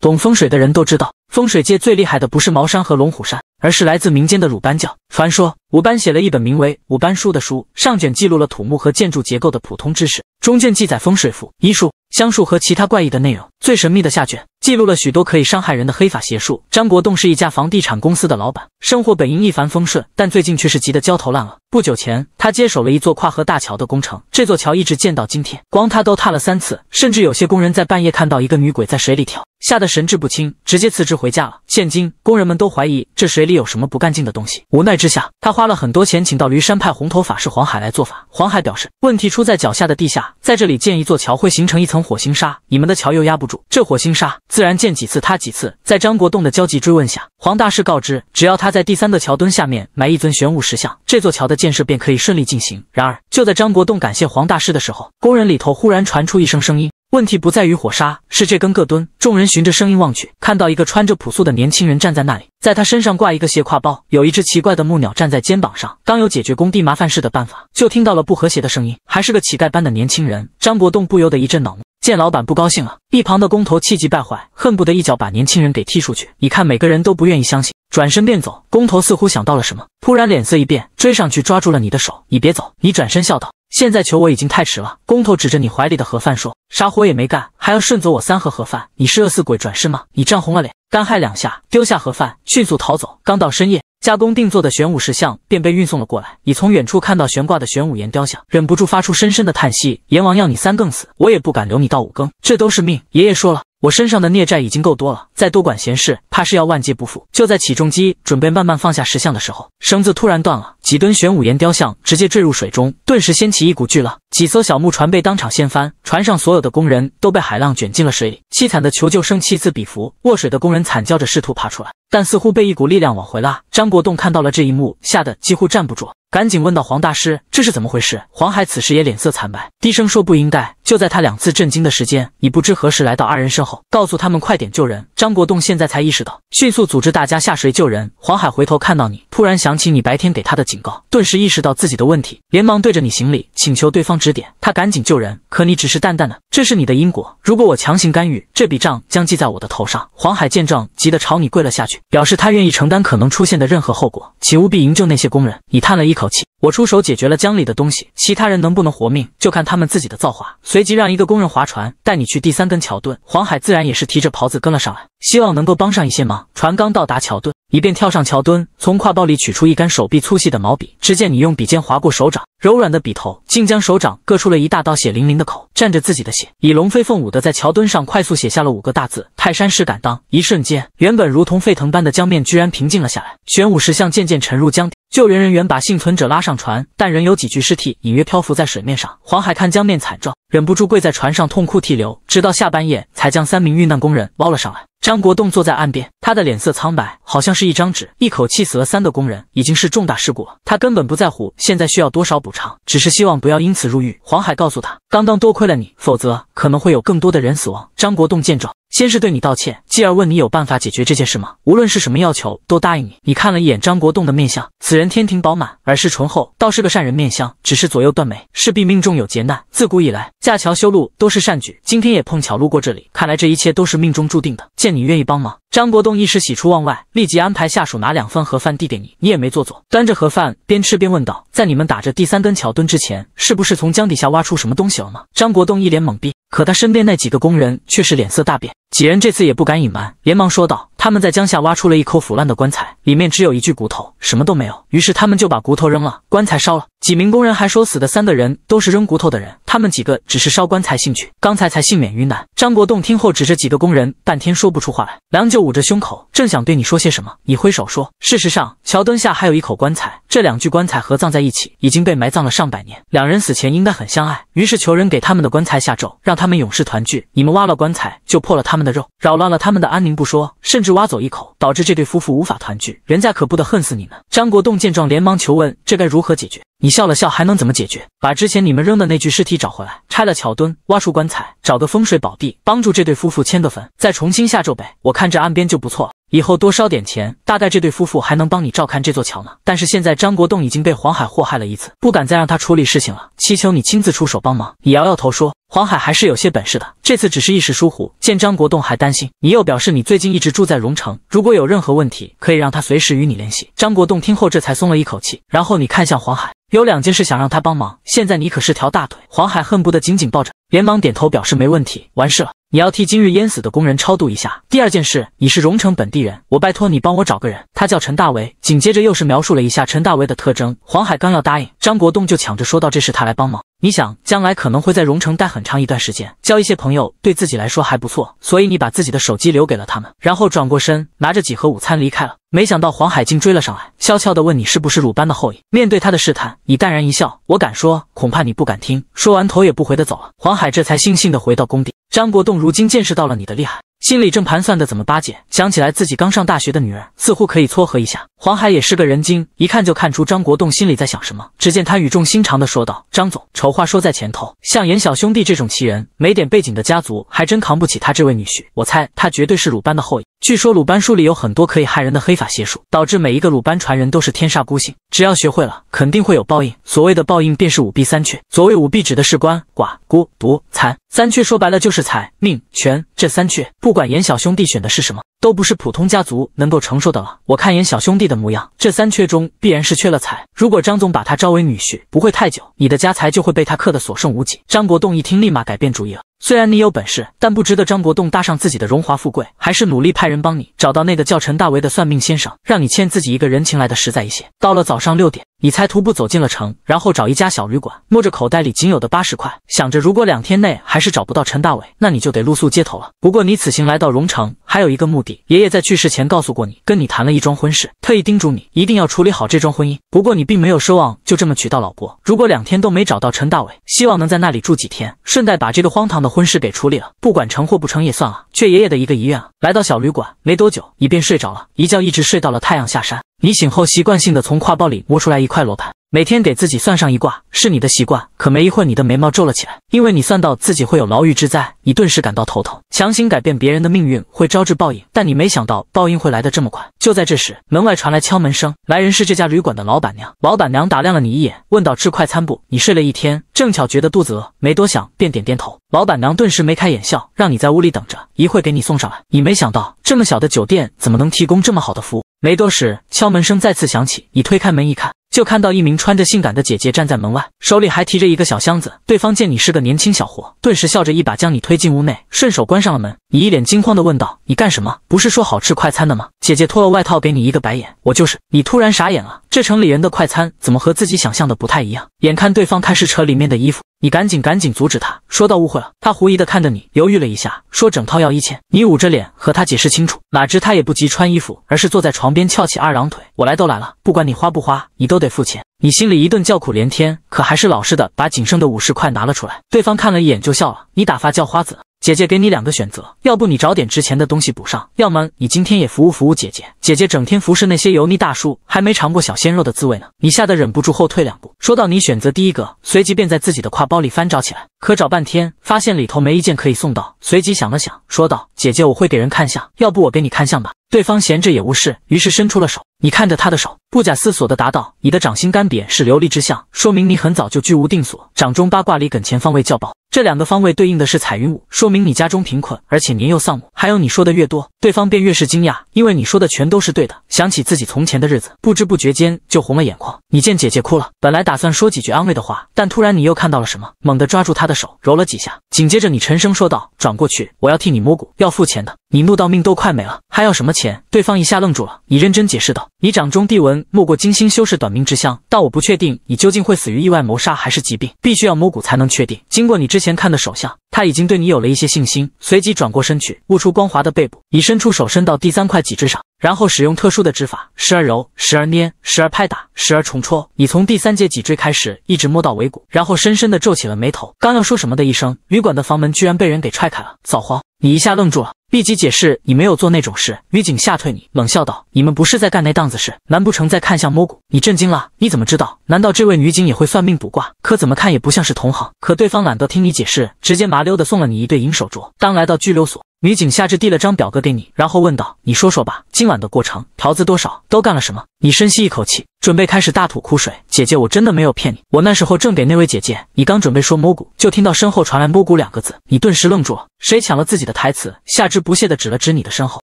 懂风水的人都知道，风水界最厉害的不是茅山和龙虎山，而是来自民间的鲁班教传说。五班写了一本名为《五班书》的书，上卷记录了土木和建筑结构的普通知识，中卷记载风水符、医术、香术和其他怪异的内容，最神秘的下卷记录了许多可以伤害人的黑法邪术。张国栋是一家房地产公司的老板，生活本应一帆风顺，但最近却是急得焦头烂额。不久前，他接手了一座跨河大桥的工程，这座桥一直建到今天，光他都踏了三次，甚至有些工人在半夜看到一个女鬼在水里跳，吓得神志不清，直接辞职回家了。现今，工人们都怀疑这水里有什么不干净的东西，无奈之下，他。花了很多钱，请到驴山派红头法师黄海来做法。黄海表示，问题出在脚下的地下，在这里建一座桥会形成一层火星沙，你们的桥又压不住这火星沙，自然见几次塌几次。在张国栋的焦急追问下，黄大师告知，只要他在第三个桥墩下面埋一尊玄武石像，这座桥的建设便可以顺利进行。然而，就在张国栋感谢黄大师的时候，工人里头忽然传出一声声音。问题不在于火杀，是这根个墩。众人循着声音望去，看到一个穿着朴素的年轻人站在那里，在他身上挂一个斜挎包，有一只奇怪的木鸟站在肩膀上。刚有解决工地麻烦事的办法，就听到了不和谐的声音，还是个乞丐般的年轻人。张伯栋不由得一阵恼怒，见老板不高兴了，一旁的工头气急败坏，恨不得一脚把年轻人给踢出去。你看，每个人都不愿意相信，转身便走。工头似乎想到了什么，突然脸色一变，追上去抓住了你的手，你别走。你转身笑道。现在求我已经太迟了。工头指着你怀里的盒饭说：“啥活也没干，还要顺走我三盒盒饭，你是饿死鬼转世吗？”你涨红了脸，干害两下，丢下盒饭，迅速逃走。刚到深夜，加工定做的玄武石像便被运送了过来。你从远处看到悬挂的玄武岩雕像，忍不住发出深深的叹息：“阎王要你三更死，我也不敢留你到五更，这都是命。”爷爷说了。我身上的孽债已经够多了，再多管闲事，怕是要万劫不复。就在起重机准备慢慢放下石像的时候，绳子突然断了，几吨玄武岩雕像直接坠入水中，顿时掀起一股巨浪，几艘小木船被当场掀翻，船上所有的工人都被海浪卷进了水里，凄惨的求救声此起彼伏，落水的工人惨叫着试图爬出来。但似乎被一股力量往回拉，张国栋看到了这一幕，吓得几乎站不住，赶紧问道黄大师，这是怎么回事？黄海此时也脸色惨白，低声说不应该。就在他两次震惊的时间，你不知何时来到二人身后，告诉他们快点救人。张国栋现在才意识到，迅速组织大家下水救人。黄海回头看到你，突然想起你白天给他的警告，顿时意识到自己的问题，连忙对着你行礼，请求对方指点他赶紧救人。可你只是淡淡的，这是你的因果，如果我强行干预，这笔账将记在我的头上。黄海见状，急得朝你跪了下去。表示他愿意承担可能出现的任何后果，请务必营救那些工人。你叹了一口气，我出手解决了江里的东西，其他人能不能活命，就看他们自己的造化。随即让一个工人划船带你去第三根桥墩，黄海自然也是提着袍子跟了上来，希望能够帮上一些忙。船刚到达桥墩，你便跳上桥墩，从挎包里取出一杆手臂粗细的毛笔，只见你用笔尖划过手掌。柔软的笔头竟将手掌割出了一大道血淋淋的口，蘸着自己的血，以龙飞凤舞的在桥墩上快速写下了五个大字：“泰山石敢当”。一瞬间，原本如同沸腾般的江面居然平静了下来，玄武石像渐渐沉入江底。救援人员把幸存者拉上船，但仍有几具尸体隐约漂浮在水面上。黄海看江面惨状，忍不住跪在船上痛哭涕流，直到下半夜才将三名遇难工人捞了上来。张国栋坐在岸边，他的脸色苍白，好像是一张纸。一口气死了三个工人，已经是重大事故了，他根本不在乎现在需要多少补。补偿，只是希望不要因此入狱。黄海告诉他：“刚刚多亏了你，否则可能会有更多的人死亡。”张国栋见状。先是对你道歉，继而问你有办法解决这件事吗？无论是什么要求，都答应你。你看了一眼张国栋的面相，此人天庭饱满，耳是醇厚，倒是个善人面相，只是左右断眉，势必命中有劫难。自古以来，架桥修路都是善举，今天也碰巧路过这里，看来这一切都是命中注定的。见你愿意帮忙，张国栋一时喜出望外，立即安排下属拿两份盒饭递给你。你也没做作，端着盒饭边吃边问道：“在你们打着第三根桥墩之前，是不是从江底下挖出什么东西了吗？”张国栋一脸懵逼。可他身边那几个工人却是脸色大变，几人这次也不敢隐瞒，连忙说道。他们在江下挖出了一口腐烂的棺材，里面只有一具骨头，什么都没有。于是他们就把骨头扔了，棺材烧了。几名工人还说，死的三个人都是扔骨头的人，他们几个只是烧棺材兴趣，刚才才幸免于难。张国栋听后指着几个工人，半天说不出话来。梁九捂着胸口，正想对你说些什么，你挥手说：“事实上，桥墩下还有一口棺材，这两具棺材合葬在一起，已经被埋葬了上百年。两人死前应该很相爱，于是求人给他们的棺材下咒，让他们永世团聚。你们挖了棺材，就破了他们的肉，扰乱了他们的安宁不说，甚至……”日挖走一口，导致这对夫妇无法团聚，人家可不得恨死你们。张国栋见状，连忙求问这该如何解决？你笑了笑，还能怎么解决？把之前你们扔的那具尸体找回来，拆了桥墩，挖出棺材，找个风水宝地，帮助这对夫妇迁个坟，再重新下咒呗。我看这岸边就不错。以后多烧点钱，大概这对夫妇还能帮你照看这座桥呢。但是现在张国栋已经被黄海祸害了一次，不敢再让他处理事情了。祈求你亲自出手帮忙。你摇摇头说，黄海还是有些本事的，这次只是一时疏忽。见张国栋还担心，你又表示你最近一直住在荣城，如果有任何问题，可以让他随时与你联系。张国栋听后这才松了一口气，然后你看向黄海，有两件事想让他帮忙。现在你可是条大腿，黄海恨不得紧紧抱着，连忙点头表示没问题。完事了。你要替今日淹死的工人超度一下。第二件事，你是荣城本地人，我拜托你帮我找个人，他叫陈大为。紧接着又是描述了一下陈大为的特征。黄海刚要答应，张国栋就抢着说道：“这事他来帮忙。”你想将来可能会在荣城待很长一段时间，交一些朋友对自己来说还不错，所以你把自己的手机留给了他们，然后转过身拿着几盒午餐离开了。没想到黄海竟追了上来，悄悄的问你是不是鲁班的后裔。面对他的试探，你淡然一笑，我敢说，恐怕你不敢听。说完，头也不回的走了。黄海这才悻悻的回到工地。张国栋如今见识到了你的厉害。心里正盘算着怎么巴结，想起来自己刚上大学的女儿，似乎可以撮合一下。黄海也是个人精，一看就看出张国栋心里在想什么。只见他语重心长的说道：“张总，丑话说在前头，像严小兄弟这种奇人，没点背景的家族还真扛不起他这位女婿。我猜他绝对是鲁班的后裔。据说鲁班书里有很多可以害人的黑法邪术，导致每一个鲁班传人都是天煞孤星。”只要学会了，肯定会有报应。所谓的报应，便是五弊三缺。所谓五弊，指的是官、寡、孤、独、残；三缺，说白了就是财、命、权这三缺。不管严小兄弟选的是什么。都不是普通家族能够承受的了。我看眼小兄弟的模样，这三缺中必然是缺了财。如果张总把他招为女婿，不会太久，你的家财就会被他克得所剩无几。张国栋一听，立马改变主意了。虽然你有本事，但不值得张国栋搭上自己的荣华富贵，还是努力派人帮你找到那个叫陈大为的算命先生，让你欠自己一个人情来的实在一些。到了早上六点。你才徒步走进了城，然后找一家小旅馆，摸着口袋里仅有的八十块，想着如果两天内还是找不到陈大伟，那你就得露宿街头了。不过你此行来到荣城还有一个目的，爷爷在去世前告诉过你，跟你谈了一桩婚事，特意叮嘱你一定要处理好这桩婚姻。不过你并没有奢望就这么娶到老婆。如果两天都没找到陈大伟，希望能在那里住几天，顺带把这个荒唐的婚事给处理了。不管成或不成，也算了。却爷爷的一个遗愿，来到小旅馆没多久，你便睡着了，一觉一直睡到了太阳下山。你醒后，习惯性的从挎包里摸出来一块罗盘。每天给自己算上一卦是你的习惯，可没一会儿，你的眉毛皱了起来，因为你算到自己会有牢狱之灾，你顿时感到头疼。强行改变别人的命运会招致报应，但你没想到报应会来得这么快。就在这时，门外传来敲门声，来人是这家旅馆的老板娘。老板娘打量了你一眼，问道：“吃快餐不？”你睡了一天，正巧觉得肚子饿，没多想便点点头。老板娘顿时眉开眼笑，让你在屋里等着，一会给你送上来。你没想到这么小的酒店怎么能提供这么好的服务。没多时，敲门声再次响起，你推开门一看。就看到一名穿着性感的姐姐站在门外，手里还提着一个小箱子。对方见你是个年轻小伙，顿时笑着一把将你推进屋内，顺手关上了门。你一脸惊慌的问道：“你干什么？不是说好吃快餐的吗？”姐姐脱了外套，给你一个白眼：“我就是。”你突然傻眼了，这城里人的快餐怎么和自己想象的不太一样？眼看对方开始扯里面的衣服。你赶紧赶紧阻止他，说到误会了。他狐疑的看着你，犹豫了一下，说整套要一千。你捂着脸和他解释清楚，哪知他也不急穿衣服，而是坐在床边翘起二郎腿。我来都来了，不管你花不花，你都得付钱。你心里一顿叫苦连天，可还是老实的把仅剩的五十块拿了出来。对方看了一眼就笑了，你打发叫花子。姐姐给你两个选择，要不你找点值钱的东西补上，要么你今天也服务服务姐姐。姐姐整天服侍那些油腻大叔，还没尝过小鲜肉的滋味呢。你吓得忍不住后退两步。说到你选择第一个，随即便在自己的挎包里翻找起来，可找半天发现里头没一件可以送到。随即想了想，说道：“姐姐，我会给人看相，要不我给你看相吧？”对方闲着也无事，于是伸出了手。你看着他的手，不假思索的答道：“你的掌心干瘪，是琉璃之相，说明你很早就居无定所。掌中八卦里梗，前方位较薄。”这两个方位对应的是彩云舞，说明你家中贫困，而且年幼丧母。还有你说的越多，对方便越是惊讶，因为你说的全都是对的。想起自己从前的日子，不知不觉间就红了眼眶。你见姐姐哭了，本来打算说几句安慰的话，但突然你又看到了什么，猛地抓住她的手，揉了几下。紧接着你沉声说道：“转过去，我要替你摸骨，要付钱的。”你怒到命都快没了，还要什么钱？对方一下愣住了。你认真解释道：“你掌中地纹，莫过精心修饰短命之乡，但我不确定你究竟会死于意外谋杀还是疾病，必须要摸骨才能确定。经过你之。”前看的手相，他已经对你有了一些信心，随即转过身去，露出光滑的背部，已伸出手伸到第三块脊椎上，然后使用特殊的指法，时而揉，时而捏，时而拍打，时而重戳。你从第三节脊椎开始，一直摸到尾骨，然后深深的皱起了眉头，刚要说什么的一声，旅馆的房门居然被人给踹开了，扫黄。你一下愣住了，立即解释你没有做那种事。女警吓退你，冷笑道：“你们不是在干那档子事？难不成在看相摸骨？”你震惊了，你怎么知道？难道这位女警也会算命卜卦？可怎么看也不像是同行。可对方懒得听你解释，直接麻溜的送了你一对银手镯。当来到拘留所。女警夏至递了张表格给你，然后问道：“你说说吧，今晚的过程，嫖资多少，都干了什么？”你深吸一口气，准备开始大吐苦水。姐姐，我真的没有骗你，我那时候正给那位姐姐……你刚准备说摸骨，就听到身后传来摸骨两个字，你顿时愣住了。谁抢了自己的台词？夏至不屑地指了指你的身后。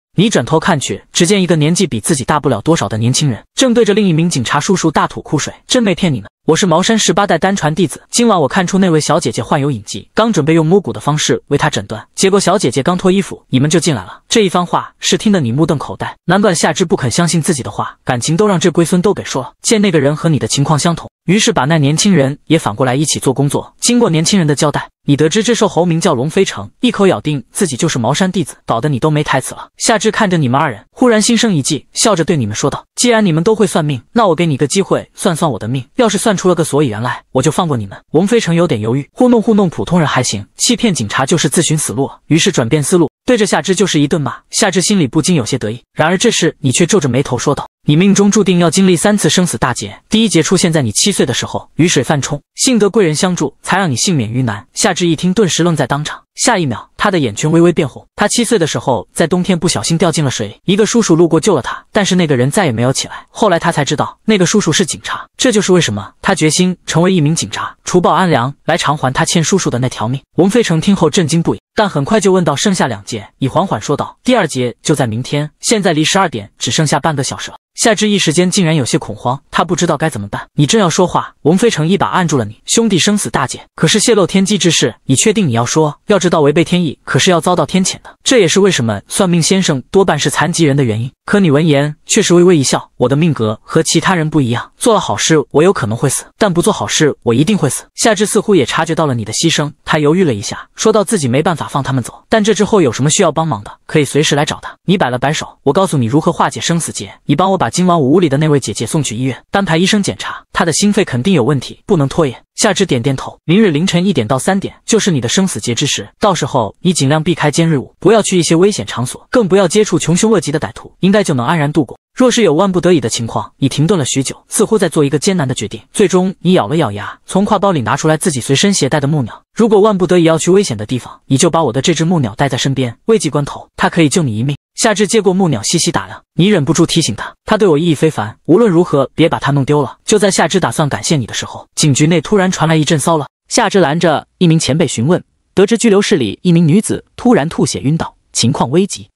你转头看去，只见一个年纪比自己大不了多少的年轻人，正对着另一名警察叔叔大吐苦水。真没骗你们。我是茅山十八代单传弟子。今晚我看出那位小姐姐患有隐疾，刚准备用摸骨的方式为她诊断，结果小姐姐刚脱衣服，你们就进来了。这一番话是听得你目瞪口呆。难怪夏芝不肯相信自己的话，感情都让这龟孙都给说了。见那个人和你的情况相同，于是把那年轻人也反过来一起做工作。经过年轻人的交代，你得知这兽猴名叫龙飞城，一口咬定自己就是茅山弟子，搞得你都没台词了。夏芝看着你们二人，忽然心生一计，笑着对你们说道：“既然你们都会算命，那我给你个机会，算算我的命。要是算。”出了个所以然来，我就放过你们。龙飞成有点犹豫，糊弄糊弄普通人还行，欺骗警察就是自寻死路。于是转变思路，对着夏至就是一顿骂。夏至心里不禁有些得意。然而这时你却皱着眉头说道：“你命中注定要经历三次生死大劫，第一劫出现在你七岁的时候，雨水泛冲，幸得贵人相助，才让你幸免于难。”夏至一听，顿时愣在当场。下一秒，他的眼圈微微变红。他七岁的时候，在冬天不小心掉进了水里，一个叔叔路过救了他，但是那个人再也没有起来。后来他才知道，那个叔叔是警察，这就是为什么他决心成为一名警察，除暴安良，来偿还他欠叔叔的那条命。文飞成听后震惊不已，但很快就问到剩下两节，已缓缓说道，第二节就在明天，现在离十二点只剩下半个小时了。夏至一时间竟然有些恐慌，他不知道该怎么办。你正要说话，王飞成一把按住了你。兄弟，生死大劫，可是泄露天机之事，你确定你要说？要知道违背天意，可是要遭到天谴的。这也是为什么算命先生多半是残疾人的原因。可你闻言却是微微一笑。我的命格和其他人不一样，做了好事我有可能会死，但不做好事我一定会死。夏至似乎也察觉到了你的牺牲，他犹豫了一下，说到自己没办法放他们走，但这之后有什么需要帮忙的，可以随时来找他。你摆了摆手，我告诉你如何化解生死劫，你帮我把今晚我屋里的那位姐姐送去医院，安排医生检查，她的心肺肯定有问题，不能拖延。夏至点点头，明日凌晨一点到三点就是你的生死劫之时，到时候你尽量避开尖日物，不要去一些危险场所，更不要接触穷凶恶极的歹徒，应该就能安然度过。若是有万不得已的情况，你停顿了许久，似乎在做一个艰难的决定，最终你咬了咬牙，从挎包里拿出来自己随身携带的木鸟。如果万不得已要去危险的地方，你就把我的这只木鸟带在身边，危急关头它可以救你一命。夏至接过木鸟，细细打量。你忍不住提醒他，他对我意义非凡。无论如何，别把他弄丢了。就在夏至打算感谢你的时候，警局内突然传来一阵骚乱。夏至拦着一名前辈询问，得知拘留室里一名女子突然吐血晕倒，情况危急。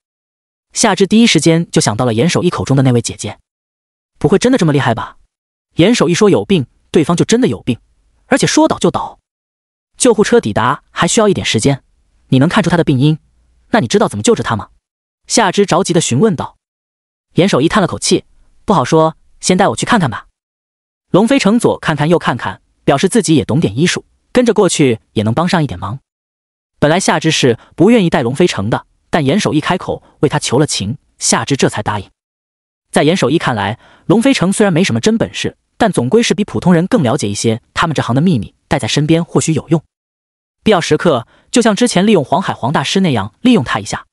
夏至第一时间就想到了严守一口中的那位姐姐，不会真的这么厉害吧？严守一说有病，对方就真的有病，而且说倒就倒。救护车抵达还需要一点时间，你能看出他的病因？那你知道怎么救治他吗？夏之着急的询问道：“严守一叹了口气，不好说，先带我去看看吧。”龙飞城左看看右看看，表示自己也懂点医术，跟着过去也能帮上一点忙。本来夏之是不愿意带龙飞城的，但严守一开口为他求了情，夏之这才答应。在严守一看来，龙飞城虽然没什么真本事，但总归是比普通人更了解一些他们这行的秘密，带在身边或许有用。必要时刻，就像之前利用黄海黄大师那样，利用他一下。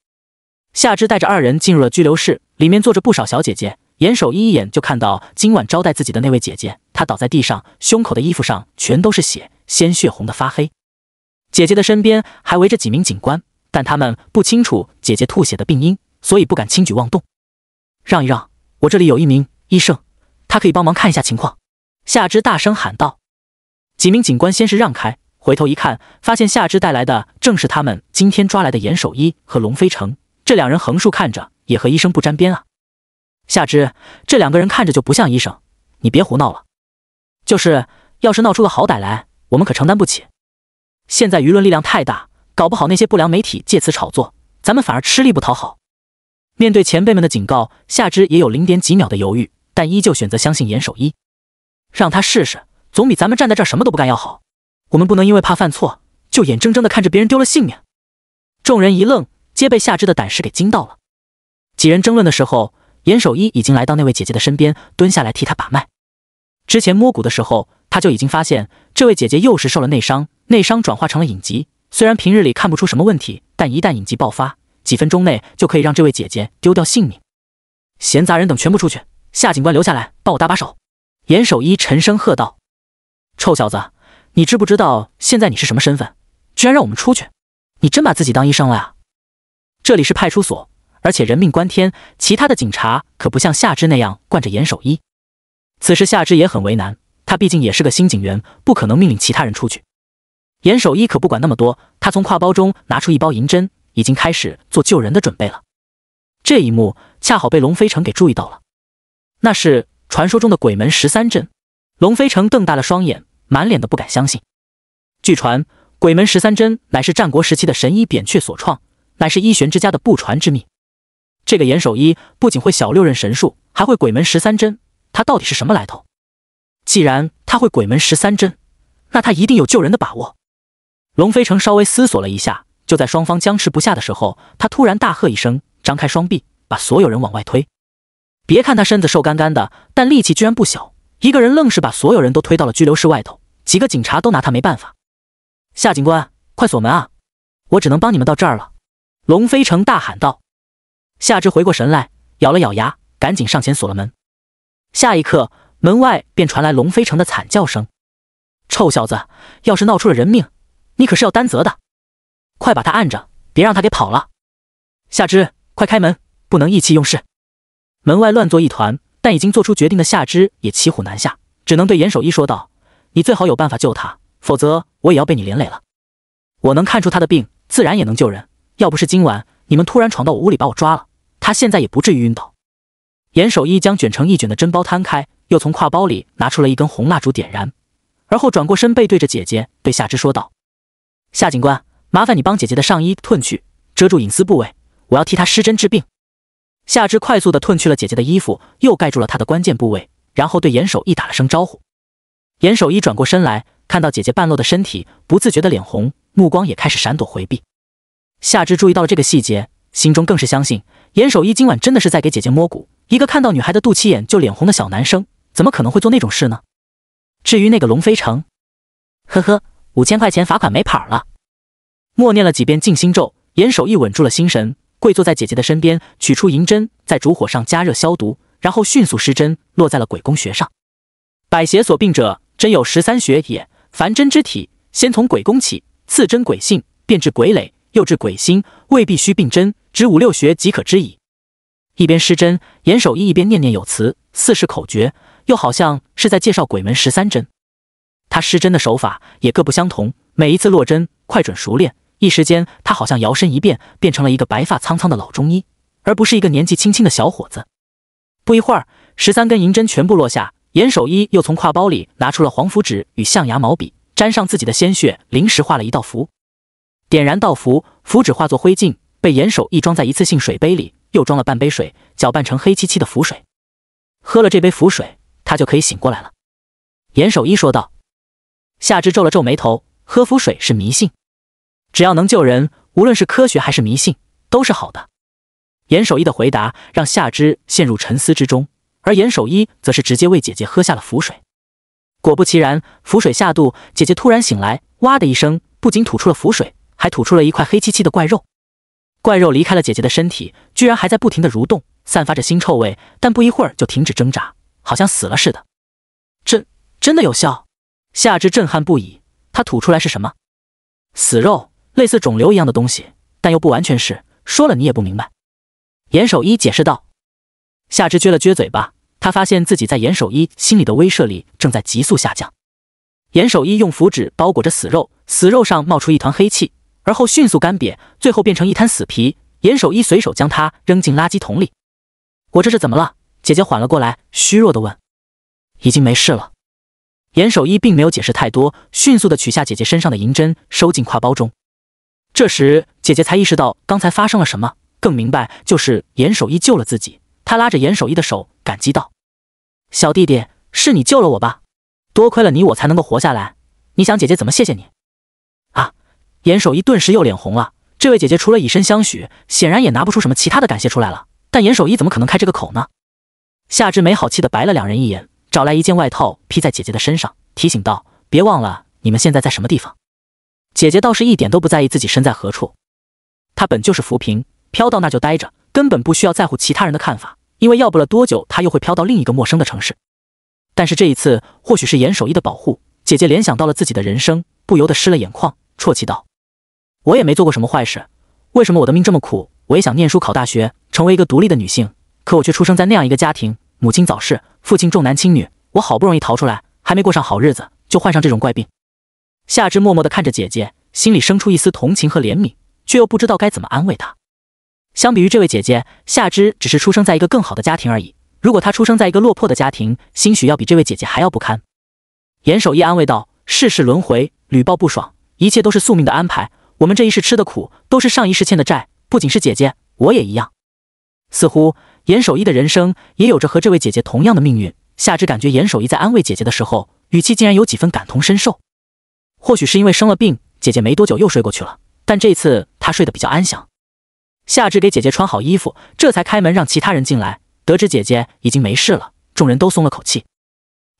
夏之带着二人进入了拘留室，里面坐着不少小姐姐。严守一一眼就看到今晚招待自己的那位姐姐，她倒在地上，胸口的衣服上全都是血，鲜血红的发黑。姐姐的身边还围着几名警官，但他们不清楚姐姐吐血的病因，所以不敢轻举妄动。让一让，我这里有一名医生，他可以帮忙看一下情况。夏之大声喊道。几名警官先是让开，回头一看，发现夏之带来的正是他们今天抓来的严守一和龙飞城。这两人横竖看着也和医生不沾边啊！夏之，这两个人看着就不像医生，你别胡闹了。就是，要是闹出个好歹来，我们可承担不起。现在舆论力量太大，搞不好那些不良媒体借此炒作，咱们反而吃力不讨好。面对前辈们的警告，夏之也有零点几秒的犹豫，但依旧选择相信严守一，让他试试，总比咱们站在这儿什么都不干要好。我们不能因为怕犯错，就眼睁睁的看着别人丢了性命。众人一愣。皆被夏之的胆识给惊到了。几人争论的时候，严守一已经来到那位姐姐的身边，蹲下来替她把脉。之前摸骨的时候，他就已经发现这位姐姐又是受了内伤，内伤转化成了隐疾。虽然平日里看不出什么问题，但一旦隐疾爆发，几分钟内就可以让这位姐姐丢掉性命。闲杂人等全部出去，夏警官留下来帮我搭把手。”严守一沉声喝道，“臭小子，你知不知道现在你是什么身份？居然让我们出去？你真把自己当医生了呀？”这里是派出所，而且人命关天，其他的警察可不像夏之那样惯着严守一。此时夏之也很为难，他毕竟也是个新警员，不可能命令其他人出去。严守一可不管那么多，他从挎包中拿出一包银针，已经开始做救人的准备了。这一幕恰好被龙飞城给注意到了，那是传说中的鬼门十三针。龙飞城瞪大了双眼，满脸的不敢相信。据传，鬼门十三针乃是战国时期的神医扁鹊所创。乃是一玄之家的不传之秘。这个严守一不仅会小六刃神术，还会鬼门十三针。他到底是什么来头？既然他会鬼门十三针，那他一定有救人的把握。龙飞城稍微思索了一下，就在双方僵持不下的时候，他突然大喝一声，张开双臂，把所有人往外推。别看他身子瘦干干的，但力气居然不小，一个人愣是把所有人都推到了拘留室外头。几个警察都拿他没办法。夏警官，快锁门啊！我只能帮你们到这儿了。龙飞城大喊道：“夏芝回过神来，咬了咬牙，赶紧上前锁了门。下一刻，门外便传来龙飞城的惨叫声：‘臭小子，要是闹出了人命，你可是要担责的！快把他按着，别让他给跑了！夏之，快开门，不能意气用事！’门外乱作一团，但已经做出决定的夏之也骑虎难下，只能对严守一说道：‘你最好有办法救他，否则我也要被你连累了。我能看出他的病，自然也能救人。’”要不是今晚你们突然闯到我屋里把我抓了，他现在也不至于晕倒。严守一将卷成一卷的针包摊开，又从挎包里拿出了一根红蜡烛点燃，而后转过身背对着姐姐，对夏之说道：“夏警官，麻烦你帮姐姐的上衣褪去，遮住隐私部位，我要替她施针治病。”夏之快速地褪去了姐姐的衣服，又盖住了她的关键部位，然后对严守一打了声招呼。严守一转过身来，看到姐姐半露的身体，不自觉的脸红，目光也开始闪躲回避。夏之注意到了这个细节，心中更是相信严守一今晚真的是在给姐姐摸骨。一个看到女孩的肚脐眼就脸红的小男生，怎么可能会做那种事呢？至于那个龙飞城，呵呵，五千块钱罚款没跑了。默念了几遍静心咒，严守一稳住了心神，跪坐在姐姐的身边，取出银针，在烛火上加热消毒，然后迅速施针，落在了鬼宫穴上。百邪所病者，真有十三穴也。凡针之体，先从鬼宫起，次针鬼性，便至鬼垒。又至鬼心未必须并针，只五六穴即可知矣。一边施针，严守一一边念念有词，似是口诀，又好像是在介绍鬼门十三针。他施针的手法也各不相同，每一次落针快准熟练。一时间，他好像摇身一变，变成了一个白发苍苍的老中医，而不是一个年纪轻轻的小伙子。不一会儿，十三根银针全部落下。严守一又从挎包里拿出了黄符纸与象牙毛笔，沾上自己的鲜血，临时画了一道符。点燃道符，符纸化作灰烬，被严守一装在一次性水杯里，又装了半杯水，搅拌成黑漆漆的符水。喝了这杯符水，他就可以醒过来了。严守一说道。夏至皱了皱眉头，喝符水是迷信。只要能救人，无论是科学还是迷信，都是好的。严守一的回答让夏之陷入沉思之中，而严守一则是直接为姐姐喝下了符水。果不其然，符水下肚，姐姐突然醒来，哇的一声，不仅吐出了符水。还吐出了一块黑漆漆的怪肉，怪肉离开了姐姐的身体，居然还在不停地蠕动，散发着腥臭味，但不一会儿就停止挣扎，好像死了似的。真真的有效，夏至震撼不已。他吐出来是什么？死肉，类似肿瘤一样的东西，但又不完全是。说了你也不明白，严守一解释道。夏至撅了撅嘴巴，他发现自己在严守一心里的威慑力正在急速下降。严守一用符纸包裹着死肉，死肉上冒出一团黑气。而后迅速干瘪，最后变成一滩死皮。严守一随手将它扔进垃圾桶里。我这是怎么了？姐姐缓了过来，虚弱的问。已经没事了。严守一并没有解释太多，迅速的取下姐姐身上的银针，收进挎包中。这时，姐姐才意识到刚才发生了什么，更明白就是严守一救了自己。她拉着严守一的手，感激道：“小弟弟，是你救了我吧？多亏了你，我才能够活下来。你想姐姐怎么谢谢你？”严守一顿时又脸红了。这位姐姐除了以身相许，显然也拿不出什么其他的感谢出来了。但严守一怎么可能开这个口呢？夏至没好气的白了两人一眼，找来一件外套披在姐姐的身上，提醒道：“别忘了，你们现在在什么地方？”姐姐倒是一点都不在意自己身在何处，她本就是浮萍，飘到那就待着，根本不需要在乎其他人的看法，因为要不了多久，她又会飘到另一个陌生的城市。但是这一次，或许是严守一的保护，姐姐联想到了自己的人生，不由得湿了眼眶，啜泣道。我也没做过什么坏事，为什么我的命这么苦？我也想念书考大学，成为一个独立的女性，可我却出生在那样一个家庭，母亲早逝，父亲重男轻女。我好不容易逃出来，还没过上好日子，就患上这种怪病。夏芝默默地看着姐姐，心里生出一丝同情和怜悯，却又不知道该怎么安慰她。相比于这位姐姐，夏之只是出生在一个更好的家庭而已。如果她出生在一个落魄的家庭，兴许要比这位姐姐还要不堪。严守义安慰道：“世事轮回，屡报不爽，一切都是宿命的安排。”我们这一世吃的苦，都是上一世欠的债。不仅是姐姐，我也一样。似乎严守一的人生也有着和这位姐姐同样的命运。夏之感觉严守一在安慰姐姐的时候，语气竟然有几分感同身受。或许是因为生了病，姐姐没多久又睡过去了，但这次她睡得比较安详。夏之给姐姐穿好衣服，这才开门让其他人进来。得知姐姐已经没事了，众人都松了口气。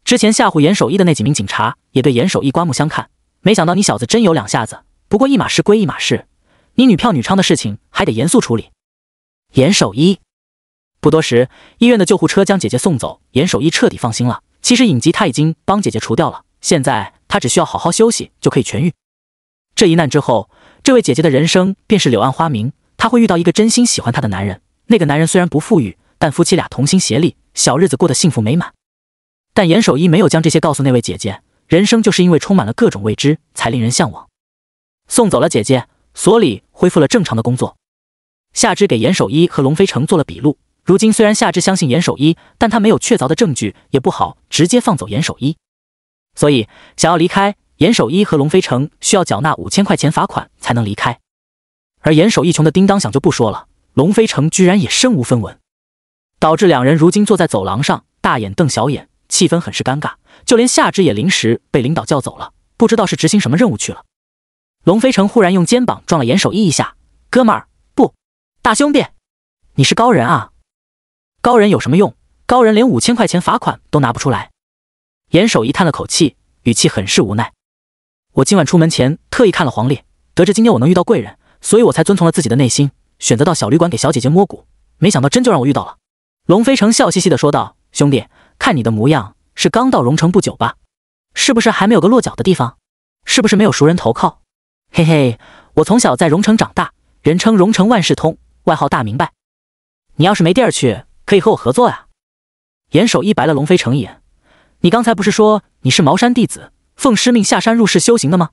之前吓唬严守一的那几名警察，也对严守一刮目相看。没想到你小子真有两下子。不过一码事归一码事，你女票女娼的事情还得严肃处理。严守一不多时，医院的救护车将姐姐送走，严守一彻底放心了。其实影集他已经帮姐姐除掉了，现在他只需要好好休息就可以痊愈。这一难之后，这位姐姐的人生便是柳暗花明，她会遇到一个真心喜欢她的男人。那个男人虽然不富裕，但夫妻俩同心协力，小日子过得幸福美满。但严守一没有将这些告诉那位姐姐。人生就是因为充满了各种未知，才令人向往。送走了姐姐，所里恢复了正常的工作。夏芝给严守一和龙飞城做了笔录。如今虽然夏芝相信严守一，但他没有确凿的证据，也不好直接放走严守一。所以想要离开严守一和龙飞城，需要缴纳五千块钱罚款才能离开。而严守一穷的叮当响就不说了，龙飞城居然也身无分文，导致两人如今坐在走廊上大眼瞪小眼，气氛很是尴尬。就连夏芝也临时被领导叫走了，不知道是执行什么任务去了。龙飞城忽然用肩膀撞了严守一一下，哥们儿不，大兄弟，你是高人啊？高人有什么用？高人连五千块钱罚款都拿不出来。严守一叹了口气，语气很是无奈：“我今晚出门前特意看了黄历，得知今天我能遇到贵人，所以我才遵从了自己的内心，选择到小旅馆给小姐姐摸骨。没想到真就让我遇到了。”龙飞城笑嘻嘻的说道：“兄弟，看你的模样是刚到荣城不久吧？是不是还没有个落脚的地方？是不是没有熟人投靠？”嘿嘿，我从小在荣城长大，人称荣城万事通，外号大明白。你要是没地儿去，可以和我合作呀。严守一白了龙飞成一眼：“你刚才不是说你是茅山弟子，奉师命下山入世修行的吗？”“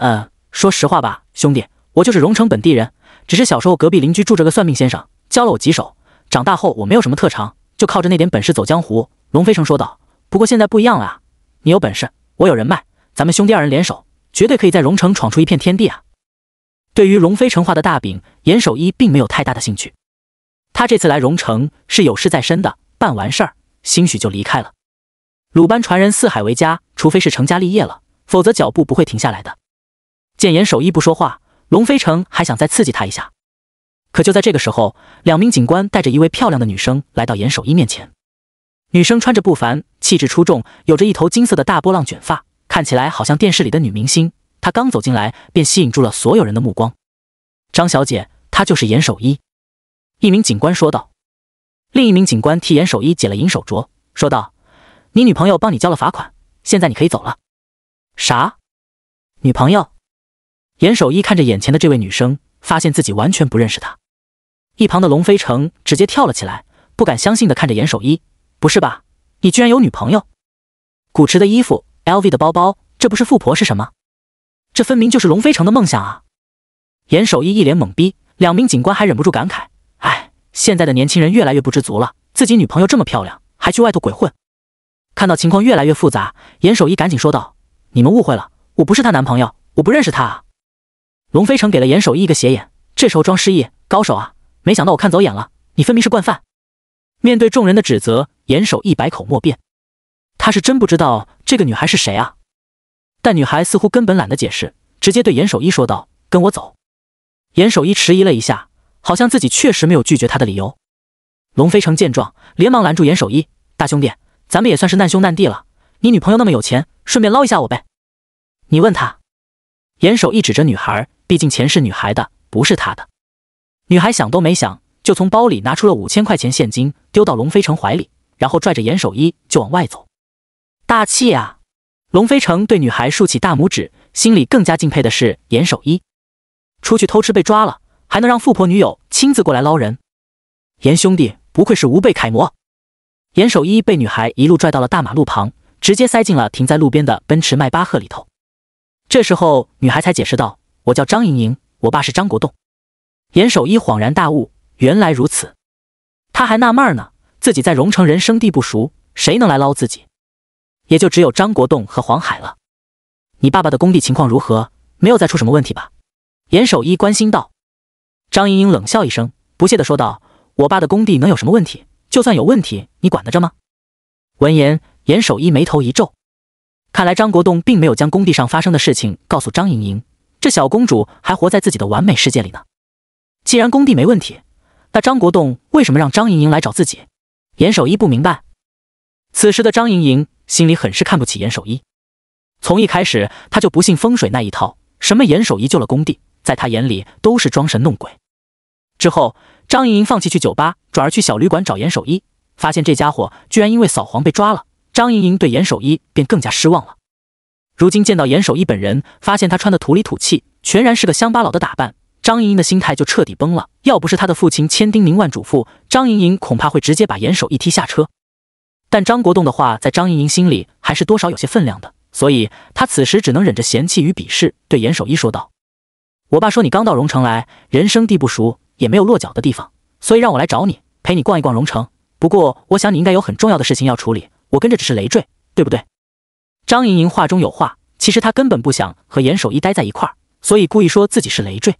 嗯，说实话吧，兄弟，我就是荣城本地人，只是小时候隔壁邻居住着个算命先生，教了我几手。长大后我没有什么特长，就靠着那点本事走江湖。”龙飞成说道：“不过现在不一样了啊，你有本事，我有人脉，咱们兄弟二人联手。”绝对可以在荣城闯出一片天地啊！对于龙飞城画的大饼，严守一并没有太大的兴趣。他这次来荣城是有事在身的，办完事儿，兴许就离开了。鲁班传人四海为家，除非是成家立业了，否则脚步不会停下来的。见严守一不说话，龙飞城还想再刺激他一下。可就在这个时候，两名警官带着一位漂亮的女生来到严守一面前。女生穿着不凡，气质出众，有着一头金色的大波浪卷发。看起来好像电视里的女明星。她刚走进来，便吸引住了所有人的目光。张小姐，她就是严守一。一名警官说道。另一名警官替严守一解了银手镯，说道：“你女朋友帮你交了罚款，现在你可以走了。”啥？女朋友？严守一看着眼前的这位女生，发现自己完全不认识她。一旁的龙飞城直接跳了起来，不敢相信的看着严守一：“不是吧？你居然有女朋友？”古驰的衣服。L V 的包包，这不是富婆是什么？这分明就是龙飞城的梦想啊！严守一一脸懵逼，两名警官还忍不住感慨：“哎，现在的年轻人越来越不知足了，自己女朋友这么漂亮，还去外头鬼混。”看到情况越来越复杂，严守一赶紧说道：“你们误会了，我不是她男朋友，我不认识她。”龙飞城给了严守一一个斜眼，这时候装失忆高手啊！没想到我看走眼了，你分明是惯犯。面对众人的指责，严守一百口莫辩，他是真不知道。这个女孩是谁啊？但女孩似乎根本懒得解释，直接对严守一说道：“跟我走。”严守一迟疑了一下，好像自己确实没有拒绝他的理由。龙飞成见状，连忙拦住严守一：“大兄弟，咱们也算是难兄难弟了。你女朋友那么有钱，顺便捞一下我呗。”你问他。严守一指着女孩，毕竟钱是女孩的，不是他的。女孩想都没想，就从包里拿出了五千块钱现金，丢到龙飞成怀里，然后拽着严守一就往外走。大气呀！龙飞成对女孩竖起大拇指，心里更加敬佩的是严守一。出去偷吃被抓了，还能让富婆女友亲自过来捞人，严兄弟不愧是吾辈楷模。严守一被女孩一路拽到了大马路旁，直接塞进了停在路边的奔驰迈巴赫里头。这时候，女孩才解释道：“我叫张莹莹，我爸是张国栋。”严守一恍然大悟，原来如此。他还纳闷呢，自己在荣城人生地不熟，谁能来捞自己？也就只有张国栋和黄海了。你爸爸的工地情况如何？没有再出什么问题吧？严守一关心道。张莹莹冷笑一声，不屑的说道：“我爸的工地能有什么问题？就算有问题，你管得着吗？”闻言，严守一眉头一皱，看来张国栋并没有将工地上发生的事情告诉张莹莹，这小公主还活在自己的完美世界里呢。既然工地没问题，那张国栋为什么让张莹莹来找自己？严守一不明白。此时的张莹莹心里很是看不起严守一。从一开始，她就不信风水那一套，什么严守一救了工地，在她眼里都是装神弄鬼。之后，张莹莹放弃去酒吧，转而去小旅馆找严守一，发现这家伙居然因为扫黄被抓了。张莹莹对严守一便更加失望了。如今见到严守一本人，发现他穿的土里土气，全然是个乡巴佬的打扮，张莹莹的心态就彻底崩了。要不是他的父亲千叮咛万嘱咐，张莹莹恐怕会直接把严守一踢下车。但张国栋的话在张莹莹心里还是多少有些分量的，所以她此时只能忍着嫌弃与鄙视，对严守一说道：“我爸说你刚到荣城来，人生地不熟，也没有落脚的地方，所以让我来找你，陪你逛一逛荣城。不过我想你应该有很重要的事情要处理，我跟着只是累赘，对不对？”张莹莹话中有话，其实她根本不想和严守一待在一块儿，所以故意说自己是累赘。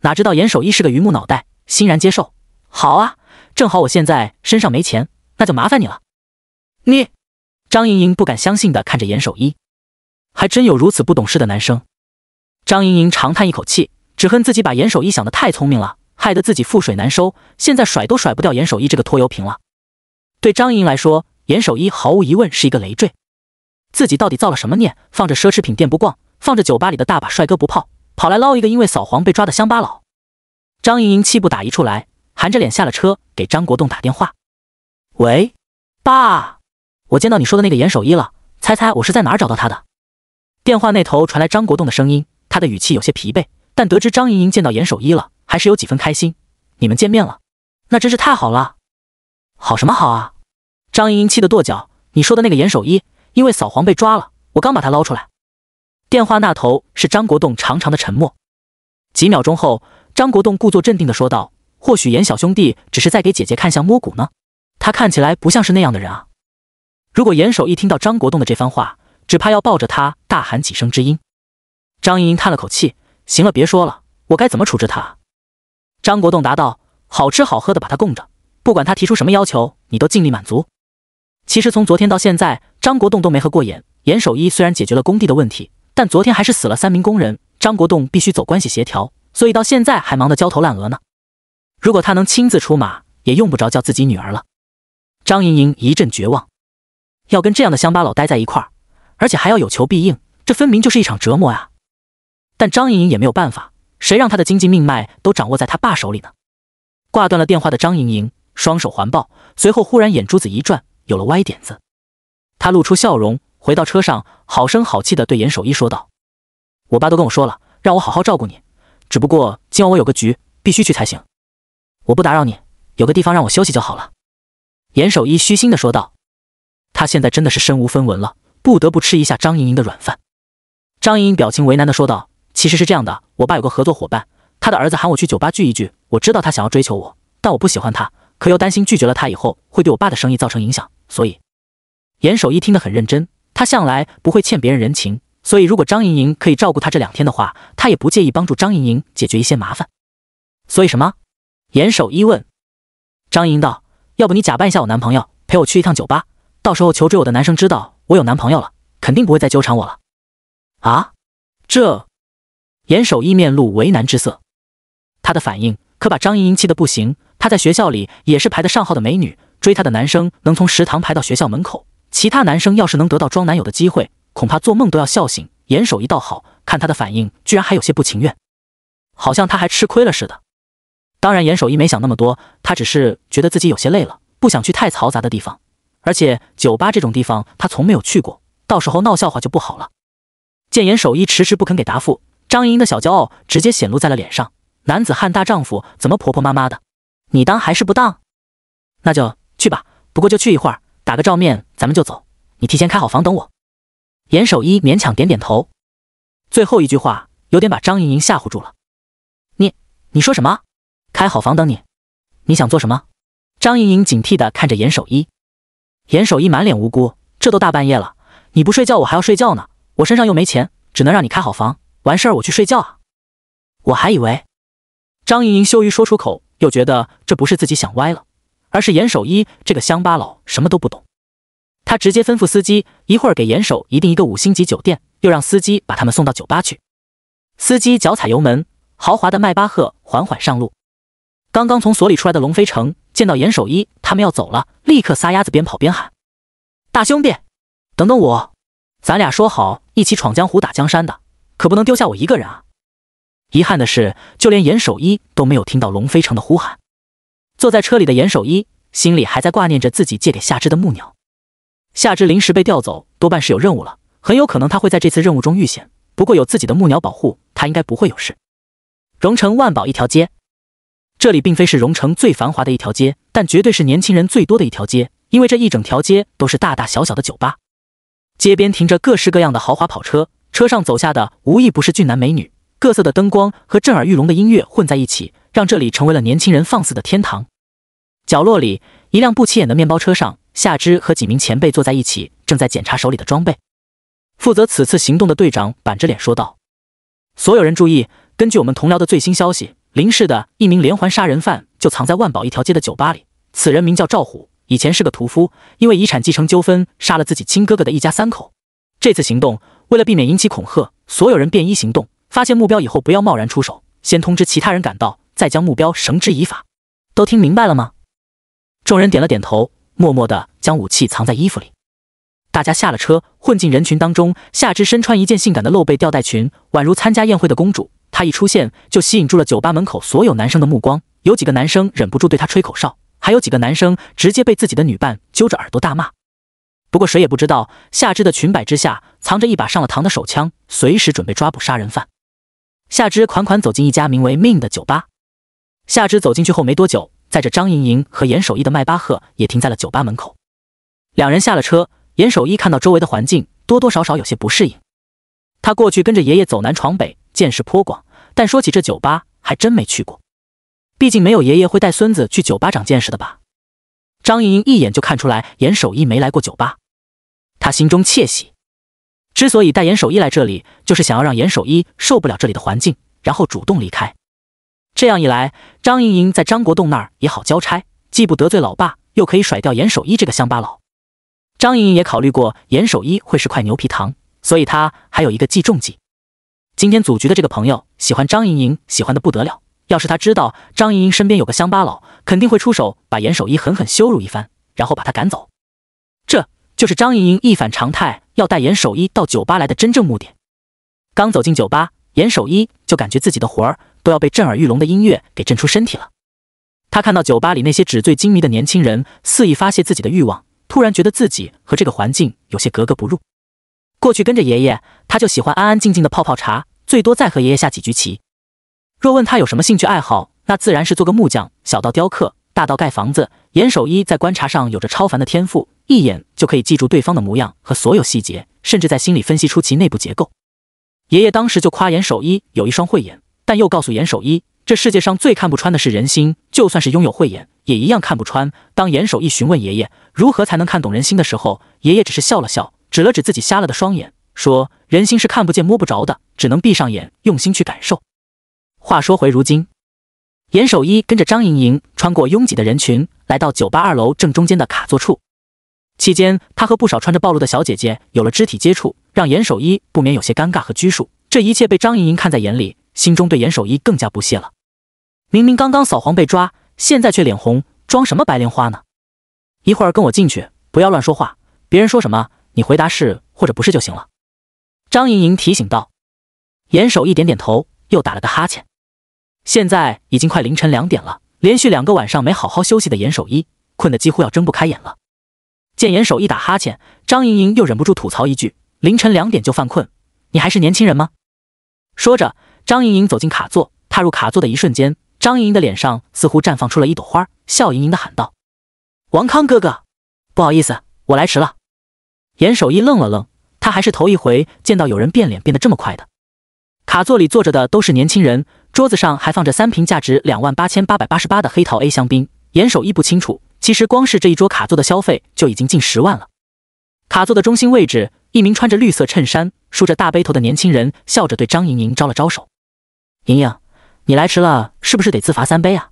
哪知道严守一是个榆木脑袋，欣然接受：“好啊，正好我现在身上没钱，那就麻烦你了。”你，张莹莹不敢相信的看着严守一，还真有如此不懂事的男生。张莹莹长叹一口气，只恨自己把严守一想得太聪明了，害得自己覆水难收，现在甩都甩不掉严守一这个拖油瓶了。对张莹莹来说，严守一毫无疑问是一个累赘。自己到底造了什么孽，放着奢侈品店不逛，放着酒吧里的大把帅哥不泡，跑来捞一个因为扫黄被抓的乡巴佬？张莹莹气不打一处来，含着脸下了车，给张国栋打电话：“喂，爸。”我见到你说的那个严守一了，猜猜我是在哪儿找到他的？电话那头传来张国栋的声音，他的语气有些疲惫，但得知张莹莹见到严守一了，还是有几分开心。你们见面了，那真是太好了。好什么好啊？张莹莹气得跺脚。你说的那个严守一，因为扫黄被抓了，我刚把他捞出来。电话那头是张国栋长长的沉默。几秒钟后，张国栋故作镇定地说道：“或许严小兄弟只是在给姐姐看相摸骨呢，他看起来不像是那样的人啊。”如果严守一听到张国栋的这番话，只怕要抱着他大喊几声知音。张莹莹叹了口气：“行了，别说了，我该怎么处置他？”张国栋答道：“好吃好喝的把他供着，不管他提出什么要求，你都尽力满足。”其实从昨天到现在，张国栋都没合过眼。严守一虽然解决了工地的问题，但昨天还是死了三名工人。张国栋必须走关系协调，所以到现在还忙得焦头烂额呢。如果他能亲自出马，也用不着叫自己女儿了。张莹莹一阵绝望。要跟这样的乡巴佬待在一块儿，而且还要有求必应，这分明就是一场折磨啊！但张莹莹也没有办法，谁让她的经济命脉都掌握在她爸手里呢？挂断了电话的张莹莹双手环抱，随后忽然眼珠子一转，有了歪点子。她露出笑容，回到车上，好声好气地对严守一说道：“我爸都跟我说了，让我好好照顾你。只不过今晚我有个局，必须去才行。我不打扰你，有个地方让我休息就好了。”严守一虚心地说道。他现在真的是身无分文了，不得不吃一下张莹莹的软饭。张莹莹表情为难的说道：“其实是这样的，我爸有个合作伙伴，他的儿子喊我去酒吧聚一聚。我知道他想要追求我，但我不喜欢他，可又担心拒绝了他以后会对我爸的生意造成影响。所以，严守一听得很认真。他向来不会欠别人人情，所以如果张莹莹可以照顾他这两天的话，他也不介意帮助张莹莹解决一些麻烦。所以什么？”严守一问张莹道：“要不你假扮一下我男朋友，陪我去一趟酒吧？”到时候，求追我的男生知道我有男朋友了，肯定不会再纠缠我了。啊，这严守一面露为难之色，他的反应可把张莹莹气得不行。她在学校里也是排得上号的美女，追她的男生能从食堂排到学校门口。其他男生要是能得到装男友的机会，恐怕做梦都要笑醒。严守一道好，看他的反应，居然还有些不情愿，好像他还吃亏了似的。当然，严守一没想那么多，他只是觉得自己有些累了，不想去太嘈杂的地方。而且酒吧这种地方，他从没有去过，到时候闹笑话就不好了。见严守一迟迟不肯给答复，张莹莹的小骄傲直接显露在了脸上。男子汉大丈夫，怎么婆婆妈妈的？你当还是不当？那就去吧，不过就去一会儿，打个照面，咱们就走。你提前开好房等我。严守一勉强点点头，最后一句话有点把张莹莹吓唬住了。你，你说什么？开好房等你？你想做什么？张莹莹警惕地看着严守一。严守一满脸无辜，这都大半夜了，你不睡觉，我还要睡觉呢。我身上又没钱，只能让你开好房，完事儿我去睡觉啊。我还以为张莹莹羞于说出口，又觉得这不是自己想歪了，而是严守一这个乡巴佬什么都不懂。他直接吩咐司机一会儿给严守一定一个五星级酒店，又让司机把他们送到酒吧去。司机脚踩油门，豪华的迈巴赫缓缓上路。刚刚从所里出来的龙飞城。见到严守一，他们要走了，立刻撒丫子边跑边喊：“大兄弟，等等我！咱俩说好一起闯江湖、打江山的，可不能丢下我一个人啊！”遗憾的是，就连严守一都没有听到龙飞城的呼喊。坐在车里的严守一心里还在挂念着自己借给夏之的木鸟。夏之临时被调走，多半是有任务了，很有可能他会在这次任务中遇险。不过有自己的木鸟保护，他应该不会有事。荣城万宝一条街。这里并非是荣城最繁华的一条街，但绝对是年轻人最多的一条街，因为这一整条街都是大大小小的酒吧。街边停着各式各样的豪华跑车，车上走下的无一不是俊男美女。各色的灯光和震耳欲聋的音乐混在一起，让这里成为了年轻人放肆的天堂。角落里，一辆不起眼的面包车上，夏之和几名前辈坐在一起，正在检查手里的装备。负责此次行动的队长板着脸说道：“所有人注意，根据我们同僚的最新消息。”林氏的一名连环杀人犯就藏在万宝一条街的酒吧里。此人名叫赵虎，以前是个屠夫，因为遗产继承纠纷杀了自己亲哥哥的一家三口。这次行动为了避免引起恐吓，所有人便衣行动。发现目标以后，不要贸然出手，先通知其他人赶到，再将目标绳之以法。都听明白了吗？众人点了点头，默默地将武器藏在衣服里。大家下了车，混进人群当中。夏芝身穿一件性感的露背吊带裙，宛如参加宴会的公主。他一出现就吸引住了酒吧门口所有男生的目光，有几个男生忍不住对他吹口哨，还有几个男生直接被自己的女伴揪着耳朵大骂。不过谁也不知道夏芝的裙摆之下藏着一把上了膛的手枪，随时准备抓捕杀人犯。夏芝款款走进一家名为“命”的酒吧。夏芝走进去后没多久，载着张莹莹和严守义的迈巴赫也停在了酒吧门口。两人下了车，严守义看到周围的环境，多多少少有些不适应。他过去跟着爷爷走南闯北，见识颇广。但说起这酒吧，还真没去过。毕竟没有爷爷会带孙子去酒吧长见识的吧？张莹莹一眼就看出来严守一没来过酒吧，她心中窃喜。之所以带严守一来这里，就是想要让严守一受不了这里的环境，然后主动离开。这样一来，张莹莹在张国栋那儿也好交差，既不得罪老爸，又可以甩掉严守一这个乡巴佬。张莹莹也考虑过严守一会是块牛皮糖，所以她还有一个计中计。今天组局的这个朋友喜欢张莹莹，喜欢的不得了。要是他知道张莹莹身边有个乡巴佬，肯定会出手把严守一狠狠羞辱一番，然后把他赶走。这就是张莹莹一反常态要带严守一到酒吧来的真正目的。刚走进酒吧，严守一就感觉自己的魂儿都要被震耳欲聋的音乐给震出身体了。他看到酒吧里那些纸醉金迷的年轻人肆意发泄自己的欲望，突然觉得自己和这个环境有些格格不入。过去跟着爷爷，他就喜欢安安静静的泡泡茶，最多再和爷爷下几局棋。若问他有什么兴趣爱好，那自然是做个木匠，小到雕刻，大到盖房子。严守一在观察上有着超凡的天赋，一眼就可以记住对方的模样和所有细节，甚至在心里分析出其内部结构。爷爷当时就夸严守一有一双慧眼，但又告诉严守一，这世界上最看不穿的是人心，就算是拥有慧眼，也一样看不穿。当严守一询问爷爷如何才能看懂人心的时候，爷爷只是笑了笑。指了指自己瞎了的双眼，说：“人心是看不见摸不着的，只能闭上眼，用心去感受。”话说回如今，严守一跟着张莹莹穿过拥挤的人群，来到酒吧二楼正中间的卡座处。期间，他和不少穿着暴露的小姐姐有了肢体接触，让严守一不免有些尴尬和拘束。这一切被张莹莹看在眼里，心中对严守一更加不屑了。明明刚刚扫黄被抓，现在却脸红，装什么白莲花呢？一会儿跟我进去，不要乱说话，别人说什么？你回答是或者不是就行了。”张莹莹提醒道。严守一点点头，又打了个哈欠。现在已经快凌晨两点了，连续两个晚上没好好休息的严守一，困得几乎要睁不开眼了。见严守一打哈欠，张莹莹又忍不住吐槽一句：“凌晨两点就犯困，你还是年轻人吗？”说着，张莹莹走进卡座，踏入卡座的一瞬间，张莹莹的脸上似乎绽放出了一朵花，笑盈盈的喊道：“王康哥哥，不好意思，我来迟了。”严守一愣了愣，他还是头一回见到有人变脸变得这么快的。卡座里坐着的都是年轻人，桌子上还放着三瓶价值两万八千八百八十八的黑桃 A 香槟。严守一不清楚，其实光是这一桌卡座的消费就已经近十万了。卡座的中心位置，一名穿着绿色衬衫、梳着大背头的年轻人笑着对张莹莹招了招手：“莹莹，你来迟了，是不是得自罚三杯啊？”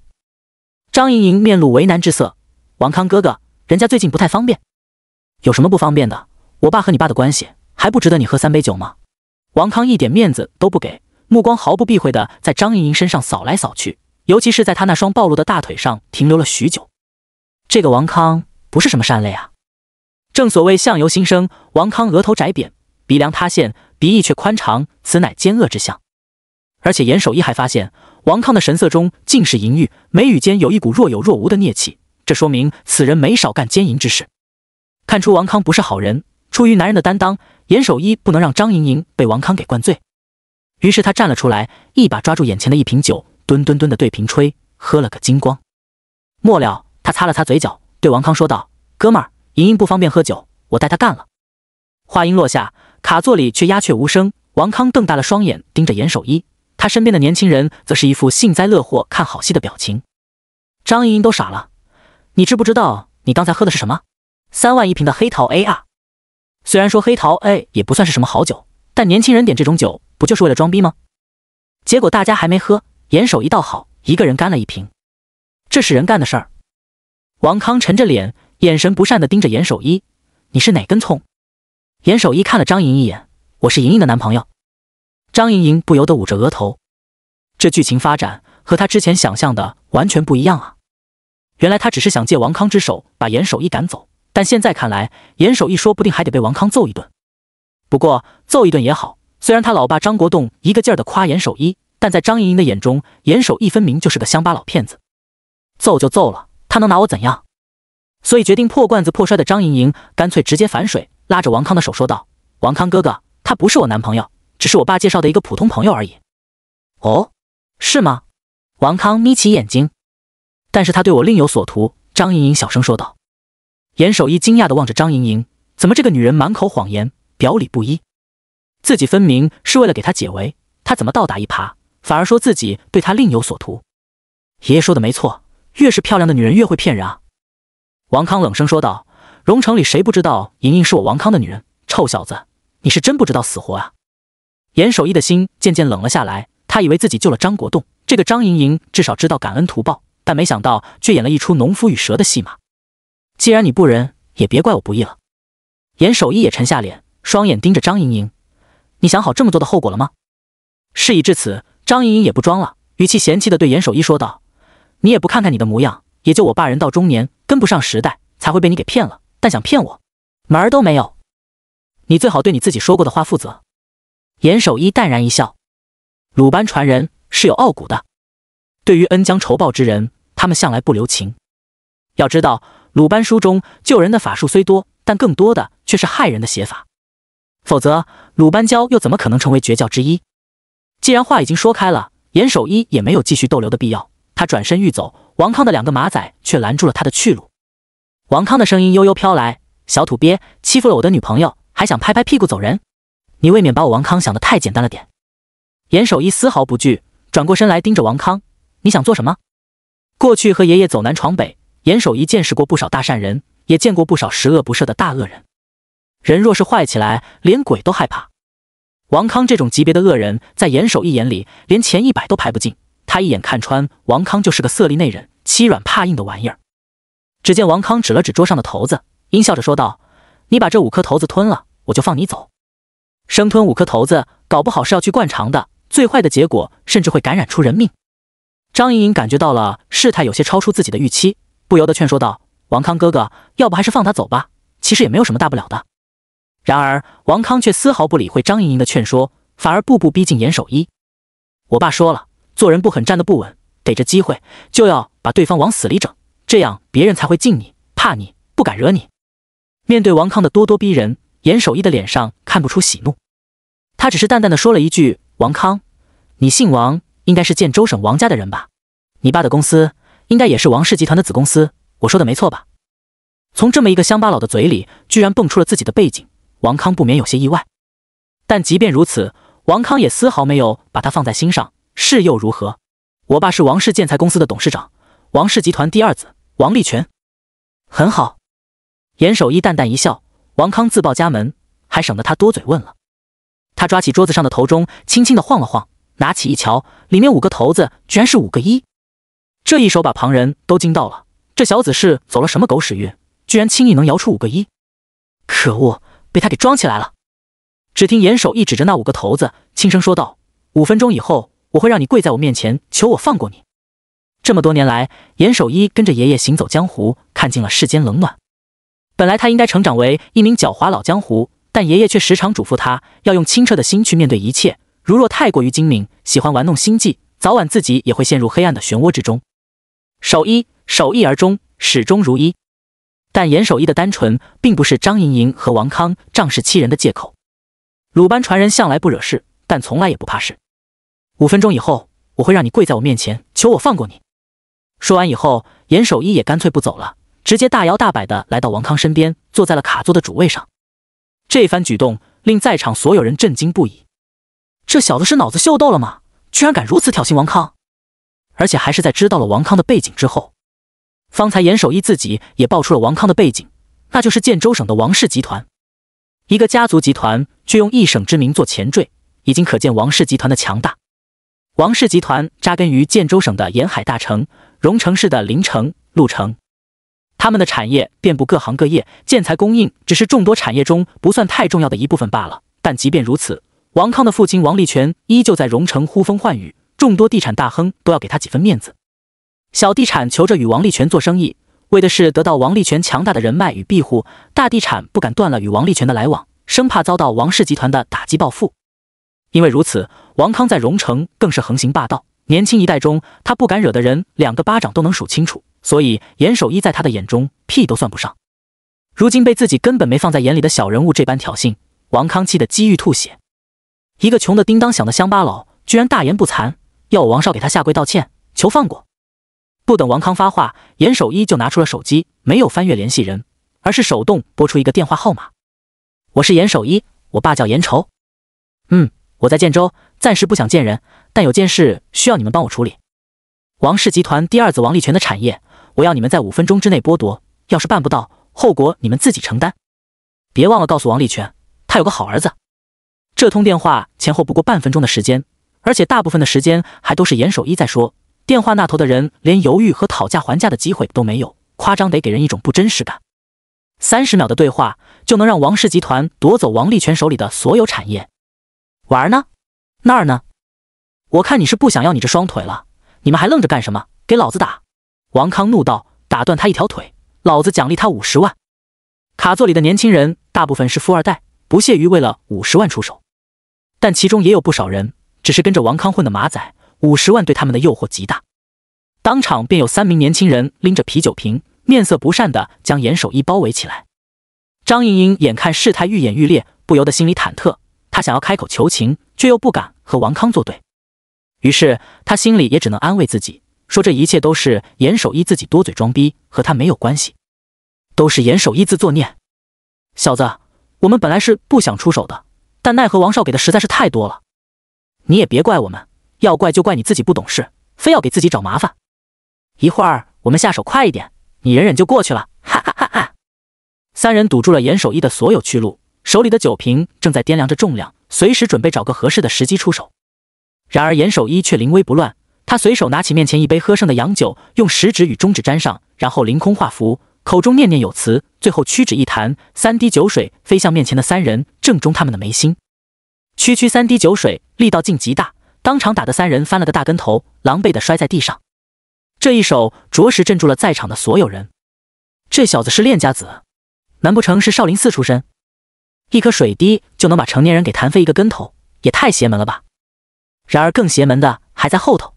张莹莹面露为难之色：“王康哥哥，人家最近不太方便，有什么不方便的？”我爸和你爸的关系还不值得你喝三杯酒吗？王康一点面子都不给，目光毫不避讳的在张莹莹身上扫来扫去，尤其是在她那双暴露的大腿上停留了许久。这个王康不是什么善类啊！正所谓相由心生，王康额头窄扁，鼻梁塌陷，鼻翼却宽长，此乃奸恶之相。而且严守义还发现，王康的神色中尽是淫欲，眉宇间有一股若有若无的孽气，这说明此人没少干奸淫之事。看出王康不是好人。出于男人的担当，严守一不能让张莹莹被王康给灌醉，于是他站了出来，一把抓住眼前的一瓶酒，吨吨吨的对瓶吹，喝了个精光。末了，他擦了擦嘴角，对王康说道：“哥们儿，莹莹不方便喝酒，我带她干了。”话音落下，卡座里却鸦雀无声。王康瞪大了双眼，盯着严守一；他身边的年轻人则是一副幸灾乐祸、看好戏的表情。张莹莹都傻了：“你知不知道你刚才喝的是什么？三万一瓶的黑桃 A 二。”虽然说黑桃 A 也不算是什么好酒，但年轻人点这种酒不就是为了装逼吗？结果大家还没喝，严守一倒好，一个人干了一瓶，这是人干的事儿。王康沉着脸，眼神不善的盯着严守一：“你是哪根葱？”严守一看了张莹一眼：“我是莹莹的男朋友。”张莹莹不由得捂着额头，这剧情发展和她之前想象的完全不一样啊！原来他只是想借王康之手把严守一赶走。但现在看来，严守一说不定还得被王康揍一顿。不过揍一顿也好，虽然他老爸张国栋一个劲儿的夸严守一，但在张莹莹的眼中，严守一分明就是个乡巴佬骗子。揍就揍了，他能拿我怎样？所以决定破罐子破摔的张莹莹干脆直接反水，拉着王康的手说道：“王康哥哥，他不是我男朋友，只是我爸介绍的一个普通朋友而已。”哦，是吗？王康眯起眼睛。但是他对我另有所图，张莹莹小声说道。严守一惊讶的望着张莹莹，怎么这个女人满口谎言，表里不一？自己分明是为了给她解围，她怎么倒打一耙，反而说自己对她另有所图？爷爷说的没错，越是漂亮的女人越会骗人啊！王康冷声说道：“荣城里谁不知道莹莹是我王康的女人？臭小子，你是真不知道死活啊！”严守一的心渐渐冷了下来，他以为自己救了张国栋，这个张莹莹至少知道感恩图报，但没想到却演了一出农夫与蛇的戏码。既然你不仁，也别怪我不义了。严守一也沉下脸，双眼盯着张莹莹：“你想好这么做的后果了吗？”事已至此，张莹莹也不装了，语气嫌弃的对严守一说道：“你也不看看你的模样，也就我爸人到中年跟不上时代，才会被你给骗了。但想骗我，门儿都没有。你最好对你自己说过的话负责。”严守一淡然一笑：“鲁班传人是有傲骨的，对于恩将仇报之人，他们向来不留情。要知道。”鲁班书中救人的法术虽多，但更多的却是害人的邪法。否则，鲁班教又怎么可能成为绝教之一？既然话已经说开了，严守一也没有继续逗留的必要。他转身欲走，王康的两个马仔却拦住了他的去路。王康的声音悠悠飘来：“小土鳖，欺负了我的女朋友，还想拍拍屁股走人？你未免把我王康想得太简单了点。”严守一丝毫不惧，转过身来盯着王康：“你想做什么？过去和爷爷走南闯北。”严守一见识过不少大善人，也见过不少十恶不赦的大恶人。人若是坏起来，连鬼都害怕。王康这种级别的恶人，在严守一眼里连前一百都排不进。他一眼看穿，王康就是个色厉内荏、欺软怕硬的玩意儿。只见王康指了指桌上的头子，阴笑着说道：“你把这五颗头子吞了，我就放你走。生吞五颗头子，搞不好是要去灌肠的。最坏的结果，甚至会感染出人命。”张莹莹感觉到了，事态有些超出自己的预期。不由得劝说道：“王康哥哥，要不还是放他走吧，其实也没有什么大不了的。”然而，王康却丝毫不理会张莹莹的劝说，反而步步逼近严守一。我爸说了，做人不狠，站得不稳。逮着机会，就要把对方往死里整，这样别人才会敬你、怕你、不敢惹你。面对王康的咄咄逼人，严守一的脸上看不出喜怒，他只是淡淡的说了一句：“王康，你姓王，应该是建州省王家的人吧？你爸的公司。”应该也是王氏集团的子公司，我说的没错吧？从这么一个乡巴佬的嘴里，居然蹦出了自己的背景，王康不免有些意外。但即便如此，王康也丝毫没有把他放在心上。是又如何？我爸是王氏建材公司的董事长，王氏集团第二子王立权。很好。严守一淡淡一笑，王康自报家门，还省得他多嘴问了。他抓起桌子上的骰盅，轻轻的晃了晃，拿起一瞧，里面五个骰子居然是五个一。这一手把旁人都惊到了，这小子是走了什么狗屎运，居然轻易能摇出五个一！可恶，被他给装起来了！只听严守一指着那五个头子，轻声说道：“五分钟以后，我会让你跪在我面前，求我放过你。”这么多年来，严守一跟着爷爷行走江湖，看尽了世间冷暖。本来他应该成长为一名狡猾老江湖，但爷爷却时常嘱咐他要用清澈的心去面对一切。如若太过于精明，喜欢玩弄心计，早晚自己也会陷入黑暗的漩涡之中。守一守一而终，始终如一。但严守一的单纯，并不是张莹莹和王康仗势欺人的借口。鲁班传人向来不惹事，但从来也不怕事。五分钟以后，我会让你跪在我面前，求我放过你。说完以后，严守一也干脆不走了，直接大摇大摆的来到王康身边，坐在了卡座的主位上。这番举动令在场所有人震惊不已。这小子是脑子秀逗了吗？居然敢如此挑衅王康！而且还是在知道了王康的背景之后，方才严守一自己也爆出了王康的背景，那就是建州省的王氏集团，一个家族集团却用一省之名做前缀，已经可见王氏集团的强大。王氏集团扎根于建州省的沿海大城荣城市的临城、鹿城，他们的产业遍布各行各业，建材供应只是众多产业中不算太重要的一部分罢了。但即便如此，王康的父亲王立权依旧在荣城呼风唤雨。众多地产大亨都要给他几分面子，小地产求着与王立权做生意，为的是得到王立权强大的人脉与庇护。大地产不敢断了与王立权的来往，生怕遭到王氏集团的打击报复。因为如此，王康在荣城更是横行霸道。年轻一代中，他不敢惹的人，两个巴掌都能数清楚。所以，严守一在他的眼中屁都算不上。如今被自己根本没放在眼里的小人物这般挑衅，王康气得几欲吐血。一个穷的叮当响的乡巴佬，居然大言不惭！要我王少给他下跪道歉，求放过。不等王康发话，严守一就拿出了手机，没有翻阅联系人，而是手动拨出一个电话号码。我是严守一，我爸叫严愁。嗯，我在建州，暂时不想见人，但有件事需要你们帮我处理。王氏集团第二子王立权的产业，我要你们在五分钟之内剥夺。要是办不到，后果你们自己承担。别忘了告诉王立权，他有个好儿子。这通电话前后不过半分钟的时间。而且大部分的时间还都是严守一在说，电话那头的人连犹豫和讨价还价的机会都没有，夸张得给人一种不真实感。三十秒的对话就能让王氏集团夺走王立权手里的所有产业，玩呢？那儿呢？我看你是不想要你这双腿了。你们还愣着干什么？给老子打！王康怒道：“打断他一条腿，老子奖励他五十万。”卡座里的年轻人大部分是富二代，不屑于为了五十万出手，但其中也有不少人。只是跟着王康混的马仔，五十万对他们的诱惑极大，当场便有三名年轻人拎着啤酒瓶，面色不善的将严守一包围起来。张莹莹眼看事态愈演愈烈，不由得心里忐忑。她想要开口求情，却又不敢和王康作对，于是她心里也只能安慰自己，说这一切都是严守一自己多嘴装逼，和他没有关系，都是严守一自作孽。小子，我们本来是不想出手的，但奈何王少给的实在是太多了。你也别怪我们，要怪就怪你自己不懂事，非要给自己找麻烦。一会儿我们下手快一点，你忍忍就过去了。哈哈哈！哈！三人堵住了严守一的所有去路，手里的酒瓶正在掂量着重量，随时准备找个合适的时机出手。然而严守一却临危不乱，他随手拿起面前一杯喝剩的洋酒，用食指与中指沾上，然后凌空画符，口中念念有词，最后屈指一弹，三滴酒水飞向面前的三人，正中他们的眉心。区区三滴酒水，力道劲极大，当场打的三人翻了个大跟头，狼狈的摔在地上。这一手着实镇住了在场的所有人。这小子是练家子，难不成是少林寺出身？一颗水滴就能把成年人给弹飞一个跟头，也太邪门了吧！然而更邪门的还在后头。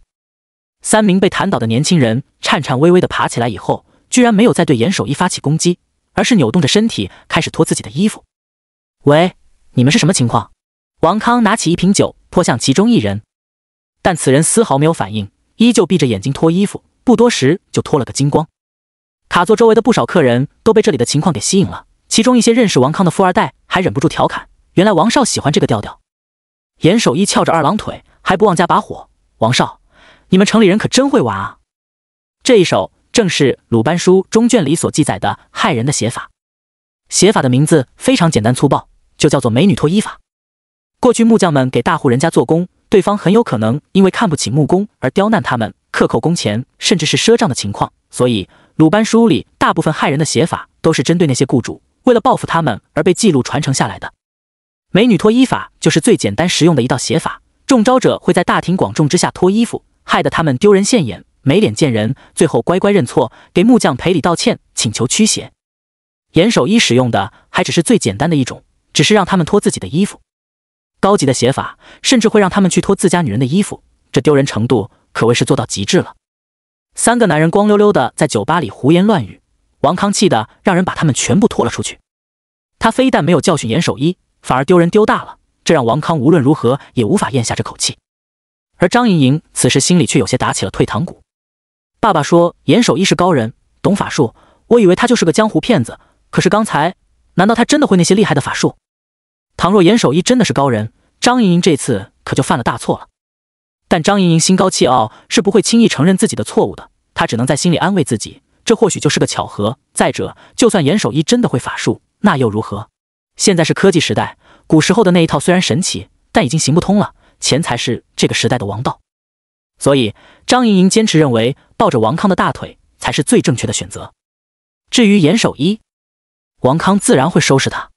三名被弹倒的年轻人颤颤巍巍的爬起来以后，居然没有再对严守一发起攻击，而是扭动着身体开始脱自己的衣服。喂，你们是什么情况？王康拿起一瓶酒泼向其中一人，但此人丝毫没有反应，依旧闭着眼睛脱衣服。不多时就脱了个精光。卡座周围的不少客人都被这里的情况给吸引了，其中一些认识王康的富二代还忍不住调侃：“原来王少喜欢这个调调。”严守一翘着二郎腿，还不忘加把火：“王少，你们城里人可真会玩啊！”这一手正是《鲁班书》中卷里所记载的害人的写法，写法的名字非常简单粗暴，就叫做“美女脱衣法”。过去木匠们给大户人家做工，对方很有可能因为看不起木工而刁难他们，克扣工钱，甚至是赊账的情况。所以鲁班书里大部分害人的写法都是针对那些雇主，为了报复他们而被记录传承下来的。美女脱衣法就是最简单实用的一道写法，中招者会在大庭广众之下脱衣服，害得他们丢人现眼，没脸见人，最后乖乖认错，给木匠赔礼道歉，请求驱邪。严守一使用的还只是最简单的一种，只是让他们脱自己的衣服。高级的写法，甚至会让他们去脱自家女人的衣服，这丢人程度可谓是做到极致了。三个男人光溜溜的在酒吧里胡言乱语，王康气得让人把他们全部拖了出去。他非但没有教训严守一，反而丢人丢大了，这让王康无论如何也无法咽下这口气。而张莹莹此时心里却有些打起了退堂鼓。爸爸说严守一是高人，懂法术，我以为他就是个江湖骗子。可是刚才，难道他真的会那些厉害的法术？倘若严守一真的是高人。张莹莹这次可就犯了大错了，但张莹莹心高气傲，是不会轻易承认自己的错误的。她只能在心里安慰自己，这或许就是个巧合。再者，就算严守一真的会法术，那又如何？现在是科技时代，古时候的那一套虽然神奇，但已经行不通了。钱才是这个时代的王道，所以张莹莹坚持认为，抱着王康的大腿才是最正确的选择。至于严守一，王康自然会收拾他。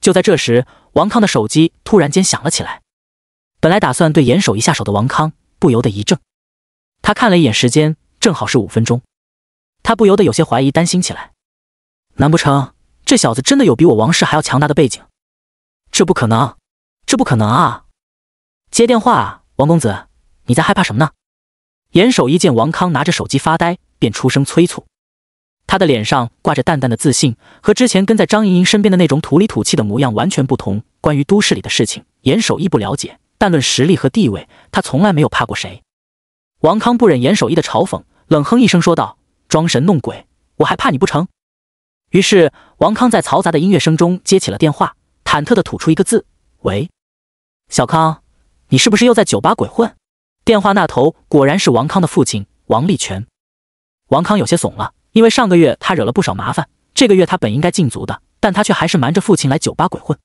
就在这时。王康的手机突然间响了起来，本来打算对严守一下手的王康不由得一怔，他看了一眼时间，正好是五分钟，他不由得有些怀疑担心起来，难不成这小子真的有比我王氏还要强大的背景？这不可能，这不可能啊！接电话，王公子，你在害怕什么呢？严守一见王康拿着手机发呆，便出声催促。他的脸上挂着淡淡的自信，和之前跟在张莹莹身边的那种土里土气的模样完全不同。关于都市里的事情，严守一不了解，但论实力和地位，他从来没有怕过谁。王康不忍严守一的嘲讽，冷哼一声说道：“装神弄鬼，我还怕你不成？”于是，王康在嘈杂的音乐声中接起了电话，忐忑地吐出一个字：“喂。”“小康，你是不是又在酒吧鬼混？”电话那头果然是王康的父亲王立全。王康有些怂了。因为上个月他惹了不少麻烦，这个月他本应该禁足的，但他却还是瞒着父亲来酒吧鬼混。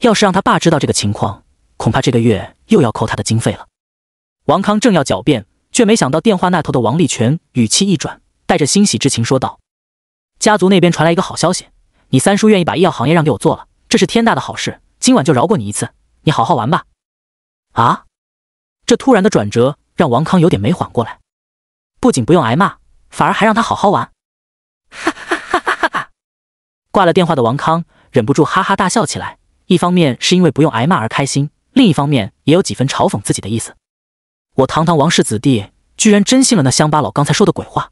要是让他爸知道这个情况，恐怕这个月又要扣他的经费了。王康正要狡辩，却没想到电话那头的王立权语气一转，带着欣喜之情说道：“家族那边传来一个好消息，你三叔愿意把医药行业让给我做了，这是天大的好事。今晚就饶过你一次，你好好玩吧。”啊！这突然的转折让王康有点没缓过来，不仅不用挨骂。反而还让他好好玩，哈哈哈哈哈哈！挂了电话的王康忍不住哈哈大笑起来。一方面是因为不用挨骂而开心，另一方面也有几分嘲讽自己的意思。我堂堂王氏子弟，居然真信了那乡巴佬刚才说的鬼话。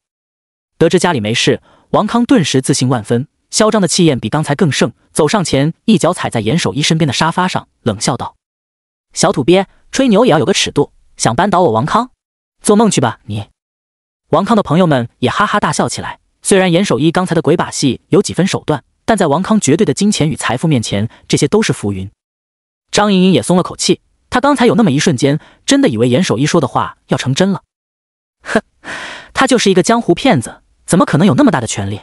得知家里没事，王康顿时自信万分，嚣张的气焰比刚才更盛。走上前，一脚踩在严守一身边的沙发上，冷笑道：“小土鳖，吹牛也要有个尺度！想扳倒我王康，做梦去吧你！”王康的朋友们也哈哈大笑起来。虽然严守一刚才的鬼把戏有几分手段，但在王康绝对的金钱与财富面前，这些都是浮云。张莹莹也松了口气，她刚才有那么一瞬间，真的以为严守一说的话要成真了。哼，他就是一个江湖骗子，怎么可能有那么大的权利？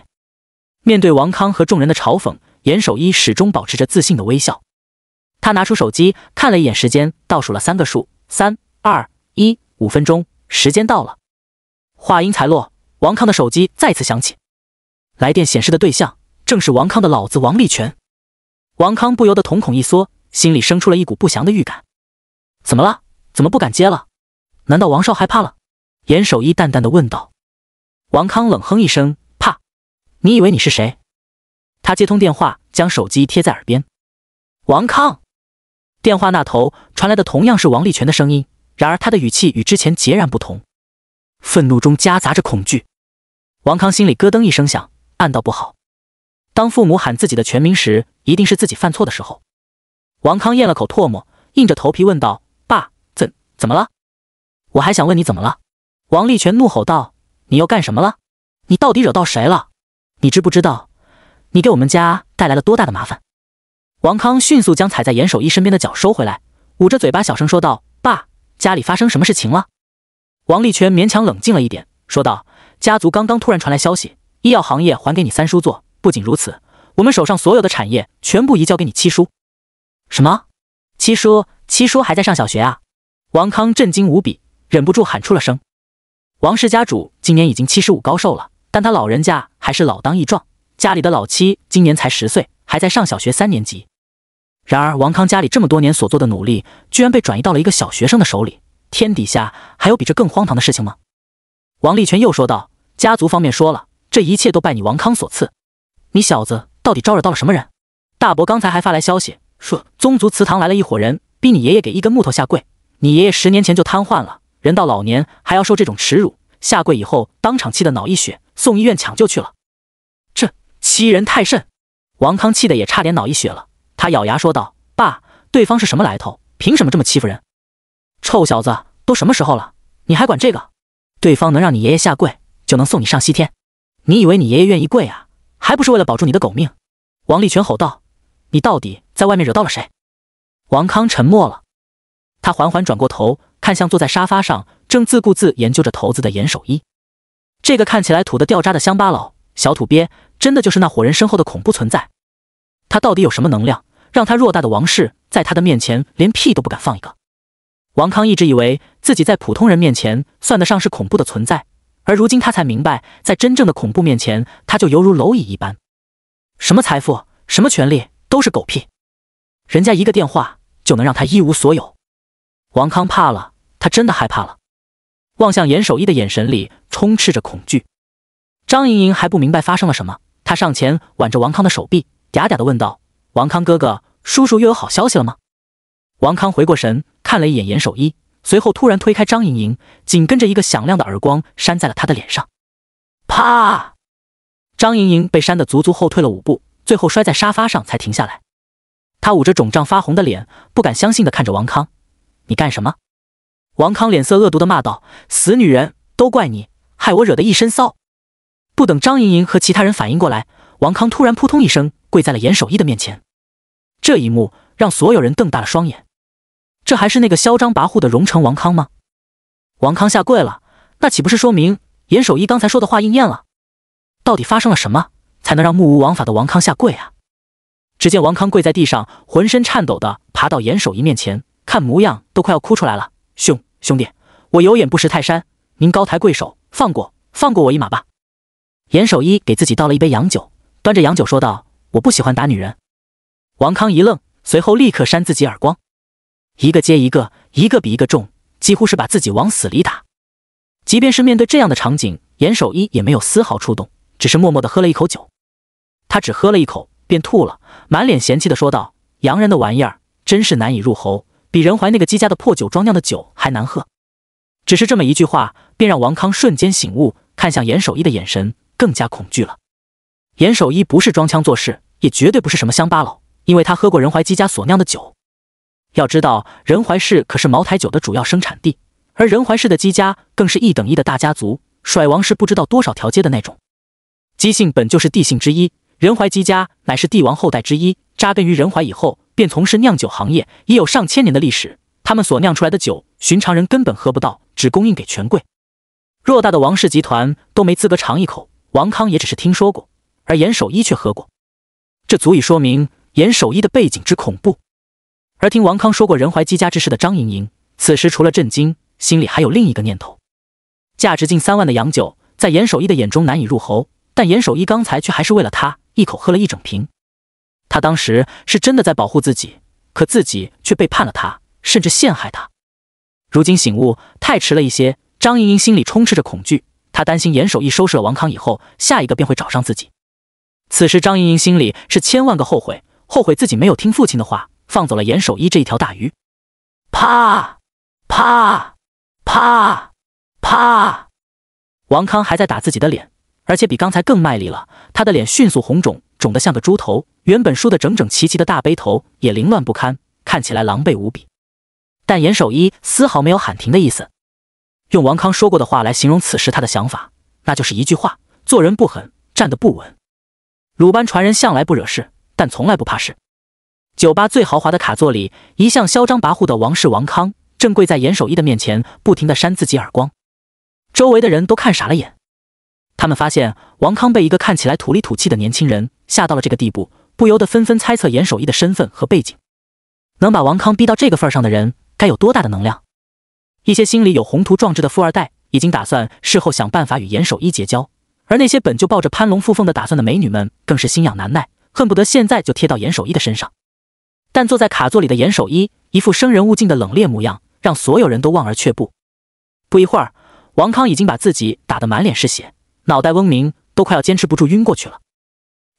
面对王康和众人的嘲讽，严守一始终保持着自信的微笑。他拿出手机看了一眼时间，倒数了三个数：三、二、一。五分钟，时间到了。话音才落，王康的手机再次响起，来电显示的对象正是王康的老子王立权。王康不由得瞳孔一缩，心里生出了一股不祥的预感。怎么了？怎么不敢接了？难道王少害怕了？严守一淡淡的问道。王康冷哼一声：“怕？你以为你是谁？”他接通电话，将手机贴在耳边。王康，电话那头传来的同样是王立权的声音，然而他的语气与之前截然不同。愤怒中夹杂着恐惧，王康心里咯噔一声，响，暗道不好。当父母喊自己的全名时，一定是自己犯错的时候。王康咽了口唾沫，硬着头皮问道：“爸，怎怎么了？我还想问你怎么了。”王立全怒吼道：“你又干什么了？你到底惹到谁了？你知不知道，你给我们家带来了多大的麻烦？”王康迅速将踩在严守义身边的脚收回来，捂着嘴巴小声说道：“爸，家里发生什么事情了？”王立权勉强冷静了一点，说道：“家族刚刚突然传来消息，医药行业还给你三叔做。不仅如此，我们手上所有的产业全部移交给你七叔。”“什么？七叔？七叔还在上小学啊？”王康震惊无比，忍不住喊出了声。王氏家主今年已经七十五高寿了，但他老人家还是老当益壮。家里的老七今年才十岁，还在上小学三年级。然而，王康家里这么多年所做的努力，居然被转移到了一个小学生的手里。天底下还有比这更荒唐的事情吗？王立权又说道：“家族方面说了，这一切都拜你王康所赐。你小子到底招惹到了什么人？大伯刚才还发来消息说，宗族祠堂来了一伙人，逼你爷爷给一根木头下跪。你爷爷十年前就瘫痪了，人到老年还要受这种耻辱，下跪以后当场气得脑溢血，送医院抢救去了。这欺人太甚！”王康气得也差点脑溢血了，他咬牙说道：“爸，对方是什么来头？凭什么这么欺负人？”臭小子，都什么时候了，你还管这个？对方能让你爷爷下跪，就能送你上西天。你以为你爷爷愿意跪啊？还不是为了保住你的狗命？王立权吼道：“你到底在外面惹到了谁？”王康沉默了，他缓缓转过头，看向坐在沙发上正自顾自研究着头子的严守一。这个看起来土的掉渣的乡巴佬、小土鳖，真的就是那伙人身后的恐怖存在？他到底有什么能量，让他偌大的王室在他的面前连屁都不敢放一个？王康一直以为自己在普通人面前算得上是恐怖的存在，而如今他才明白，在真正的恐怖面前，他就犹如蝼蚁一般。什么财富，什么权利，都是狗屁。人家一个电话就能让他一无所有。王康怕了，他真的害怕了。望向严守一的眼神里充斥着恐惧。张莹莹还不明白发生了什么，她上前挽着王康的手臂，嗲嗲的问道：“王康哥哥，叔叔又有好消息了吗？”王康回过神。看了一眼严守一，随后突然推开张莹莹，紧跟着一个响亮的耳光扇在了他的脸上。啪！张莹莹被扇得足足后退了五步，最后摔在沙发上才停下来。她捂着肿胀发红的脸，不敢相信的看着王康：“你干什么？”王康脸色恶毒的骂道：“死女人，都怪你，害我惹得一身骚。”不等张莹莹和其他人反应过来，王康突然扑通一声跪在了严守一的面前。这一幕让所有人瞪大了双眼。这还是那个嚣张跋扈的荣城王康吗？王康下跪了，那岂不是说明严守一刚才说的话应验了？到底发生了什么才能让目无王法的王康下跪啊？只见王康跪在地上，浑身颤抖的爬到严守一面前，看模样都快要哭出来了。兄兄弟，我有眼不识泰山，您高抬贵手，放过放过我一马吧。严守一给自己倒了一杯洋酒，端着洋酒说道：“我不喜欢打女人。”王康一愣，随后立刻扇自己耳光。一个接一个，一个比一个重，几乎是把自己往死里打。即便是面对这样的场景，严守一也没有丝毫触动，只是默默地喝了一口酒。他只喝了一口便吐了，满脸嫌弃地说道：“洋人的玩意儿真是难以入喉，比仁怀那个姬家的破酒庄酿的酒还难喝。”只是这么一句话，便让王康瞬间醒悟，看向严守一的眼神更加恐惧了。严守一不是装腔作势，也绝对不是什么乡巴佬，因为他喝过仁怀姬家所酿的酒。要知道，仁怀市可是茅台酒的主要生产地，而仁怀市的姬家更是一等一的大家族，甩王是不知道多少条街的那种。姬姓本就是帝姓之一，仁怀姬家乃是帝王后代之一，扎根于仁怀以后，便从事酿酒行业，已有上千年的历史。他们所酿出来的酒，寻常人根本喝不到，只供应给权贵。偌大的王氏集团都没资格尝一口，王康也只是听说过，而严守一却喝过，这足以说明严守一的背景之恐怖。而听王康说过仁怀姬家之事的张莹莹，此时除了震惊，心里还有另一个念头：价值近三万的洋酒，在严守一的眼中难以入喉，但严守一刚才却还是为了他一口喝了一整瓶。他当时是真的在保护自己，可自己却背叛了他，甚至陷害他。如今醒悟太迟了一些，张莹莹心里充斥着恐惧，她担心严守一收拾了王康以后，下一个便会找上自己。此时，张莹莹心里是千万个后悔，后悔自己没有听父亲的话。放走了严守一这一条大鱼，啪啪啪啪！王康还在打自己的脸，而且比刚才更卖力了。他的脸迅速红肿，肿得像个猪头。原本梳得整整齐齐的大背头也凌乱不堪，看起来狼狈无比。但严守一丝毫没有喊停的意思。用王康说过的话来形容此时他的想法，那就是一句话：做人不狠，站得不稳。鲁班传人向来不惹事，但从来不怕事。酒吧最豪华的卡座里，一向嚣张跋扈的王氏王康正跪在严守一的面前，不停地扇自己耳光。周围的人都看傻了眼，他们发现王康被一个看起来土里土气的年轻人吓到了这个地步，不由得纷纷猜测严守一的身份和背景。能把王康逼到这个份上的人，该有多大的能量？一些心里有宏图壮志的富二代已经打算事后想办法与严守一结交，而那些本就抱着攀龙附凤的打算的美女们，更是心痒难耐，恨不得现在就贴到严守一的身上。但坐在卡座里的严守一一副生人勿近的冷冽模样，让所有人都望而却步。不一会儿，王康已经把自己打得满脸是血，脑袋嗡鸣，都快要坚持不住晕过去了。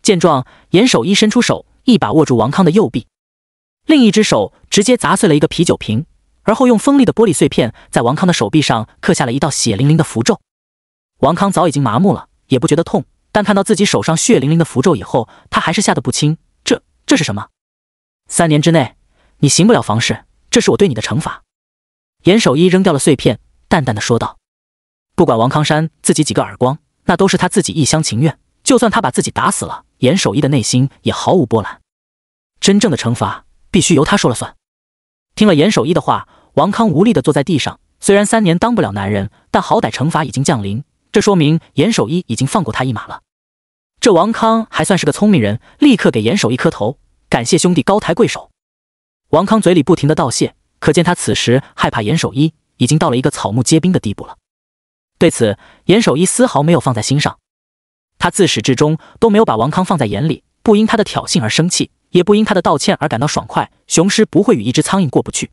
见状，严守一伸出手，一把握住王康的右臂，另一只手直接砸碎了一个啤酒瓶，而后用锋利的玻璃碎片在王康的手臂上刻下了一道血淋淋的符咒。王康早已经麻木了，也不觉得痛，但看到自己手上血淋淋的符咒以后，他还是吓得不轻。这这是什么？三年之内，你行不了房事，这是我对你的惩罚。”严守一扔掉了碎片，淡淡的说道。“不管王康山自己几个耳光，那都是他自己一厢情愿。就算他把自己打死了，严守一的内心也毫无波澜。真正的惩罚必须由他说了算。”听了严守一的话，王康无力的坐在地上。虽然三年当不了男人，但好歹惩罚已经降临，这说明严守一已经放过他一马了。这王康还算是个聪明人，立刻给严守一磕头。感谢兄弟高抬贵手，王康嘴里不停的道谢，可见他此时害怕严守一已经到了一个草木皆兵的地步了。对此，严守一丝毫没有放在心上，他自始至终都没有把王康放在眼里，不因他的挑衅而生气，也不因他的道歉而感到爽快。雄狮不会与一只苍蝇过不去。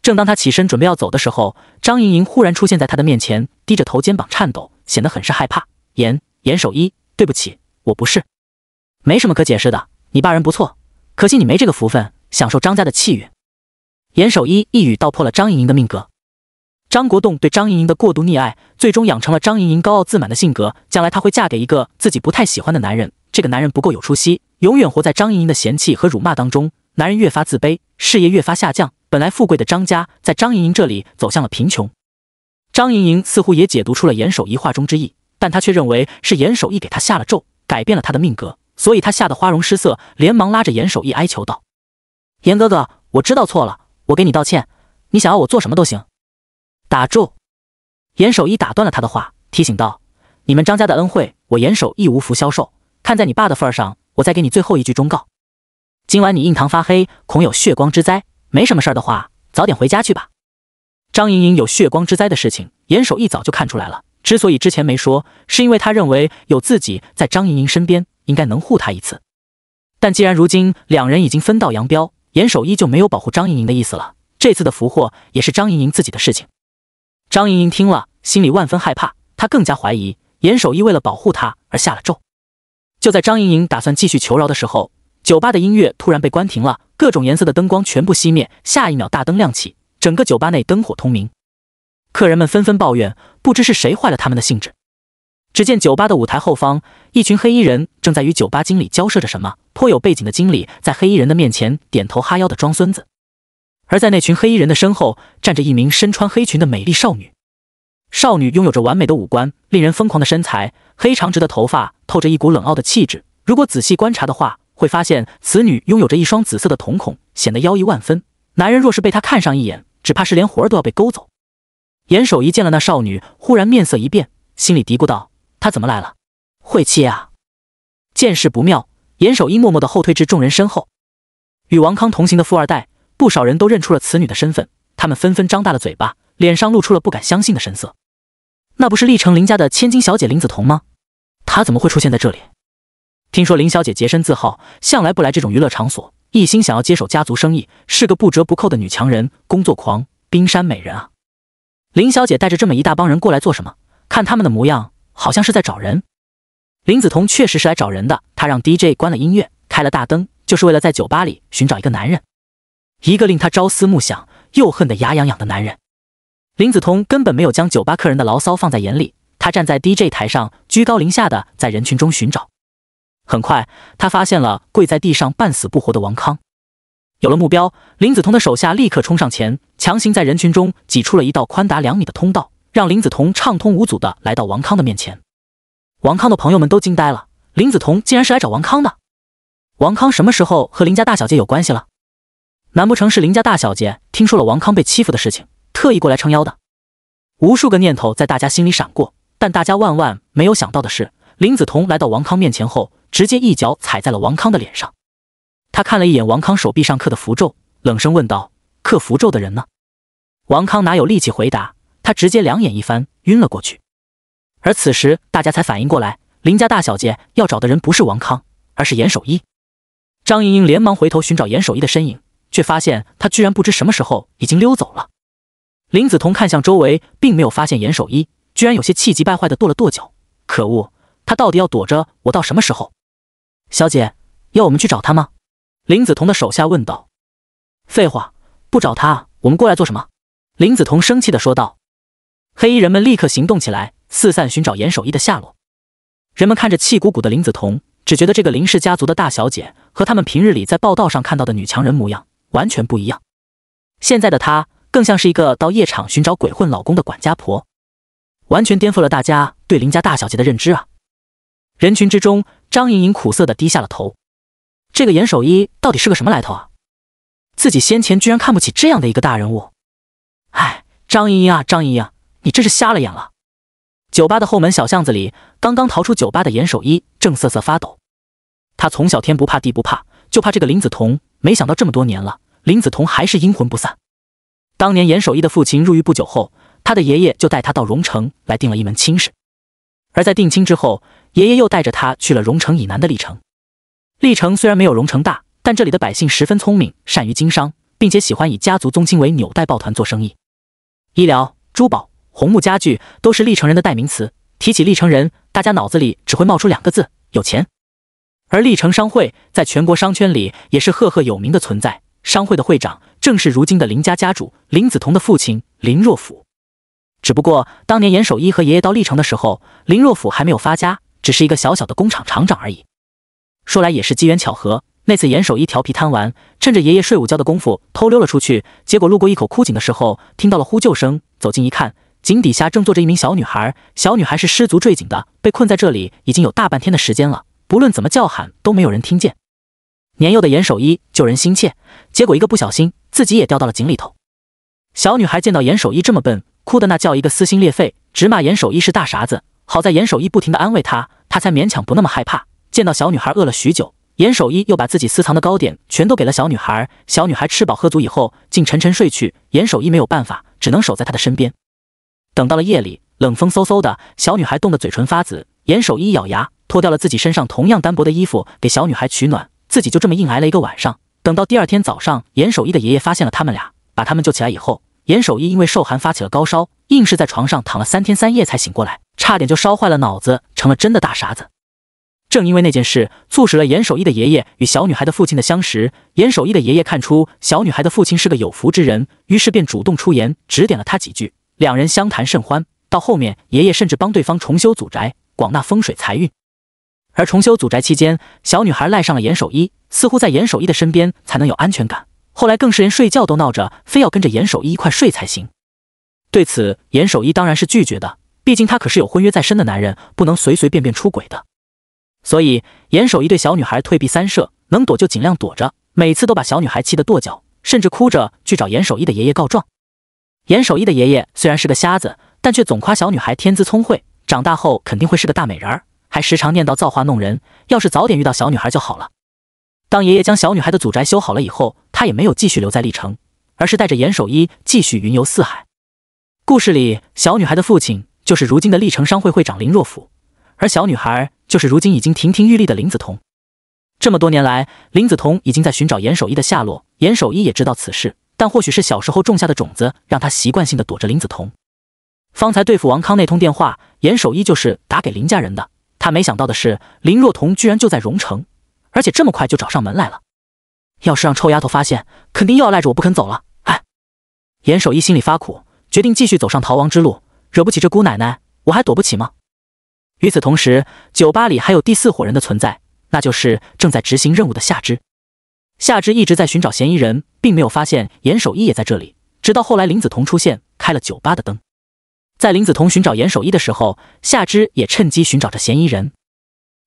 正当他起身准备要走的时候，张莹莹忽然出现在他的面前，低着头，肩膀颤抖，显得很是害怕。严严守一，对不起，我不是，没什么可解释的。你爸人不错。可惜你没这个福分，享受张家的气运。严守一一语道破了张莹莹的命格。张国栋对张莹莹的过度溺爱，最终养成了张莹莹高傲自满的性格。将来她会嫁给一个自己不太喜欢的男人，这个男人不够有出息，永远活在张莹莹的嫌弃和辱骂当中。男人越发自卑，事业越发下降。本来富贵的张家，在张莹莹这里走向了贫穷。张莹莹似乎也解读出了严守一话中之意，但她却认为是严守一给她下了咒，改变了她的命格。所以他吓得花容失色，连忙拉着严守一哀求道：“严哥哥，我知道错了，我给你道歉，你想要我做什么都行。”打住！严守一打断了他的话，提醒道：“你们张家的恩惠，我严守义无福消受。看在你爸的份上，我再给你最后一句忠告：今晚你印堂发黑，恐有血光之灾。没什么事的话，早点回家去吧。”张莹莹有血光之灾的事情，严守一早就看出来了。之所以之前没说，是因为他认为有自己在张莹莹身边。应该能护他一次，但既然如今两人已经分道扬镳，严守一就没有保护张莹莹的意思了。这次的俘获也是张莹莹自己的事情。张莹莹听了，心里万分害怕，她更加怀疑严守一为了保护她而下了咒。就在张莹莹打算继续求饶的时候，酒吧的音乐突然被关停了，各种颜色的灯光全部熄灭。下一秒，大灯亮起，整个酒吧内灯火通明，客人们纷纷抱怨，不知是谁坏了他们的兴致。只见酒吧的舞台后方，一群黑衣人正在与酒吧经理交涉着什么。颇有背景的经理在黑衣人的面前点头哈腰的装孙子。而在那群黑衣人的身后，站着一名身穿黑裙的美丽少女。少女拥有着完美的五官，令人疯狂的身材，黑长直的头发透着一股冷傲的气质。如果仔细观察的话，会发现此女拥有着一双紫色的瞳孔，显得妖异万分。男人若是被她看上一眼，只怕是连魂儿都要被勾走。严守一见了那少女，忽然面色一变，心里嘀咕道。他怎么来了？晦气啊！见势不妙，严守一默默的后退至众人身后。与王康同行的富二代，不少人都认出了此女的身份，他们纷纷张大了嘴巴，脸上露出了不敢相信的神色。那不是历城林家的千金小姐林子彤吗？她怎么会出现在这里？听说林小姐洁身自好，向来不来这种娱乐场所，一心想要接手家族生意，是个不折不扣的女强人、工作狂、冰山美人啊！林小姐带着这么一大帮人过来做什么？看他们的模样。好像是在找人。林子彤确实是来找人的，他让 DJ 关了音乐，开了大灯，就是为了在酒吧里寻找一个男人，一个令他朝思暮想又恨得牙痒痒的男人。林子彤根本没有将酒吧客人的牢骚放在眼里，他站在 DJ 台上，居高临下的在人群中寻找。很快，他发现了跪在地上半死不活的王康。有了目标，林子彤的手下立刻冲上前，强行在人群中挤出了一道宽达两米的通道。让林子彤畅通无阻的来到王康的面前，王康的朋友们都惊呆了。林子彤竟然是来找王康的，王康什么时候和林家大小姐有关系了？难不成是林家大小姐听说了王康被欺负的事情，特意过来撑腰的？无数个念头在大家心里闪过，但大家万万没有想到的是，林子彤来到王康面前后，直接一脚踩在了王康的脸上。他看了一眼王康手臂上刻的符咒，冷声问道：“刻符咒的人呢？”王康哪有力气回答？他直接两眼一翻，晕了过去。而此时，大家才反应过来，林家大小姐要找的人不是王康，而是严守一。张莹莹连忙回头寻找严守一的身影，却发现他居然不知什么时候已经溜走了。林子彤看向周围，并没有发现严守一，居然有些气急败坏的跺了跺脚：“可恶，他到底要躲着我到什么时候？”“小姐，要我们去找他吗？”林子彤的手下问道。“废话，不找他，我们过来做什么？”林子彤生气的说道。黑衣人们立刻行动起来，四散寻找严守一的下落。人们看着气鼓鼓的林子彤，只觉得这个林氏家族的大小姐和他们平日里在报道上看到的女强人模样完全不一样。现在的她更像是一个到夜场寻找鬼混老公的管家婆，完全颠覆了大家对林家大小姐的认知啊！人群之中，张莹莹苦涩地低下了头。这个严守一到底是个什么来头啊？自己先前居然看不起这样的一个大人物！唉，张莹莹啊，张莹莹！你真是瞎了眼了！酒吧的后门小巷子里，刚刚逃出酒吧的严守一正瑟瑟发抖。他从小天不怕地不怕，就怕这个林子彤。没想到这么多年了，林子彤还是阴魂不散。当年严守一的父亲入狱不久后，他的爷爷就带他到荣城来定了一门亲事。而在定亲之后，爷爷又带着他去了荣城以南的历城。历城虽然没有荣城大，但这里的百姓十分聪明，善于经商，并且喜欢以家族宗亲为纽带抱团做生意。医疗、珠宝。红木家具都是历城人的代名词。提起历城人，大家脑子里只会冒出两个字：有钱。而历城商会在全国商圈里也是赫赫有名的存在。商会的会长正是如今的林家家主林子彤的父亲林若甫。只不过当年严守一和爷爷到历城的时候，林若甫还没有发家，只是一个小小的工厂厂长而已。说来也是机缘巧合，那次严守一调皮贪玩，趁着爷爷睡午觉的功夫偷溜了出去，结果路过一口枯井的时候，听到了呼救声，走近一看。井底下正坐着一名小女孩，小女孩是失足坠井的，被困在这里已经有大半天的时间了。不论怎么叫喊都没有人听见。年幼的严守一救人心切，结果一个不小心自己也掉到了井里头。小女孩见到严守一这么笨，哭的那叫一个撕心裂肺，直骂严守一是大傻子。好在严守一不停的安慰她，她才勉强不那么害怕。见到小女孩饿了许久，严守一又把自己私藏的糕点全都给了小女孩。小女孩吃饱喝足以后，竟沉沉睡去。严守一没有办法，只能守在她的身边。等到了夜里，冷风嗖嗖的，小女孩冻得嘴唇发紫。严守一咬牙，脱掉了自己身上同样单薄的衣服，给小女孩取暖，自己就这么硬挨了一个晚上。等到第二天早上，严守一的爷爷发现了他们俩，把他们救起来以后，严守一因为受寒发起了高烧，硬是在床上躺了三天三夜才醒过来，差点就烧坏了脑子，成了真的大傻子。正因为那件事，促使了严守一的爷爷与小女孩的父亲的相识。严守一的爷爷看出小女孩的父亲是个有福之人，于是便主动出言指点了他几句。两人相谈甚欢，到后面爷爷甚至帮对方重修祖宅，广纳风水财运。而重修祖宅期间，小女孩赖上了严守一，似乎在严守一的身边才能有安全感。后来更是连睡觉都闹着，非要跟着严守一一块睡才行。对此，严守一当然是拒绝的，毕竟他可是有婚约在身的男人，不能随随便便出轨的。所以严守一对小女孩退避三舍，能躲就尽量躲着，每次都把小女孩气得跺脚，甚至哭着去找严守一的爷爷告状。严守一的爷爷虽然是个瞎子，但却总夸小女孩天资聪慧，长大后肯定会是个大美人儿，还时常念叨造化弄人，要是早点遇到小女孩就好了。当爷爷将小女孩的祖宅修好了以后，他也没有继续留在历城，而是带着严守一继续云游四海。故事里，小女孩的父亲就是如今的历城商会会长林若甫，而小女孩就是如今已经亭亭玉立的林子彤。这么多年来，林子彤已经在寻找严守一的下落，严守一也知道此事。但或许是小时候种下的种子，让他习惯性的躲着林子彤。方才对付王康那通电话，严守一就是打给林家人的。他没想到的是，林若彤居然就在荣城，而且这么快就找上门来了。要是让臭丫头发现，肯定又要赖着我不肯走了。哎，严守一心里发苦，决定继续走上逃亡之路。惹不起这姑奶奶，我还躲不起吗？与此同时，酒吧里还有第四伙人的存在，那就是正在执行任务的夏之。夏之一直在寻找嫌疑人，并没有发现严守一也在这里。直到后来林子桐出现，开了酒吧的灯。在林子桐寻找严守一的时候，夏之也趁机寻找着嫌疑人。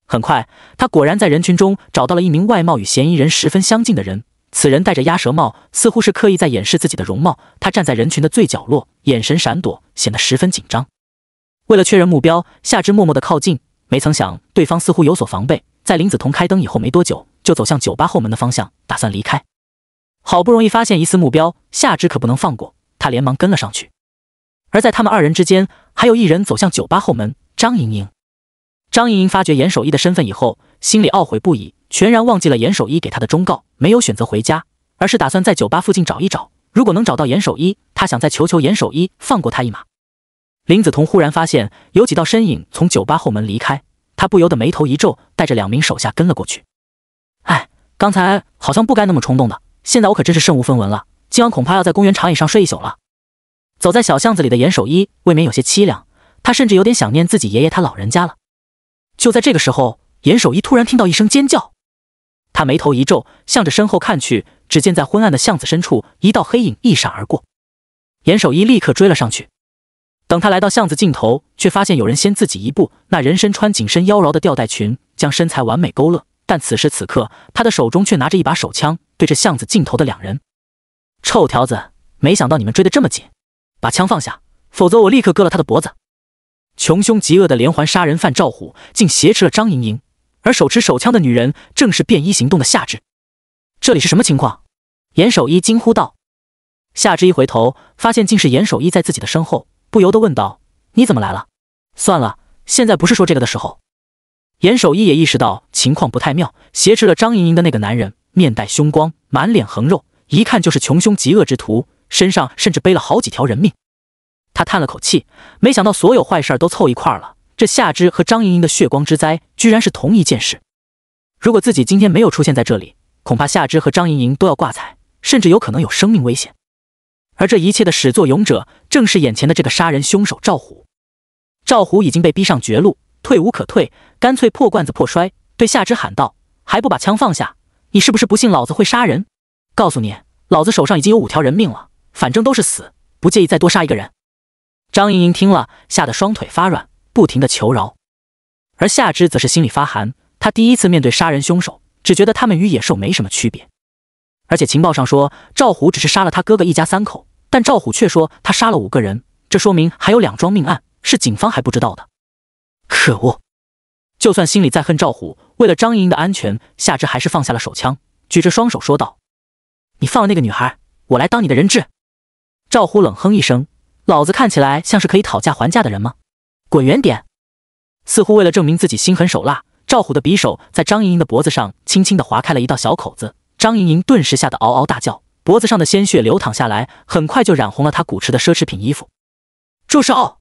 很快，他果然在人群中找到了一名外貌与嫌疑人十分相近的人。此人戴着鸭舌帽，似乎是刻意在掩饰自己的容貌。他站在人群的最角落，眼神闪躲，显得十分紧张。为了确认目标，夏之默默的靠近，没曾想对方似乎有所防备。在林子彤开灯以后没多久。就走向酒吧后门的方向，打算离开。好不容易发现一似目标，夏之可不能放过，他连忙跟了上去。而在他们二人之间，还有一人走向酒吧后门。张莹莹，张莹莹发觉严守一的身份以后，心里懊悔不已，全然忘记了严守一给她的忠告，没有选择回家，而是打算在酒吧附近找一找。如果能找到严守一，她想再求求严守一放过她一马。林子彤忽然发现有几道身影从酒吧后门离开，她不由得眉头一皱，带着两名手下跟了过去。哎，刚才好像不该那么冲动的。现在我可真是身无分文了，今晚恐怕要在公园长椅上睡一宿了。走在小巷子里的严守一未免有些凄凉，他甚至有点想念自己爷爷他老人家了。就在这个时候，严守一突然听到一声尖叫，他眉头一皱，向着身后看去，只见在昏暗的巷子深处，一道黑影一闪而过。严守一立刻追了上去，等他来到巷子尽头，却发现有人先自己一步。那人身穿紧身妖娆的吊带裙，将身材完美勾勒。但此时此刻，他的手中却拿着一把手枪，对着巷子尽头的两人。臭条子，没想到你们追得这么紧，把枪放下，否则我立刻割了他的脖子。穷凶极恶的连环杀人犯赵虎竟挟持了张莹莹，而手持手枪的女人正是便衣行动的夏至。这里是什么情况？严守一惊呼道。夏至一回头，发现竟是严守一在自己的身后，不由得问道：“你怎么来了？”算了，现在不是说这个的时候。严守一也意识到情况不太妙，挟持了张莹莹的那个男人面带凶光，满脸横肉，一看就是穷凶极恶之徒，身上甚至背了好几条人命。他叹了口气，没想到所有坏事都凑一块儿了。这夏芝和张莹莹的血光之灾居然是同一件事。如果自己今天没有出现在这里，恐怕夏芝和张莹莹都要挂彩，甚至有可能有生命危险。而这一切的始作俑者正是眼前的这个杀人凶手赵虎。赵虎已经被逼上绝路。退无可退，干脆破罐子破摔，对夏之喊道：“还不把枪放下？你是不是不信老子会杀人？告诉你，老子手上已经有五条人命了，反正都是死，不介意再多杀一个人。”张莹莹听了，吓得双腿发软，不停的求饶。而夏之则是心里发寒，他第一次面对杀人凶手，只觉得他们与野兽没什么区别。而且情报上说，赵虎只是杀了他哥哥一家三口，但赵虎却说他杀了五个人，这说明还有两桩命案是警方还不知道的。可恶！就算心里再恨赵虎，为了张莹莹的安全，夏之还是放下了手枪，举着双手说道：“你放了那个女孩，我来当你的人质。”赵虎冷哼一声：“老子看起来像是可以讨价还价的人吗？滚远点！”似乎为了证明自己心狠手辣，赵虎的匕首在张莹莹的脖子上轻轻的划开了一道小口子，张莹莹顿时吓得嗷嗷大叫，脖子上的鲜血流淌下来，很快就染红了她古驰的奢侈品衣服。住手！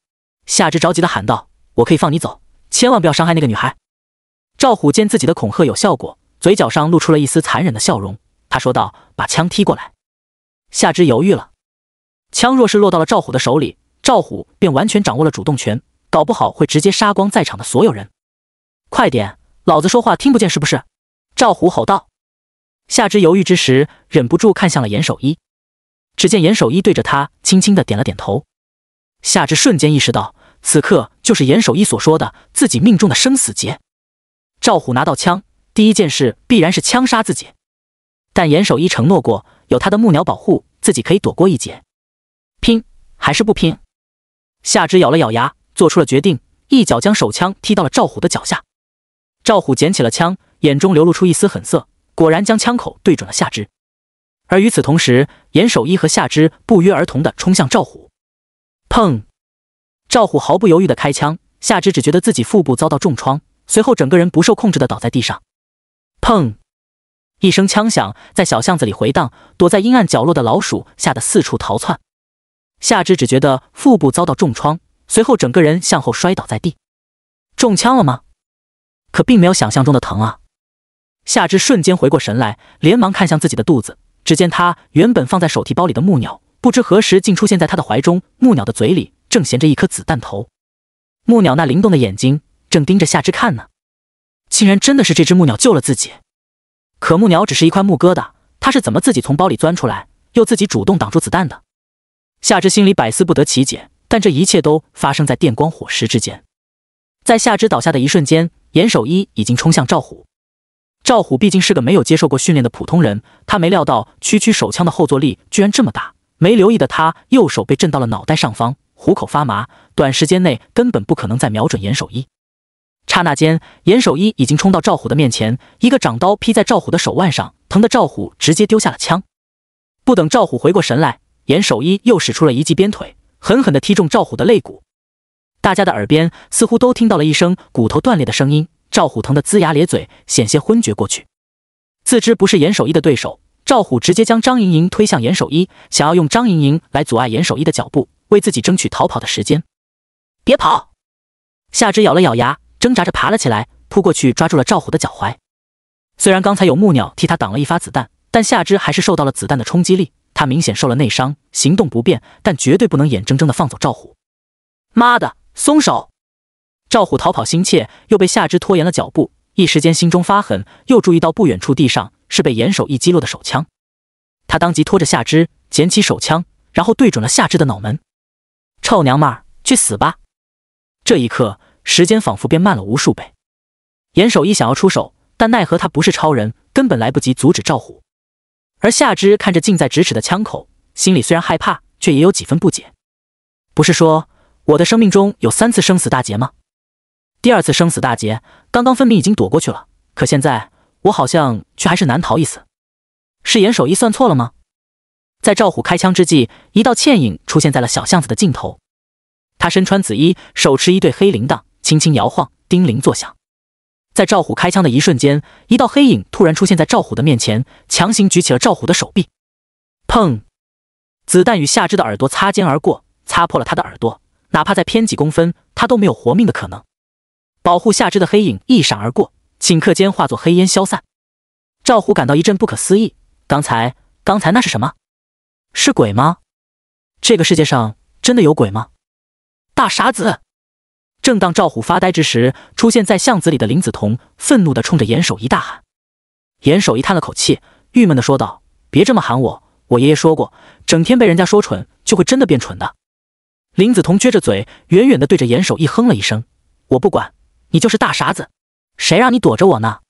夏之着急的喊道。我可以放你走，千万不要伤害那个女孩。赵虎见自己的恐吓有效果，嘴角上露出了一丝残忍的笑容。他说道：“把枪踢过来。”夏之犹豫了，枪若是落到了赵虎的手里，赵虎便完全掌握了主动权，搞不好会直接杀光在场的所有人。快点，老子说话听不见是不是？赵虎吼道。夏之犹豫之时，忍不住看向了严守一。只见严守一对着他轻轻的点了点头。夏之瞬间意识到，此刻。就是严守一所说的自己命中的生死劫。赵虎拿到枪，第一件事必然是枪杀自己。但严守一承诺过，有他的木鸟保护，自己可以躲过一劫。拼还是不拼？夏之咬了咬牙，做出了决定，一脚将手枪踢到了赵虎的脚下。赵虎捡起了枪，眼中流露出一丝狠色，果然将枪口对准了夏之。而与此同时，严守一和夏之不约而同地冲向赵虎。砰！赵虎毫不犹豫地开枪，夏芝只觉得自己腹部遭到重创，随后整个人不受控制地倒在地上。砰！一声枪响在小巷子里回荡，躲在阴暗角落的老鼠吓得四处逃窜。夏芝只觉得腹部遭到重创，随后整个人向后摔倒在地。中枪了吗？可并没有想象中的疼啊！夏芝瞬间回过神来，连忙看向自己的肚子，只见他原本放在手提包里的木鸟，不知何时竟出现在他的怀中。木鸟的嘴里。正衔着一颗子弹头，木鸟那灵动的眼睛正盯着夏之看呢。竟然真的是这只木鸟救了自己。可木鸟只是一块木疙瘩，它是怎么自己从包里钻出来，又自己主动挡住子弹的？夏之心里百思不得其解。但这一切都发生在电光火石之间。在夏之倒下的一瞬间，严守一已经冲向赵虎。赵虎毕竟是个没有接受过训练的普通人，他没料到区区手枪的后坐力居然这么大，没留意的他右手被震到了脑袋上方。虎口发麻，短时间内根本不可能再瞄准严守一。刹那间，严守一已经冲到赵虎的面前，一个掌刀劈在赵虎的手腕上，疼得赵虎直接丢下了枪。不等赵虎回过神来，严守一又使出了一记鞭腿，狠狠的踢中赵虎的肋骨。大家的耳边似乎都听到了一声骨头断裂的声音。赵虎疼得龇牙咧嘴，险些昏厥过去。自知不是严守一的对手，赵虎直接将张莹莹推向严守一，想要用张莹莹来阻碍严守一的脚步。为自己争取逃跑的时间，别跑！夏之咬了咬牙，挣扎着爬了起来，扑过去抓住了赵虎的脚踝。虽然刚才有木鸟替他挡了一发子弹，但夏之还是受到了子弹的冲击力，他明显受了内伤，行动不便。但绝对不能眼睁睁的放走赵虎！妈的，松手！赵虎逃跑心切，又被夏之拖延了脚步，一时间心中发狠，又注意到不远处地上是被严守义击落的手枪，他当即拖着夏之捡起手枪，然后对准了夏之的脑门。臭娘们儿，去死吧！这一刻，时间仿佛变慢了无数倍。严守一想要出手，但奈何他不是超人，根本来不及阻止赵虎。而夏之看着近在咫尺的枪口，心里虽然害怕，却也有几分不解：不是说我的生命中有三次生死大劫吗？第二次生死大劫刚刚分明已经躲过去了，可现在我好像却还是难逃一死。是严守一算错了吗？在赵虎开枪之际，一道倩影出现在了小巷子的尽头。他身穿紫衣，手持一对黑铃铛，轻轻摇晃，叮铃作响。在赵虎开枪的一瞬间，一道黑影突然出现在赵虎的面前，强行举起了赵虎的手臂。砰！子弹与夏枝的耳朵擦肩而过，擦破了他的耳朵。哪怕再偏几公分，他都没有活命的可能。保护夏枝的黑影一闪而过，顷刻间化作黑烟消散。赵虎感到一阵不可思议：刚才，刚才那是什么？是鬼吗？这个世界上真的有鬼吗？大傻子！正当赵虎发呆之时，出现在巷子里的林子彤愤怒地冲着严守一大喊。严守一叹了口气，郁闷地说道：“别这么喊我，我爷爷说过，整天被人家说蠢，就会真的变蠢的。”林子彤撅着嘴，远远地对着严守一哼了一声：“我不管你就是大傻子，谁让你躲着我呢？”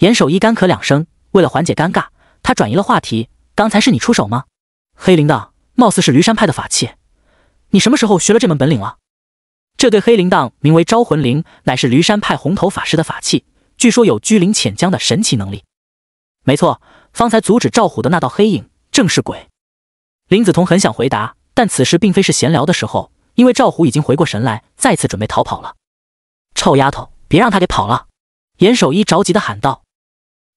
严守一干咳两声，为了缓解尴尬，他转移了话题：“刚才是你出手吗？”黑铃铛貌似是驴山派的法器，你什么时候学了这门本领了？这对黑铃铛名为招魂铃，乃是驴山派红头法师的法器，据说有居灵潜江的神奇能力。没错，方才阻止赵虎的那道黑影正是鬼。林子彤很想回答，但此时并非是闲聊的时候，因为赵虎已经回过神来，再次准备逃跑了。臭丫头，别让他给跑了！严守一着急的喊道。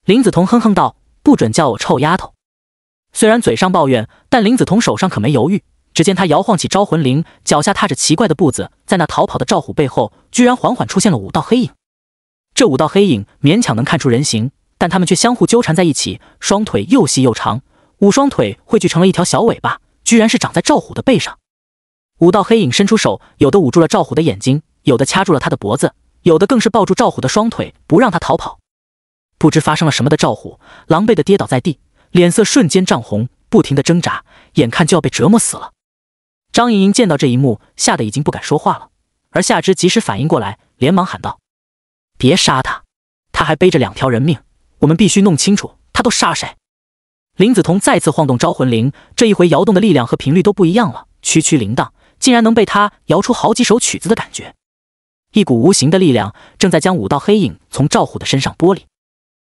林子彤哼哼道：“不准叫我臭丫头。”虽然嘴上抱怨，但林子彤手上可没犹豫。只见他摇晃起招魂铃，脚下踏着奇怪的步子，在那逃跑的赵虎背后，居然缓缓出现了五道黑影。这五道黑影勉强能看出人形，但他们却相互纠缠在一起，双腿又细又长，五双腿汇聚成了一条小尾巴，居然是长在赵虎的背上。五道黑影伸出手，有的捂住了赵虎的眼睛，有的掐住了他的脖子，有的更是抱住赵虎的双腿，不让他逃跑。不知发生了什么的赵虎，狼狈的跌倒在地。脸色瞬间涨红，不停的挣扎，眼看就要被折磨死了。张莹莹见到这一幕，吓得已经不敢说话了。而夏之及时反应过来，连忙喊道：“别杀他，他还背着两条人命，我们必须弄清楚他都杀谁。”林子彤再次晃动招魂铃，这一回摇动的力量和频率都不一样了。区区铃铛，竟然能被他摇出好几首曲子的感觉。一股无形的力量正在将五道黑影从赵虎的身上剥离。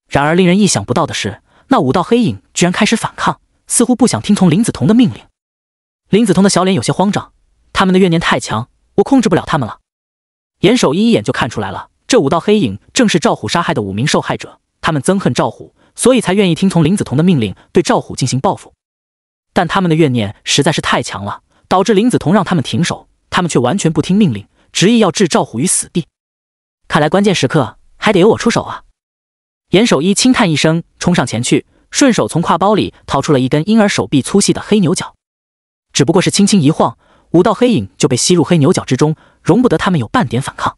然而，令人意想不到的是。那五道黑影居然开始反抗，似乎不想听从林子彤的命令。林子彤的小脸有些慌张，他们的怨念太强，我控制不了他们了。严守一一眼就看出来了，这五道黑影正是赵虎杀害的五名受害者。他们憎恨赵虎，所以才愿意听从林子彤的命令，对赵虎进行报复。但他们的怨念实在是太强了，导致林子彤让他们停手，他们却完全不听命令，执意要置赵虎于死地。看来关键时刻还得由我出手啊！严守一轻叹一声，冲上前去，顺手从挎包里掏出了一根婴儿手臂粗细的黑牛角。只不过是轻轻一晃，五道黑影就被吸入黑牛角之中，容不得他们有半点反抗。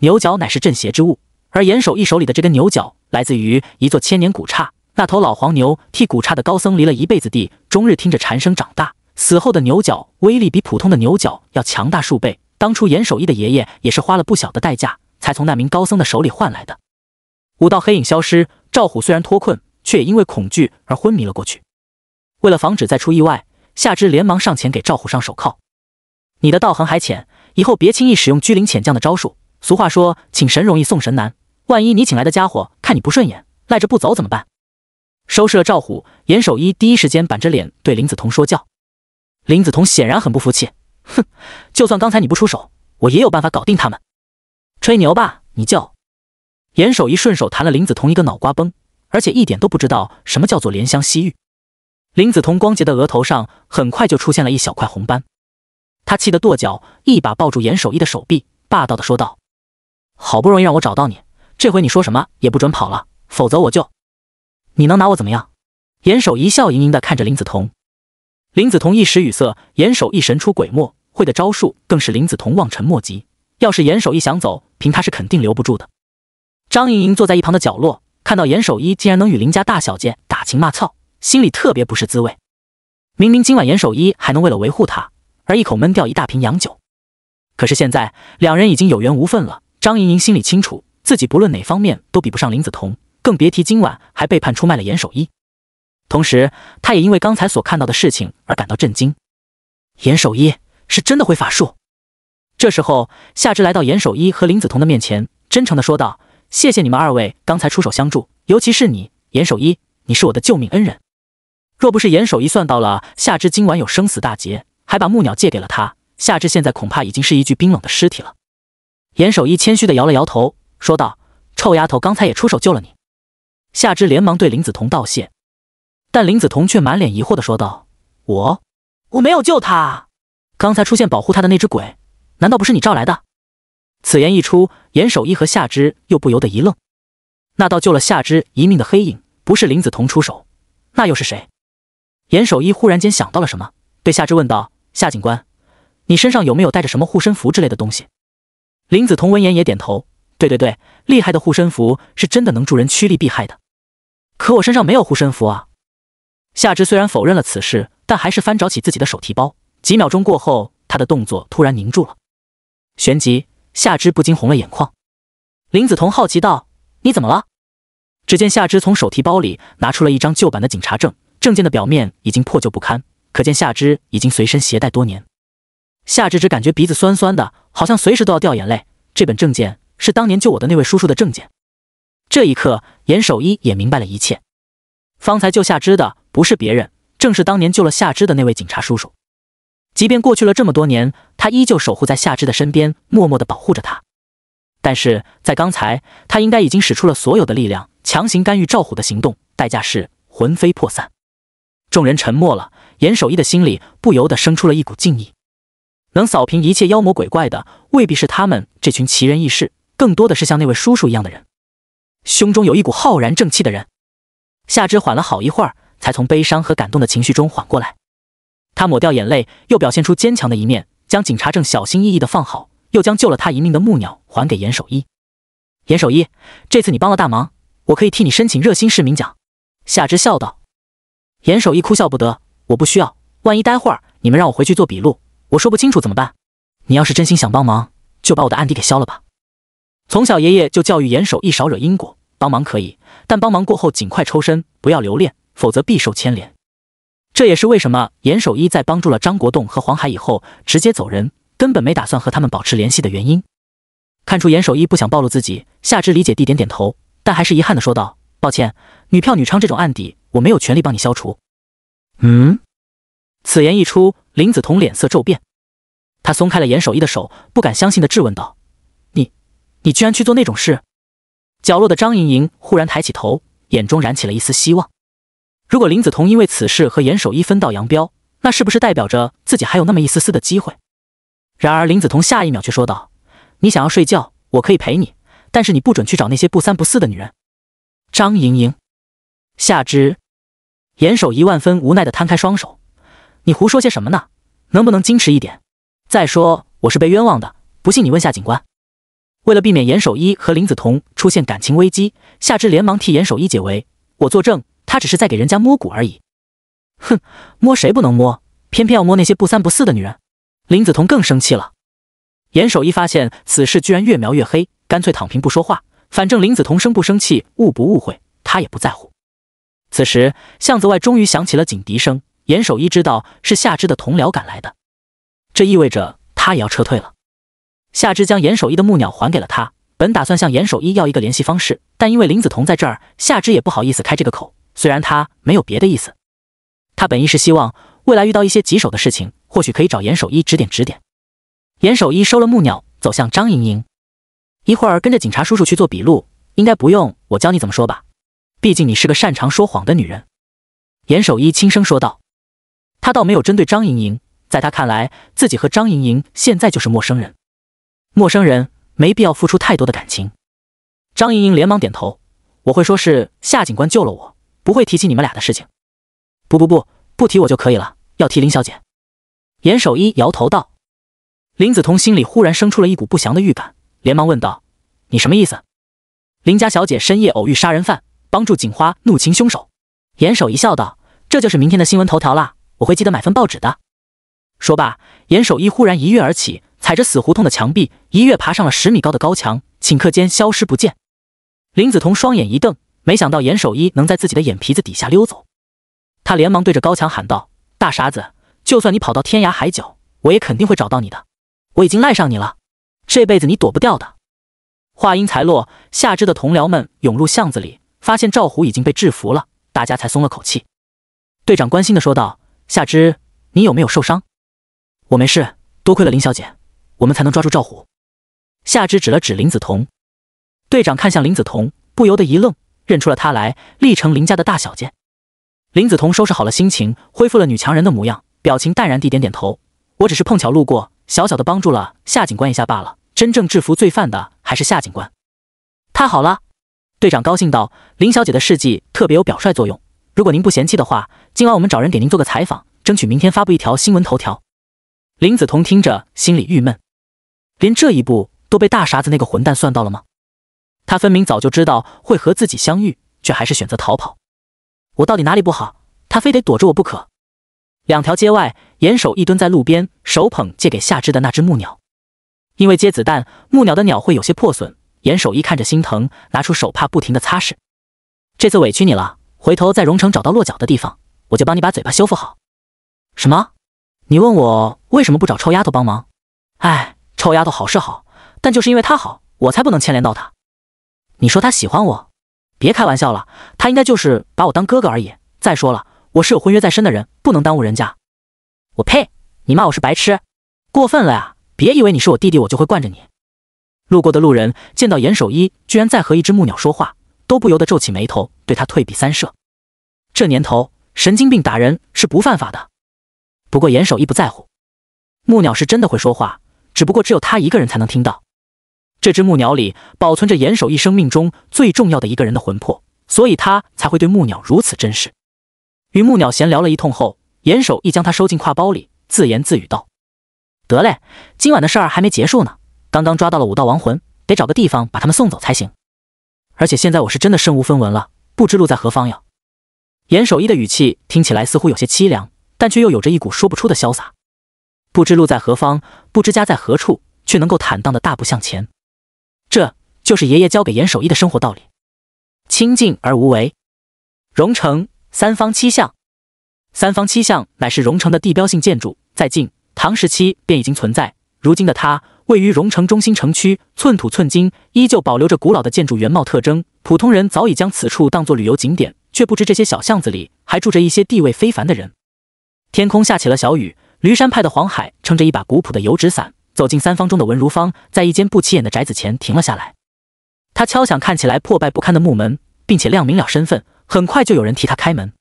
牛角乃是镇邪之物，而严守一手里的这根牛角来自于一座千年古刹，那头老黄牛替古刹的高僧犁了一辈子地，终日听着蝉声长大，死后的牛角威力比普通的牛角要强大数倍。当初严守一的爷爷也是花了不小的代价，才从那名高僧的手里换来的。五道黑影消失，赵虎虽然脱困，却也因为恐惧而昏迷了过去。为了防止再出意外，夏之连忙上前给赵虎上手铐。你的道行还浅，以后别轻易使用拘灵遣将的招数。俗话说，请神容易送神难，万一你请来的家伙看你不顺眼，赖着不走怎么办？收拾了赵虎，严守一第一时间板着脸对林子彤说教。林子彤显然很不服气，哼，就算刚才你不出手，我也有办法搞定他们。吹牛吧，你就。严守一顺手弹了林子桐一个脑瓜崩，而且一点都不知道什么叫做怜香惜玉。林子桐光洁的额头上很快就出现了一小块红斑，他气得跺脚，一把抱住严守一的手臂，霸道的说道：“好不容易让我找到你，这回你说什么也不准跑了，否则我就……”“你能拿我怎么样？”严守一笑盈盈的看着林子桐。林子桐一时语塞。严守一神出鬼没，会的招数更是林子彤望尘莫及。要是严守一想走，凭他是肯定留不住的。张莹莹坐在一旁的角落，看到严守一竟然能与林家大小姐打情骂俏，心里特别不是滋味。明明今晚严守一还能为了维护他而一口闷掉一大瓶洋酒，可是现在两人已经有缘无分了。张莹莹心里清楚，自己不论哪方面都比不上林子彤，更别提今晚还背叛出卖了严守一。同时，她也因为刚才所看到的事情而感到震惊。严守一是真的会法术。这时候，夏之来到严守一和林子彤的面前，真诚的说道。谢谢你们二位刚才出手相助，尤其是你严守一，你是我的救命恩人。若不是严守一算到了夏之今晚有生死大劫，还把木鸟借给了他，夏之现在恐怕已经是一具冰冷的尸体了。严守一谦虚的摇了摇头，说道：“臭丫头，刚才也出手救了你。”夏之连忙对林子彤道谢，但林子彤却满脸疑惑的说道：“我我没有救他，刚才出现保护他的那只鬼，难道不是你召来的？”此言一出，严守一和夏之又不由得一愣。那道救了夏之一命的黑影，不是林子彤出手，那又是谁？严守一忽然间想到了什么，对夏之问道：“夏警官，你身上有没有带着什么护身符之类的东西？”林子彤闻言也点头：“对对对，厉害的护身符是真的能助人趋利避害的。可我身上没有护身符啊。”夏之虽然否认了此事，但还是翻找起自己的手提包。几秒钟过后，他的动作突然凝住了，旋即。夏之不禁红了眼眶，林子彤好奇道：“你怎么了？”只见夏之从手提包里拿出了一张旧版的警察证，证件的表面已经破旧不堪，可见夏之已经随身携带多年。夏之只感觉鼻子酸酸的，好像随时都要掉眼泪。这本证件是当年救我的那位叔叔的证件。这一刻，严守一也明白了一切：方才救夏之的不是别人，正是当年救了夏之的那位警察叔叔。即便过去了这么多年，他依旧守护在夏芝的身边，默默地保护着他。但是在刚才，他应该已经使出了所有的力量，强行干预赵虎的行动，代价是魂飞魄散。众人沉默了，严守义的心里不由得生出了一股敬意。能扫平一切妖魔鬼怪的，未必是他们这群奇人异士，更多的是像那位叔叔一样的人，胸中有一股浩然正气的人。夏之缓了好一会儿，才从悲伤和感动的情绪中缓过来。他抹掉眼泪，又表现出坚强的一面，将警察证小心翼翼地放好，又将救了他一命的木鸟还给严守一。严守一，这次你帮了大忙，我可以替你申请热心市民奖。夏之笑道。严守一哭笑不得：“我不需要，万一待会儿你们让我回去做笔录，我说不清楚怎么办？你要是真心想帮忙，就把我的案底给消了吧。”从小爷爷就教育严守一：少惹因果，帮忙可以，但帮忙过后尽快抽身，不要留恋，否则必受牵连。这也是为什么严守一在帮助了张国栋和黄海以后直接走人，根本没打算和他们保持联系的原因。看出严守一不想暴露自己，夏之理解地点点头，但还是遗憾的说道：“抱歉，女票女娼这种案底，我没有权利帮你消除。”嗯。此言一出，林子彤脸色骤变，他松开了严守一的手，不敢相信地质问道：“你，你居然去做那种事？”角落的张莹莹忽然抬起头，眼中燃起了一丝希望。如果林子彤因为此事和严守一分道扬镳，那是不是代表着自己还有那么一丝丝的机会？然而林子彤下一秒却说道：“你想要睡觉，我可以陪你，但是你不准去找那些不三不四的女人。”张莹莹，夏之，严守一万分无奈的摊开双手：“你胡说些什么呢？能不能矜持一点？再说我是被冤枉的，不信你问夏警官。”为了避免严守一和林子彤出现感情危机，夏之连忙替严守一解围：“我作证。”他只是在给人家摸骨而已，哼，摸谁不能摸，偏偏要摸那些不三不四的女人。林子彤更生气了。严守一发现此事居然越描越黑，干脆躺平不说话。反正林子彤生不生气，误不误会，他也不在乎。此时巷子外终于响起了警笛声，严守一知道是夏之的同僚赶来的，这意味着他也要撤退了。夏之将严守一的木鸟还给了他，本打算向严守一要一个联系方式，但因为林子彤在这儿，夏之也不好意思开这个口。虽然他没有别的意思，他本意是希望未来遇到一些棘手的事情，或许可以找严守一指点指点。严守一收了木鸟，走向张莹莹，一会儿跟着警察叔叔去做笔录，应该不用我教你怎么说吧？毕竟你是个擅长说谎的女人。”严守一轻声说道。他倒没有针对张莹莹，在他看来，自己和张莹莹现在就是陌生人，陌生人没必要付出太多的感情。张莹莹连忙点头：“我会说是夏警官救了我。”不会提起你们俩的事情。不不不，不提我就可以了。要提林小姐，严守一摇头道。林子彤心里忽然生出了一股不祥的预感，连忙问道：“你什么意思？”林家小姐深夜偶遇杀人犯，帮助警花怒擒凶手。严守一笑道：“这就是明天的新闻头条啦，我会记得买份报纸的。”说罢，严守一忽然一跃而起，踩着死胡同的墙壁，一跃爬上了十米高的高墙，顷刻间消失不见。林子彤双眼一瞪。没想到严守一能在自己的眼皮子底下溜走，他连忙对着高强喊道：“大傻子，就算你跑到天涯海角，我也肯定会找到你的。我已经赖上你了，这辈子你躲不掉的。”话音才落，夏之的同僚们涌入巷子里，发现赵虎已经被制服了，大家才松了口气。队长关心的说道：“夏之，你有没有受伤？”“我没事，多亏了林小姐，我们才能抓住赵虎。”夏之指了指林子彤，队长看向林子彤，不由得一愣。认出了她来，历城林家的大小姐林子彤收拾好了心情，恢复了女强人的模样，表情淡然地点点头。我只是碰巧路过，小小的帮助了夏警官一下罢了。真正制服罪犯的还是夏警官。太好了，队长高兴道。林小姐的事迹特别有表率作用，如果您不嫌弃的话，今晚我们找人给您做个采访，争取明天发布一条新闻头条。林子彤听着心里郁闷，连这一步都被大傻子那个混蛋算到了吗？他分明早就知道会和自己相遇，却还是选择逃跑。我到底哪里不好？他非得躲着我不可。两条街外，严守一蹲在路边，手捧借给夏枝的那只木鸟。因为接子弹，木鸟的鸟会有些破损。严守一看着心疼，拿出手帕不停地擦拭。这次委屈你了，回头在荣城找到落脚的地方，我就帮你把嘴巴修复好。什么？你问我为什么不找臭丫头帮忙？哎，臭丫头好是好，但就是因为她好，我才不能牵连到她。你说他喜欢我？别开玩笑了，他应该就是把我当哥哥而已。再说了，我是有婚约在身的人，不能耽误人家。我呸！你骂我是白痴，过分了呀！别以为你是我弟弟，我就会惯着你。路过的路人见到严守一居然在和一只木鸟说话，都不由得皱起眉头，对他退避三舍。这年头，神经病打人是不犯法的。不过严守一不在乎，木鸟是真的会说话，只不过只有他一个人才能听到。这只木鸟里保存着严守一生命中最重要的一个人的魂魄，所以他才会对木鸟如此珍视。与木鸟闲聊了一通后，严守一将他收进挎包里，自言自语道：“得嘞，今晚的事儿还没结束呢。刚刚抓到了五道亡魂，得找个地方把他们送走才行。而且现在我是真的身无分文了，不知路在何方呀。”严守一的语气听起来似乎有些凄凉，但却又有着一股说不出的潇洒。不知路在何方，不知家在何处，却能够坦荡的大步向前。这就是爷爷教给严守一的生活道理：清静而无为。荣城三方七巷，三方七巷乃是荣城的地标性建筑，在晋唐时期便已经存在。如今的它位于荣城中心城区，寸土寸金，依旧保留着古老的建筑原貌特征。普通人早已将此处当作旅游景点，却不知这些小巷子里还住着一些地位非凡的人。天空下起了小雨，驴山派的黄海撑着一把古朴的油纸伞。走进三方中的文如芳，在一间不起眼的宅子前停了下来。他敲响看起来破败不堪的木门，并且亮明了身份。很快就有人替他开门。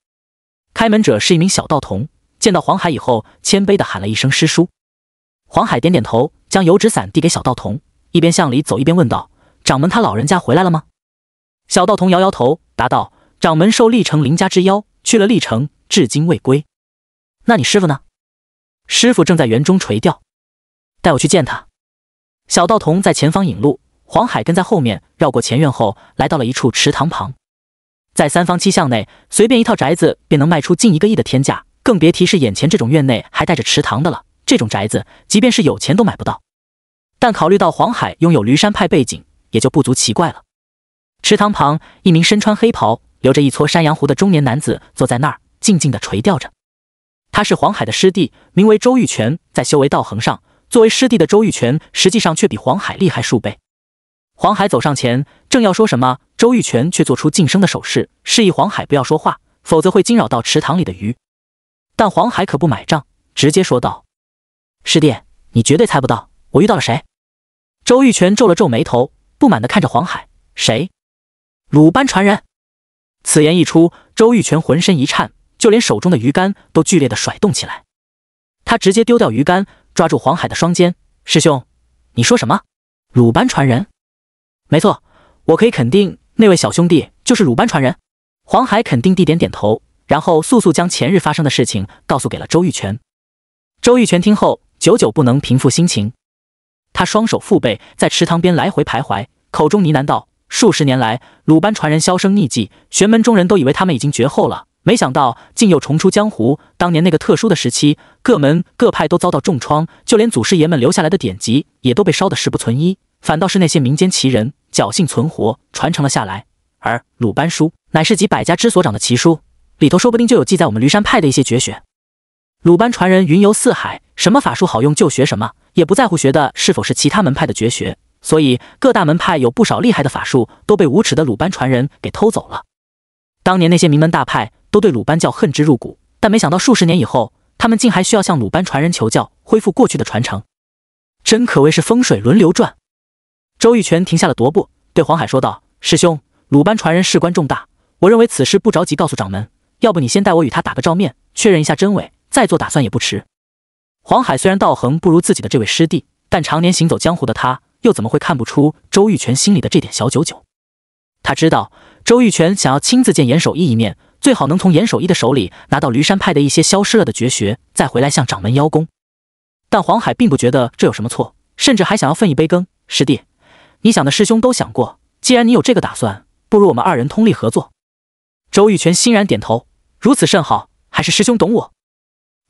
开门者是一名小道童，见到黄海以后，谦卑地喊了一声“师叔”。黄海点点头，将油纸伞递给小道童，一边向里走，一边问道：“掌门他老人家回来了吗？”小道童摇摇头，答道：“掌门受历城林家之邀去了历城，至今未归。那你师傅呢？师傅正在园中垂钓。”带我去见他。小道童在前方引路，黄海跟在后面，绕过前院，后来到了一处池塘旁。在三方七巷内，随便一套宅子便能卖出近一个亿的天价，更别提是眼前这种院内还带着池塘的了。这种宅子，即便是有钱都买不到。但考虑到黄海拥有驴山派背景，也就不足奇怪了。池塘旁，一名身穿黑袍、留着一撮山羊胡的中年男子坐在那儿，静静的垂钓着。他是黄海的师弟，名为周玉泉，在修为道行上。作为师弟的周玉泉，实际上却比黄海厉害数倍。黄海走上前，正要说什么，周玉泉却做出噤声的手势，示意黄海不要说话，否则会惊扰到池塘里的鱼。但黄海可不买账，直接说道：“师弟，你绝对猜不到我遇到了谁。”周玉泉皱了皱眉头，不满地看着黄海：“谁？鲁班传人。”此言一出，周玉泉浑身一颤，就连手中的鱼竿都剧烈的甩动起来。他直接丢掉鱼竿。抓住黄海的双肩，师兄，你说什么？鲁班传人？没错，我可以肯定，那位小兄弟就是鲁班传人。黄海肯定地点点头，然后速速将前日发生的事情告诉给了周玉泉。周玉泉听后，久久不能平复心情，他双手负背，在池塘边来回徘徊，口中呢喃道：“数十年来，鲁班传人销声匿迹，玄门中人都以为他们已经绝后了。”没想到竟又重出江湖。当年那个特殊的时期，各门各派都遭到重创，就连祖师爷们留下来的典籍也都被烧得十不存一。反倒是那些民间奇人侥幸存活，传承了下来。而《鲁班书》乃是集百家之所长的奇书，里头说不定就有记载我们驴山派的一些绝学。鲁班传人云游四海，什么法术好用就学什么，也不在乎学的是否是其他门派的绝学。所以各大门派有不少厉害的法术都被无耻的鲁班传人给偷走了。当年那些名门大派。都对鲁班教恨之入骨，但没想到数十年以后，他们竟还需要向鲁班传人求教，恢复过去的传承，真可谓是风水轮流转。周玉泉停下了踱步，对黄海说道：“师兄，鲁班传人事关重大，我认为此事不着急告诉掌门，要不你先带我与他打个照面，确认一下真伪，再做打算也不迟。”黄海虽然道行不如自己的这位师弟，但常年行走江湖的他，又怎么会看不出周玉泉心里的这点小九九？他知道周玉泉想要亲自见严守义一面。最好能从严守一的手里拿到驴山派的一些消失了的绝学，再回来向掌门邀功。但黄海并不觉得这有什么错，甚至还想要分一杯羹。师弟，你想的师兄都想过，既然你有这个打算，不如我们二人通力合作。周玉泉欣然点头，如此甚好，还是师兄懂我。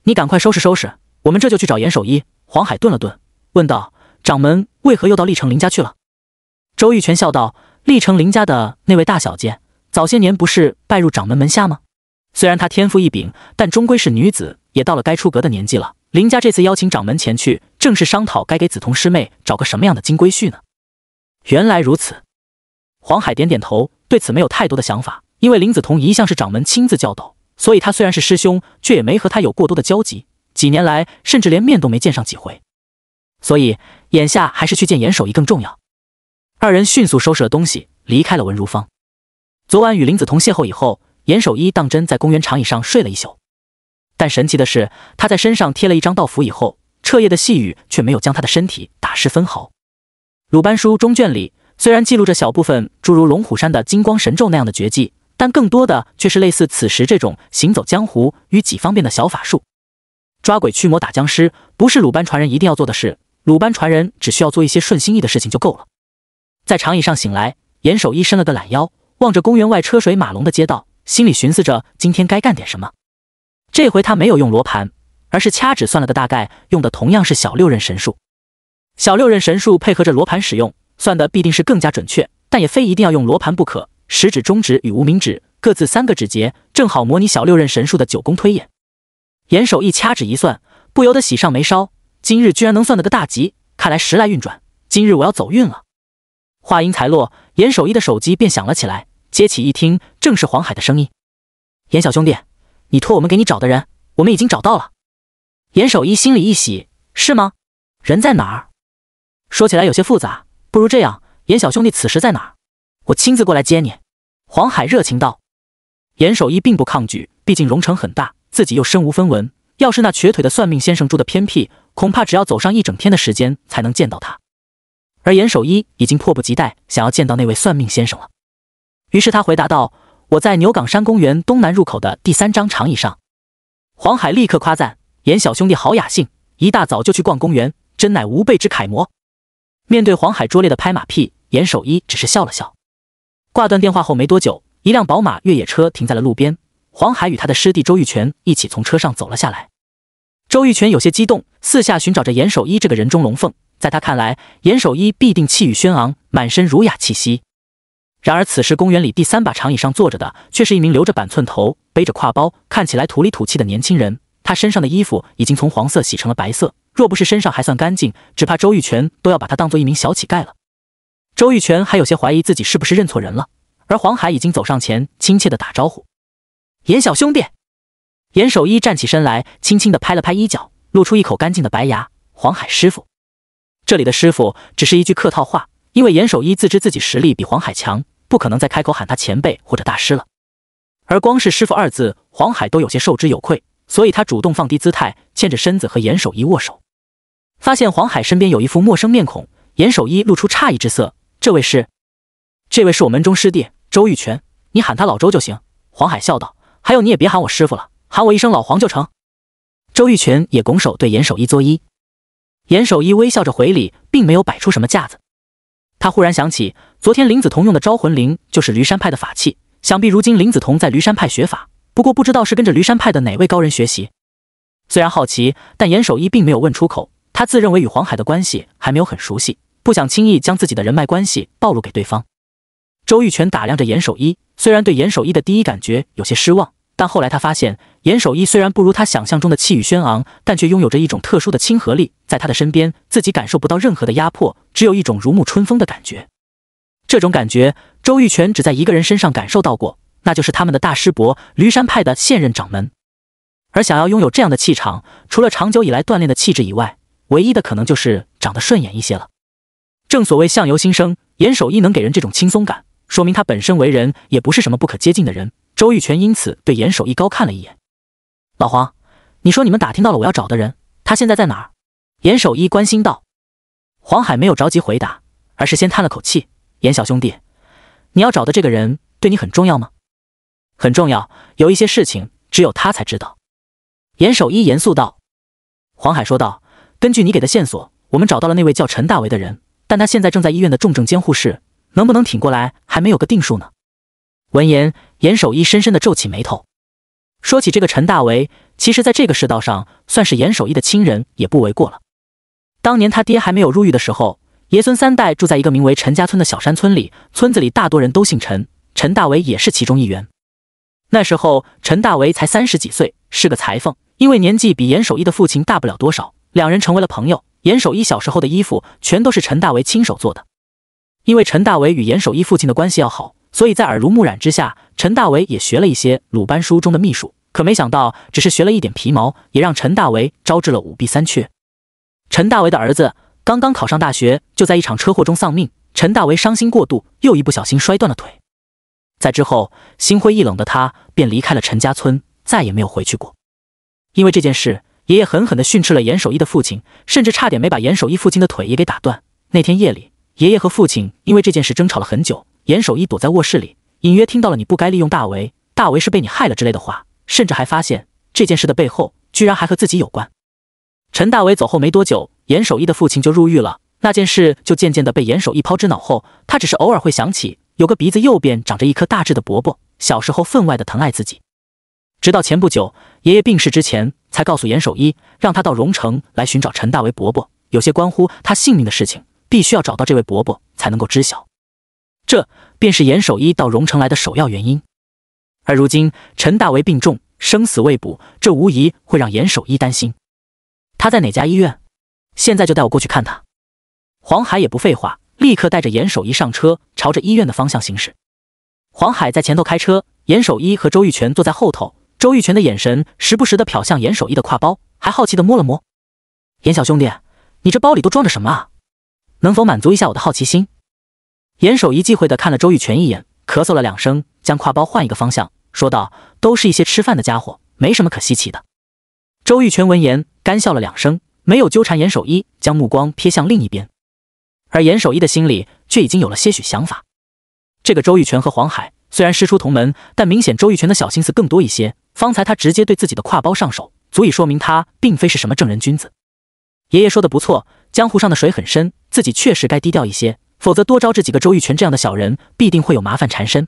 你赶快收拾收拾，我们这就去找严守一。黄海顿了顿，问道：“掌门为何又到历城林家去了？”周玉泉笑道：“历城林家的那位大小姐。”早些年不是拜入掌门门下吗？虽然他天赋异禀，但终归是女子，也到了该出阁的年纪了。林家这次邀请掌门前去，正是商讨该给紫瞳师妹找个什么样的金龟婿呢。原来如此，黄海点点头，对此没有太多的想法。因为林紫彤一向是掌门亲自教导，所以他虽然是师兄，却也没和他有过多的交集。几年来，甚至连面都没见上几回。所以眼下还是去见严守一更重要。二人迅速收拾了东西，离开了文如芳。昨晚与林子彤邂逅以后，严守一当真在公园长椅上睡了一宿。但神奇的是，他在身上贴了一张道符以后，彻夜的细雨却没有将他的身体打湿分毫。鲁班书中卷里虽然记录着小部分诸如龙虎山的金光神咒那样的绝技，但更多的却是类似此时这种行走江湖与己方便的小法术。抓鬼驱魔打僵尸不是鲁班传人一定要做的事，鲁班传人只需要做一些顺心意的事情就够了。在长椅上醒来，严守一伸了个懒腰。望着公园外车水马龙的街道，心里寻思着今天该干点什么。这回他没有用罗盘，而是掐指算了个大概，用的同样是小六壬神术。小六壬神术配合着罗盘使用，算的必定是更加准确，但也非一定要用罗盘不可。食指、中指与无名指各自三个指节，正好模拟小六壬神术的九宫推演。严守一掐指一算，不由得喜上眉梢：今日居然能算得个大吉，看来时来运转，今日我要走运了。话音才落，严守一的手机便响了起来。接起一听，正是黄海的声音：“严小兄弟，你托我们给你找的人，我们已经找到了。”严守一心里一喜：“是吗？人在哪儿？”说起来有些复杂，不如这样，严小兄弟此时在哪儿？我亲自过来接你。”黄海热情道。严守一并不抗拒，毕竟荣城很大，自己又身无分文，要是那瘸腿的算命先生住的偏僻，恐怕只要走上一整天的时间才能见到他。而严守一已经迫不及待想要见到那位算命先生了。于是他回答道：“我在牛岗山公园东南入口的第三张长椅上。”黄海立刻夸赞：“严小兄弟好雅兴，一大早就去逛公园，真乃吾辈之楷模。”面对黄海拙劣的拍马屁，严守一只是笑了笑。挂断电话后没多久，一辆宝马越野车停在了路边，黄海与他的师弟周玉泉一起从车上走了下来。周玉泉有些激动，四下寻找着严守一这个人中龙凤。在他看来，严守一必定气宇轩昂，满身儒雅气息。然而，此时公园里第三把长椅上坐着的，却是一名留着板寸头、背着挎包、看起来土里土气的年轻人。他身上的衣服已经从黄色洗成了白色，若不是身上还算干净，只怕周玉泉都要把他当做一名小乞丐了。周玉泉还有些怀疑自己是不是认错人了，而黄海已经走上前，亲切地打招呼：“严小兄弟。”严守一站起身来，轻轻地拍了拍衣角，露出一口干净的白牙：“黄海师傅。”这里的“师傅”只是一句客套话，因为严守一自知自己实力比黄海强。不可能再开口喊他前辈或者大师了，而光是“师傅”二字，黄海都有些受之有愧，所以他主动放低姿态，欠着身子和严守一握手。发现黄海身边有一副陌生面孔，严守一露出诧异之色：“这位是？这位是我门中师弟周玉泉，你喊他老周就行。”黄海笑道：“还有，你也别喊我师傅了，喊我一声老黄就成。”周玉泉也拱手对严守一作揖，严守一微笑着回礼，并没有摆出什么架子。他忽然想起。昨天林子桐用的招魂铃就是驴山派的法器，想必如今林子桐在驴山派学法，不过不知道是跟着驴山派的哪位高人学习。虽然好奇，但严守一并没有问出口。他自认为与黄海的关系还没有很熟悉，不想轻易将自己的人脉关系暴露给对方。周玉泉打量着严守一，虽然对严守一的第一感觉有些失望，但后来他发现，严守一虽然不如他想象中的气宇轩昂，但却拥有着一种特殊的亲和力，在他的身边，自己感受不到任何的压迫，只有一种如沐春风的感觉。这种感觉，周玉泉只在一个人身上感受到过，那就是他们的大师伯，驴山派的现任掌门。而想要拥有这样的气场，除了长久以来锻炼的气质以外，唯一的可能就是长得顺眼一些了。正所谓相由心生，严守一能给人这种轻松感，说明他本身为人也不是什么不可接近的人。周玉泉因此对严守一高看了一眼。老黄，你说你们打听到了我要找的人，他现在在哪儿？严守一关心道。黄海没有着急回答，而是先叹了口气。严小兄弟，你要找的这个人对你很重要吗？很重要，有一些事情只有他才知道。严守一严肃道。黄海说道：“根据你给的线索，我们找到了那位叫陈大为的人，但他现在正在医院的重症监护室，能不能挺过来还没有个定数呢？”闻言，严守一深深的皱起眉头。说起这个陈大为，其实在这个世道上，算是严守一的亲人也不为过了。当年他爹还没有入狱的时候。爷孙三代住在一个名为陈家村的小山村里，村子里大多人都姓陈，陈大为也是其中一员。那时候，陈大为才三十几岁，是个裁缝。因为年纪比严守一的父亲大不了多少，两人成为了朋友。严守一小时候的衣服全都是陈大为亲手做的。因为陈大为与严守一父亲的关系要好，所以在耳濡目染之下，陈大为也学了一些鲁班书中的秘术。可没想到，只是学了一点皮毛，也让陈大为招致了五弊三缺。陈大为的儿子。刚刚考上大学，就在一场车祸中丧命。陈大为伤心过度，又一不小心摔断了腿。在之后，心灰意冷的他便离开了陈家村，再也没有回去过。因为这件事，爷爷狠狠地训斥了严守一的父亲，甚至差点没把严守一父亲的腿也给打断。那天夜里，爷爷和父亲因为这件事争吵了很久。严守一躲在卧室里，隐约听到了“你不该利用大为，大为是被你害了”之类的话，甚至还发现这件事的背后居然还和自己有关。陈大为走后没多久，严守一的父亲就入狱了。那件事就渐渐的被严守一抛之脑后，他只是偶尔会想起有个鼻子右边长着一颗大痣的伯伯，小时候分外的疼爱自己。直到前不久，爷爷病逝之前，才告诉严守一，让他到荣城来寻找陈大为伯伯，有些关乎他性命的事情，必须要找到这位伯伯才能够知晓。这便是严守一到荣城来的首要原因。而如今，陈大为病重，生死未卜，这无疑会让严守一担心。他在哪家医院？现在就带我过去看他。黄海也不废话，立刻带着严守一上车，朝着医院的方向行驶。黄海在前头开车，严守一和周玉泉坐在后头。周玉泉的眼神时不时的瞟向严守一的挎包，还好奇的摸了摸：“严小兄弟，你这包里都装着什么啊？能否满足一下我的好奇心？”严守一忌讳的看了周玉泉一眼，咳嗽了两声，将挎包换一个方向，说道：“都是一些吃饭的家伙，没什么可稀奇的。”周玉泉闻言，干笑了两声，没有纠缠严守一，将目光瞥向另一边。而严守一的心里却已经有了些许想法。这个周玉泉和黄海虽然师出同门，但明显周玉泉的小心思更多一些。方才他直接对自己的挎包上手，足以说明他并非是什么正人君子。爷爷说的不错，江湖上的水很深，自己确实该低调一些，否则多招这几个周玉泉这样的小人，必定会有麻烦缠身。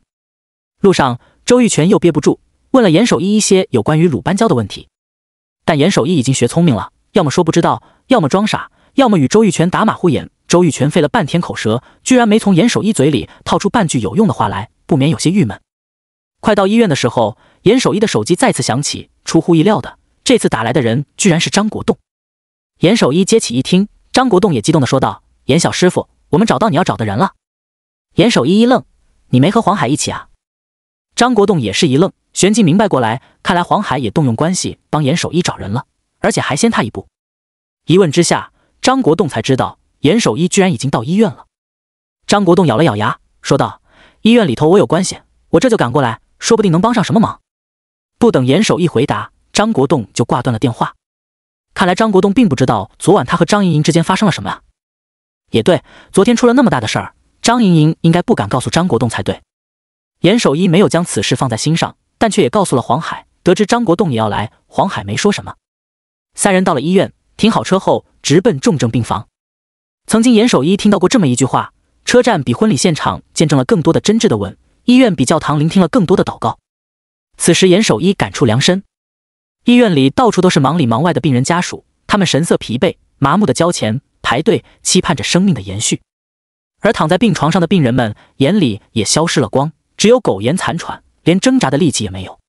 路上，周玉泉又憋不住，问了严守一一些有关于鲁班教的问题。但严守一已经学聪明了，要么说不知道，要么装傻，要么与周玉泉打马虎眼。周玉泉费了半天口舌，居然没从严守一嘴里套出半句有用的话来，不免有些郁闷。快到医院的时候，严守一的手机再次响起，出乎意料的，这次打来的人居然是张国栋。严守一接起一听，张国栋也激动的说道：“严小师傅，我们找到你要找的人了。”严守一一愣：“你没和黄海一起啊？”张国栋也是一愣。玄机明白过来，看来黄海也动用关系帮严守一找人了，而且还先他一步。一问之下，张国栋才知道严守一居然已经到医院了。张国栋咬了咬牙，说道：“医院里头我有关系，我这就赶过来，说不定能帮上什么忙。”不等严守一回答，张国栋就挂断了电话。看来张国栋并不知道昨晚他和张莹莹之间发生了什么。也对，昨天出了那么大的事儿，张莹莹应该不敢告诉张国栋才对。严守一没有将此事放在心上。但却也告诉了黄海，得知张国栋也要来，黄海没说什么。三人到了医院，停好车后直奔重症病房。曾经严守一听到过这么一句话：车站比婚礼现场见证了更多的真挚的吻，医院比教堂聆听了更多的祷告。此时严守一感触良深。医院里到处都是忙里忙外的病人家属，他们神色疲惫、麻木的交钱、排队，期盼着生命的延续。而躺在病床上的病人们眼里也消失了光，只有苟延残喘。连挣扎的力气也没有。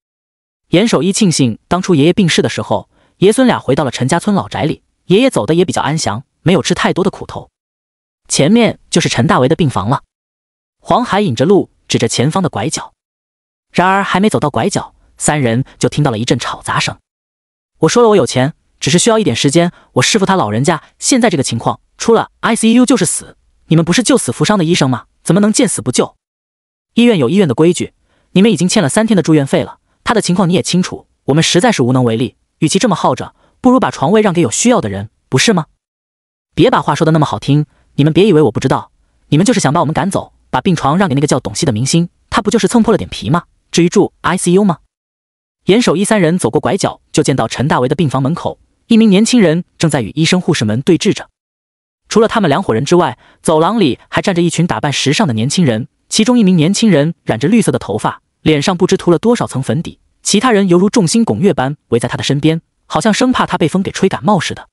严守一庆幸当初爷爷病逝的时候，爷孙俩回到了陈家村老宅里，爷爷走的也比较安详，没有吃太多的苦头。前面就是陈大为的病房了。黄海引着路，指着前方的拐角。然而还没走到拐角，三人就听到了一阵吵杂声。我说了，我有钱，只是需要一点时间。我师傅他老人家现在这个情况，出了 ICU 就是死。你们不是救死扶伤的医生吗？怎么能见死不救？医院有医院的规矩。你们已经欠了三天的住院费了，他的情况你也清楚，我们实在是无能为力。与其这么耗着，不如把床位让给有需要的人，不是吗？别把话说的那么好听，你们别以为我不知道，你们就是想把我们赶走，把病床让给那个叫董希的明星，他不就是蹭破了点皮吗？至于住 ICU 吗？严守一三人走过拐角，就见到陈大为的病房门口，一名年轻人正在与医生护士们对峙着。除了他们两伙人之外，走廊里还站着一群打扮时尚的年轻人，其中一名年轻人染着绿色的头发。脸上不知涂了多少层粉底，其他人犹如众星拱月般围在他的身边，好像生怕他被风给吹感冒似的。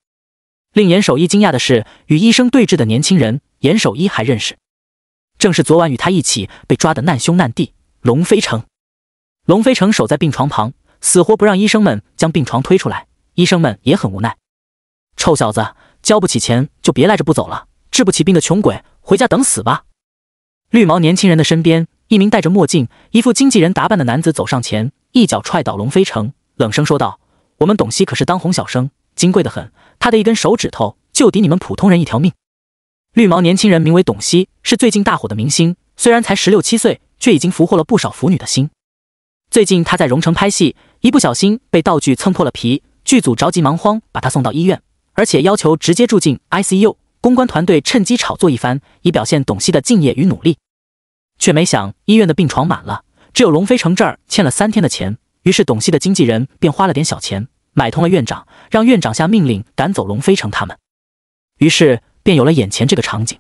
令严守一惊讶的是，与医生对峙的年轻人严守一还认识，正是昨晚与他一起被抓的难兄难弟龙飞城。龙飞城守在病床旁，死活不让医生们将病床推出来。医生们也很无奈：“臭小子，交不起钱就别赖着不走了，治不起病的穷鬼回家等死吧！”绿毛年轻人的身边。一名戴着墨镜、一副经纪人打扮的男子走上前，一脚踹倒龙飞城，冷声说道：“我们董希可是当红小生，金贵得很，他的一根手指头就抵你们普通人一条命。”绿毛年轻人名为董希，是最近大火的明星，虽然才十六七岁，却已经俘获了不少腐女的心。最近他在荣城拍戏，一不小心被道具蹭破了皮，剧组着急忙慌把他送到医院，而且要求直接住进 ICU。公关团队趁机炒作一番，以表现董希的敬业与努力。却没想医院的病床满了，只有龙飞城这儿欠了三天的钱。于是董希的经纪人便花了点小钱买通了院长，让院长下命令赶走龙飞城他们。于是便有了眼前这个场景：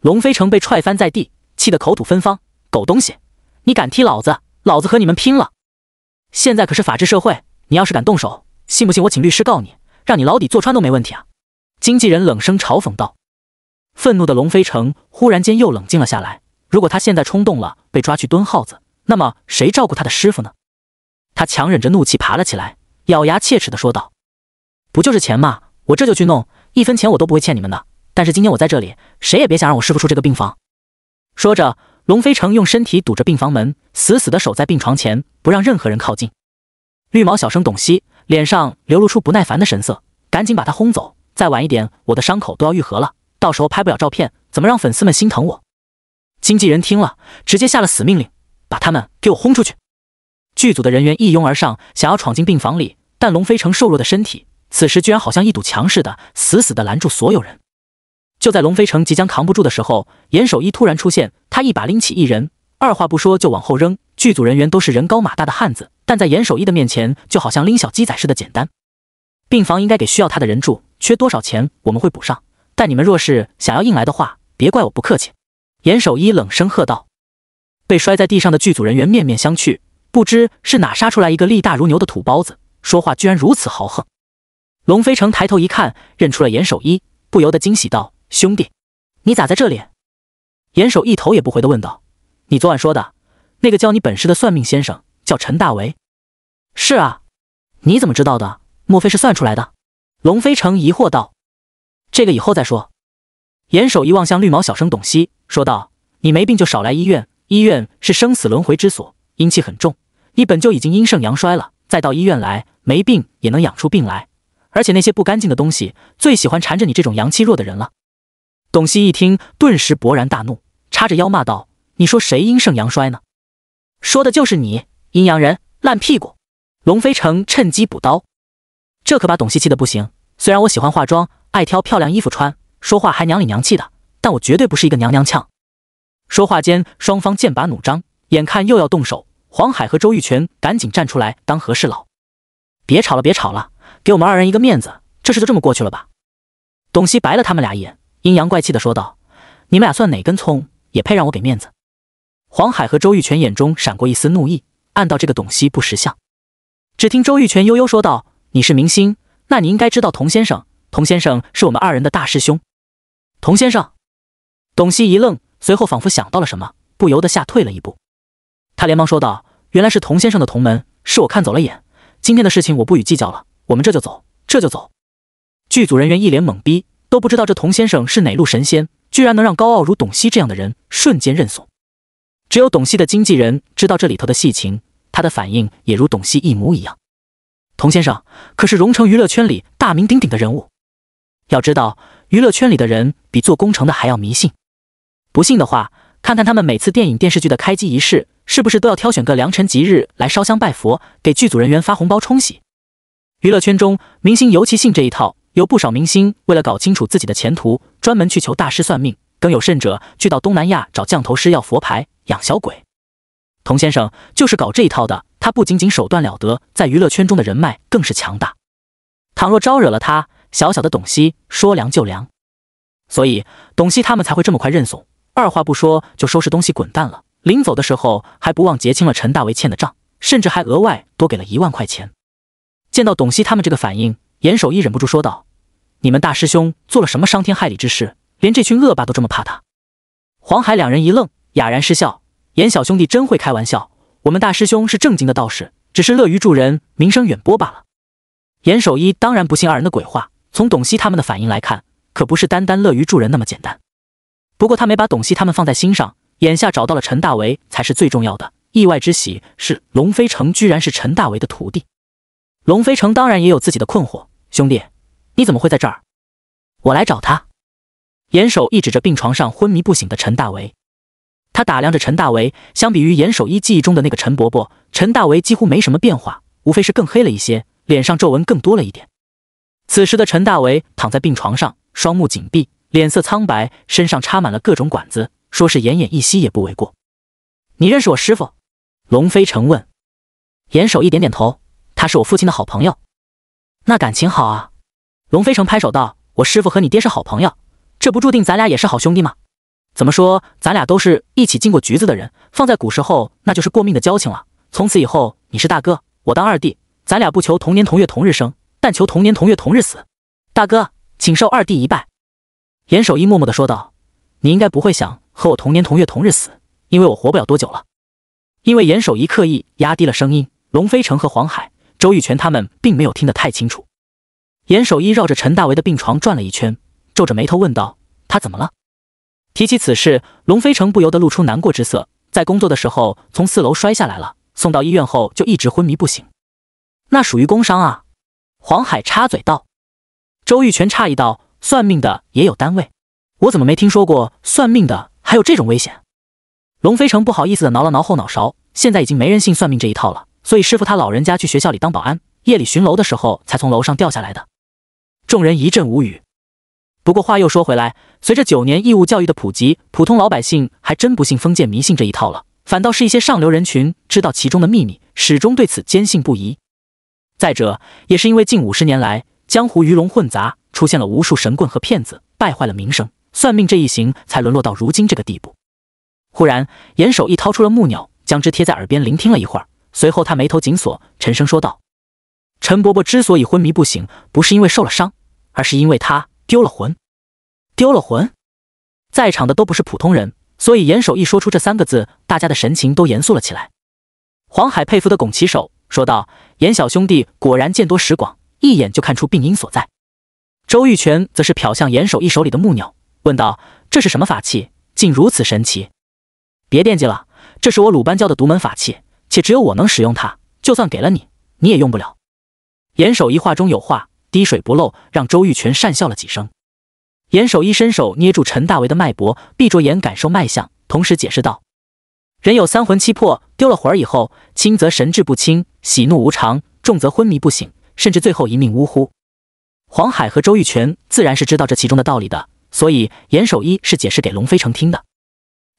龙飞城被踹翻在地，气得口吐芬芳：“狗东西，你敢踢老子，老子和你们拼了！现在可是法治社会，你要是敢动手，信不信我请律师告你，让你牢底坐穿都没问题啊？”经纪人冷声嘲讽道。愤怒的龙飞城忽然间又冷静了下来。如果他现在冲动了，被抓去蹲耗子，那么谁照顾他的师傅呢？他强忍着怒气爬了起来，咬牙切齿地说道：“不就是钱吗？我这就去弄，一分钱我都不会欠你们的。但是今天我在这里，谁也别想让我师傅出这个病房。”说着，龙飞成用身体堵着病房门，死死地守在病床前，不让任何人靠近。绿毛小声懂西，脸上流露出不耐烦的神色，赶紧把他轰走。再晚一点，我的伤口都要愈合了，到时候拍不了照片，怎么让粉丝们心疼我？经纪人听了，直接下了死命令，把他们给我轰出去。剧组的人员一拥而上，想要闯进病房里，但龙飞城瘦弱的身体此时居然好像一堵墙似的，死死的拦住所有人。就在龙飞城即将扛不住的时候，严守一突然出现，他一把拎起一人，二话不说就往后扔。剧组人员都是人高马大的汉子，但在严守一的面前，就好像拎小鸡仔似的简单。病房应该给需要他的人住，缺多少钱我们会补上，但你们若是想要硬来的话，别怪我不客气。严守一冷声喝道：“被摔在地上的剧组人员面面相觑，不知是哪杀出来一个力大如牛的土包子，说话居然如此豪横。”龙飞城抬头一看，认出了严守一，不由得惊喜道：“兄弟，你咋在这里？”严守一头也不回的问道：“你昨晚说的那个教你本事的算命先生叫陈大为？”“是啊，你怎么知道的？莫非是算出来的？”龙飞城疑惑道。“这个以后再说。”严守一望向绿毛小生董西。说道：“你没病就少来医院，医院是生死轮回之所，阴气很重。你本就已经阴盛阳衰了，再到医院来，没病也能养出病来。而且那些不干净的东西最喜欢缠着你这种阳气弱的人了。”董希一听，顿时勃然大怒，叉着腰骂道：“你说谁阴盛阳衰呢？说的就是你，阴阳人，烂屁股！”龙飞成趁机补刀，这可把董希气得不行。虽然我喜欢化妆，爱挑漂亮衣服穿，说话还娘里娘气的。但我绝对不是一个娘娘腔。说话间，双方剑拔弩张，眼看又要动手，黄海和周玉泉赶紧站出来当和事佬：“别吵了，别吵了，给我们二人一个面子，这事就这么过去了吧。”董希白了他们俩一眼，阴阳怪气的说道：“你们俩算哪根葱，也配让我给面子？”黄海和周玉泉眼中闪过一丝怒意，暗道这个董希不识相。只听周玉泉悠悠说道：“你是明星，那你应该知道童先生。童先生是我们二人的大师兄，童先生。”董希一愣，随后仿佛想到了什么，不由得吓退了一步。他连忙说道：“原来是童先生的同门，是我看走了眼。今天的事情我不予计较了，我们这就走，这就走。”剧组人员一脸懵逼，都不知道这童先生是哪路神仙，居然能让高傲如董希这样的人瞬间认怂。只有董希的经纪人知道这里头的戏情，他的反应也如董希一模一样。童先生可是荣城娱乐圈里大名鼎鼎的人物，要知道娱乐圈里的人比做工程的还要迷信。不信的话，看看他们每次电影电视剧的开机仪式，是不是都要挑选个良辰吉日来烧香拜佛，给剧组人员发红包冲喜？娱乐圈中明星尤其信这一套，有不少明星为了搞清楚自己的前途，专门去求大师算命，更有甚者去到东南亚找降头师要佛牌养小鬼。童先生就是搞这一套的，他不仅仅手段了得，在娱乐圈中的人脉更是强大。倘若招惹了他，小小的董希说凉就凉，所以董希他们才会这么快认怂。二话不说就收拾东西滚蛋了。临走的时候还不忘结清了陈大为欠的账，甚至还额外多给了一万块钱。见到董希他们这个反应，严守一忍不住说道：“你们大师兄做了什么伤天害理之事，连这群恶霸都这么怕他？”黄海两人一愣，哑然失笑。严小兄弟真会开玩笑，我们大师兄是正经的道士，只是乐于助人，名声远播罢了。严守一当然不信二人的鬼话，从董希他们的反应来看，可不是单单乐于助人那么简单。不过他没把董希他们放在心上，眼下找到了陈大为才是最重要的。意外之喜是龙飞城居然是陈大为的徒弟。龙飞城当然也有自己的困惑，兄弟，你怎么会在这儿？我来找他。严守一指着病床上昏迷不醒的陈大为，他打量着陈大为，相比于严守一记忆中的那个陈伯伯，陈大为几乎没什么变化，无非是更黑了一些，脸上皱纹更多了一点。此时的陈大为躺在病床上，双目紧闭。脸色苍白，身上插满了各种管子，说是奄奄一息也不为过。你认识我师傅？龙飞城问。严守一点点头，他是我父亲的好朋友。那感情好啊！龙飞城拍手道：“我师傅和你爹是好朋友，这不注定咱俩也是好兄弟吗？怎么说，咱俩都是一起进过局子的人，放在古时候那就是过命的交情了。从此以后，你是大哥，我当二弟，咱俩不求同年同月同日生，但求同年同月同日死。大哥，请受二弟一拜。”严守一默默的说道：“你应该不会想和我同年同月同日死，因为我活不了多久了。”因为严守一刻意压低了声音，龙飞城和黄海、周玉泉他们并没有听得太清楚。严守一绕着陈大为的病床转了一圈，皱着眉头问道：“他怎么了？”提起此事，龙飞城不由得露出难过之色。在工作的时候从四楼摔下来了，送到医院后就一直昏迷不醒。那属于工伤啊！黄海插嘴道。周玉泉诧异道。算命的也有单位，我怎么没听说过算命的还有这种危险？龙飞成不好意思的挠了挠后脑勺，现在已经没人信算命这一套了。所以师傅他老人家去学校里当保安，夜里巡楼的时候才从楼上掉下来的。众人一阵无语。不过话又说回来，随着九年义务教育的普及，普通老百姓还真不信封建迷信这一套了。反倒是一些上流人群知道其中的秘密，始终对此坚信不疑。再者，也是因为近五十年来江湖鱼龙混杂。出现了无数神棍和骗子，败坏了名声，算命这一行才沦落到如今这个地步。忽然，严守一掏出了木鸟，将之贴在耳边聆听了一会儿，随后他眉头紧锁，沉声说道：“陈伯伯之所以昏迷不醒，不是因为受了伤，而是因为他丢了魂。丢了魂。”在场的都不是普通人，所以严守一说出这三个字，大家的神情都严肃了起来。黄海佩服的拱起手说道：“严小兄弟果然见多识广，一眼就看出病因所在。”周玉泉则是瞟向严守一手里的木鸟，问道：“这是什么法器？竟如此神奇？”“别惦记了，这是我鲁班教的独门法器，且只有我能使用它。就算给了你，你也用不了。”严守一话中有话，滴水不漏，让周玉泉讪笑了几声。严守一伸手捏住陈大为的脉搏，闭着眼感受脉象，同时解释道：“人有三魂七魄，丢了魂儿以后，轻则神志不清、喜怒无常，重则昏迷不醒，甚至最后一命呜呼。”黄海和周玉泉自然是知道这其中的道理的，所以严守一是解释给龙飞成听的。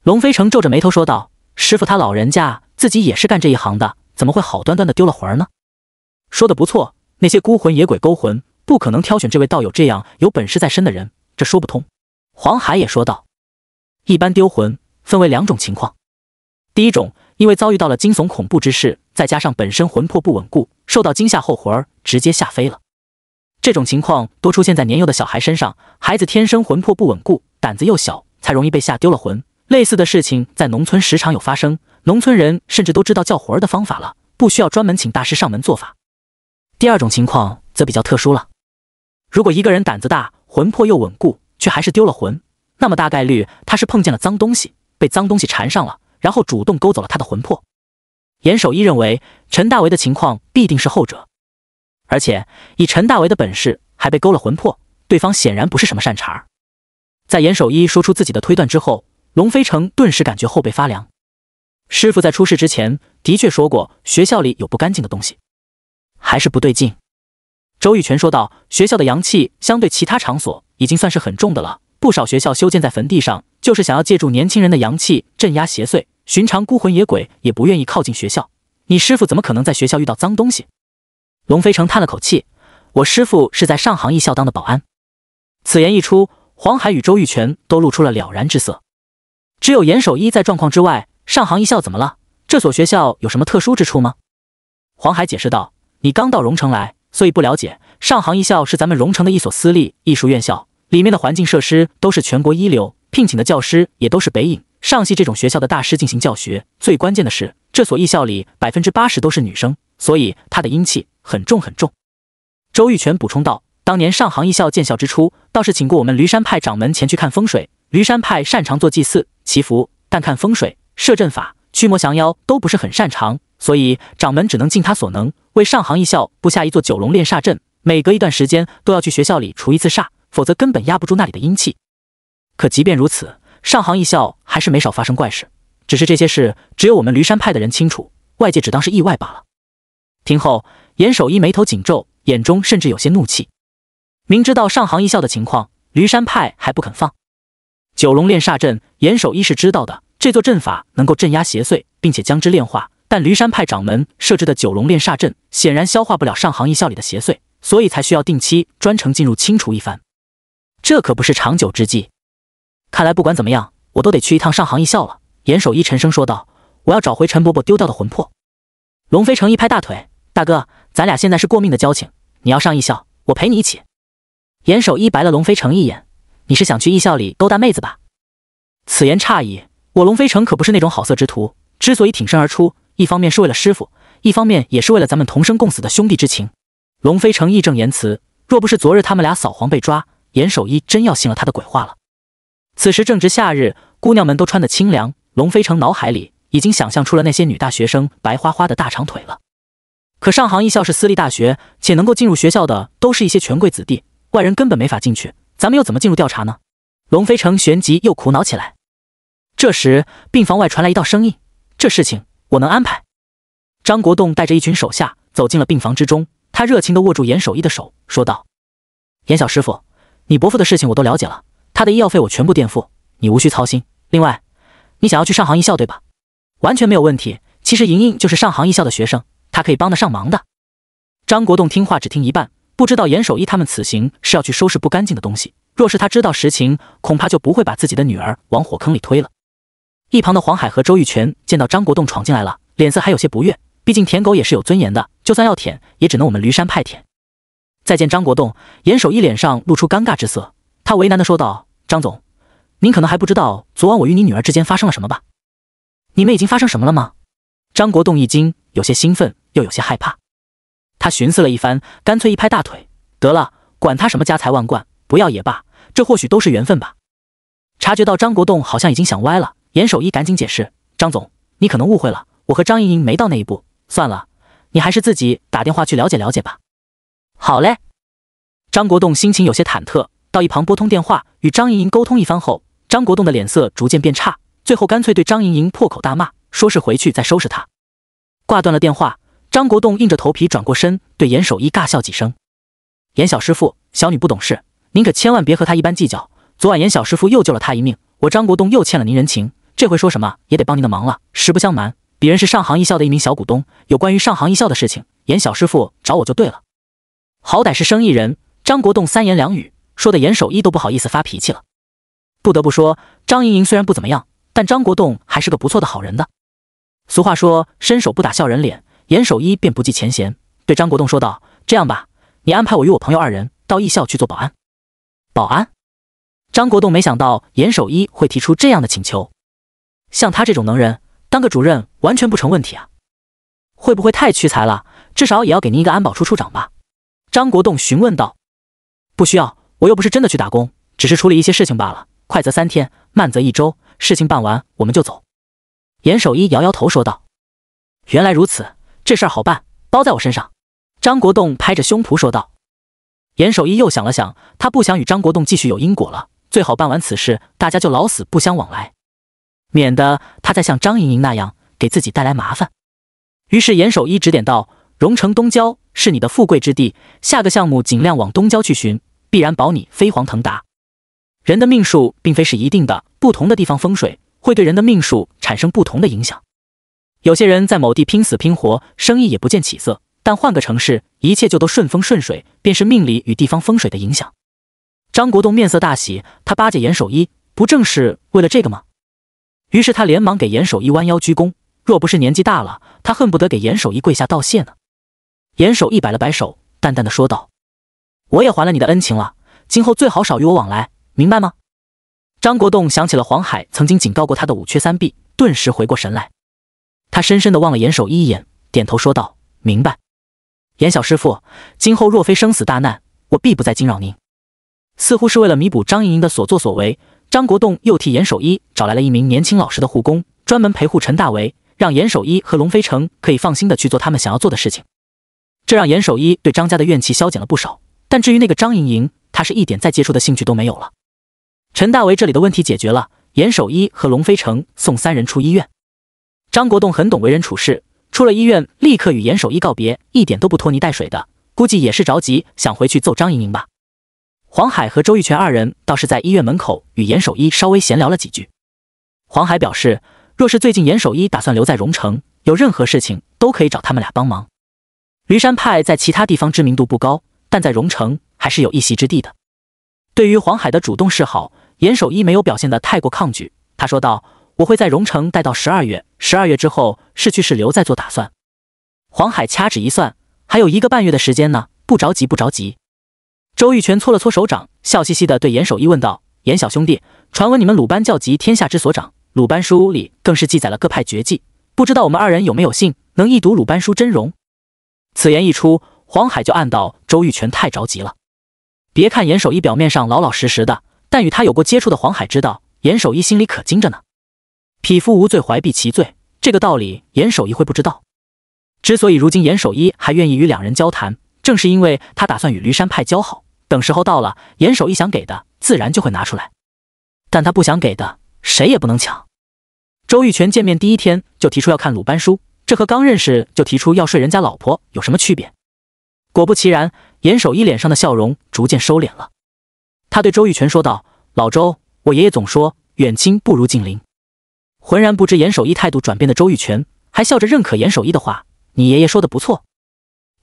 龙飞成皱着眉头说道：“师傅他老人家自己也是干这一行的，怎么会好端端的丢了魂儿呢？”说的不错，那些孤魂野鬼勾魂，不可能挑选这位道友这样有本事在身的人，这说不通。”黄海也说道：“一般丢魂分为两种情况，第一种，因为遭遇到了惊悚恐怖之事，再加上本身魂魄不稳固，受到惊吓后魂儿直接吓飞了。”这种情况多出现在年幼的小孩身上，孩子天生魂魄不稳固，胆子又小，才容易被吓丢了魂。类似的事情在农村时常有发生，农村人甚至都知道叫魂儿的方法了，不需要专门请大师上门做法。第二种情况则比较特殊了，如果一个人胆子大，魂魄又稳固，却还是丢了魂，那么大概率他是碰见了脏东西，被脏东西缠上了，然后主动勾走了他的魂魄。严守一认为，陈大为的情况必定是后者。而且以陈大为的本事，还被勾了魂魄，对方显然不是什么善茬。在严守一说出自己的推断之后，龙飞成顿时感觉后背发凉。师傅在出事之前的确说过，学校里有不干净的东西，还是不对劲。周玉泉说道：“学校的阳气相对其他场所已经算是很重的了，不少学校修建在坟地上，就是想要借助年轻人的阳气镇压邪祟，寻常孤魂野鬼也不愿意靠近学校。你师傅怎么可能在学校遇到脏东西？”龙飞城叹了口气：“我师傅是在上杭艺校当的保安。”此言一出，黄海与周玉泉都露出了了然之色。只有严守一在状况之外。上杭艺校怎么了？这所学校有什么特殊之处吗？黄海解释道：“你刚到荣城来，所以不了解。上杭艺校是咱们荣城的一所私立艺术院校，里面的环境设施都是全国一流，聘请的教师也都是北影、上戏这种学校的大师进行教学。最关键的是，这所艺校里百分之八十都是女生，所以她的阴气。”很重很重，周玉泉补充道：“当年上杭一校建校之初，倒是请过我们驴山派掌门前去看风水。驴山派擅长做祭祀、祈福，但看风水、设阵法、驱魔降妖都不是很擅长，所以掌门只能尽他所能为上杭一校布下一座九龙炼煞阵。每隔一段时间都要去学校里除一次煞，否则根本压不住那里的阴气。可即便如此，上杭一校还是没少发生怪事。只是这些事只有我们驴山派的人清楚，外界只当是意外罢了。”听后。严守一眉头紧皱，眼中甚至有些怒气。明知道上杭一校的情况，驴山派还不肯放九龙炼煞阵。严守一是知道的，这座阵法能够镇压邪祟，并且将之炼化。但驴山派掌门设置的九龙炼煞阵，显然消化不了上杭一校里的邪祟，所以才需要定期专程进入清除一番。这可不是长久之计。看来不管怎么样，我都得去一趟上杭一校了。严守一沉声说道：“我要找回陈伯伯丢掉的魂魄。”龙飞成一拍大腿：“大哥！”咱俩现在是过命的交情，你要上艺校，我陪你一起。严守一白了龙飞城一眼：“你是想去艺校里勾搭妹子吧？”此言差矣，我龙飞城可不是那种好色之徒。之所以挺身而出，一方面是为了师傅，一方面也是为了咱们同生共死的兄弟之情。龙飞城义正言辞：“若不是昨日他们俩扫黄被抓，严守一真要信了他的鬼话了。”此时正值夏日，姑娘们都穿得清凉，龙飞城脑海里已经想象出了那些女大学生白花花的大长腿了。可上杭一校是私立大学，且能够进入学校的都是一些权贵子弟，外人根本没法进去。咱们又怎么进入调查呢？龙飞城旋即又苦恼起来。这时，病房外传来一道声音：“这事情我能安排。”张国栋带着一群手下走进了病房之中，他热情地握住严守义的手，说道：“严小师傅，你伯父的事情我都了解了，他的医药费我全部垫付，你无需操心。另外，你想要去上杭一校对吧？完全没有问题。其实莹莹就是上杭一校的学生。”他可以帮得上忙的。张国栋听话只听一半，不知道严守一他们此行是要去收拾不干净的东西。若是他知道实情，恐怕就不会把自己的女儿往火坑里推了。一旁的黄海和周玉泉见到张国栋闯进来了，脸色还有些不悦。毕竟舔狗也是有尊严的，就算要舔，也只能我们驴山派舔。再见，张国栋。严守一脸上露出尴尬之色，他为难的说道：“张总，您可能还不知道昨晚我与你女儿之间发生了什么吧？你们已经发生什么了吗？”张国栋一惊，有些兴奋。又有些害怕，他寻思了一番，干脆一拍大腿：“得了，管他什么家财万贯，不要也罢。这或许都是缘分吧。”察觉到张国栋好像已经想歪了，严守一赶紧解释：“张总，你可能误会了，我和张莹莹没到那一步。算了，你还是自己打电话去了解了解吧。”好嘞。张国栋心情有些忐忑，到一旁拨通电话与张莹莹沟通一番后，张国栋的脸色逐渐变差，最后干脆对张莹莹破口大骂，说是回去再收拾他。挂断了电话。张国栋硬着头皮转过身，对严守一尬笑几声：“严小师傅，小女不懂事，您可千万别和他一般计较。昨晚严小师傅又救了他一命，我张国栋又欠了您人情，这回说什么也得帮您的忙了。实不相瞒，鄙人是上行艺校的一名小股东，有关于上行艺校的事情，严小师傅找我就对了。好歹是生意人，张国栋三言两语说的严守一都不好意思发脾气了。不得不说，张莹莹虽然不怎么样，但张国栋还是个不错的好人的。俗话说，伸手不打笑人脸。”严守一便不计前嫌，对张国栋说道：“这样吧，你安排我与我朋友二人到艺校去做保安。”保安？张国栋没想到严守一会提出这样的请求。像他这种能人，当个主任完全不成问题啊！会不会太屈才了？至少也要给您一个安保处处长吧？张国栋询问道。不需要，我又不是真的去打工，只是处理一些事情罢了。快则三天，慢则一周，事情办完我们就走。”严守一摇摇头说道：“原来如此。”这事儿好办，包在我身上。”张国栋拍着胸脯说道。严守一又想了想，他不想与张国栋继续有因果了，最好办完此事，大家就老死不相往来，免得他再像张莹莹那样给自己带来麻烦。于是严守一指点道：“荣城东郊是你的富贵之地，下个项目尽量往东郊去寻，必然保你飞黄腾达。人的命数并非是一定的，不同的地方风水会对人的命数产生不同的影响。”有些人在某地拼死拼活，生意也不见起色，但换个城市，一切就都顺风顺水，便是命理与地方风水的影响。张国栋面色大喜，他巴结严守一，不正是为了这个吗？于是他连忙给严守一弯腰鞠躬，若不是年纪大了，他恨不得给严守一跪下道谢呢。严守一摆了摆手，淡淡的说道：“我也还了你的恩情了，今后最好少与我往来，明白吗？”张国栋想起了黄海曾经警告过他的五缺三弊，顿时回过神来。他深深的望了严守一一眼，点头说道：“明白，严小师傅，今后若非生死大难，我必不再惊扰您。”似乎是为了弥补张莹莹的所作所为，张国栋又替严守一找来了一名年轻老实的护工，专门陪护陈大为，让严守一和龙飞城可以放心的去做他们想要做的事情。这让严守一对张家的怨气消减了不少。但至于那个张莹莹，他是一点再接触的兴趣都没有了。陈大为这里的问题解决了，严守一和龙飞城送三人出医院。张国栋很懂为人处事，出了医院立刻与严守一告别，一点都不拖泥带水的。估计也是着急想回去揍张莹莹吧。黄海和周玉泉二人倒是在医院门口与严守一稍微闲聊了几句。黄海表示，若是最近严守一打算留在荣城，有任何事情都可以找他们俩帮忙。驴山派在其他地方知名度不高，但在荣城还是有一席之地的。对于黄海的主动示好，严守一没有表现得太过抗拒，他说道。我会在荣城待到十二月，十二月之后是去是留再做打算。黄海掐指一算，还有一个半月的时间呢，不着急，不着急。周玉泉搓了搓手掌，笑嘻嘻地对严守一问道：“严小兄弟，传闻你们鲁班教集天下之所长，鲁班书里更是记载了各派绝技，不知道我们二人有没有幸能一睹鲁班书真容？”此言一出，黄海就暗道周玉泉太着急了。别看严守一表面上老老实实的，但与他有过接触的黄海知道，严守一心里可精着呢。匹夫无罪，怀璧其罪，这个道理严守一会不知道。之所以如今严守一还愿意与两人交谈，正是因为他打算与驴山派交好，等时候到了，严守一想给的自然就会拿出来，但他不想给的，谁也不能抢。周玉泉见面第一天就提出要看鲁班书，这和刚认识就提出要睡人家老婆有什么区别？果不其然，严守一脸上的笑容逐渐收敛了，他对周玉泉说道：“老周，我爷爷总说远亲不如近邻。”浑然不知严守一态度转变的周玉泉，还笑着认可严守一的话：“你爷爷说的不错，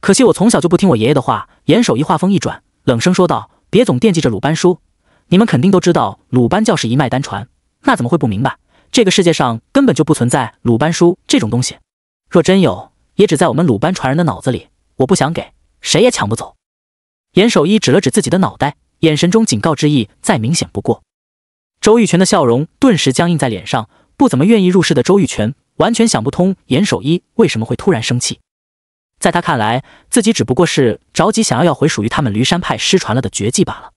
可惜我从小就不听我爷爷的话。”严守一话锋一转，冷声说道：“别总惦记着鲁班书，你们肯定都知道鲁班教是一脉单传，那怎么会不明白？这个世界上根本就不存在鲁班书这种东西，若真有，也只在我们鲁班传人的脑子里。我不想给，谁也抢不走。”严守一指了指自己的脑袋，眼神中警告之意再明显不过。周玉泉的笑容顿时僵硬在脸上。不怎么愿意入世的周玉泉完全想不通严守一为什么会突然生气，在他看来，自己只不过是着急想要要回属于他们驴山派失传了的绝技罢了。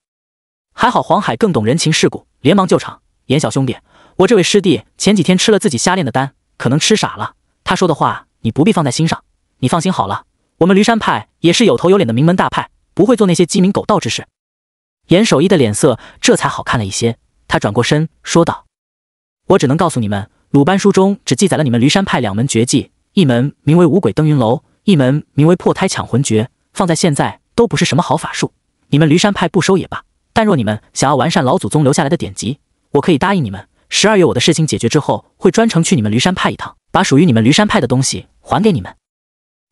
还好黄海更懂人情世故，连忙救场：“严小兄弟，我这位师弟前几天吃了自己瞎练的丹，可能吃傻了。他说的话你不必放在心上，你放心好了，我们驴山派也是有头有脸的名门大派，不会做那些鸡鸣狗盗之事。”严守一的脸色这才好看了一些，他转过身说道。我只能告诉你们，鲁班书中只记载了你们驴山派两门绝技，一门名为五鬼登云楼，一门名为破胎抢魂诀。放在现在都不是什么好法术，你们驴山派不收也罢。但若你们想要完善老祖宗留下来的典籍，我可以答应你们，十二月我的事情解决之后，会专程去你们驴山派一趟，把属于你们驴山派的东西还给你们。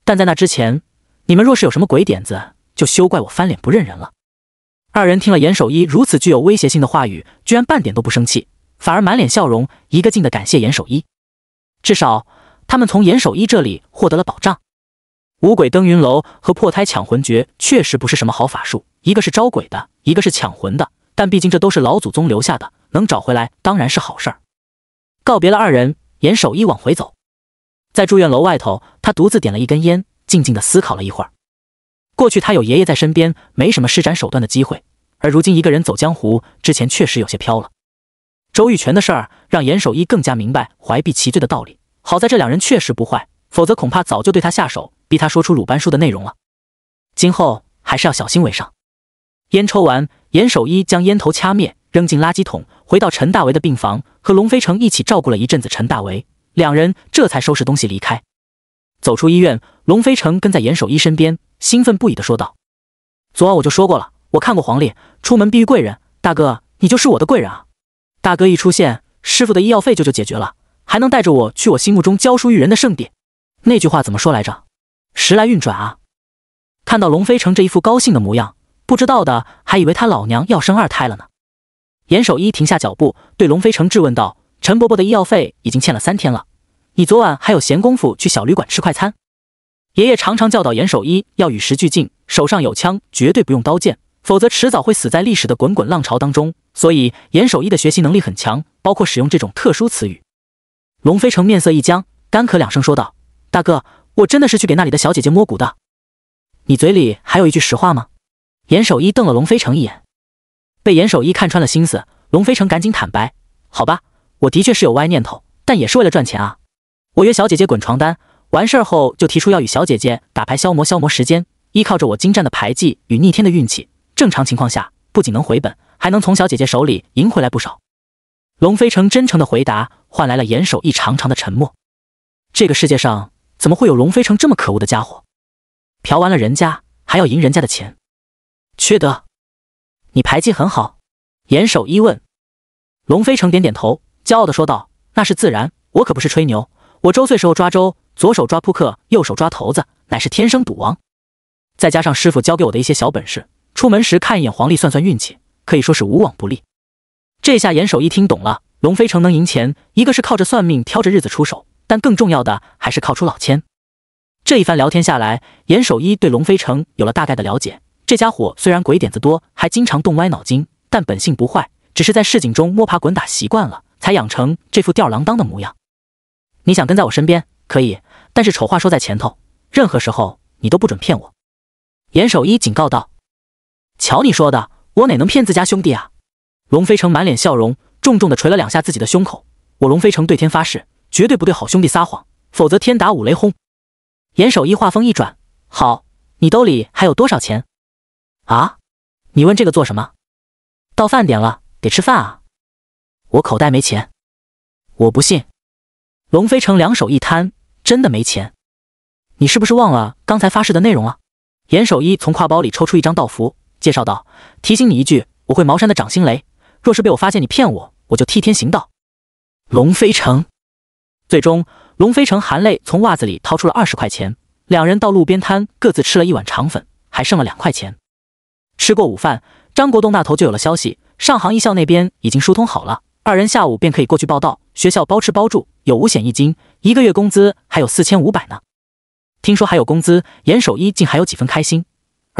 但在那之前，你们若是有什么鬼点子，就休怪我翻脸不认人了。二人听了严守一如此具有威胁性的话语，居然半点都不生气。反而满脸笑容，一个劲的感谢严守一。至少他们从严守一这里获得了保障。五鬼登云楼和破胎抢魂诀确实不是什么好法术，一个是招鬼的，一个是抢魂的。但毕竟这都是老祖宗留下的，能找回来当然是好事儿。告别了二人，严守一往回走，在住院楼外头，他独自点了一根烟，静静的思考了一会儿。过去他有爷爷在身边，没什么施展手段的机会，而如今一个人走江湖，之前确实有些飘了。周玉泉的事儿让严守一更加明白怀璧其罪的道理。好在这两人确实不坏，否则恐怕早就对他下手，逼他说出鲁班书的内容了。今后还是要小心为上。烟抽完，严守一将烟头掐灭，扔进垃圾桶，回到陈大为的病房，和龙飞城一起照顾了一阵子陈大为，两人这才收拾东西离开。走出医院，龙飞城跟在严守一身边，兴奋不已的说道：“昨晚我就说过了，我看过黄历，出门必遇贵人。大哥，你就是我的贵人啊！”大哥一出现，师傅的医药费就就解决了，还能带着我去我心目中教书育人的圣地。那句话怎么说来着？时来运转啊！看到龙飞城这一副高兴的模样，不知道的还以为他老娘要生二胎了呢。严守一停下脚步，对龙飞城质问道：“陈伯伯的医药费已经欠了三天了，你昨晚还有闲工夫去小旅馆吃快餐？”爷爷常常教导严守一要与时俱进，手上有枪绝对不用刀剑。否则迟早会死在历史的滚滚浪潮当中。所以严守一的学习能力很强，包括使用这种特殊词语。龙飞成面色一僵，干咳两声，说道：“大哥，我真的是去给那里的小姐姐摸骨的。你嘴里还有一句实话吗？”严守一瞪了龙飞成一眼，被严守一看穿了心思。龙飞成赶紧坦白：“好吧，我的确是有歪念头，但也是为了赚钱啊。我约小姐姐滚床单，完事后就提出要与小姐姐打牌消磨消磨时间，依靠着我精湛的牌技与逆天的运气。”正常情况下，不仅能回本，还能从小姐姐手里赢回来不少。龙飞成真诚的回答换来了严守一长长的沉默。这个世界上怎么会有龙飞成这么可恶的家伙？嫖完了人家还要赢人家的钱，缺德！你牌技很好，严守一问。龙飞成点点头，骄傲的说道：“那是自然，我可不是吹牛。我周岁时候抓周，左手抓扑克，右手抓骰子，乃是天生赌王。再加上师傅教给我的一些小本事。”出门时看一眼黄历，算算运气，可以说是无往不利。这下严守一听懂了，龙飞城能赢钱，一个是靠着算命挑着日子出手，但更重要的还是靠出老千。这一番聊天下来，严守一对龙飞城有了大概的了解。这家伙虽然鬼点子多，还经常动歪脑筋，但本性不坏，只是在市井中摸爬滚打习惯了，才养成这副吊儿郎当的模样。你想跟在我身边可以，但是丑话说在前头，任何时候你都不准骗我。严守一警告道。瞧你说的，我哪能骗自家兄弟啊！龙飞成满脸笑容，重重的捶了两下自己的胸口。我龙飞成对天发誓，绝对不对好兄弟撒谎，否则天打五雷轰！严守一话锋一转，好，你兜里还有多少钱？啊？你问这个做什么？到饭点了，得吃饭啊！我口袋没钱，我不信。龙飞成两手一摊，真的没钱。你是不是忘了刚才发誓的内容了？严守一从挎包里抽出一张道符。介绍道：“提醒你一句，我会茅山的掌心雷，若是被我发现你骗我，我就替天行道。”龙飞城。最终，龙飞城含泪从袜子里掏出了二十块钱。两人到路边摊各自吃了一碗肠粉，还剩了两块钱。吃过午饭，张国栋那头就有了消息，上杭艺校那边已经疏通好了，二人下午便可以过去报道。学校包吃包住，有五险一金，一个月工资还有四千五百呢。听说还有工资，严守一竟还有几分开心。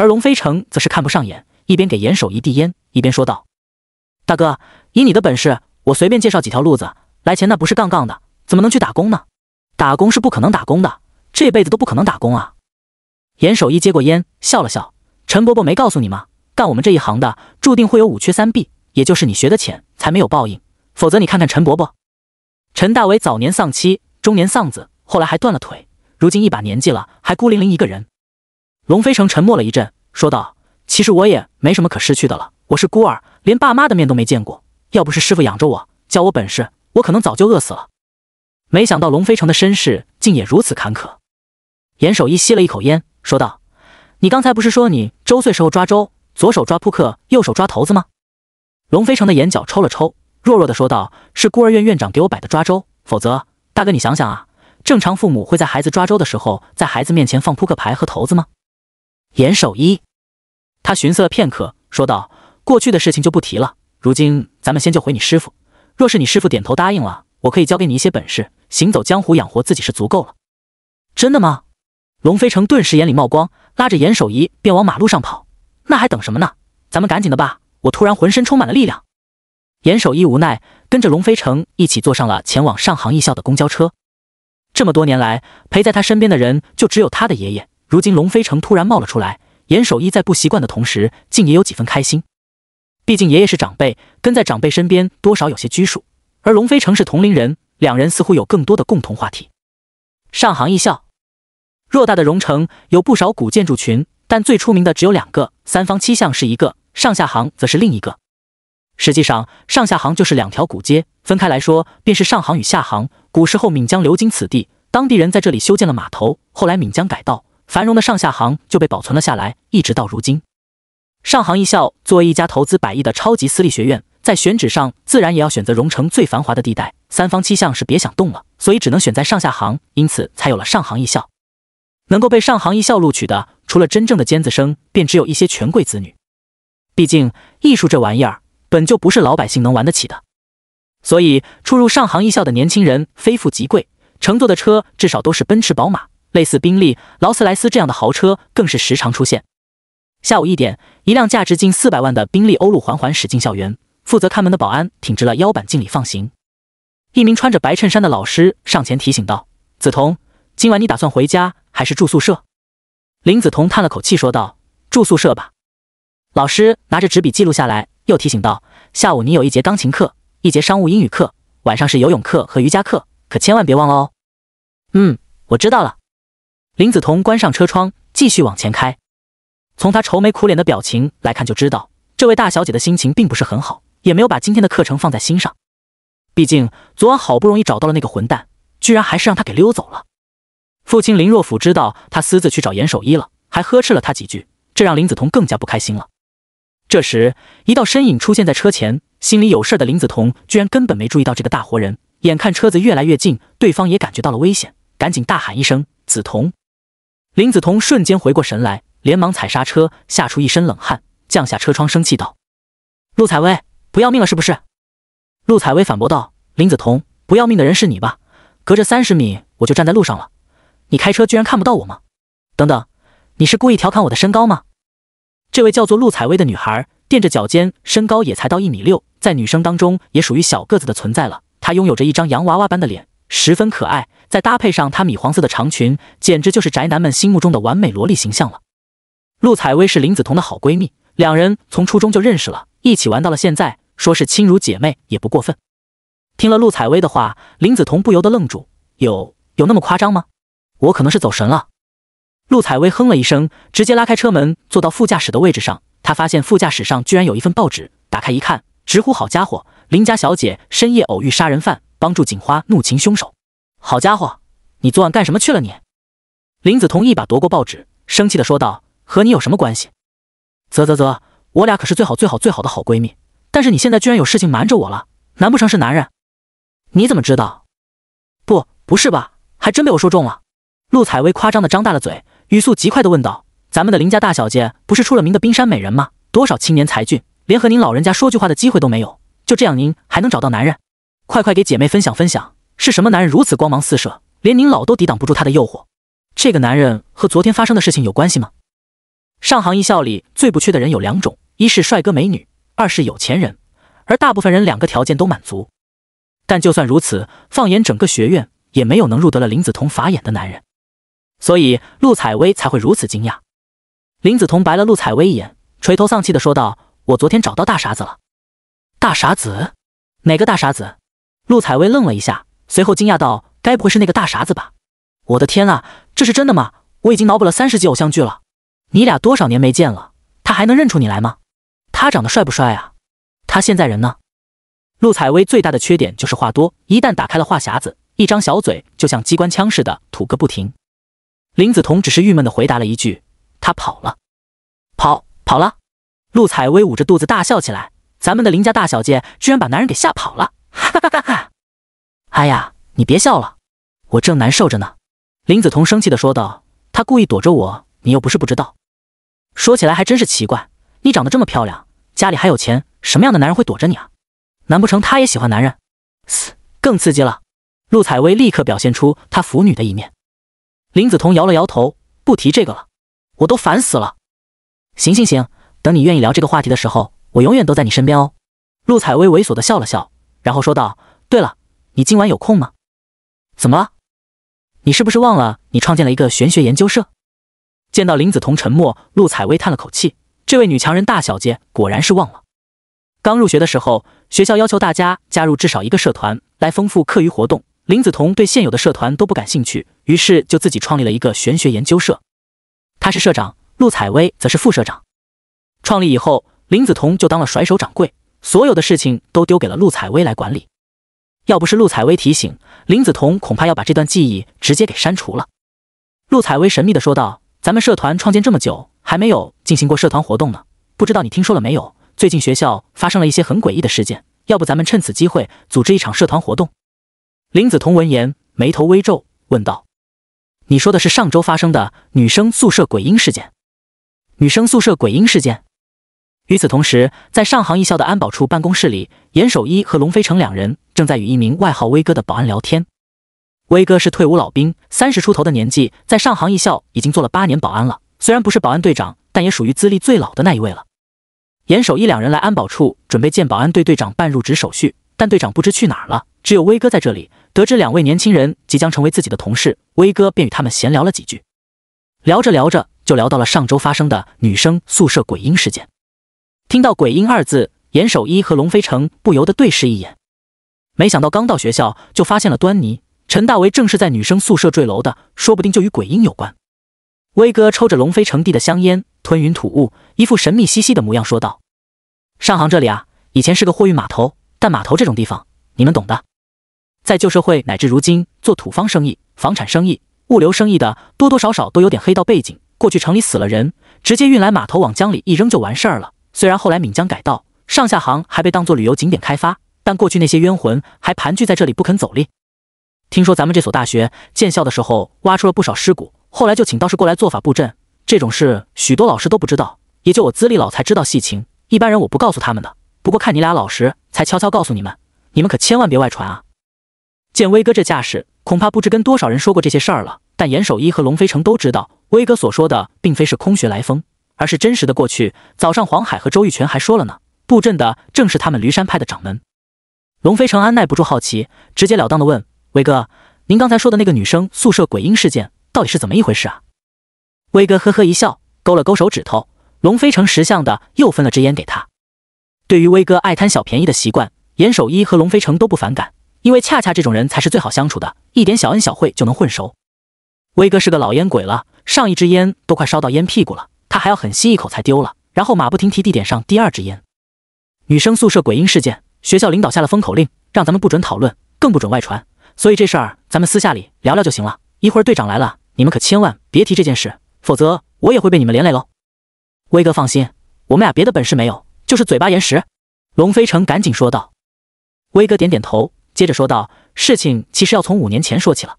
而龙飞城则是看不上眼，一边给严守一递烟，一边说道：“大哥，以你的本事，我随便介绍几条路子来钱，那不是杠杠的，怎么能去打工呢？打工是不可能打工的，这辈子都不可能打工啊！”严守一接过烟，笑了笑：“陈伯伯没告诉你吗？干我们这一行的，注定会有五缺三弊，也就是你学的浅，才没有报应，否则你看看陈伯伯，陈大为早年丧妻，中年丧子，后来还断了腿，如今一把年纪了，还孤零零一个人。”龙飞城沉默了一阵，说道：“其实我也没什么可失去的了，我是孤儿，连爸妈的面都没见过。要不是师傅养着我，教我本事，我可能早就饿死了。”没想到龙飞城的身世竟也如此坎坷。严守一吸了一口烟，说道：“你刚才不是说你周岁时候抓周，左手抓扑克，右手抓骰子吗？”龙飞城的眼角抽了抽，弱弱的说道：“是孤儿院院长给我摆的抓周，否则，大哥你想想啊，正常父母会在孩子抓周的时候，在孩子面前放扑克牌和骰子吗？”严守一，他寻思了片刻，说道：“过去的事情就不提了，如今咱们先救回你师傅。若是你师傅点头答应了，我可以教给你一些本事，行走江湖养活自己是足够了。”“真的吗？”龙飞城顿时眼里冒光，拉着严守一便往马路上跑。“那还等什么呢？咱们赶紧的吧！”我突然浑身充满了力量。严守一无奈，跟着龙飞城一起坐上了前往上杭艺校的公交车。这么多年来，陪在他身边的人就只有他的爷爷。如今龙飞城突然冒了出来，严守一在不习惯的同时，竟也有几分开心。毕竟爷爷是长辈，跟在长辈身边多少有些拘束，而龙飞城是同龄人，两人似乎有更多的共同话题。上行一校，偌大的荣城有不少古建筑群，但最出名的只有两个：三方七巷是一个，上下行则是另一个。实际上，上下行就是两条古街，分开来说便是上行与下行。古时候闽江流经此地，当地人在这里修建了码头，后来闽江改道。繁荣的上下行就被保存了下来，一直到如今。上行艺校作为一家投资百亿的超级私立学院，在选址上自然也要选择荣城最繁华的地带，三方七巷是别想动了，所以只能选在上下行，因此才有了上行艺校。能够被上行艺校录取的，除了真正的尖子生，便只有一些权贵子女。毕竟艺术这玩意儿本就不是老百姓能玩得起的，所以出入上行艺校的年轻人非富即贵，乘坐的车至少都是奔驰、宝马。类似宾利、劳斯莱斯这样的豪车更是时常出现。下午一点，一辆价值近四百万的宾利欧陆缓缓驶进校园。负责看门的保安挺直了腰板敬礼放行。一名穿着白衬衫的老师上前提醒道：“梓潼，今晚你打算回家还是住宿舍？”林梓潼叹了口气说道：“住宿舍吧。”老师拿着纸笔记录下来，又提醒道：“下午你有一节钢琴课，一节商务英语课，晚上是游泳课和瑜伽课，可千万别忘了哦。”“嗯，我知道了。”林子彤关上车窗，继续往前开。从她愁眉苦脸的表情来看，就知道这位大小姐的心情并不是很好，也没有把今天的课程放在心上。毕竟昨晚好不容易找到了那个混蛋，居然还是让他给溜走了。父亲林若甫知道他私自去找严守一了，还呵斥了他几句，这让林子彤更加不开心了。这时，一道身影出现在车前，心里有事的林子彤居然根本没注意到这个大活人。眼看车子越来越近，对方也感觉到了危险，赶紧大喊一声：“子彤！”林子彤瞬间回过神来，连忙踩刹车，吓出一身冷汗，降下车窗，生气道：“陆采薇，不要命了是不是？”陆采薇反驳道：“林子彤，不要命的人是你吧？隔着三十米，我就站在路上了，你开车居然看不到我吗？等等，你是故意调侃我的身高吗？”这位叫做陆采薇的女孩，垫着脚尖，身高也才到一米六，在女生当中也属于小个子的存在了。她拥有着一张洋娃娃般的脸，十分可爱。再搭配上她米黄色的长裙，简直就是宅男们心目中的完美萝莉形象了。陆采薇是林子彤的好闺蜜，两人从初中就认识了，一起玩到了现在，说是亲如姐妹也不过分。听了陆采薇的话，林子彤不由得愣住：有有那么夸张吗？我可能是走神了。陆采薇哼了一声，直接拉开车门，坐到副驾驶的位置上。她发现副驾驶上居然有一份报纸，打开一看，直呼：好家伙！林家小姐深夜偶遇杀人犯，帮助警花怒擒凶手。好家伙，你昨晚干什么去了？你，林子彤一把夺过报纸，生气的说道：“和你有什么关系？”啧啧啧，我俩可是最好最好最好的好闺蜜。但是你现在居然有事情瞒着我了，难不成是男人？你怎么知道？不，不是吧？还真被我说中了！陆采薇夸张的张大了嘴，语速极快的问道：“咱们的林家大小姐不是出了名的冰山美人吗？多少青年才俊连和您老人家说句话的机会都没有，就这样您还能找到男人？快快给姐妹分享分享！”是什么男人如此光芒四射，连您老都抵挡不住他的诱惑？这个男人和昨天发生的事情有关系吗？上行一笑里最不缺的人有两种，一是帅哥美女，二是有钱人，而大部分人两个条件都满足。但就算如此，放眼整个学院，也没有能入得了林子彤法眼的男人，所以陆采薇才会如此惊讶。林子彤白了陆采薇一眼，垂头丧气的说道：“我昨天找到大傻子了。大傻子？哪个大傻子？”陆采薇愣了一下。随后惊讶道：“该不会是那个大傻子吧？我的天啊，这是真的吗？我已经脑补了三十集偶像剧了。你俩多少年没见了，他还能认出你来吗？他长得帅不帅啊？他现在人呢？陆采薇最大的缺点就是话多，一旦打开了话匣子，一张小嘴就像机关枪似的吐个不停。林子彤只是郁闷的回答了一句：“他跑了，跑跑了。”陆采薇捂着肚子大笑起来：“咱们的林家大小姐居然把男人给吓跑了，哈哈哈哈！”哎呀，你别笑了，我正难受着呢。林子彤生气的说道：“她故意躲着我，你又不是不知道。说起来还真是奇怪，你长得这么漂亮，家里还有钱，什么样的男人会躲着你啊？难不成他也喜欢男人？嘶，更刺激了。”陆采薇立刻表现出她腐女的一面。林子彤摇了摇头，不提这个了，我都烦死了。行行行，等你愿意聊这个话题的时候，我永远都在你身边哦。陆采薇猥琐的笑了笑，然后说道：“对了。”你今晚有空吗？怎么，你是不是忘了你创建了一个玄学研究社？见到林子彤沉默，陆采薇叹了口气：“这位女强人大小姐果然是忘了。刚入学的时候，学校要求大家加入至少一个社团来丰富课余活动。林子彤对现有的社团都不感兴趣，于是就自己创立了一个玄学研究社。她是社长，陆采薇则是副社长。创立以后，林子彤就当了甩手掌柜，所有的事情都丢给了陆采薇来管理。”要不是陆采薇提醒，林子彤恐怕要把这段记忆直接给删除了。陆采薇神秘的说道：“咱们社团创建这么久，还没有进行过社团活动呢。不知道你听说了没有？最近学校发生了一些很诡异的事件，要不咱们趁此机会组织一场社团活动？”林子彤闻言，眉头微皱，问道：“你说的是上周发生的女生宿舍鬼婴事件？女生宿舍鬼婴事件？”与此同时，在上杭一校的安保处办公室里，严守一和龙飞城两人正在与一名外号威哥的保安聊天。威哥是退伍老兵，三十出头的年纪，在上杭一校已经做了八年保安了。虽然不是保安队长，但也属于资历最老的那一位了。严守一两人来安保处准备见保安队队长办入职手续，但队长不知去哪了，只有威哥在这里。得知两位年轻人即将成为自己的同事，威哥便与他们闲聊了几句。聊着聊着，就聊到了上周发生的女生宿舍鬼婴事件。听到“鬼婴”二字，严守一和龙飞城不由得对视一眼。没想到刚到学校就发现了端倪，陈大为正是在女生宿舍坠楼的，说不定就与鬼婴有关。威哥抽着龙飞城递的香烟，吞云吐雾，一副神秘兮兮的模样，说道：“上杭这里啊，以前是个货运码头，但码头这种地方，你们懂的。在旧社会乃至如今，做土方生意、房产生意、物流生意的，多多少少都有点黑道背景。过去城里死了人，直接运来码头往江里一扔就完事儿了。”虽然后来闽江改道，上下杭还被当做旅游景点开发，但过去那些冤魂还盘踞在这里不肯走哩。听说咱们这所大学建校的时候挖出了不少尸骨，后来就请道士过来做法布阵。这种事许多老师都不知道，也就我资历老才知道细情，一般人我不告诉他们的。不过看你俩老实，才悄悄告诉你们，你们可千万别外传啊！见威哥这架势，恐怕不知跟多少人说过这些事儿了。但严守一和龙飞成都知道，威哥所说的并非是空穴来风。而是真实的过去。早上，黄海和周玉泉还说了呢，布阵的正是他们驴山派的掌门龙飞成。安耐不住好奇，直截了当的问：“威哥，您刚才说的那个女生宿舍鬼婴事件，到底是怎么一回事啊？”威哥呵呵一笑，勾了勾手指头。龙飞成识相的，又分了支烟给他。对于威哥爱贪小便宜的习惯，严守一和龙飞成都不反感，因为恰恰这种人才是最好相处的，一点小恩小惠就能混熟。威哥是个老烟鬼了，上一支烟都快烧到烟屁股了。他还要狠吸一口才丢了，然后马不停蹄地点上第二支烟。女生宿舍鬼婴事件，学校领导下了封口令，让咱们不准讨论，更不准外传。所以这事儿咱们私下里聊聊就行了。一会儿队长来了，你们可千万别提这件事，否则我也会被你们连累喽。威哥放心，我们俩别的本事没有，就是嘴巴严实。龙飞成赶紧说道。威哥点点头，接着说道：“事情其实要从五年前说起了。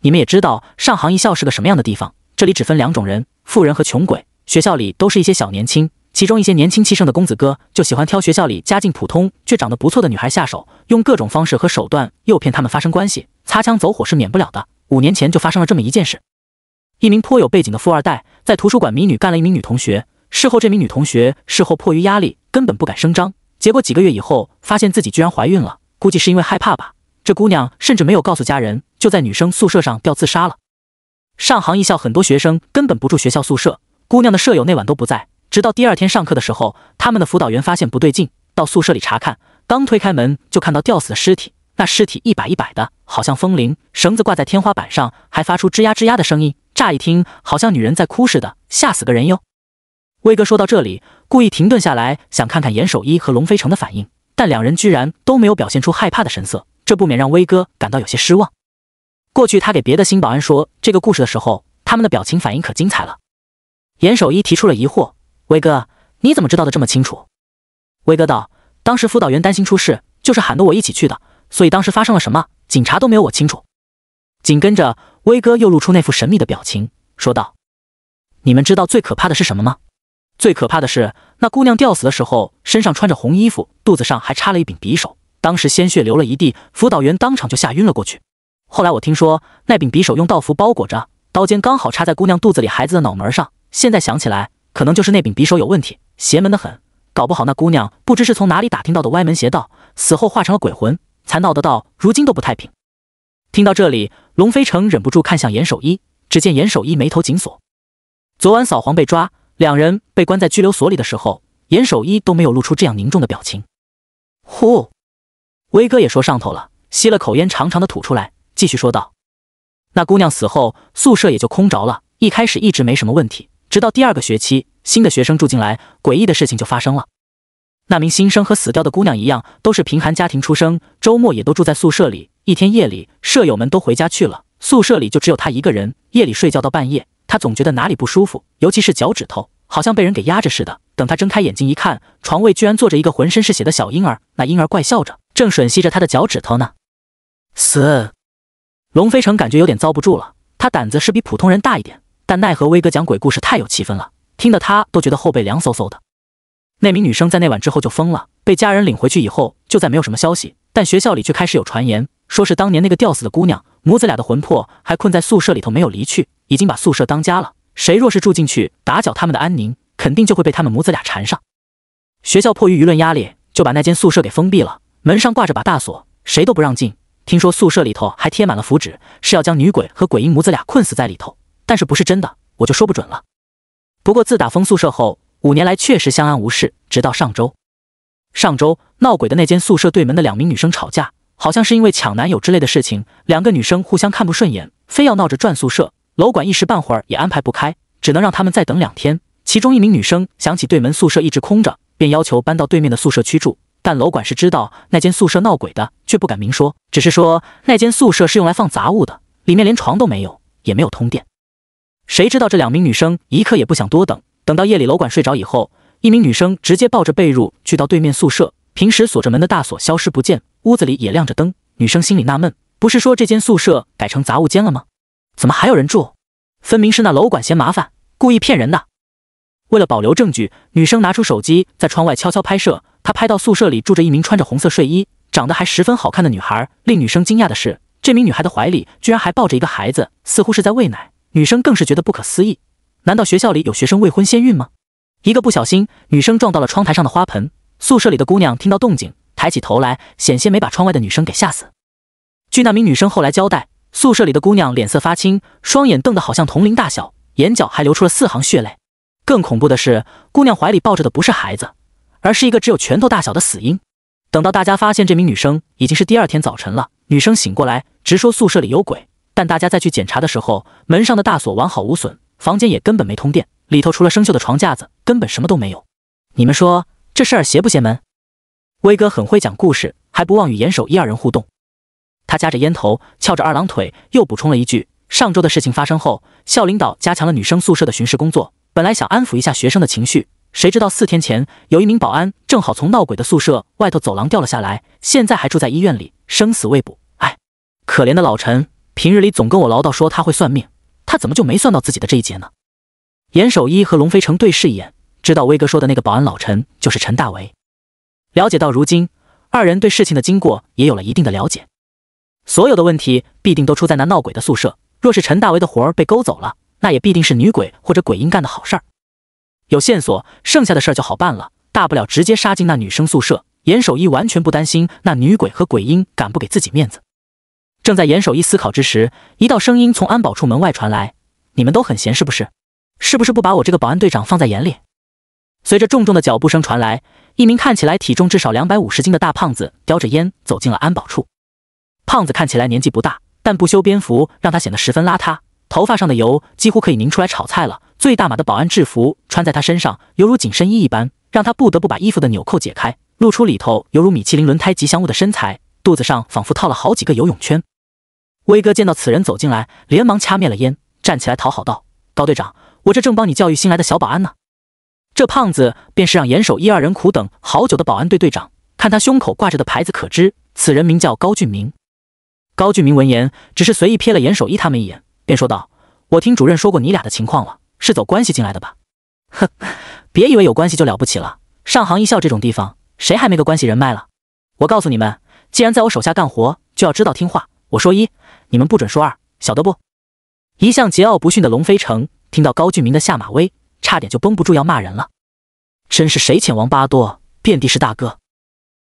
你们也知道，上杭一校是个什么样的地方，这里只分两种人。”富人和穷鬼，学校里都是一些小年轻，其中一些年轻气盛的公子哥就喜欢挑学校里家境普通却长得不错的女孩下手，用各种方式和手段诱骗他们发生关系，擦枪走火是免不了的。五年前就发生了这么一件事，一名颇有背景的富二代在图书馆迷女干了一名女同学，事后这名女同学事后迫于压力根本不敢声张，结果几个月以后发现自己居然怀孕了，估计是因为害怕吧，这姑娘甚至没有告诉家人，就在女生宿舍上吊自杀了。上杭艺校很多学生根本不住学校宿舍，姑娘的舍友那晚都不在。直到第二天上课的时候，他们的辅导员发现不对劲，到宿舍里查看，刚推开门就看到吊死的尸体。那尸体一摆一摆的，好像风铃，绳子挂在天花板上，还发出吱呀吱呀的声音。乍一听，好像女人在哭似的，吓死个人哟。威哥说到这里，故意停顿下来，想看看严守一和龙飞城的反应，但两人居然都没有表现出害怕的神色，这不免让威哥感到有些失望。过去，他给别的新保安说这个故事的时候，他们的表情反应可精彩了。严守一提出了疑惑：“威哥，你怎么知道的这么清楚？”威哥道：“当时辅导员担心出事，就是喊的我一起去的，所以当时发生了什么，警察都没有我清楚。”紧跟着，威哥又露出那副神秘的表情，说道：“你们知道最可怕的是什么吗？最可怕的是，那姑娘吊死的时候，身上穿着红衣服，肚子上还插了一柄匕首，当时鲜血流了一地，辅导员当场就吓晕了过去。”后来我听说，那柄匕首用道符包裹着，刀尖刚好插在姑娘肚子里孩子的脑门上。现在想起来，可能就是那柄匕首有问题，邪门的很。搞不好那姑娘不知是从哪里打听到的歪门邪道，死后化成了鬼魂，才闹得到如今都不太平。听到这里，龙飞城忍不住看向严守一，只见严守一眉头紧锁。昨晚扫黄被抓，两人被关在拘留所里的时候，严守一都没有露出这样凝重的表情。呼，威哥也说上头了，吸了口烟，长长的吐出来。继续说道：“那姑娘死后，宿舍也就空着了。一开始一直没什么问题，直到第二个学期，新的学生住进来，诡异的事情就发生了。那名新生和死掉的姑娘一样，都是贫寒家庭出生，周末也都住在宿舍里。一天夜里，舍友们都回家去了，宿舍里就只有她一个人。夜里睡觉到半夜，她总觉得哪里不舒服，尤其是脚趾头，好像被人给压着似的。等她睁开眼睛一看，床位居然坐着一个浑身是血的小婴儿，那婴儿怪笑着，正吮吸着她的脚趾头呢。死。”龙飞成感觉有点遭不住了，他胆子是比普通人大一点，但奈何威哥讲鬼故事太有气氛了，听得他都觉得后背凉飕飕的。那名女生在那晚之后就疯了，被家人领回去以后就再没有什么消息。但学校里却开始有传言，说是当年那个吊死的姑娘母子俩的魂魄还困在宿舍里头没有离去，已经把宿舍当家了。谁若是住进去打搅他们的安宁，肯定就会被他们母子俩缠上。学校迫于舆论压力，就把那间宿舍给封闭了，门上挂着把大锁，谁都不让进。听说宿舍里头还贴满了符纸，是要将女鬼和鬼婴母子俩困死在里头，但是不是真的，我就说不准了。不过自打封宿舍后五年来确实相安无事，直到上周。上周闹鬼的那间宿舍对门的两名女生吵架，好像是因为抢男友之类的事情，两个女生互相看不顺眼，非要闹着转宿舍，楼管一时半会儿也安排不开，只能让他们再等两天。其中一名女生想起对门宿舍一直空着，便要求搬到对面的宿舍区住。但楼管是知道那间宿舍闹鬼的，却不敢明说，只是说那间宿舍是用来放杂物的，里面连床都没有，也没有通电。谁知道这两名女生一刻也不想多等，等到夜里楼管睡着以后，一名女生直接抱着被褥去到对面宿舍，平时锁着门的大锁消失不见，屋子里也亮着灯。女生心里纳闷：不是说这间宿舍改成杂物间了吗？怎么还有人住？分明是那楼管嫌麻烦，故意骗人的。为了保留证据，女生拿出手机，在窗外悄悄拍摄。他拍到宿舍里住着一名穿着红色睡衣、长得还十分好看的女孩。令女生惊讶的是，这名女孩的怀里居然还抱着一个孩子，似乎是在喂奶。女生更是觉得不可思议：难道学校里有学生未婚先孕吗？一个不小心，女生撞到了窗台上的花盆。宿舍里的姑娘听到动静，抬起头来，险些没把窗外的女生给吓死。据那名女生后来交代，宿舍里的姑娘脸色发青，双眼瞪得好像铜铃大小，眼角还流出了四行血泪。更恐怖的是，姑娘怀里抱着的不是孩子。而是一个只有拳头大小的死婴。等到大家发现这名女生已经是第二天早晨了，女生醒过来直说宿舍里有鬼，但大家再去检查的时候，门上的大锁完好无损，房间也根本没通电，里头除了生锈的床架子，根本什么都没有。你们说这事儿邪不邪门？威哥很会讲故事，还不忘与严守一二人互动。他夹着烟头，翘着二郎腿，又补充了一句：上周的事情发生后，校领导加强了女生宿舍的巡视工作，本来想安抚一下学生的情绪。谁知道四天前有一名保安正好从闹鬼的宿舍外头走廊掉了下来，现在还住在医院里，生死未卜。哎，可怜的老陈，平日里总跟我唠叨说他会算命，他怎么就没算到自己的这一劫呢？严守一和龙飞成对视一眼，知道威哥说的那个保安老陈就是陈大为。了解到如今，二人对事情的经过也有了一定的了解。所有的问题必定都出在那闹鬼的宿舍。若是陈大为的活儿被勾走了，那也必定是女鬼或者鬼婴干的好事儿。有线索，剩下的事儿就好办了。大不了直接杀进那女生宿舍。严守一完全不担心那女鬼和鬼婴敢不给自己面子。正在严守一思考之时，一道声音从安保处门外传来：“你们都很闲是不是？是不是不把我这个保安队长放在眼里？”随着重重的脚步声传来，一名看起来体重至少两百五十斤的大胖子叼着烟走进了安保处。胖子看起来年纪不大，但不修边幅让他显得十分邋遢，头发上的油几乎可以拧出来炒菜了。最大码的保安制服穿在他身上，犹如紧身衣一般，让他不得不把衣服的纽扣解开，露出里头犹如米其林轮胎吉祥物的身材，肚子上仿佛套了好几个游泳圈。威哥见到此人走进来，连忙掐灭了烟，站起来讨好道：“高队长，我这正帮你教育新来的小保安呢。”这胖子便是让严守一二人苦等好久的保安队队长，看他胸口挂着的牌子可知，此人名叫高俊明。高俊明闻言，只是随意瞥了严守一他们一眼，便说道：“我听主任说过你俩的情况了。”是走关系进来的吧？哼，别以为有关系就了不起了。上行一校这种地方，谁还没个关系人脉了？我告诉你们，既然在我手下干活，就要知道听话。我说一，你们不准说二，晓得不？一向桀骜不驯的龙飞城听到高俊明的下马威，差点就绷不住要骂人了。真是谁欠王八多，遍地是大哥。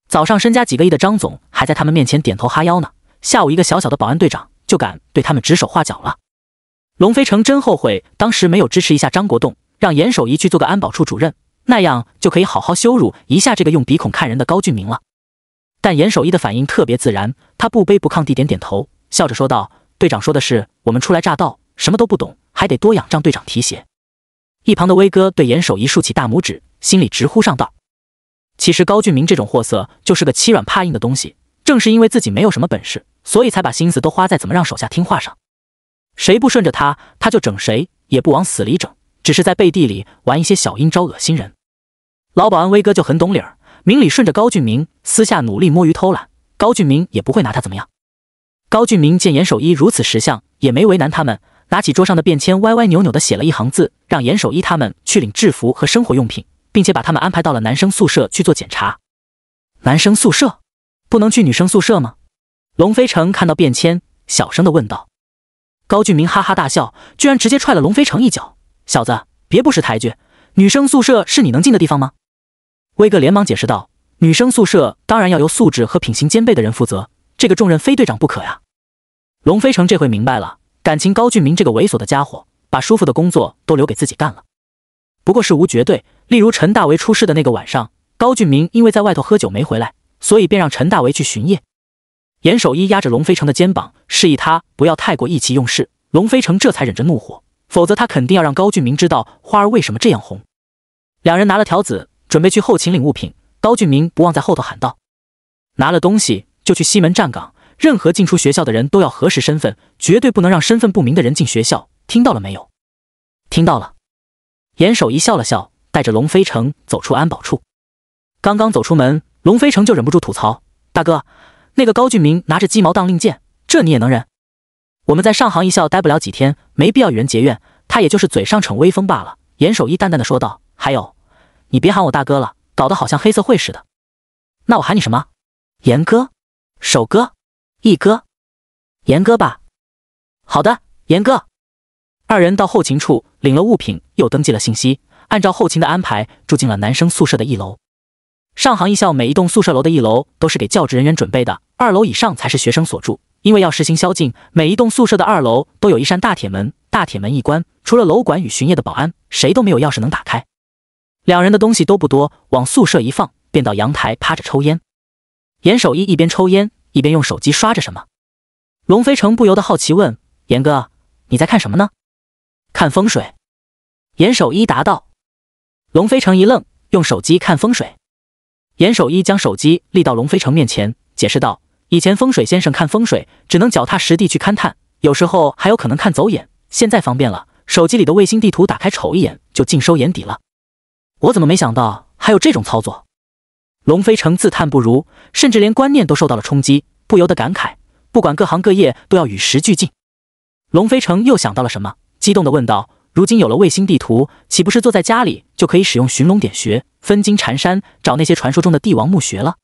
早上身家几个亿的张总还在他们面前点头哈腰呢，下午一个小小的保安队长就敢对他们指手画脚了。龙飞成真后悔当时没有支持一下张国栋，让严守一去做个安保处主任，那样就可以好好羞辱一下这个用鼻孔看人的高俊明了。但严守一的反应特别自然，他不卑不亢地点点头，笑着说道：“队长说的是，我们初来乍到，什么都不懂，还得多仰仗队长提携。”一旁的威哥对严守一竖起大拇指，心里直呼上道。其实高俊明这种货色就是个欺软怕硬的东西，正是因为自己没有什么本事，所以才把心思都花在怎么让手下听话上。谁不顺着他，他就整谁；也不往死里整，只是在背地里玩一些小阴招，恶心人。老保安威哥就很懂理儿，明里顺着高俊明，私下努力摸鱼偷懒，高俊明也不会拿他怎么样。高俊明见严守一如此识相，也没为难他们，拿起桌上的便签，歪歪扭扭的写了一行字，让严守一他们去领制服和生活用品，并且把他们安排到了男生宿舍去做检查。男生宿舍？不能去女生宿舍吗？龙飞城看到便签，小声的问道。高俊明哈哈大笑，居然直接踹了龙飞城一脚。小子，别不识抬举！女生宿舍是你能进的地方吗？威哥连忙解释道：“女生宿舍当然要由素质和品行兼备的人负责，这个重任非队长不可呀。”龙飞城这回明白了，感情高俊明这个猥琐的家伙把舒服的工作都留给自己干了。不过，是无绝对。例如陈大为出事的那个晚上，高俊明因为在外头喝酒没回来，所以便让陈大为去巡夜。严守一压着龙飞城的肩膀，示意他不要太过意气用事。龙飞城这才忍着怒火，否则他肯定要让高俊明知道花儿为什么这样红。两人拿了条子，准备去后勤领物品。高俊明不忘在后头喊道：“拿了东西就去西门站岗，任何进出学校的人都要核实身份，绝对不能让身份不明的人进学校。听到了没有？”“听到了。”严守一笑了笑，带着龙飞城走出安保处。刚刚走出门，龙飞城就忍不住吐槽：“大哥。”那个高俊明拿着鸡毛当令箭，这你也能忍？我们在上杭一校待不了几天，没必要与人结怨。他也就是嘴上逞威风罢了。严守一淡淡的说道。还有，你别喊我大哥了，搞得好像黑社会似的。那我喊你什么？严哥、守哥、义哥，严哥吧。好的，严哥。二人到后勤处领了物品，又登记了信息，按照后勤的安排，住进了男生宿舍的一楼。上杭艺校每一栋宿舍楼的一楼都是给教职人员准备的，二楼以上才是学生所住。因为要实行宵禁，每一栋宿舍的二楼都有一扇大铁门，大铁门一关，除了楼管与巡夜的保安，谁都没有钥匙能打开。两人的东西都不多，往宿舍一放，便到阳台趴着抽烟。严守一一边抽烟，一边用手机刷着什么。龙飞成不由得好奇问：“严哥，你在看什么呢？”“看风水。”严守一答道。龙飞成一愣，用手机看风水？严守一将手机立到龙飞城面前，解释道：“以前风水先生看风水，只能脚踏实地去勘探，有时候还有可能看走眼。现在方便了，手机里的卫星地图打开瞅一眼，就尽收眼底了。”我怎么没想到还有这种操作？龙飞城自叹不如，甚至连观念都受到了冲击，不由得感慨：“不管各行各业，都要与时俱进。”龙飞城又想到了什么，激动地问道。如今有了卫星地图，岂不是坐在家里就可以使用寻龙点穴、分金缠山，找那些传说中的帝王墓穴了？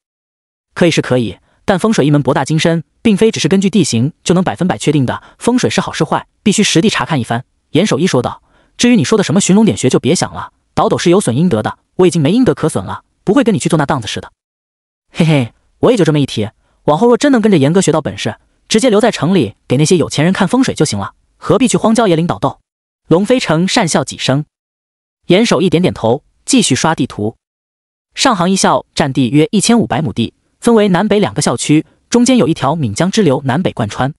可以是可以，但风水一门博大精深，并非只是根据地形就能百分百确定的。风水是好是坏，必须实地查看一番。严守一说道：“至于你说的什么寻龙点穴，就别想了，倒斗是有损阴德的。我已经没阴德可损了，不会跟你去做那档子事的。”嘿嘿，我也就这么一提。往后若真能跟着严哥学到本事，直接留在城里给那些有钱人看风水就行了，何必去荒郊野岭倒斗？龙飞城讪笑几声，严守一点点头，继续刷地图。上杭一校占地约一千五百亩地，分为南北两个校区，中间有一条闽江支流南北贯穿。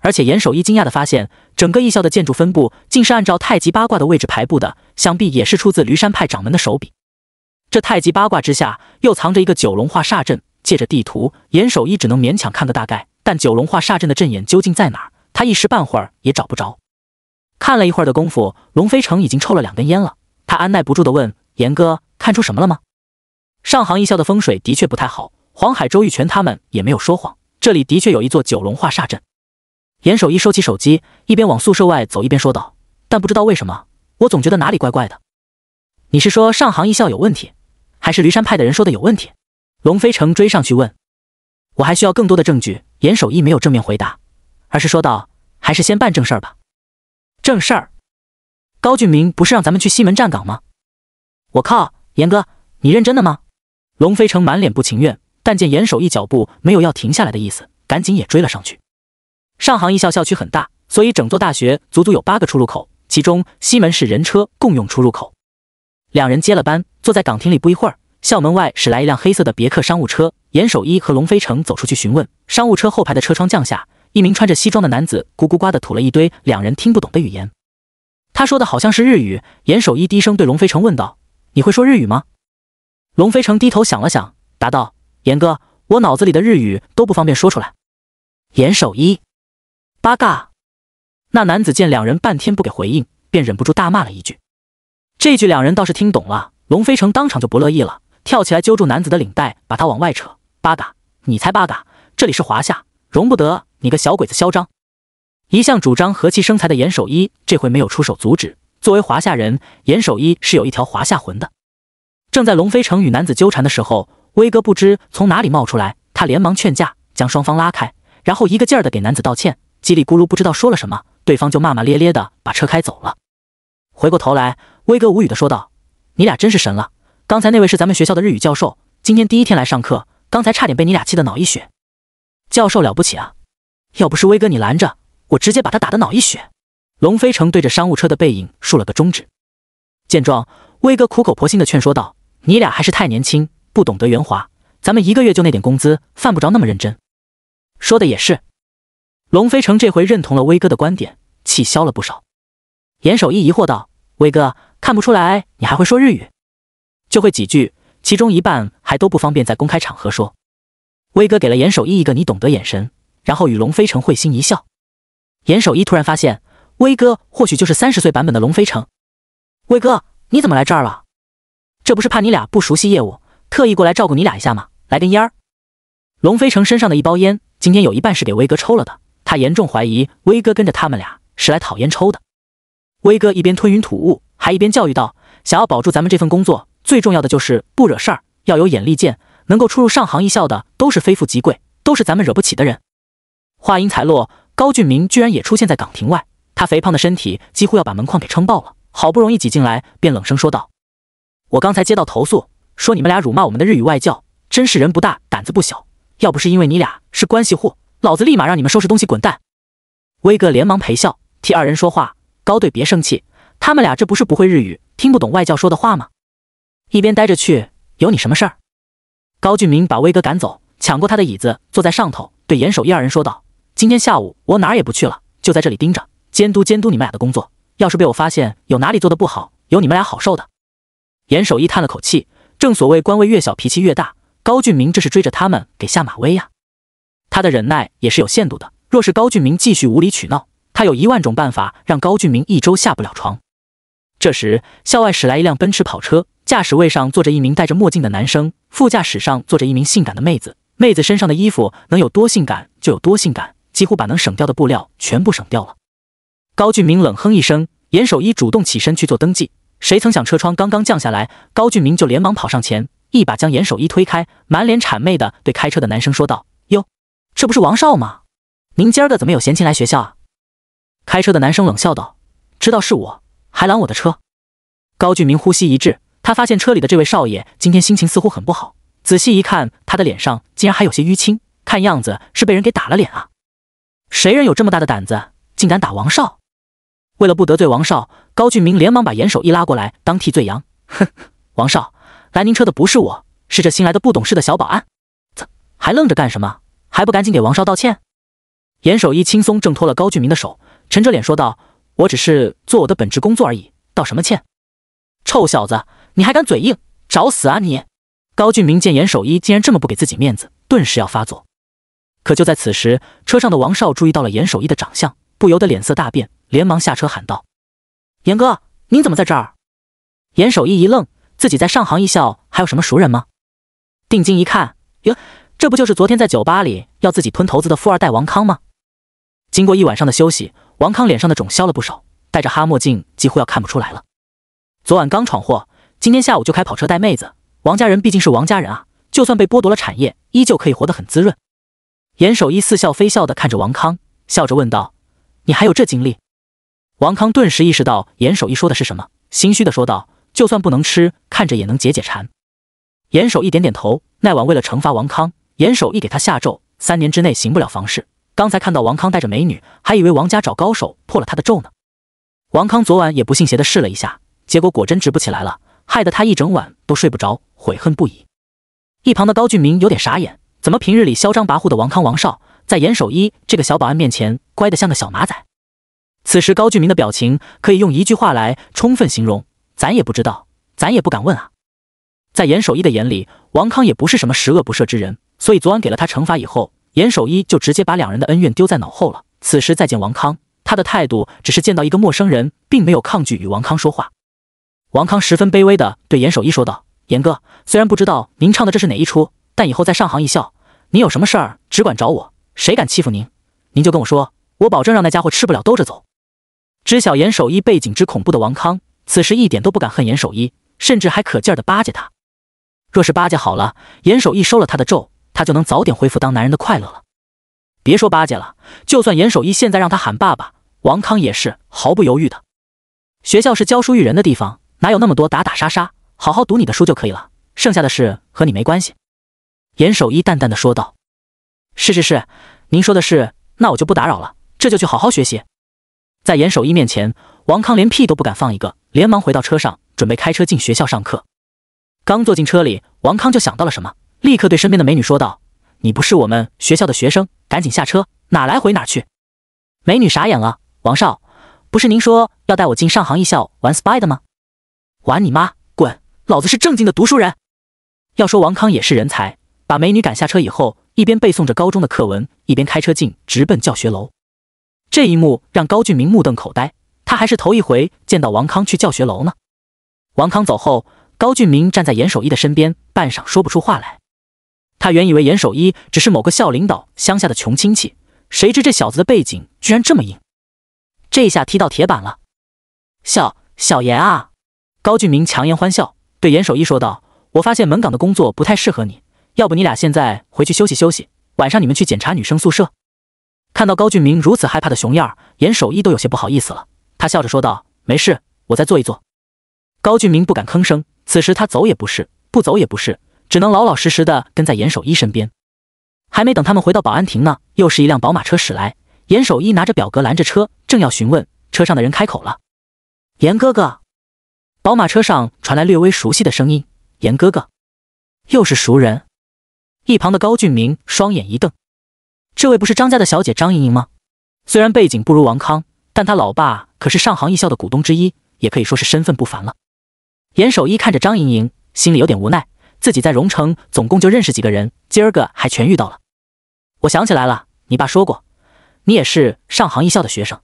而且严守一惊讶的发现，整个艺校的建筑分布竟是按照太极八卦的位置排布的，想必也是出自驴山派掌门的手笔。这太极八卦之下，又藏着一个九龙化煞阵。借着地图，严守一只能勉强看个大概，但九龙化煞阵的阵眼究竟在哪儿，他一时半会儿也找不着。看了一会儿的功夫，龙飞城已经抽了两根烟了。他按耐不住的问：“严哥，看出什么了吗？”上杭一校的风水的确不太好。黄海、周玉泉他们也没有说谎，这里的确有一座九龙化煞阵。严守一收起手机，一边往宿舍外走，一边说道：“但不知道为什么，我总觉得哪里怪怪的。”“你是说上杭一校有问题，还是驴山派的人说的有问题？”龙飞城追上去问。“我还需要更多的证据。”严守一没有正面回答，而是说道：“还是先办正事儿吧。”正事儿，高俊明不是让咱们去西门站岗吗？我靠，严哥，你认真的吗？龙飞成满脸不情愿，但见严守一脚步没有要停下来的意思，赶紧也追了上去。上杭艺校校区很大，所以整座大学足足有八个出入口，其中西门是人车共用出入口。两人接了班，坐在岗亭里，不一会儿，校门外驶来一辆黑色的别克商务车，严守一和龙飞成走出去询问。商务车后排的车窗降下。一名穿着西装的男子咕咕呱的吐了一堆两人听不懂的语言，他说的好像是日语。严守一低声对龙飞城问道：“你会说日语吗？”龙飞城低头想了想，答道：“严哥，我脑子里的日语都不方便说出来。”严守一，八嘎！那男子见两人半天不给回应，便忍不住大骂了一句。这句两人倒是听懂了，龙飞城当场就不乐意了，跳起来揪住男子的领带，把他往外扯：“八嘎！你才八嘎！这里是华夏，容不得！”你个小鬼子嚣张！一向主张和气生财的严守一这回没有出手阻止。作为华夏人，严守一是有一条华夏魂的。正在龙飞城与男子纠缠的时候，威哥不知从哪里冒出来，他连忙劝架，将双方拉开，然后一个劲儿的给男子道歉，叽里咕噜不知道说了什么，对方就骂骂咧咧的把车开走了。回过头来，威哥无语的说道：“你俩真是神了！刚才那位是咱们学校的日语教授，今天第一天来上课，刚才差点被你俩气得脑溢血。教授了不起啊！”要不是威哥你拦着，我直接把他打得脑溢血。龙飞城对着商务车的背影竖了个中指。见状，威哥苦口婆心的劝说道：“你俩还是太年轻，不懂得圆滑。咱们一个月就那点工资，犯不着那么认真。”说的也是。龙飞城这回认同了威哥的观点，气消了不少。严守一疑惑道：“威哥，看不出来你还会说日语，就会几句，其中一半还都不方便在公开场合说。”威哥给了严守一一个“你懂得”眼神。然后与龙飞城会心一笑，严守一突然发现，威哥或许就是三十岁版本的龙飞城。威哥，你怎么来这儿了？这不是怕你俩不熟悉业务，特意过来照顾你俩一下吗？来根烟。龙飞城身上的一包烟，今天有一半是给威哥抽了的。他严重怀疑，威哥跟着他们俩是来讨烟抽的。威哥一边吞云吐雾，还一边教育道：“想要保住咱们这份工作，最重要的就是不惹事儿，要有眼力见。能够出入上行一校的，都是非富即贵，都是咱们惹不起的人。”话音才落，高俊明居然也出现在岗亭外。他肥胖的身体几乎要把门框给撑爆了，好不容易挤进来，便冷声说道：“我刚才接到投诉，说你们俩辱骂我们的日语外教，真是人不大胆子不小。要不是因为你俩是关系户，老子立马让你们收拾东西滚蛋。”威哥连忙陪笑，替二人说话：“高队别生气，他们俩这不是不会日语，听不懂外教说的话吗？”一边待着去，有你什么事儿？”高俊明把威哥赶走，抢过他的椅子坐在上头，对严守一二人说道。今天下午我哪儿也不去了，就在这里盯着监督监督你们俩的工作。要是被我发现有哪里做的不好，有你们俩好受的。严守一叹了口气，正所谓官位越小脾气越大，高俊明这是追着他们给下马威呀。他的忍耐也是有限度的，若是高俊明继续无理取闹，他有一万种办法让高俊明一周下不了床。这时，校外驶来一辆奔驰跑车，驾驶位上坐着一名戴着墨镜的男生，副驾驶上坐着一名性感的妹子，妹子身上的衣服能有多性感就有多性感。几乎把能省掉的布料全部省掉了。高俊明冷哼一声，严守一主动起身去做登记。谁曾想车窗刚刚降下来，高俊明就连忙跑上前，一把将严守一推开，满脸谄媚的对开车的男生说道：“哟，这不是王少吗？您今儿个怎么有闲情来学校啊？”开车的男生冷笑道：“知道是我，还拦我的车？”高俊明呼吸一滞，他发现车里的这位少爷今天心情似乎很不好。仔细一看，他的脸上竟然还有些淤青，看样子是被人给打了脸啊！谁人有这么大的胆子，竟敢打王少？为了不得罪王少，高俊明连忙把严守一拉过来当替罪羊。哼，王少，来您车的不是我，是这新来的不懂事的小保安。怎还愣着干什么？还不赶紧给王少道歉！严守一轻松挣脱了高俊明的手，沉着脸说道：“我只是做我的本职工作而已，道什么歉？臭小子，你还敢嘴硬，找死啊你！”高俊明见严守一竟然这么不给自己面子，顿时要发作。可就在此时，车上的王少注意到了严守一的长相，不由得脸色大变，连忙下车喊道：“严哥，您怎么在这儿？”严守一一愣，自己在上杭一校还有什么熟人吗？定睛一看，哟，这不就是昨天在酒吧里要自己吞头子的富二代王康吗？经过一晚上的休息，王康脸上的肿消了不少，戴着哈墨镜几乎要看不出来了。昨晚刚闯祸，今天下午就开跑车带妹子，王家人毕竟是王家人啊，就算被剥夺了产业，依旧可以活得很滋润。严守一似笑非笑地看着王康，笑着问道：“你还有这经历？”王康顿时意识到严守一说的是什么，心虚的说道：“就算不能吃，看着也能解解馋。”严守一点点头。那晚为了惩罚王康，严守一给他下咒，三年之内行不了房事。刚才看到王康带着美女，还以为王家找高手破了他的咒呢。王康昨晚也不信邪的试了一下，结果果真直不起来了，害得他一整晚都睡不着，悔恨不已。一旁的高俊明有点傻眼。怎么平日里嚣张跋扈的王康王少，在严守一这个小保安面前乖得像个小马仔？此时高俊明的表情可以用一句话来充分形容：咱也不知道，咱也不敢问啊。在严守一的眼里，王康也不是什么十恶不赦之人，所以昨晚给了他惩罚以后，严守一就直接把两人的恩怨丢在脑后了。此时再见王康，他的态度只是见到一个陌生人，并没有抗拒与王康说话。王康十分卑微地对严守一说道：“严哥，虽然不知道您唱的这是哪一出，但以后在上行一笑。”您有什么事儿，只管找我。谁敢欺负您，您就跟我说，我保证让那家伙吃不了兜着走。知晓严守一背景之恐怖的王康，此时一点都不敢恨严守一，甚至还可劲儿的巴结他。若是巴结好了，严守一收了他的咒，他就能早点恢复当男人的快乐了。别说巴结了，就算严守一现在让他喊爸爸，王康也是毫不犹豫的。学校是教书育人的地方，哪有那么多打打杀杀？好好读你的书就可以了，剩下的事和你没关系。严守一淡淡的说道：“是是是，您说的是，那我就不打扰了，这就去好好学习。”在严守一面前，王康连屁都不敢放一个，连忙回到车上，准备开车进学校上课。刚坐进车里，王康就想到了什么，立刻对身边的美女说道：“你不是我们学校的学生，赶紧下车，哪来回哪去。”美女傻眼了：“王少，不是您说要带我进上杭艺校玩 spy 的吗？玩你妈，滚！老子是正经的读书人。”要说王康也是人才。把美女赶下车以后，一边背诵着高中的课文，一边开车进，直奔教学楼。这一幕让高俊明目瞪口呆，他还是头一回见到王康去教学楼呢。王康走后，高俊明站在严守一的身边，半晌说不出话来。他原以为严守一只是某个校领导乡下的穷亲戚，谁知这小子的背景居然这么硬，这下踢到铁板了。小小严啊，高俊明强颜欢笑，对严守一说道：“我发现门岗的工作不太适合你。”要不你俩现在回去休息休息，晚上你们去检查女生宿舍。看到高俊明如此害怕的熊样，严守一都有些不好意思了。他笑着说道：“没事，我再坐一坐。”高俊明不敢吭声，此时他走也不是，不走也不是，只能老老实实的跟在严守一身边。还没等他们回到保安亭呢，又是一辆宝马车驶来。严守一拿着表格拦着车，正要询问，车上的人开口了：“严哥哥。”宝马车上传来略微熟悉的声音：“严哥哥，又是熟人。”一旁的高俊明双眼一瞪：“这位不是张家的小姐张莹莹吗？虽然背景不如王康，但他老爸可是上杭艺校的股东之一，也可以说是身份不凡了。”严守一看着张莹莹，心里有点无奈，自己在荣城总共就认识几个人，今儿个还全遇到了。我想起来了，你爸说过，你也是上杭艺校的学生。”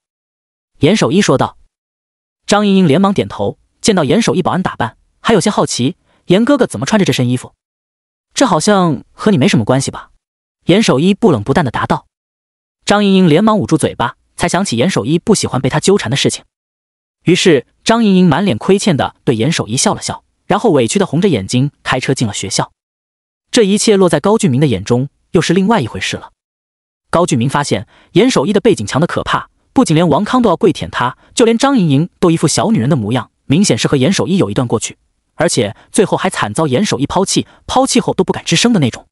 严守一说道。张莹莹连忙点头，见到严守一保安打扮，还有些好奇：“严哥哥怎么穿着这身衣服？”这好像和你没什么关系吧？严守一不冷不淡的答道。张莹莹连忙捂住嘴巴，才想起严守一不喜欢被他纠缠的事情。于是张莹莹满脸亏欠的对严守一笑了笑，然后委屈的红着眼睛开车进了学校。这一切落在高俊明的眼中，又是另外一回事了。高俊明发现严守一的背景强的可怕，不仅连王康都要跪舔他，就连张莹莹都一副小女人的模样，明显是和严守一有一段过去。而且最后还惨遭严守一抛弃，抛弃后都不敢吱声的那种。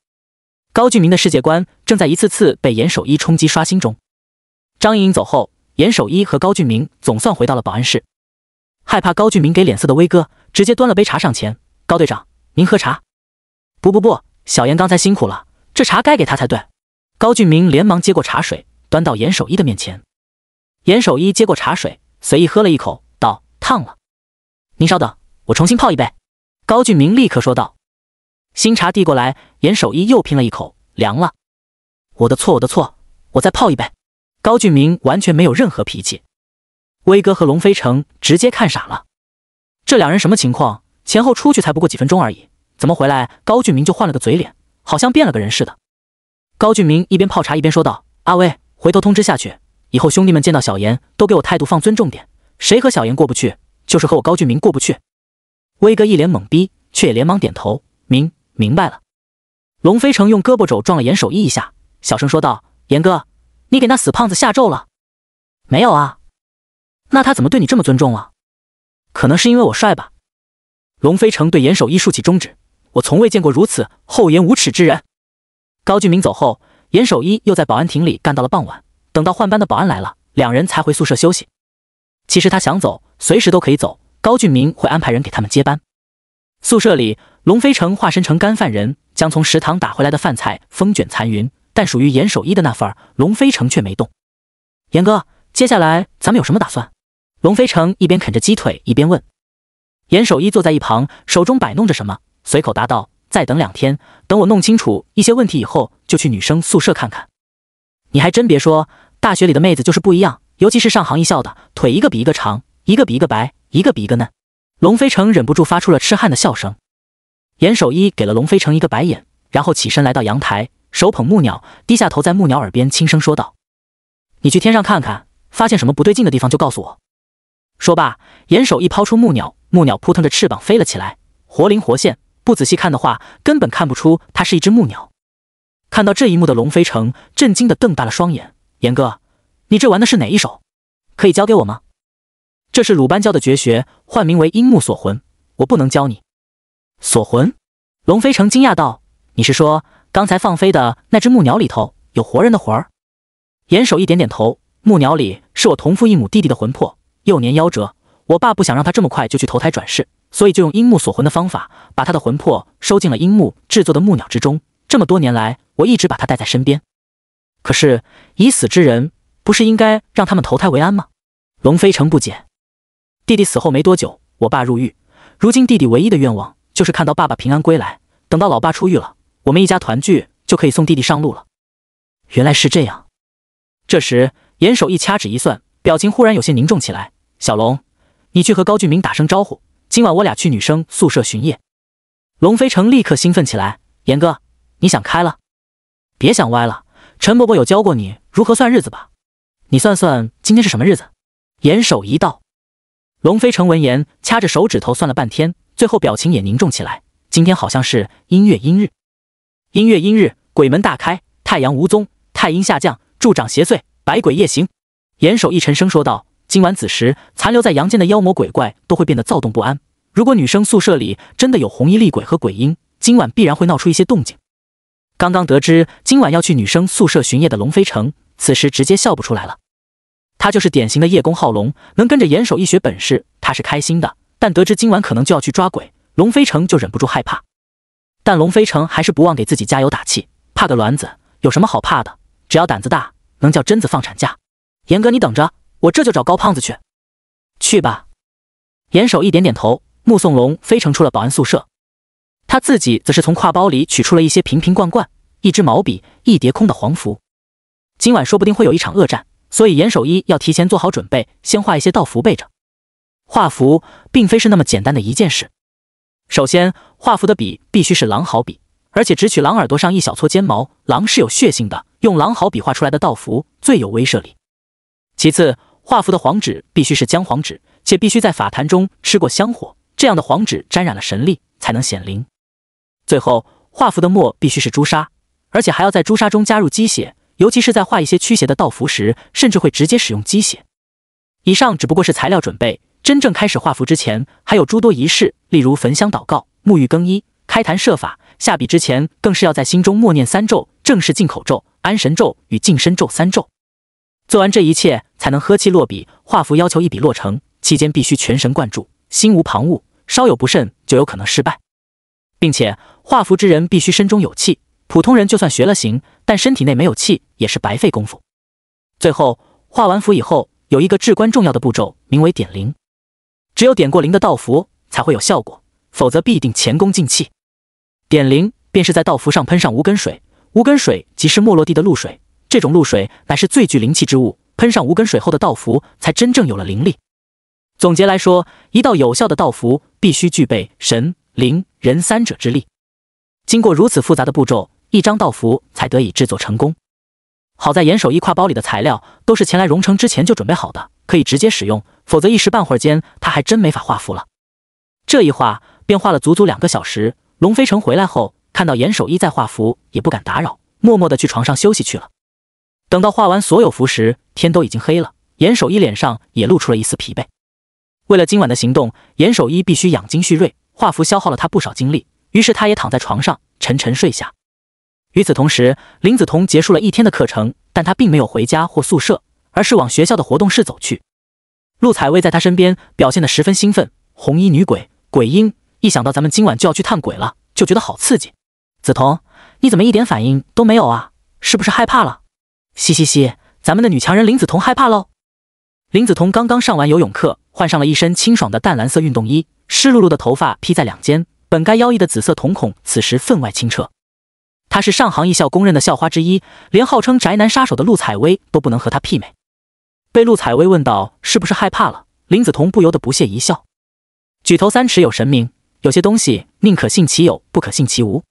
高俊明的世界观正在一次次被严守一冲击刷新中。张莹莹走后，严守一和高俊明总算回到了保安室。害怕高俊明给脸色的威哥，直接端了杯茶上前：“高队长，您喝茶。”“不不不，小严刚才辛苦了，这茶该给他才对。”高俊明连忙接过茶水，端到严守一的面前。严守一接过茶水，随意喝了一口，道：“烫了，您稍等。”我重新泡一杯，高俊明立刻说道。新茶递过来，严守一又拼了一口，凉了。我的错，我的错，我再泡一杯。高俊明完全没有任何脾气。威哥和龙飞城直接看傻了，这两人什么情况？前后出去才不过几分钟而已，怎么回来高俊明就换了个嘴脸，好像变了个人似的？高俊明一边泡茶一边说道：“阿威，回头通知下去，以后兄弟们见到小严都给我态度放尊重点，谁和小严过不去，就是和我高俊明过不去。”威哥一脸懵逼，却也连忙点头，明明白了。龙飞成用胳膊肘撞了严守一一下，小声说道：“严哥，你给那死胖子下咒了没有啊？那他怎么对你这么尊重了？可能是因为我帅吧。”龙飞成对严守一竖起中指：“我从未见过如此厚颜无耻之人。”高俊明走后，严守一又在保安亭里干到了傍晚。等到换班的保安来了，两人才回宿舍休息。其实他想走，随时都可以走。高俊明会安排人给他们接班。宿舍里，龙飞城化身成干饭人，将从食堂打回来的饭菜风卷残云。但属于严守一的那份儿，龙飞城却没动。严哥，接下来咱们有什么打算？龙飞城一边啃着鸡腿一边问。严守一坐在一旁，手中摆弄着什么，随口答道：“再等两天，等我弄清楚一些问题以后，就去女生宿舍看看。”你还真别说，大学里的妹子就是不一样，尤其是上杭艺校的，腿一个比一个长，一个比一个白。一个比一个嫩，龙飞城忍不住发出了痴汉的笑声。严守一给了龙飞城一个白眼，然后起身来到阳台，手捧木鸟，低下头，在木鸟耳边轻声说道：“你去天上看看，发现什么不对劲的地方就告诉我。”说罢，严守一抛出木鸟，木鸟扑腾着翅膀飞了起来，活灵活现，不仔细看的话，根本看不出它是一只木鸟。看到这一幕的龙飞城震惊的瞪大了双眼：“严哥，你这玩的是哪一手？可以教给我吗？”这是鲁班教的绝学，唤名为樱木锁魂。我不能教你锁魂。龙飞城惊讶道：“你是说刚才放飞的那只木鸟里头有活人的魂儿？”严守一点点头：“木鸟里是我同父异母弟弟的魂魄，幼年夭折。我爸不想让他这么快就去投胎转世，所以就用樱木锁魂的方法把他的魂魄收进了樱木制作的木鸟之中。这么多年来，我一直把他带在身边。可是已死之人不是应该让他们投胎为安吗？”龙飞城不解。弟弟死后没多久，我爸入狱。如今弟弟唯一的愿望就是看到爸爸平安归来。等到老爸出狱了，我们一家团聚，就可以送弟弟上路了。原来是这样。这时，严守一掐指一算，表情忽然有些凝重起来。小龙，你去和高俊明打声招呼，今晚我俩去女生宿舍巡夜。龙飞成立刻兴奋起来。严哥，你想开了？别想歪了。陈伯伯有教过你如何算日子吧？你算算今天是什么日子？严守一道。龙飞城闻言，掐着手指头算了半天，最后表情也凝重起来。今天好像是阴月阴日，阴月阴日，鬼门大开，太阳无踪，太阴下降，助长邪祟，百鬼夜行。严守一沉声说道：“今晚子时，残留在阳间的妖魔鬼怪都会变得躁动不安。如果女生宿舍里真的有红衣厉鬼和鬼婴，今晚必然会闹出一些动静。”刚刚得知今晚要去女生宿舍巡夜的龙飞城，此时直接笑不出来了。他就是典型的叶公好龙，能跟着严守一学本事，他是开心的。但得知今晚可能就要去抓鬼，龙飞成就忍不住害怕。但龙飞成还是不忘给自己加油打气，怕个卵子，有什么好怕的？只要胆子大，能叫贞子放产假。严哥，你等着，我这就找高胖子去。去吧。严守一点点头，目送龙飞成出了保安宿舍。他自己则是从挎包里取出了一些瓶瓶罐罐，一支毛笔，一叠空的黄符。今晚说不定会有一场恶战。所以严守一要提前做好准备，先画一些道符备着。画符并非是那么简单的一件事。首先，画符的笔必须是狼毫笔，而且只取狼耳朵上一小撮尖毛。狼是有血性的，用狼毫笔画出来的道符最有威慑力。其次，画符的黄纸必须是姜黄纸，且必须在法坛中吃过香火，这样的黄纸沾染了神力才能显灵。最后，画符的墨必须是朱砂，而且还要在朱砂中加入鸡血。尤其是在画一些驱邪的道符时，甚至会直接使用鸡血。以上只不过是材料准备，真正开始画符之前，还有诸多仪式，例如焚香祷告、沐浴更衣、开坛设法。下笔之前，更是要在心中默念三咒：正式进口咒、安神咒与净身咒三咒。做完这一切，才能呵气落笔画符。要求一笔落成，期间必须全神贯注，心无旁骛，稍有不慎就有可能失败。并且，画符之人必须身中有气。普通人就算学了形，但身体内没有气也是白费功夫。最后画完符以后，有一个至关重要的步骤，名为点灵。只有点过灵的道符才会有效果，否则必定前功尽弃。点灵便是在道符上喷上无根水，无根水即是没落地的露水，这种露水乃是最具灵气之物。喷上无根水后的道符才真正有了灵力。总结来说，一道有效的道符必须具备神、灵、人三者之力。经过如此复杂的步骤。一张道符才得以制作成功。好在严守一挎包里的材料都是前来荣城之前就准备好的，可以直接使用。否则一时半会儿间他还真没法画符了。这一画便画了足足两个小时。龙飞城回来后，看到严守一在画符，也不敢打扰，默默的去床上休息去了。等到画完所有符时，天都已经黑了。严守一脸上也露出了一丝疲惫。为了今晚的行动，严守一必须养精蓄锐。画符消耗了他不少精力，于是他也躺在床上沉沉睡下。与此同时，林子彤结束了一天的课程，但她并没有回家或宿舍，而是往学校的活动室走去。陆采薇在她身边，表现得十分兴奋。红衣女鬼鬼婴一想到咱们今晚就要去探鬼了，就觉得好刺激。子彤，你怎么一点反应都没有啊？是不是害怕了？嘻嘻嘻，咱们的女强人林子彤害怕喽。林子彤刚刚上完游泳课，换上了一身清爽的淡蓝色运动衣，湿漉漉的头发披在两肩，本该妖异的紫色瞳孔此时分外清澈。她是上杭艺校公认的校花之一，连号称宅男杀手的陆采薇都不能和她媲美。被陆采薇问到是不是害怕了，林子彤不由得不屑一笑。举头三尺有神明，有些东西宁可信其有，不可信其无。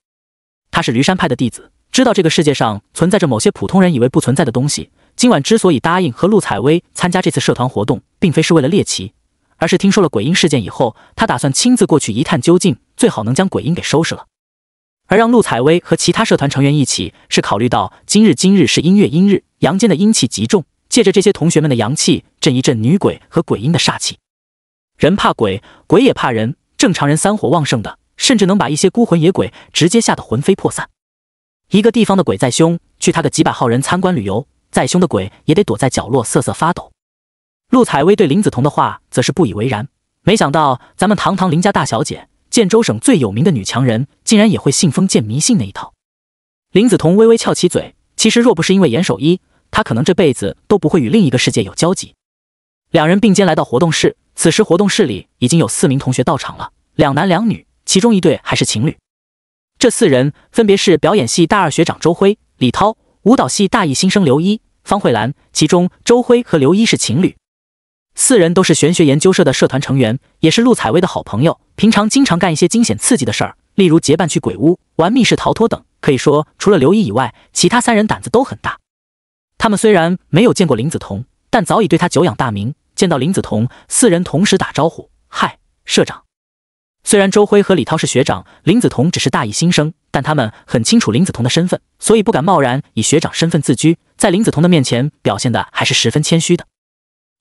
他是驴山派的弟子，知道这个世界上存在着某些普通人以为不存在的东西。今晚之所以答应和陆采薇参加这次社团活动，并非是为了猎奇，而是听说了鬼婴事件以后，他打算亲自过去一探究竟，最好能将鬼婴给收拾了。而让陆采薇和其他社团成员一起，是考虑到今日今日是阴月阴日，阳间的阴气极重，借着这些同学们的阳气，震一阵女鬼和鬼婴的煞气。人怕鬼，鬼也怕人。正常人三火旺盛的，甚至能把一些孤魂野鬼直接吓得魂飞魄散。一个地方的鬼再凶，去他个几百号人参观旅游，再凶的鬼也得躲在角落瑟瑟发抖。陆采薇对林子彤的话则是不以为然，没想到咱们堂堂林家大小姐。建州省最有名的女强人，竟然也会信封建迷信那一套。林子彤微微翘起嘴。其实，若不是因为严守一，她可能这辈子都不会与另一个世界有交集。两人并肩来到活动室，此时活动室里已经有四名同学到场了，两男两女，其中一对还是情侣。这四人分别是表演系大二学长周辉、李涛，舞蹈系大一新生刘一、方慧兰，其中周辉和刘一是情侣。四人都是玄学研究社的社团成员，也是陆采薇的好朋友。平常经常干一些惊险刺激的事儿，例如结伴去鬼屋、玩密室逃脱等。可以说，除了刘一以外，其他三人胆子都很大。他们虽然没有见过林子彤，但早已对他久仰大名。见到林子彤，四人同时打招呼：“嗨，社长！”虽然周辉和李涛是学长，林子彤只是大一新生，但他们很清楚林子彤的身份，所以不敢贸然以学长身份自居，在林子彤的面前表现的还是十分谦虚的。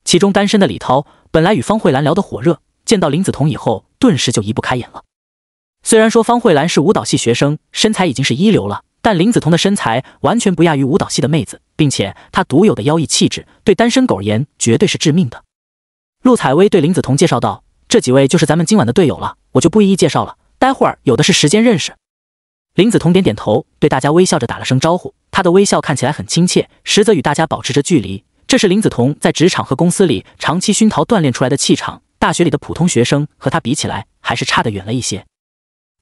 其中单身的李涛，本来与方慧兰聊得火热，见到林子彤以后，顿时就移不开眼了。虽然说方慧兰是舞蹈系学生，身材已经是一流了，但林子彤的身材完全不亚于舞蹈系的妹子，并且她独有的妖异气质，对单身狗而言绝对是致命的。陆采薇对林子彤介绍道：“这几位就是咱们今晚的队友了，我就不一一介绍了，待会儿有的是时间认识。”林子彤点点头，对大家微笑着打了声招呼，他的微笑看起来很亲切，实则与大家保持着距离。这是林子彤在职场和公司里长期熏陶锻炼出来的气场，大学里的普通学生和她比起来还是差得远了一些。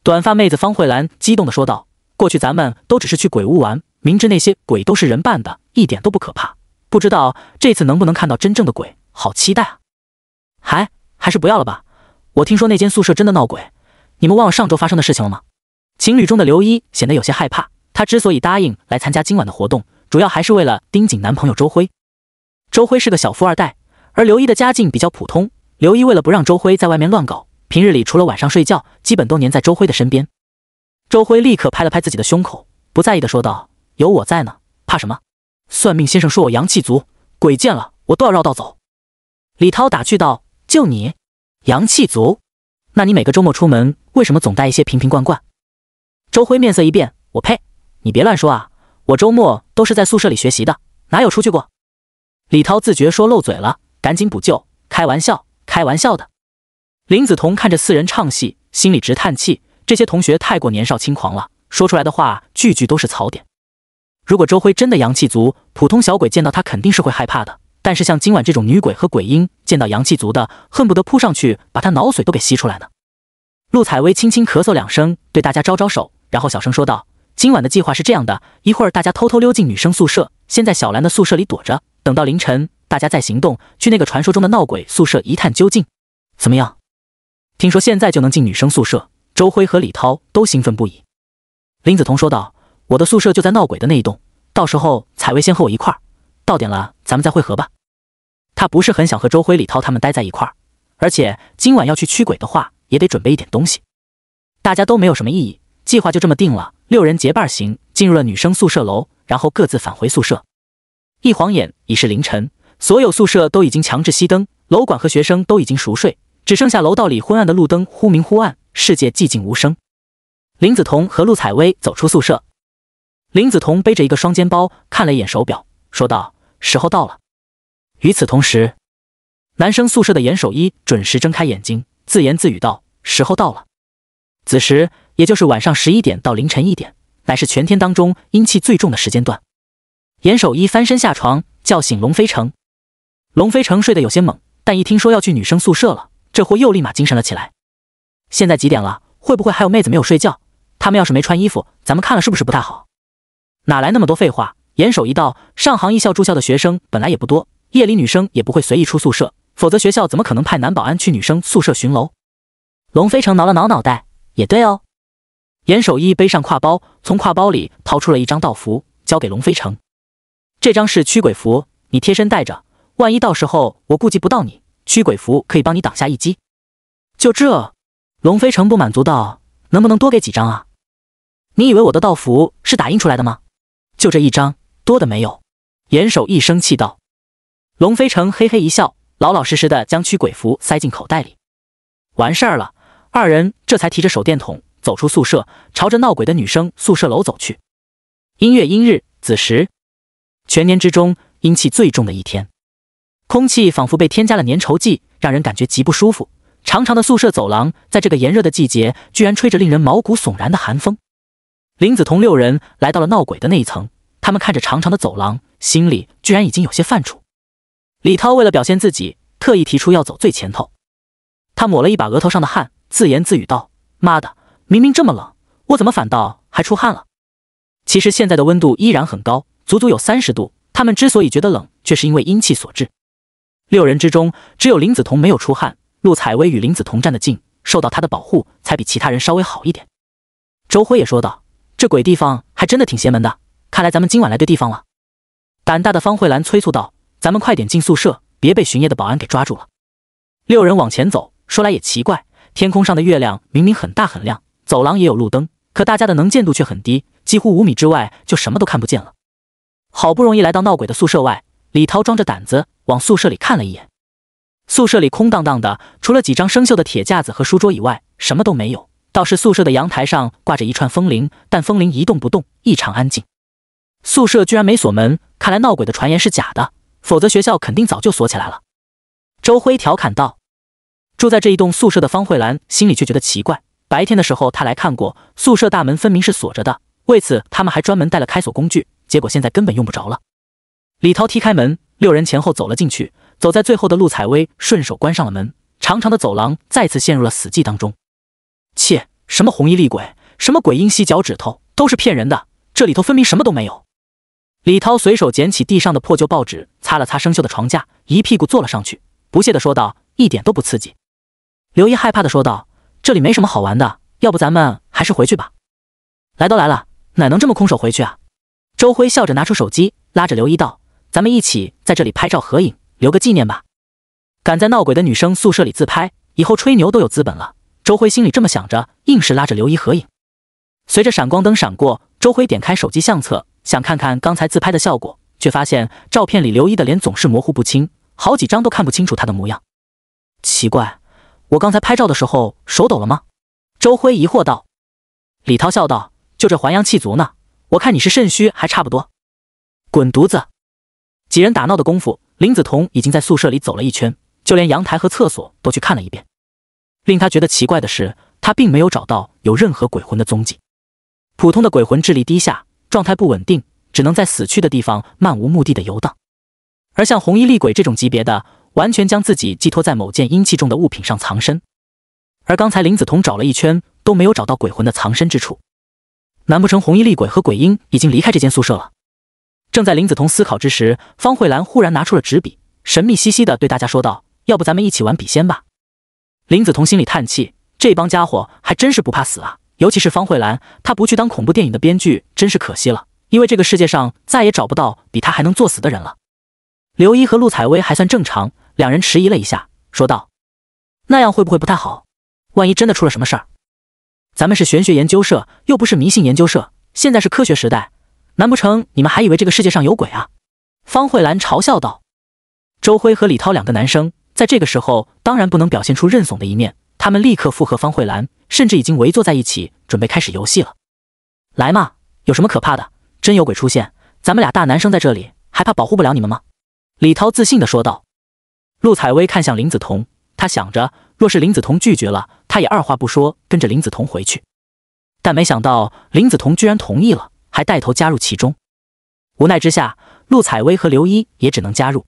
短发妹子方慧兰激动地说道：“过去咱们都只是去鬼屋玩，明知那些鬼都是人扮的，一点都不可怕。不知道这次能不能看到真正的鬼，好期待啊！”“还还是不要了吧，我听说那间宿舍真的闹鬼，你们忘了上周发生的事情了吗？”情侣中的刘一显得有些害怕，她之所以答应来参加今晚的活动，主要还是为了盯紧男朋友周辉。周辉是个小富二代，而刘一的家境比较普通。刘一为了不让周辉在外面乱搞，平日里除了晚上睡觉，基本都黏在周辉的身边。周辉立刻拍了拍自己的胸口，不在意的说道：“有我在呢，怕什么？算命先生说我阳气足，鬼见了我都要绕道走。”李涛打趣道：“就你阳气足？那你每个周末出门，为什么总带一些瓶瓶罐罐？”周辉面色一变：“我呸！你别乱说啊！我周末都是在宿舍里学习的，哪有出去过？”李涛自觉说漏嘴了，赶紧补救。开玩笑，开玩笑的。林子彤看着四人唱戏，心里直叹气。这些同学太过年少轻狂了，说出来的话句句都是槽点。如果周辉真的阳气足，普通小鬼见到他肯定是会害怕的。但是像今晚这种女鬼和鬼婴见到阳气足的，恨不得扑上去把他脑髓都给吸出来呢。陆采薇轻轻咳嗽两声，对大家招招手，然后小声说道：“今晚的计划是这样的，一会儿大家偷偷溜进女生宿舍，先在小兰的宿舍里躲着。”等到凌晨，大家再行动，去那个传说中的闹鬼宿舍一探究竟，怎么样？听说现在就能进女生宿舍，周辉和李涛都兴奋不已。林子彤说道：“我的宿舍就在闹鬼的那一栋，到时候采薇先和我一块儿，到点了咱们再会合吧。”他不是很想和周辉、李涛他们待在一块儿，而且今晚要去驱鬼的话，也得准备一点东西。大家都没有什么异议，计划就这么定了。六人结伴行，进入了女生宿舍楼，然后各自返回宿舍。一晃眼已是凌晨，所有宿舍都已经强制熄灯，楼管和学生都已经熟睡，只剩下楼道里昏暗的路灯忽明忽暗，世界寂静无声。林子彤和陆采薇走出宿舍，林子彤背着一个双肩包，看了一眼手表，说道：“时候到了。”与此同时，男生宿舍的严守一准时睁开眼睛，自言自语道：“时候到了。”此时也就是晚上十一点到凌晨一点，乃是全天当中阴气最重的时间段。严守一翻身下床，叫醒龙飞城。龙飞城睡得有些懵，但一听说要去女生宿舍了，这货又立马精神了起来。现在几点了？会不会还有妹子没有睡觉？他们要是没穿衣服，咱们看了是不是不太好？哪来那么多废话？严守一到上杭一校住校的学生本来也不多，夜里女生也不会随意出宿舍，否则学校怎么可能派男保安去女生宿舍巡楼？龙飞城挠了挠脑袋，也对哦。严守一背上挎包，从挎包里掏出了一张道符，交给龙飞城。这张是驱鬼符，你贴身带着，万一到时候我顾及不到你，驱鬼符可以帮你挡下一击。就这，龙飞成不满足道，能不能多给几张啊？你以为我的道符是打印出来的吗？就这一张，多的没有。严守一生气道，龙飞成嘿嘿一笑，老老实实的将驱鬼符塞进口袋里。完事儿了，二人这才提着手电筒走出宿舍，朝着闹鬼的女生宿舍楼走去。音乐音日子时。全年之中阴气最重的一天，空气仿佛被添加了粘稠剂，让人感觉极不舒服。长长的宿舍走廊，在这个炎热的季节，居然吹着令人毛骨悚然的寒风。林子彤六人来到了闹鬼的那一层，他们看着长长的走廊，心里居然已经有些犯怵。李涛为了表现自己，特意提出要走最前头。他抹了一把额头上的汗，自言自语道：“妈的，明明这么冷，我怎么反倒还出汗了？”其实现在的温度依然很高。足足有三十度，他们之所以觉得冷，却是因为阴气所致。六人之中，只有林子彤没有出汗。陆采薇与林子彤站得近，受到她的保护，才比其他人稍微好一点。周辉也说道：“这鬼地方还真的挺邪门的，看来咱们今晚来对地方了。”胆大的方慧兰催促道：“咱们快点进宿舍，别被巡夜的保安给抓住了。”六人往前走，说来也奇怪，天空上的月亮明明很大很亮，走廊也有路灯，可大家的能见度却很低，几乎五米之外就什么都看不见了。好不容易来到闹鬼的宿舍外，李涛装着胆子往宿舍里看了一眼。宿舍里空荡荡的，除了几张生锈的铁架子和书桌以外，什么都没有。倒是宿舍的阳台上挂着一串风铃，但风铃一动不动，异常安静。宿舍居然没锁门，看来闹鬼的传言是假的，否则学校肯定早就锁起来了。周辉调侃道。住在这一栋宿舍的方慧兰心里却觉得奇怪，白天的时候她来看过，宿舍大门分明是锁着的，为此他们还专门带了开锁工具。结果现在根本用不着了。李涛踢开门，六人前后走了进去。走在最后的陆采薇顺手关上了门。长长的走廊再次陷入了死寂当中。切，什么红衣厉鬼，什么鬼阴吸脚趾头，都是骗人的。这里头分明什么都没有。李涛随手捡起地上的破旧报纸，擦了擦生锈的床架，一屁股坐了上去，不屑的说道：“一点都不刺激。”刘一害怕的说道：“这里没什么好玩的，要不咱们还是回去吧。”来都来了，哪能这么空手回去啊？周辉笑着拿出手机，拉着刘一，道：“咱们一起在这里拍照合影，留个纪念吧。”赶在闹鬼的女生宿舍里自拍，以后吹牛都有资本了。周辉心里这么想着，硬是拉着刘一合影。随着闪光灯闪过，周辉点开手机相册，想看看刚才自拍的效果，却发现照片里刘一的脸总是模糊不清，好几张都看不清楚他的模样。奇怪，我刚才拍照的时候手抖了吗？周辉疑惑道。李涛笑道：“就这，还阳气足呢。”我看你是肾虚还差不多，滚犊子！几人打闹的功夫，林子彤已经在宿舍里走了一圈，就连阳台和厕所都去看了一遍。令他觉得奇怪的是，他并没有找到有任何鬼魂的踪迹。普通的鬼魂智力低下，状态不稳定，只能在死去的地方漫无目的的游荡；而像红衣厉鬼这种级别的，完全将自己寄托在某件阴气重的物品上藏身。而刚才林子彤找了一圈，都没有找到鬼魂的藏身之处。难不成红衣厉鬼和鬼婴已经离开这间宿舍了？正在林子彤思考之时，方慧兰忽然拿出了纸笔，神秘兮兮的对大家说道：“要不咱们一起玩笔仙吧？”林子彤心里叹气，这帮家伙还真是不怕死啊！尤其是方慧兰，她不去当恐怖电影的编剧真是可惜了，因为这个世界上再也找不到比她还能作死的人了。刘一和陆采薇还算正常，两人迟疑了一下，说道：“那样会不会不太好？万一真的出了什么事儿？”咱们是玄学研究社，又不是迷信研究社。现在是科学时代，难不成你们还以为这个世界上有鬼啊？方慧兰嘲笑道。周辉和李涛两个男生在这个时候当然不能表现出认怂的一面，他们立刻附和方慧兰，甚至已经围坐在一起，准备开始游戏了。来嘛，有什么可怕的？真有鬼出现，咱们俩大男生在这里还怕保护不了你们吗？李涛自信的说道。陆采薇看向林子彤，她想着，若是林子彤拒绝了。他也二话不说跟着林子彤回去，但没想到林子彤居然同意了，还带头加入其中。无奈之下，陆采薇和刘一也只能加入。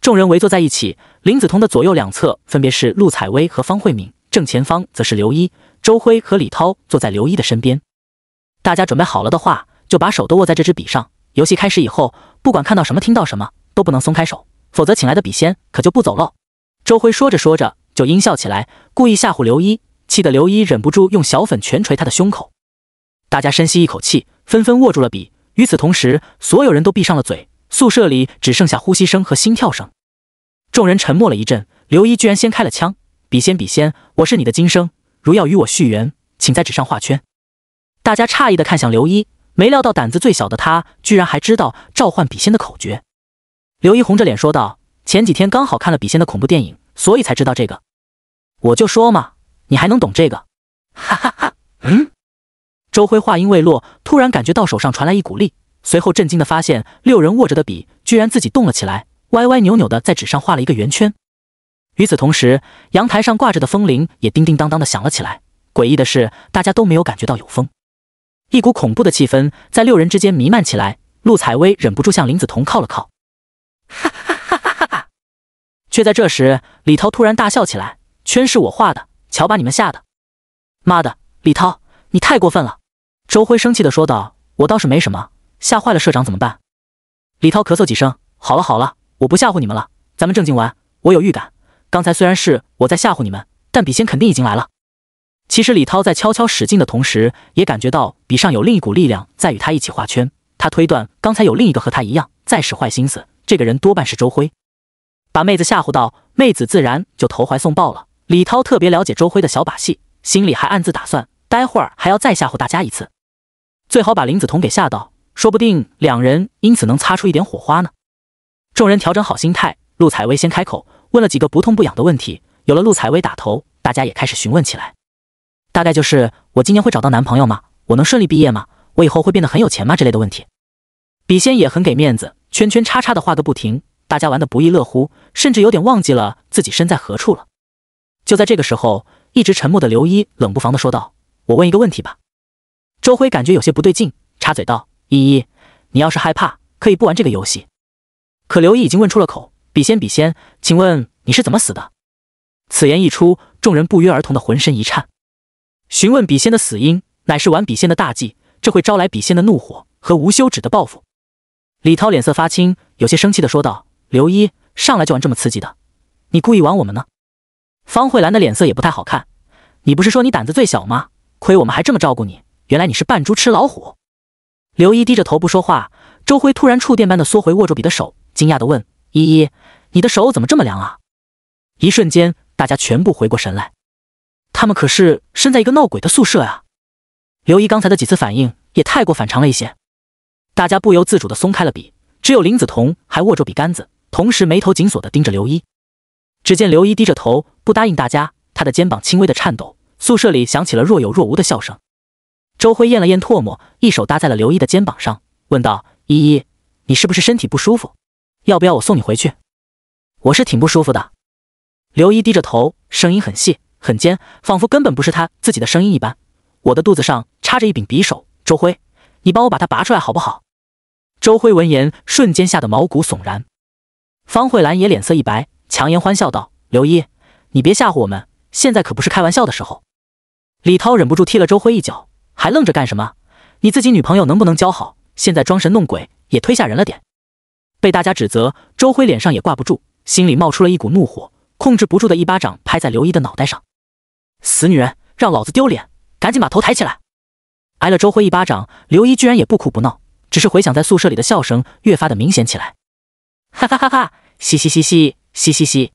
众人围坐在一起，林子彤的左右两侧分别是陆采薇和方慧敏，正前方则是刘一、周辉和李涛坐在刘一的身边。大家准备好了的话，就把手都握在这支笔上。游戏开始以后，不管看到什么、听到什么，都不能松开手，否则请来的笔仙可就不走喽。周辉说着说着。就阴笑起来，故意吓唬刘一，气得刘一忍不住用小粉拳捶他的胸口。大家深吸一口气，纷纷握住了笔。与此同时，所有人都闭上了嘴，宿舍里只剩下呼吸声和心跳声。众人沉默了一阵，刘一居然先开了枪。笔仙，笔仙，我是你的今生，如要与我续缘，请在纸上画圈。大家诧异的看向刘一，没料到胆子最小的他居然还知道召唤笔仙的口诀。刘一红着脸说道：“前几天刚好看了笔仙的恐怖电影，所以才知道这个。”我就说嘛，你还能懂这个，哈哈哈！嗯，周辉话音未落，突然感觉到手上传来一股力，随后震惊的发现，六人握着的笔居然自己动了起来，歪歪扭扭的在纸上画了一个圆圈。与此同时，阳台上挂着的风铃也叮叮当当的响了起来。诡异的是，大家都没有感觉到有风。一股恐怖的气氛在六人之间弥漫起来，陆采薇忍不住向林子彤靠了靠，哈哈哈哈哈哈！却在这时，李涛突然大笑起来。圈是我画的，瞧把你们吓的！妈的，李涛，你太过分了！”周辉生气的说道。“我倒是没什么，吓坏了社长怎么办？”李涛咳嗽几声，“好了好了，我不吓唬你们了，咱们正经玩。我有预感，刚才虽然是我在吓唬你们，但笔仙肯定已经来了。其实李涛在悄悄使劲的同时，也感觉到笔上有另一股力量在与他一起画圈。他推断，刚才有另一个和他一样在使坏心思，这个人多半是周辉，把妹子吓唬到，妹子自然就投怀送抱了。”李涛特别了解周辉的小把戏，心里还暗自打算，待会儿还要再吓唬大家一次，最好把林子彤给吓到，说不定两人因此能擦出一点火花呢。众人调整好心态，陆采薇先开口问了几个不痛不痒的问题。有了陆采薇打头，大家也开始询问起来，大概就是我今年会找到男朋友吗？我能顺利毕业吗？我以后会变得很有钱吗？之类的问题。笔仙也很给面子，圈圈叉叉的画个不停，大家玩的不亦乐乎，甚至有点忘记了自己身在何处了。就在这个时候，一直沉默的刘一冷不防的说道：“我问一个问题吧。”周辉感觉有些不对劲，插嘴道：“依依，你要是害怕，可以不玩这个游戏。”可刘一已经问出了口：“笔仙，笔仙，请问你是怎么死的？”此言一出，众人不约而同的浑身一颤。询问笔仙的死因，乃是玩笔仙的大忌，这会招来笔仙的怒火和无休止的报复。李涛脸色发青，有些生气的说道：“刘一，上来就玩这么刺激的，你故意玩我们呢？”方慧兰的脸色也不太好看。你不是说你胆子最小吗？亏我们还这么照顾你，原来你是扮猪吃老虎。刘一低着头不说话。周辉突然触电般的缩回握住笔的手，惊讶的问：“依依，你的手怎么这么凉啊？”一瞬间，大家全部回过神来。他们可是身在一个闹鬼的宿舍啊！刘一刚才的几次反应也太过反常了一些，大家不由自主的松开了笔。只有林子彤还握住笔杆子，同时眉头紧锁的盯着刘一。只见刘一低着头。不答应大家，他的肩膀轻微的颤抖。宿舍里响起了若有若无的笑声。周辉咽了咽唾沫，一手搭在了刘一的肩膀上，问道：“依依，你是不是身体不舒服？要不要我送你回去？”“我是挺不舒服的。”刘一低着头，声音很细很尖，仿佛根本不是他自己的声音一般。“我的肚子上插着一柄匕首，周辉，你帮我把它拔出来好不好？”周辉闻言，瞬间吓得毛骨悚然。方慧兰也脸色一白，强颜欢笑道：“刘一。”你别吓唬我们！现在可不是开玩笑的时候。李涛忍不住踢了周辉一脚，还愣着干什么？你自己女朋友能不能交好？现在装神弄鬼也忒吓人了点。被大家指责，周辉脸上也挂不住，心里冒出了一股怒火，控制不住的一巴掌拍在刘一的脑袋上。死女人，让老子丢脸！赶紧把头抬起来！挨了周辉一巴掌，刘一居然也不哭不闹，只是回想在宿舍里的笑声越发的明显起来。哈哈哈哈！嘻嘻嘻嘻嘻嘻嘻。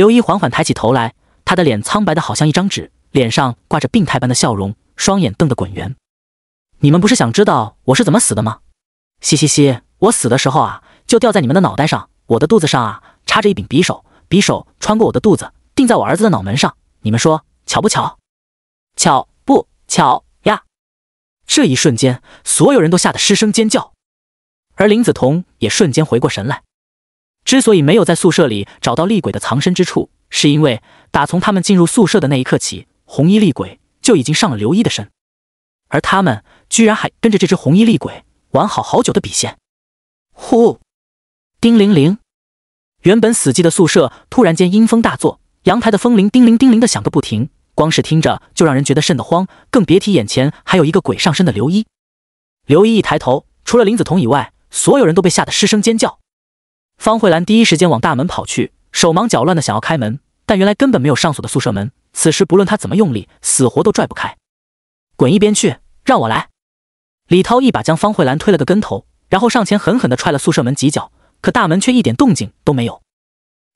刘一缓缓抬起头来，他的脸苍白的好像一张纸，脸上挂着病态般的笑容，双眼瞪得滚圆。你们不是想知道我是怎么死的吗？嘻嘻嘻，我死的时候啊，就掉在你们的脑袋上，我的肚子上啊，插着一柄匕首，匕首穿过我的肚子，钉在我儿子的脑门上。你们说巧不巧？巧不巧呀？这一瞬间，所有人都吓得失声尖叫，而林子彤也瞬间回过神来。之所以没有在宿舍里找到厉鬼的藏身之处，是因为打从他们进入宿舍的那一刻起，红衣厉鬼就已经上了刘一的身，而他们居然还跟着这只红衣厉鬼玩好好久的笔仙。呼，叮铃铃！原本死寂的宿舍突然间阴风大作，阳台的风铃叮铃叮铃的响个不停，光是听着就让人觉得瘆得慌，更别提眼前还有一个鬼上身的刘一。刘一一抬头，除了林子彤以外，所有人都被吓得失声尖叫。方慧兰第一时间往大门跑去，手忙脚乱的想要开门，但原来根本没有上锁的宿舍门，此时不论她怎么用力，死活都拽不开。滚一边去，让我来！李涛一把将方慧兰推了个跟头，然后上前狠狠地踹了宿舍门几脚，可大门却一点动静都没有。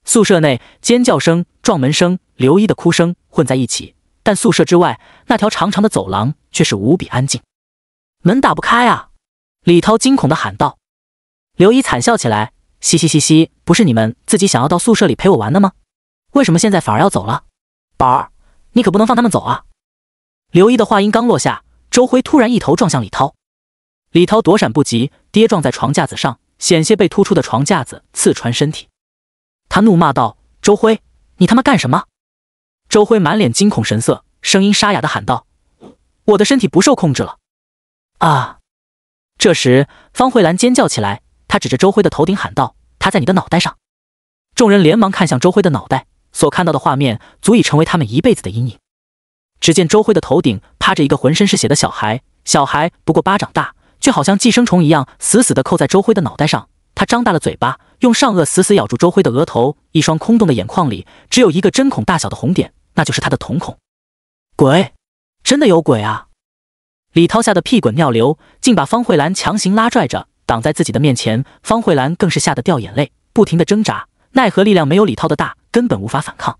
宿舍内尖叫声、撞门声、刘一的哭声混在一起，但宿舍之外那条长长的走廊却是无比安静。门打不开啊！李涛惊恐地喊道。刘一惨笑起来。嘻嘻嘻嘻，不是你们自己想要到宿舍里陪我玩的吗？为什么现在反而要走了？宝儿，你可不能放他们走啊！刘一的话音刚落下，周辉突然一头撞向李涛，李涛躲闪不及，跌撞在床架子上，险些被突出的床架子刺穿身体。他怒骂道：“周辉，你他妈干什么？”周辉满脸惊恐神色，声音沙哑的喊道：“我的身体不受控制了！”啊！这时，方慧兰尖叫起来。他指着周辉的头顶喊道：“他在你的脑袋上！”众人连忙看向周辉的脑袋，所看到的画面足以成为他们一辈子的阴影。只见周辉的头顶趴着一个浑身是血的小孩，小孩不过巴掌大，却好像寄生虫一样死死地扣在周辉的脑袋上。他张大了嘴巴，用上颚死死咬住周辉的额头，一双空洞的眼眶里只有一个针孔大小的红点，那就是他的瞳孔。鬼，真的有鬼啊！李涛吓得屁滚尿流，竟把方慧兰强行拉拽着。挡在自己的面前，方慧兰更是吓得掉眼泪，不停的挣扎，奈何力量没有李涛的大，根本无法反抗。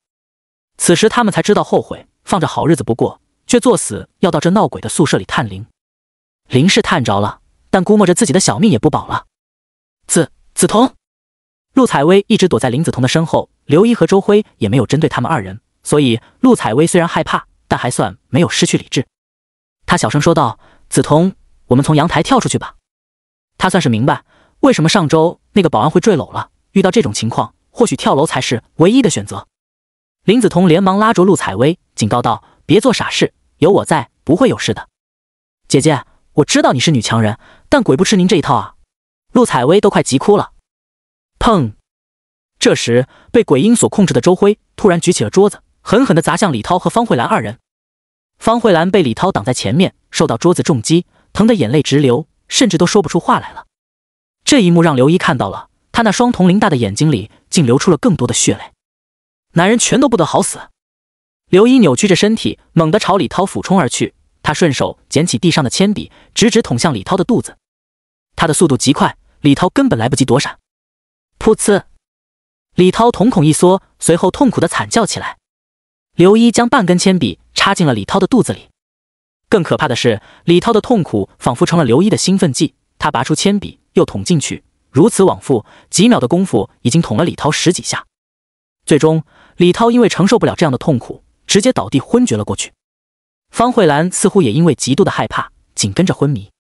此时他们才知道后悔，放着好日子不过，却作死要到这闹鬼的宿舍里探灵。灵是探着了，但估摸着自己的小命也不保了。紫紫彤，陆采薇一直躲在林子彤的身后，刘一和周辉也没有针对他们二人，所以陆采薇虽然害怕，但还算没有失去理智。她小声说道：“紫彤，我们从阳台跳出去吧。”他算是明白为什么上周那个保安会坠楼了。遇到这种情况，或许跳楼才是唯一的选择。林子彤连忙拉着陆采薇，警告道：“别做傻事，有我在，不会有事的。”姐姐，我知道你是女强人，但鬼不吃您这一套啊！陆采薇都快急哭了。砰！这时，被鬼婴所控制的周辉突然举起了桌子，狠狠地砸向李涛和方慧兰二人。方慧兰被李涛挡在前面，受到桌子重击，疼得眼泪直流。甚至都说不出话来了。这一幕让刘一看到了，他那双铜铃大的眼睛里竟流出了更多的血泪。男人全都不得好死。刘一扭曲着身体，猛地朝李涛俯冲而去。他顺手捡起地上的铅笔，直直捅向李涛的肚子。他的速度极快，李涛根本来不及躲闪。噗呲！李涛瞳孔一缩，随后痛苦的惨叫起来。刘一将半根铅笔插进了李涛的肚子里。更可怕的是，李涛的痛苦仿佛成了刘一的兴奋剂。他拔出铅笔，又捅进去，如此往复，几秒的功夫已经捅了李涛十几下。最终，李涛因为承受不了这样的痛苦，直接倒地昏厥了过去。方慧兰似乎也因为极度的害怕，紧跟着昏迷。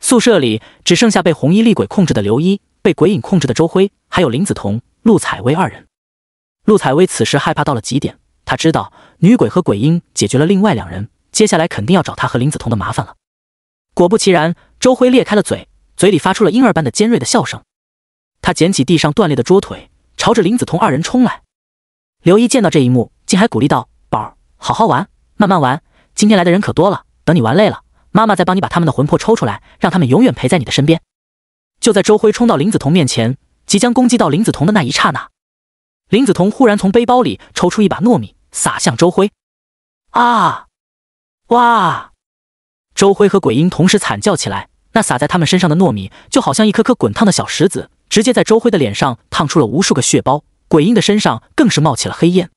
宿舍里只剩下被红衣厉鬼控制的刘一，被鬼影控制的周辉，还有林子彤、陆采薇二人。陆采薇此时害怕到了极点，她知道女鬼和鬼婴解决了另外两人。接下来肯定要找他和林子彤的麻烦了。果不其然，周辉裂开了嘴，嘴里发出了婴儿般的尖锐的笑声。他捡起地上断裂的桌腿，朝着林子彤二人冲来。刘一见到这一幕，竟还鼓励道：“宝，儿，好好玩，慢慢玩。今天来的人可多了，等你玩累了，妈妈再帮你把他们的魂魄抽出来，让他们永远陪在你的身边。”就在周辉冲到林子彤面前，即将攻击到林子彤的那一刹那，林子彤忽然从背包里抽出一把糯米，撒向周辉。啊！哇！周辉和鬼婴同时惨叫起来。那洒在他们身上的糯米，就好像一颗颗滚烫的小石子，直接在周辉的脸上烫出了无数个血包。鬼婴的身上更是冒起了黑烟。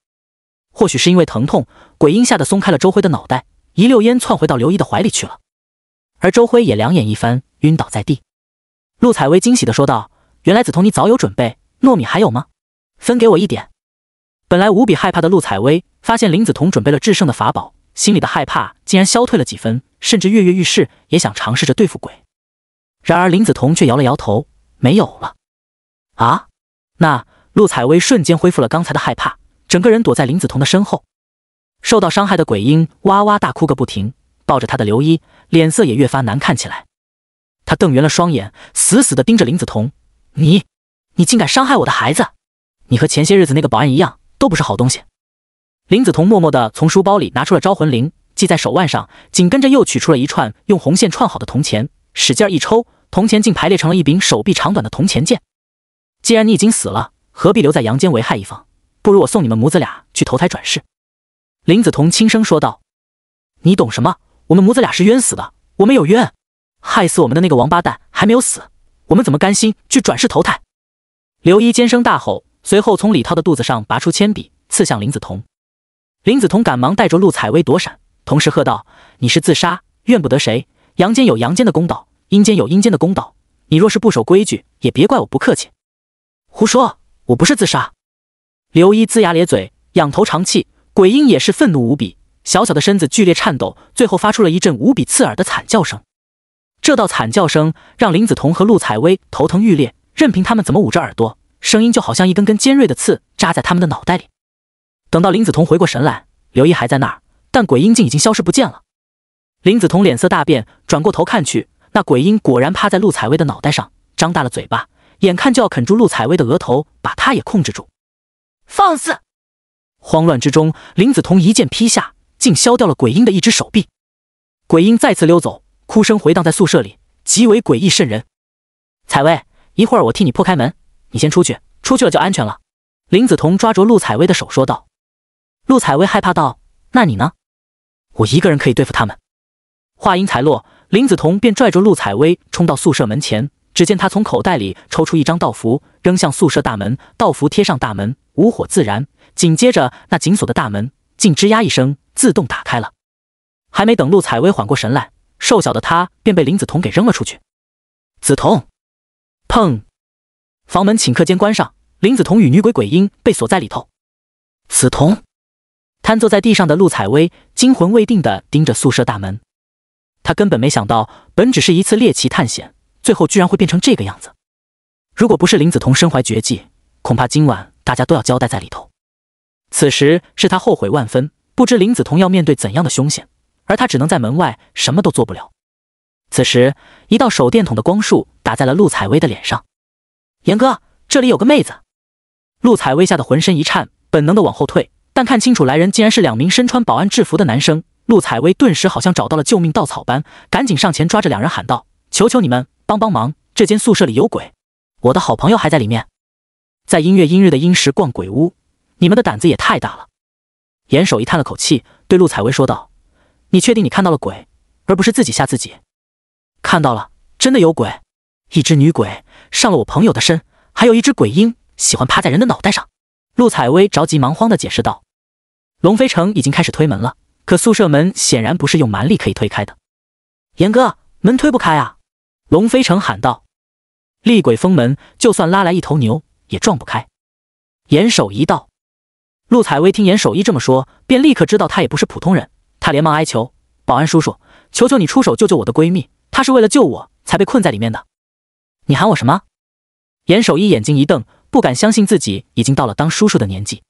或许是因为疼痛，鬼婴吓得松开了周辉的脑袋，一溜烟窜回到刘姨的怀里去了。而周辉也两眼一翻，晕倒在地。陆采薇惊喜的说道：“原来梓潼你早有准备，糯米还有吗？分给我一点。”本来无比害怕的陆采薇，发现林梓潼准备了制胜的法宝。心里的害怕竟然消退了几分，甚至跃跃欲试，也想尝试着对付鬼。然而林子彤却摇了摇头，没有了。啊？那陆采薇瞬间恢复了刚才的害怕，整个人躲在林子彤的身后。受到伤害的鬼婴哇哇大哭个不停，抱着他的刘一脸色也越发难看起来。他瞪圆了双眼，死死地盯着林子彤：“你，你竟敢伤害我的孩子！你和前些日子那个保安一样，都不是好东西。”林子彤默默地从书包里拿出了招魂铃，系在手腕上，紧跟着又取出了一串用红线串好的铜钱，使劲一抽，铜钱竟排列成了一柄手臂长短的铜钱剑。既然你已经死了，何必留在阳间为害一方？不如我送你们母子俩去投胎转世。”林子彤轻声说道。“你懂什么？我们母子俩是冤死的，我们有冤，害死我们的那个王八蛋还没有死，我们怎么甘心去转世投胎？”刘一尖声大吼，随后从李涛的肚子上拔出铅笔，刺向林子彤。林子彤赶忙带着陆采薇躲闪，同时喝道：“你是自杀，怨不得谁。阳间有阳间的公道，阴间有阴间的公道。你若是不守规矩，也别怪我不客气。”“胡说！我不是自杀。”刘一龇牙咧嘴，仰头长气。鬼婴也是愤怒无比，小小的身子剧烈颤抖，最后发出了一阵无比刺耳的惨叫声。这道惨叫声让林子彤和陆采薇头疼欲裂，任凭他们怎么捂着耳朵，声音就好像一根根尖锐的刺扎在他们的脑袋里。等到林子彤回过神来，刘毅还在那儿，但鬼婴竟已经消失不见了。林子彤脸色大变，转过头看去，那鬼婴果然趴在陆采薇的脑袋上，张大了嘴巴，眼看就要啃住陆采薇的额头，把她也控制住。放肆！慌乱之中，林子彤一剑劈下，竟削掉了鬼婴的一只手臂。鬼婴再次溜走，哭声回荡在宿舍里，极为诡异渗人。采薇，一会儿我替你破开门，你先出去，出去了就安全了。林子彤抓着陆采薇的手说道。陆采薇害怕道：“那你呢？我一个人可以对付他们。”话音才落，林子彤便拽着陆采薇冲到宿舍门前。只见他从口袋里抽出一张道符，扔向宿舍大门。道符贴上大门，无火自燃。紧接着，那紧锁的大门竟吱呀一声自动打开了。还没等陆采薇缓过神来，瘦小的她便被林子彤给扔了出去。子彤！砰！房门顷刻间关上，林子彤与女鬼鬼婴被锁在里头。子彤！瘫坐在地上的陆采薇惊魂未定地盯着宿舍大门，她根本没想到，本只是一次猎奇探险，最后居然会变成这个样子。如果不是林子彤身怀绝技，恐怕今晚大家都要交代在里头。此时，是他后悔万分，不知林子彤要面对怎样的凶险，而他只能在门外什么都做不了。此时，一道手电筒的光束打在了陆采薇的脸上。“严哥，这里有个妹子。”陆采薇吓得浑身一颤，本能的往后退。但看清楚，来人竟然是两名身穿保安制服的男生。陆采薇顿时好像找到了救命稻草般，赶紧上前抓着两人喊道：“求求你们帮帮忙，这间宿舍里有鬼，我的好朋友还在里面。”在音乐阴日的阴时逛鬼屋，你们的胆子也太大了。”严守一叹了口气，对陆采薇说道：“你确定你看到了鬼，而不是自己吓自己？”“看到了，真的有鬼，一只女鬼上了我朋友的身，还有一只鬼婴喜欢趴在人的脑袋上。”陆采薇着急忙慌地解释道。龙飞城已经开始推门了，可宿舍门显然不是用蛮力可以推开的。严哥，门推不开啊！龙飞城喊道。厉鬼封门，就算拉来一头牛也撞不开。严守一道。陆采薇听严守一这么说，便立刻知道他也不是普通人。她连忙哀求：“保安叔叔，求求你出手救救我的闺蜜，她是为了救我才被困在里面的。”你喊我什么？严守一眼睛一瞪，不敢相信自己已经到了当叔叔的年纪。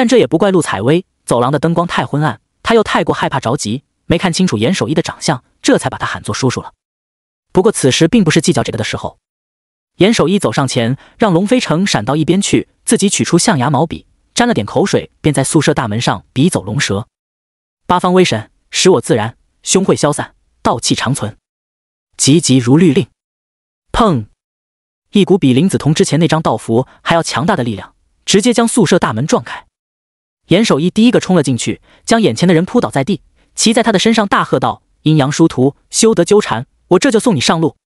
但这也不怪陆采薇，走廊的灯光太昏暗，他又太过害怕着急，没看清楚严守一的长相，这才把他喊作叔叔了。不过此时并不是计较这个的时候，严守一走上前，让龙飞成闪到一边去，自己取出象牙毛笔，沾了点口水，便在宿舍大门上笔走龙蛇，八方威神，使我自然，凶会消散，道气长存，急急如律令。砰！一股比林子彤之前那张道符还要强大的力量，直接将宿舍大门撞开。严守一第一个冲了进去，将眼前的人扑倒在地，骑在他的身上大喝道：“阴阳殊途，休得纠缠！我这就送你上路。”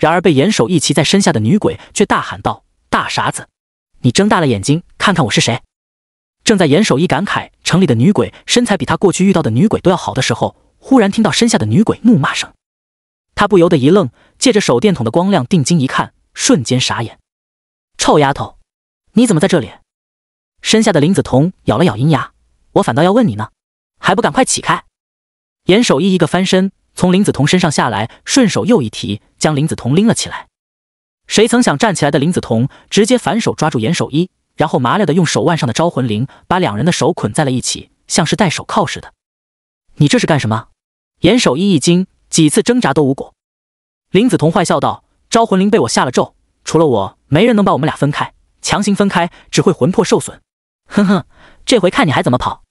然而被严守一骑在身下的女鬼却大喊道：“大傻子，你睁大了眼睛看看我是谁！”正在严守一感慨城里的女鬼身材比他过去遇到的女鬼都要好的时候，忽然听到身下的女鬼怒骂声，他不由得一愣，借着手电筒的光亮定睛一看，瞬间傻眼：“臭丫头，你怎么在这里？”身下的林子彤咬了咬银牙，我反倒要问你呢，还不赶快起开！严守一一个翻身从林子彤身上下来，顺手又一提，将林子彤拎了起来。谁曾想站起来的林子彤直接反手抓住严守一，然后麻溜的用手腕上的招魂铃把两人的手捆在了一起，像是戴手铐似的。你这是干什么？严守一一惊，几次挣扎都无果。林子彤坏笑道：“招魂铃被我下了咒，除了我，没人能把我们俩分开。强行分开，只会魂魄受损。”哼哼，这回看你还怎么跑！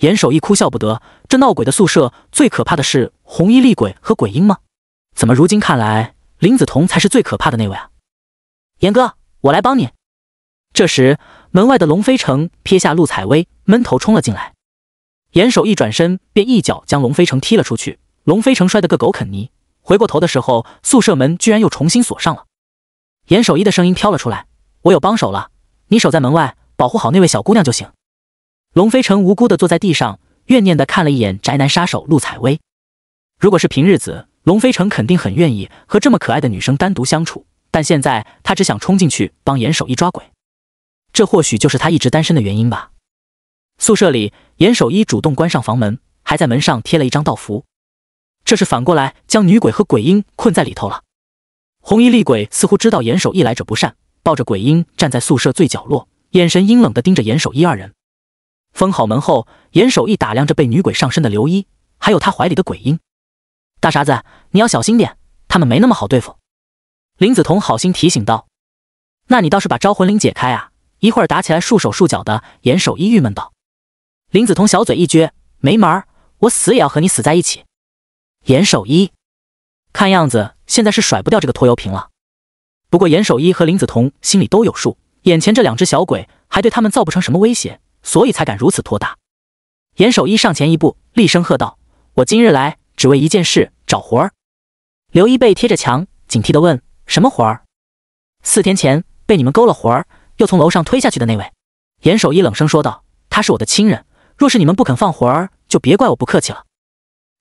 严守一哭笑不得。这闹鬼的宿舍最可怕的是红衣厉鬼和鬼婴吗？怎么如今看来，林子彤才是最可怕的那位啊？严哥，我来帮你。这时，门外的龙飞城撇下陆采薇，闷头冲了进来。严守一转身便一脚将龙飞城踢了出去。龙飞城摔得个狗啃泥，回过头的时候，宿舍门居然又重新锁上了。严守一的声音飘了出来：“我有帮手了，你守在门外。”保护好那位小姑娘就行。龙飞城无辜的坐在地上，怨念的看了一眼宅男杀手陆采薇。如果是平日子，龙飞城肯定很愿意和这么可爱的女生单独相处，但现在他只想冲进去帮严守一抓鬼。这或许就是他一直单身的原因吧。宿舍里，严守一主动关上房门，还在门上贴了一张道符。这是反过来将女鬼和鬼婴困在里头了。红衣厉鬼似乎知道严守一来者不善，抱着鬼婴站在宿舍最角落。眼神阴冷地盯着严守一二人，封好门后，严守一打量着被女鬼上身的刘一，还有他怀里的鬼婴。大傻子，你要小心点，他们没那么好对付。林子彤好心提醒道：“那你倒是把招魂铃解开啊，一会儿打起来束手束脚的。”严守一郁闷道。林子彤小嘴一撅：“没门，我死也要和你死在一起。”严守一看样子，现在是甩不掉这个拖油瓶了。不过严守一和林子彤心里都有数。眼前这两只小鬼还对他们造不成什么威胁，所以才敢如此托大。严守一上前一步，厉声喝道：“我今日来只为一件事，找活儿。”刘一背贴着墙，警惕地问：“什么活儿？”四天前被你们勾了魂儿，又从楼上推下去的那位。”严守一冷声说道：“他是我的亲人，若是你们不肯放魂儿，就别怪我不客气了。”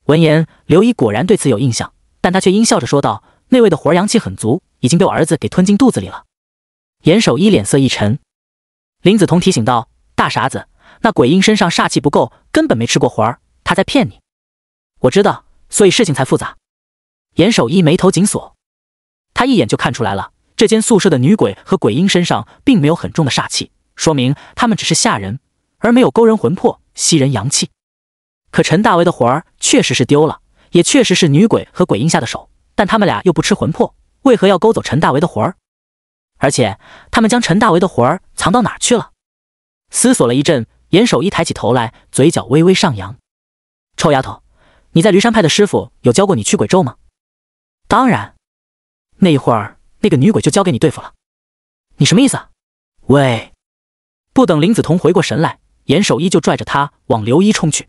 闻言，刘一果然对此有印象，但他却阴笑着说道：“那位的魂儿阳气很足，已经被我儿子给吞进肚子里了。”严守一脸色一沉，林子彤提醒道：“大傻子，那鬼婴身上煞气不够，根本没吃过魂儿，他在骗你。我知道，所以事情才复杂。”严守一眉头紧锁，他一眼就看出来了，这间宿舍的女鬼和鬼婴身上并没有很重的煞气，说明他们只是吓人，而没有勾人魂魄、吸人阳气。可陈大为的魂儿确实是丢了，也确实是女鬼和鬼婴下的手，但他们俩又不吃魂魄，为何要勾走陈大为的魂儿？而且，他们将陈大为的魂儿藏到哪儿去了？思索了一阵，严守一抬起头来，嘴角微微上扬：“臭丫头，你在驴山派的师傅有教过你驱鬼咒吗？”“当然。”“那一会儿，那个女鬼就交给你对付了。”“你什么意思？”“喂！”不等林子彤回过神来，严守一就拽着他往刘一冲去。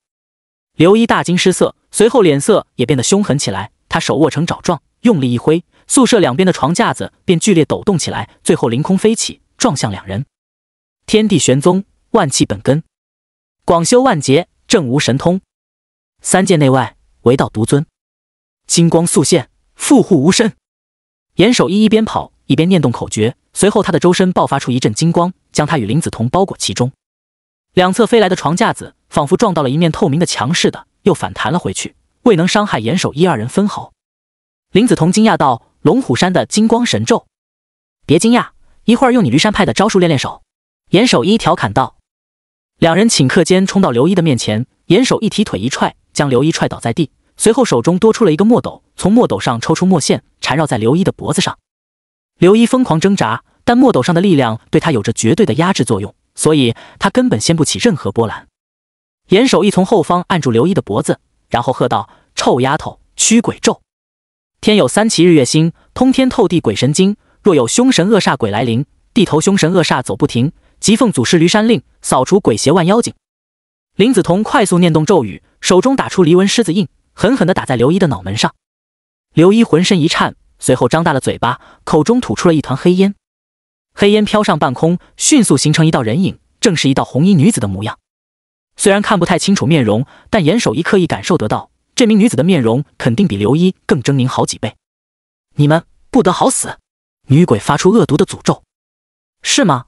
刘一大惊失色，随后脸色也变得凶狠起来。他手握成爪状，用力一挥。宿舍两边的床架子便剧烈抖动起来，最后凌空飞起，撞向两人。天地玄宗，万气本根，广修万劫，正无神通。三界内外，唯道独尊。金光速现，复护无身。严守一一边跑一边念动口诀，随后他的周身爆发出一阵金光，将他与林子彤包裹其中。两侧飞来的床架子仿佛撞到了一面透明的墙似的，又反弹了回去，未能伤害严守一二人分毫。林子彤惊讶道。龙虎山的金光神咒，别惊讶，一会儿用你驴山派的招数练练手。”严守一调侃道。两人顷刻间冲到刘一的面前，严守一提腿一踹，将刘一踹倒在地。随后手中多出了一个墨斗，从墨斗上抽出墨线，缠绕在刘一的脖子上。刘一疯狂挣扎，但墨斗上的力量对他有着绝对的压制作用，所以他根本掀不起任何波澜。严守一从后方按住刘一的脖子，然后喝道：“臭丫头，驱鬼咒！”天有三奇，日月星，通天透地鬼神经。若有凶神恶煞鬼来临，地头凶神恶煞走不停。疾奉祖师驴山令，扫除鬼邪万妖精。林子彤快速念动咒语，手中打出离纹狮子印，狠狠地打在刘一的脑门上。刘一浑身一颤，随后张大了嘴巴，口中吐出了一团黑烟。黑烟飘上半空，迅速形成一道人影，正是一道红衣女子的模样。虽然看不太清楚面容，但严守一刻意感受得到。这名女子的面容肯定比刘一更狰狞好几倍，你们不得好死！女鬼发出恶毒的诅咒，是吗？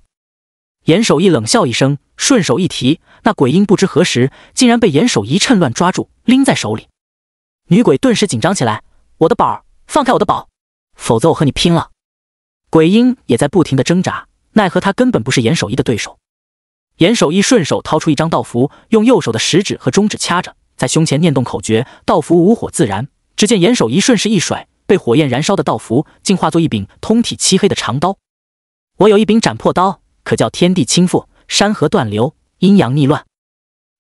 严守一冷笑一声，顺手一提，那鬼婴不知何时竟然被严守一趁乱抓住，拎在手里。女鬼顿时紧张起来：“我的宝，放开我的宝，否则我和你拼了！”鬼婴也在不停的挣扎，奈何他根本不是严守一的对手。严守一顺手掏出一张道符，用右手的食指和中指掐着。在胸前念动口诀，道符无火自燃。只见严守一顺势一甩，被火焰燃烧的道符竟化作一柄通体漆黑的长刀。我有一柄斩破刀，可叫天地倾覆，山河断流，阴阳逆乱。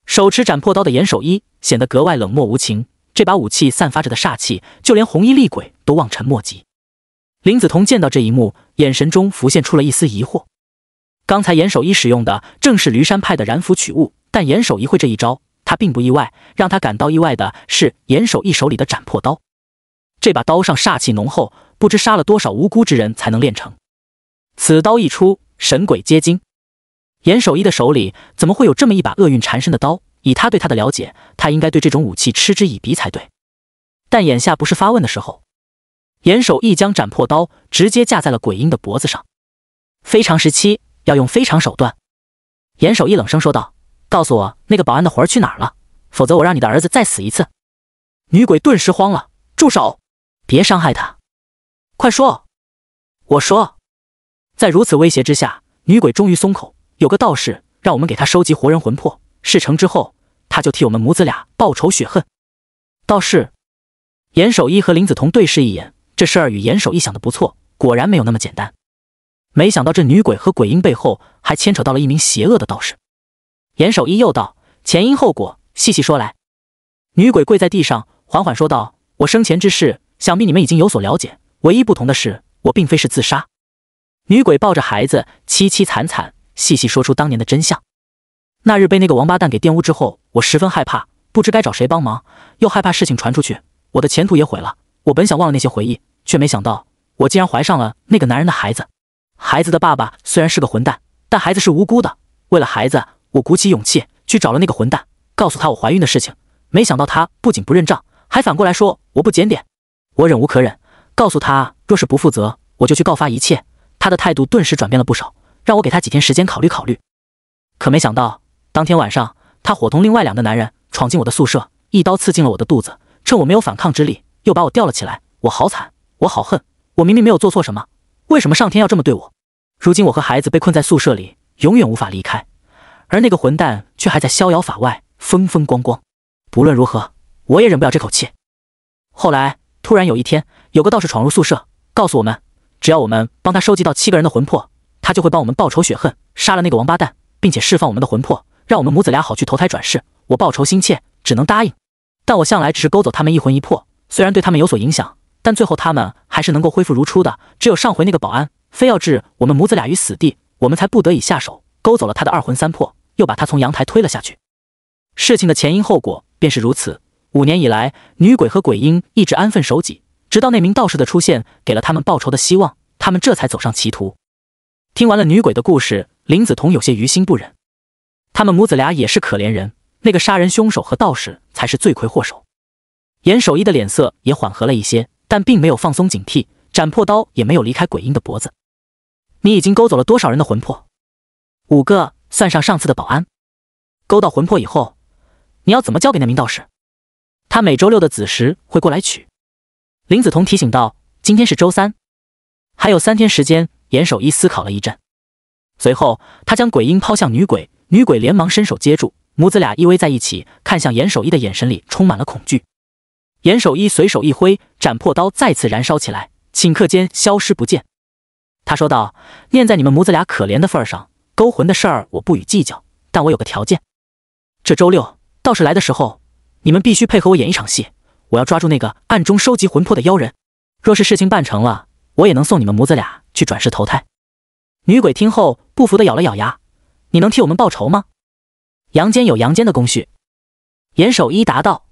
手持斩破刀的严守一显得格外冷漠无情。这把武器散发着的煞气，就连红衣厉鬼都望尘莫及。林子彤见到这一幕，眼神中浮现出了一丝疑惑。刚才严守一使用的正是驴山派的燃符取物，但严守一会这一招。他并不意外，让他感到意外的是严守义手里的斩破刀。这把刀上煞气浓厚，不知杀了多少无辜之人才能练成。此刀一出，神鬼皆惊。严守义的手里怎么会有这么一把厄运缠身的刀？以他对他的了解，他应该对这种武器嗤之以鼻才对。但眼下不是发问的时候。严守义将斩破刀直接架在了鬼婴的脖子上。非常时期要用非常手段。严守义冷声说道。告诉我那个保安的魂儿去哪儿了，否则我让你的儿子再死一次！女鬼顿时慌了：“住手，别伤害他，快说！”我说：“在如此威胁之下，女鬼终于松口：有个道士让我们给他收集活人魂魄，事成之后他就替我们母子俩报仇雪恨。”道士严守一和林子彤对视一眼，这事儿与严守一想的不错，果然没有那么简单。没想到这女鬼和鬼婴背后还牵扯到了一名邪恶的道士。严守一又道：“前因后果，细细说来。”女鬼跪在地上，缓缓说道：“我生前之事，想必你们已经有所了解。唯一不同的是，我并非是自杀。”女鬼抱着孩子，凄凄惨惨，细细说出当年的真相：“那日被那个王八蛋给玷污之后，我十分害怕，不知该找谁帮忙，又害怕事情传出去，我的前途也毁了。我本想忘了那些回忆，却没想到我竟然怀上了那个男人的孩子。孩子的爸爸虽然是个混蛋，但孩子是无辜的。为了孩子。”我鼓起勇气去找了那个混蛋，告诉他我怀孕的事情。没想到他不仅不认账，还反过来说我不检点。我忍无可忍，告诉他若是不负责，我就去告发一切。他的态度顿时转变了不少，让我给他几天时间考虑考虑。可没想到，当天晚上他伙同另外两个男人闯进我的宿舍，一刀刺进了我的肚子，趁我没有反抗之力，又把我吊了起来。我好惨，我好恨！我明明没有做错什么，为什么上天要这么对我？如今我和孩子被困在宿舍里，永远无法离开。而那个混蛋却还在逍遥法外，风风光光。不论如何，我也忍不了这口气。后来突然有一天，有个道士闯入宿舍，告诉我们，只要我们帮他收集到七个人的魂魄，他就会帮我们报仇雪恨，杀了那个王八蛋，并且释放我们的魂魄，让我们母子俩好去投胎转世。我报仇心切，只能答应。但我向来只是勾走他们一魂一魄，虽然对他们有所影响，但最后他们还是能够恢复如初的。只有上回那个保安非要置我们母子俩于死地，我们才不得已下手，勾走了他的二魂三魄。又把他从阳台推了下去。事情的前因后果便是如此。五年以来，女鬼和鬼婴一直安分守己，直到那名道士的出现，给了他们报仇的希望，他们这才走上歧途。听完了女鬼的故事，林子彤有些于心不忍。他们母子俩也是可怜人。那个杀人凶手和道士才是罪魁祸首。严守一的脸色也缓和了一些，但并没有放松警惕，斩破刀也没有离开鬼婴的脖子。你已经勾走了多少人的魂魄？五个。算上上次的保安，勾到魂魄以后，你要怎么交给那名道士？他每周六的子时会过来取。林子彤提醒道：“今天是周三，还有三天时间。”严守一思考了一阵，随后他将鬼婴抛向女鬼，女鬼连忙伸手接住，母子俩依偎在一起，看向严守一的眼神里充满了恐惧。严守一随手一挥，斩破刀再次燃烧起来，顷刻间消失不见。他说道：“念在你们母子俩可怜的份上。”勾魂的事儿我不予计较，但我有个条件：这周六道士来的时候，你们必须配合我演一场戏，我要抓住那个暗中收集魂魄的妖人。若是事情办成了，我也能送你们母子俩去转世投胎。女鬼听后不服的咬了咬牙：“你能替我们报仇吗？”阳间有阳间的工序。严守一答道：“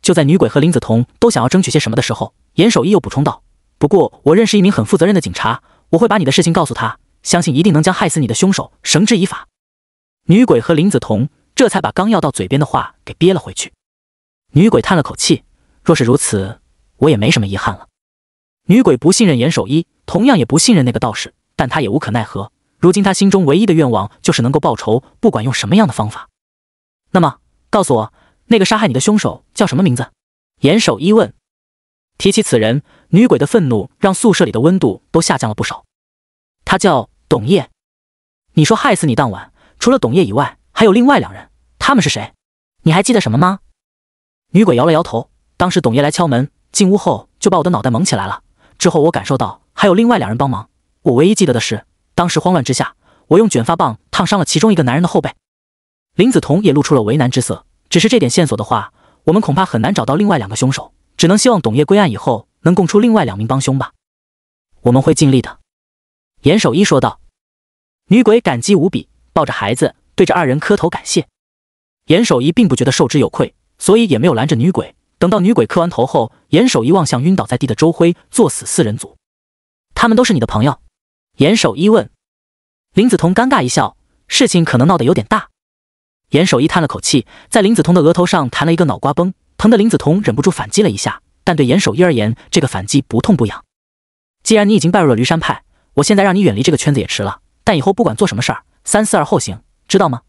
就在女鬼和林子彤都想要争取些什么的时候，严守一又补充道：‘不过我认识一名很负责任的警察，我会把你的事情告诉他。’”相信一定能将害死你的凶手绳之以法。女鬼和林子彤这才把刚要到嘴边的话给憋了回去。女鬼叹了口气：“若是如此，我也没什么遗憾了。”女鬼不信任严守一，同样也不信任那个道士，但她也无可奈何。如今她心中唯一的愿望就是能够报仇，不管用什么样的方法。那么，告诉我，那个杀害你的凶手叫什么名字？严守一问。提起此人，女鬼的愤怒让宿舍里的温度都下降了不少。他叫。董烨，你说害死你当晚，除了董烨以外，还有另外两人，他们是谁？你还记得什么吗？女鬼摇了摇头。当时董烨来敲门，进屋后就把我的脑袋蒙起来了。之后我感受到还有另外两人帮忙。我唯一记得的是，当时慌乱之下，我用卷发棒烫伤了其中一个男人的后背。林子彤也露出了为难之色。只是这点线索的话，我们恐怕很难找到另外两个凶手，只能希望董烨归案以后能供出另外两名帮凶吧。我们会尽力的。”严守一说道。女鬼感激无比，抱着孩子对着二人磕头感谢。严守一并不觉得受之有愧，所以也没有拦着女鬼。等到女鬼磕完头后，严守一望向晕倒在地的周辉，作死四人组，他们都是你的朋友。严守一问林子彤，尴尬一笑，事情可能闹得有点大。严守一叹了口气，在林子彤的额头上弹了一个脑瓜崩，疼得林子彤忍不住反击了一下，但对严守一而言，这个反击不痛不痒。既然你已经拜入了驴山派，我现在让你远离这个圈子也迟了。但以后不管做什么事儿，三思而后行，知道吗？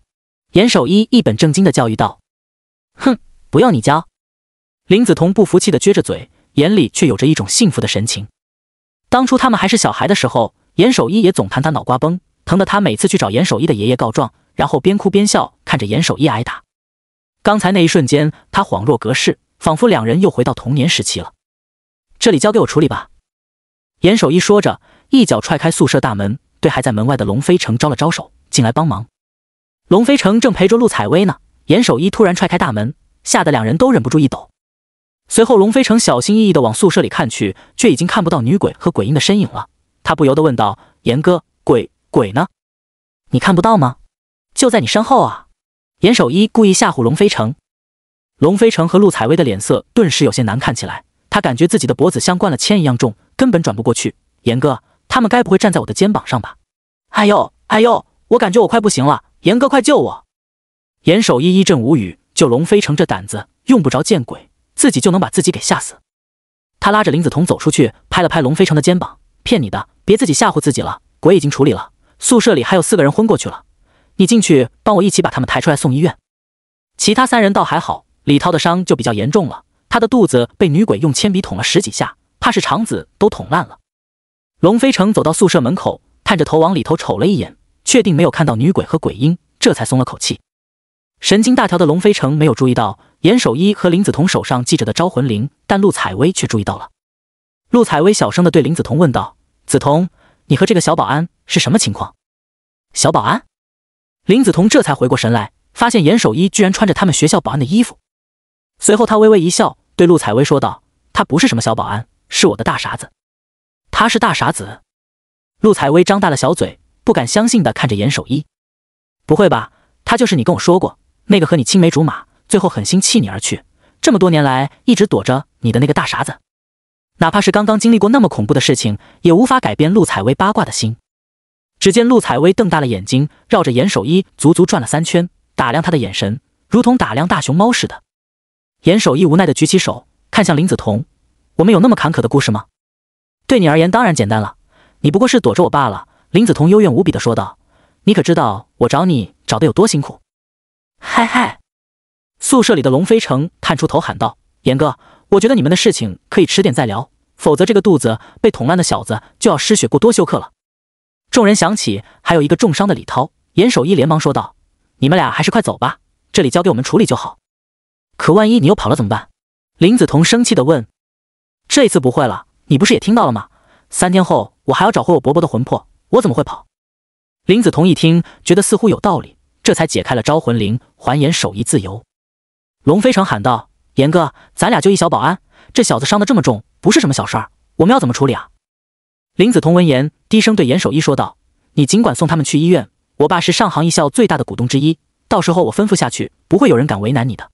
严守一一本正经的教育道：“哼，不要你教。”林子彤不服气的撅着嘴，眼里却有着一种幸福的神情。当初他们还是小孩的时候，严守一也总弹他脑瓜崩，疼得他每次去找严守一的爷爷告状，然后边哭边笑看着严守一挨打。刚才那一瞬间，他恍若隔世，仿佛两人又回到童年时期了。这里交给我处理吧，严守一说着，一脚踹开宿舍大门。对还在门外的龙飞城招了招手，进来帮忙。龙飞城正陪着陆采薇呢，严守一突然踹开大门，吓得两人都忍不住一抖。随后，龙飞城小心翼翼地往宿舍里看去，却已经看不到女鬼和鬼婴的身影了。他不由得问道：“严哥，鬼鬼呢？你看不到吗？就在你身后啊！”严守一故意吓唬龙飞城。龙飞城和陆采薇的脸色顿时有些难看起来，他感觉自己的脖子像灌了铅一样重，根本转不过去。严哥。他们该不会站在我的肩膀上吧？哎呦哎呦，我感觉我快不行了，严哥快救我！严守一一阵无语，就龙飞成这胆子，用不着见鬼，自己就能把自己给吓死。他拉着林子彤走出去，拍了拍龙飞成的肩膀：“骗你的，别自己吓唬自己了。鬼已经处理了，宿舍里还有四个人昏过去了，你进去帮我一起把他们抬出来送医院。其他三人倒还好，李涛的伤就比较严重了，他的肚子被女鬼用铅笔捅了十几下，怕是肠子都捅烂了。”龙飞城走到宿舍门口，探着头往里头瞅了一眼，确定没有看到女鬼和鬼婴，这才松了口气。神经大条的龙飞城没有注意到严守一和林子彤手上系着的招魂铃，但陆采薇却注意到了。陆采薇小声的对林子彤问道：“子彤，你和这个小保安是什么情况？”小保安？林子彤这才回过神来，发现严守一居然穿着他们学校保安的衣服。随后他微微一笑，对陆采薇说道：“他不是什么小保安，是我的大傻子。”他是大傻子，陆采薇张大了小嘴，不敢相信的看着严守一。不会吧？他就是你跟我说过那个和你青梅竹马，最后狠心弃你而去，这么多年来一直躲着你的那个大傻子？哪怕是刚刚经历过那么恐怖的事情，也无法改变陆采薇八卦的心。只见陆采薇瞪大了眼睛，绕着严守一足足转了三圈，打量他的眼神如同打量大熊猫似的。严守一无奈的举起手，看向林子彤：“我们有那么坎坷的故事吗？”对你而言当然简单了，你不过是躲着我罢了。”林子彤幽怨无比地说道。“你可知道我找你找的有多辛苦？”嗨嗨！宿舍里的龙飞城探出头喊道：“严哥，我觉得你们的事情可以迟点再聊，否则这个肚子被捅烂的小子就要失血过多休克了。”众人想起还有一个重伤的李涛，严守一连忙说道：“你们俩还是快走吧，这里交给我们处理就好。可万一你又跑了怎么办？”林子彤生气地问：“这次不会了。”你不是也听到了吗？三天后我还要找回我伯伯的魂魄，我怎么会跑？林子彤一听，觉得似乎有道理，这才解开了招魂铃，还严守一自由。龙飞城喊道：“严哥，咱俩就一小保安，这小子伤得这么重，不是什么小事儿，我们要怎么处理啊？”林子彤闻言，低声对严守一说道：“你尽管送他们去医院，我爸是上行一校最大的股东之一，到时候我吩咐下去，不会有人敢为难你的。”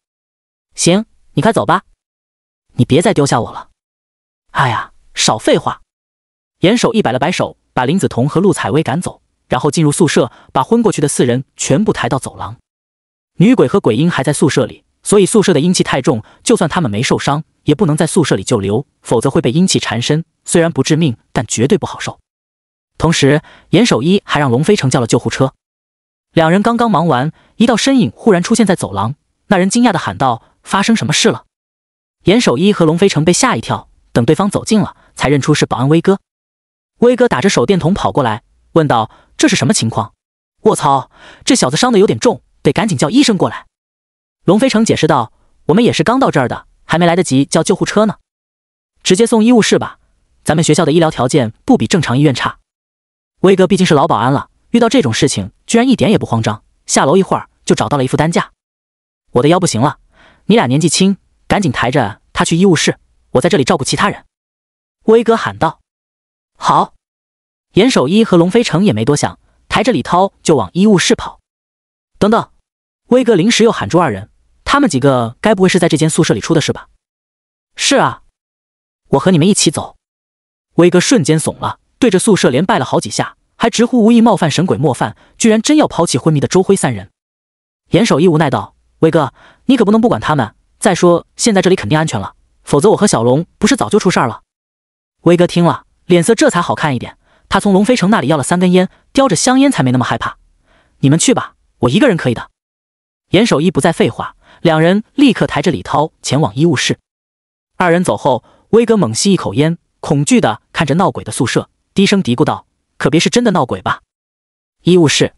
行，你快走吧，你别再丢下我了。哎呀！少废话！严守一摆了摆手，把林子彤和陆采薇赶走，然后进入宿舍，把昏过去的四人全部抬到走廊。女鬼和鬼婴还在宿舍里，所以宿舍的阴气太重，就算他们没受伤，也不能在宿舍里久留，否则会被阴气缠身。虽然不致命，但绝对不好受。同时，严守一还让龙飞城叫了救护车。两人刚刚忙完，一道身影忽然出现在走廊，那人惊讶的喊道：“发生什么事了？”严守一和龙飞城被吓一跳，等对方走近了。才认出是保安威哥，威哥打着手电筒跑过来，问道：“这是什么情况？”卧槽，这小子伤的有点重，得赶紧叫医生过来。”龙飞城解释道：“我们也是刚到这儿的，还没来得及叫救护车呢，直接送医务室吧。咱们学校的医疗条件不比正常医院差。”威哥毕竟是老保安了，遇到这种事情居然一点也不慌张，下楼一会儿就找到了一副担架。“我的腰不行了，你俩年纪轻，赶紧抬着他去医务室，我在这里照顾其他人。”威哥喊道：“好！”严守一和龙飞成也没多想，抬着李涛就往医务室跑。等等，威哥临时又喊住二人：“他们几个该不会是在这间宿舍里出的事吧？”“是啊，我和你们一起走。”威哥瞬间怂了，对着宿舍连拜了好几下，还直呼无意冒犯神鬼莫犯，居然真要抛弃昏迷的周辉三人。严守一无奈道：“威哥，你可不能不管他们。再说现在这里肯定安全了，否则我和小龙不是早就出事儿了。”威哥听了，脸色这才好看一点。他从龙飞城那里要了三根烟，叼着香烟才没那么害怕。你们去吧，我一个人可以的。严守一不再废话，两人立刻抬着李涛前往医务室。二人走后，威哥猛吸一口烟，恐惧地看着闹鬼的宿舍，低声嘀咕道：“可别是真的闹鬼吧。”医务室，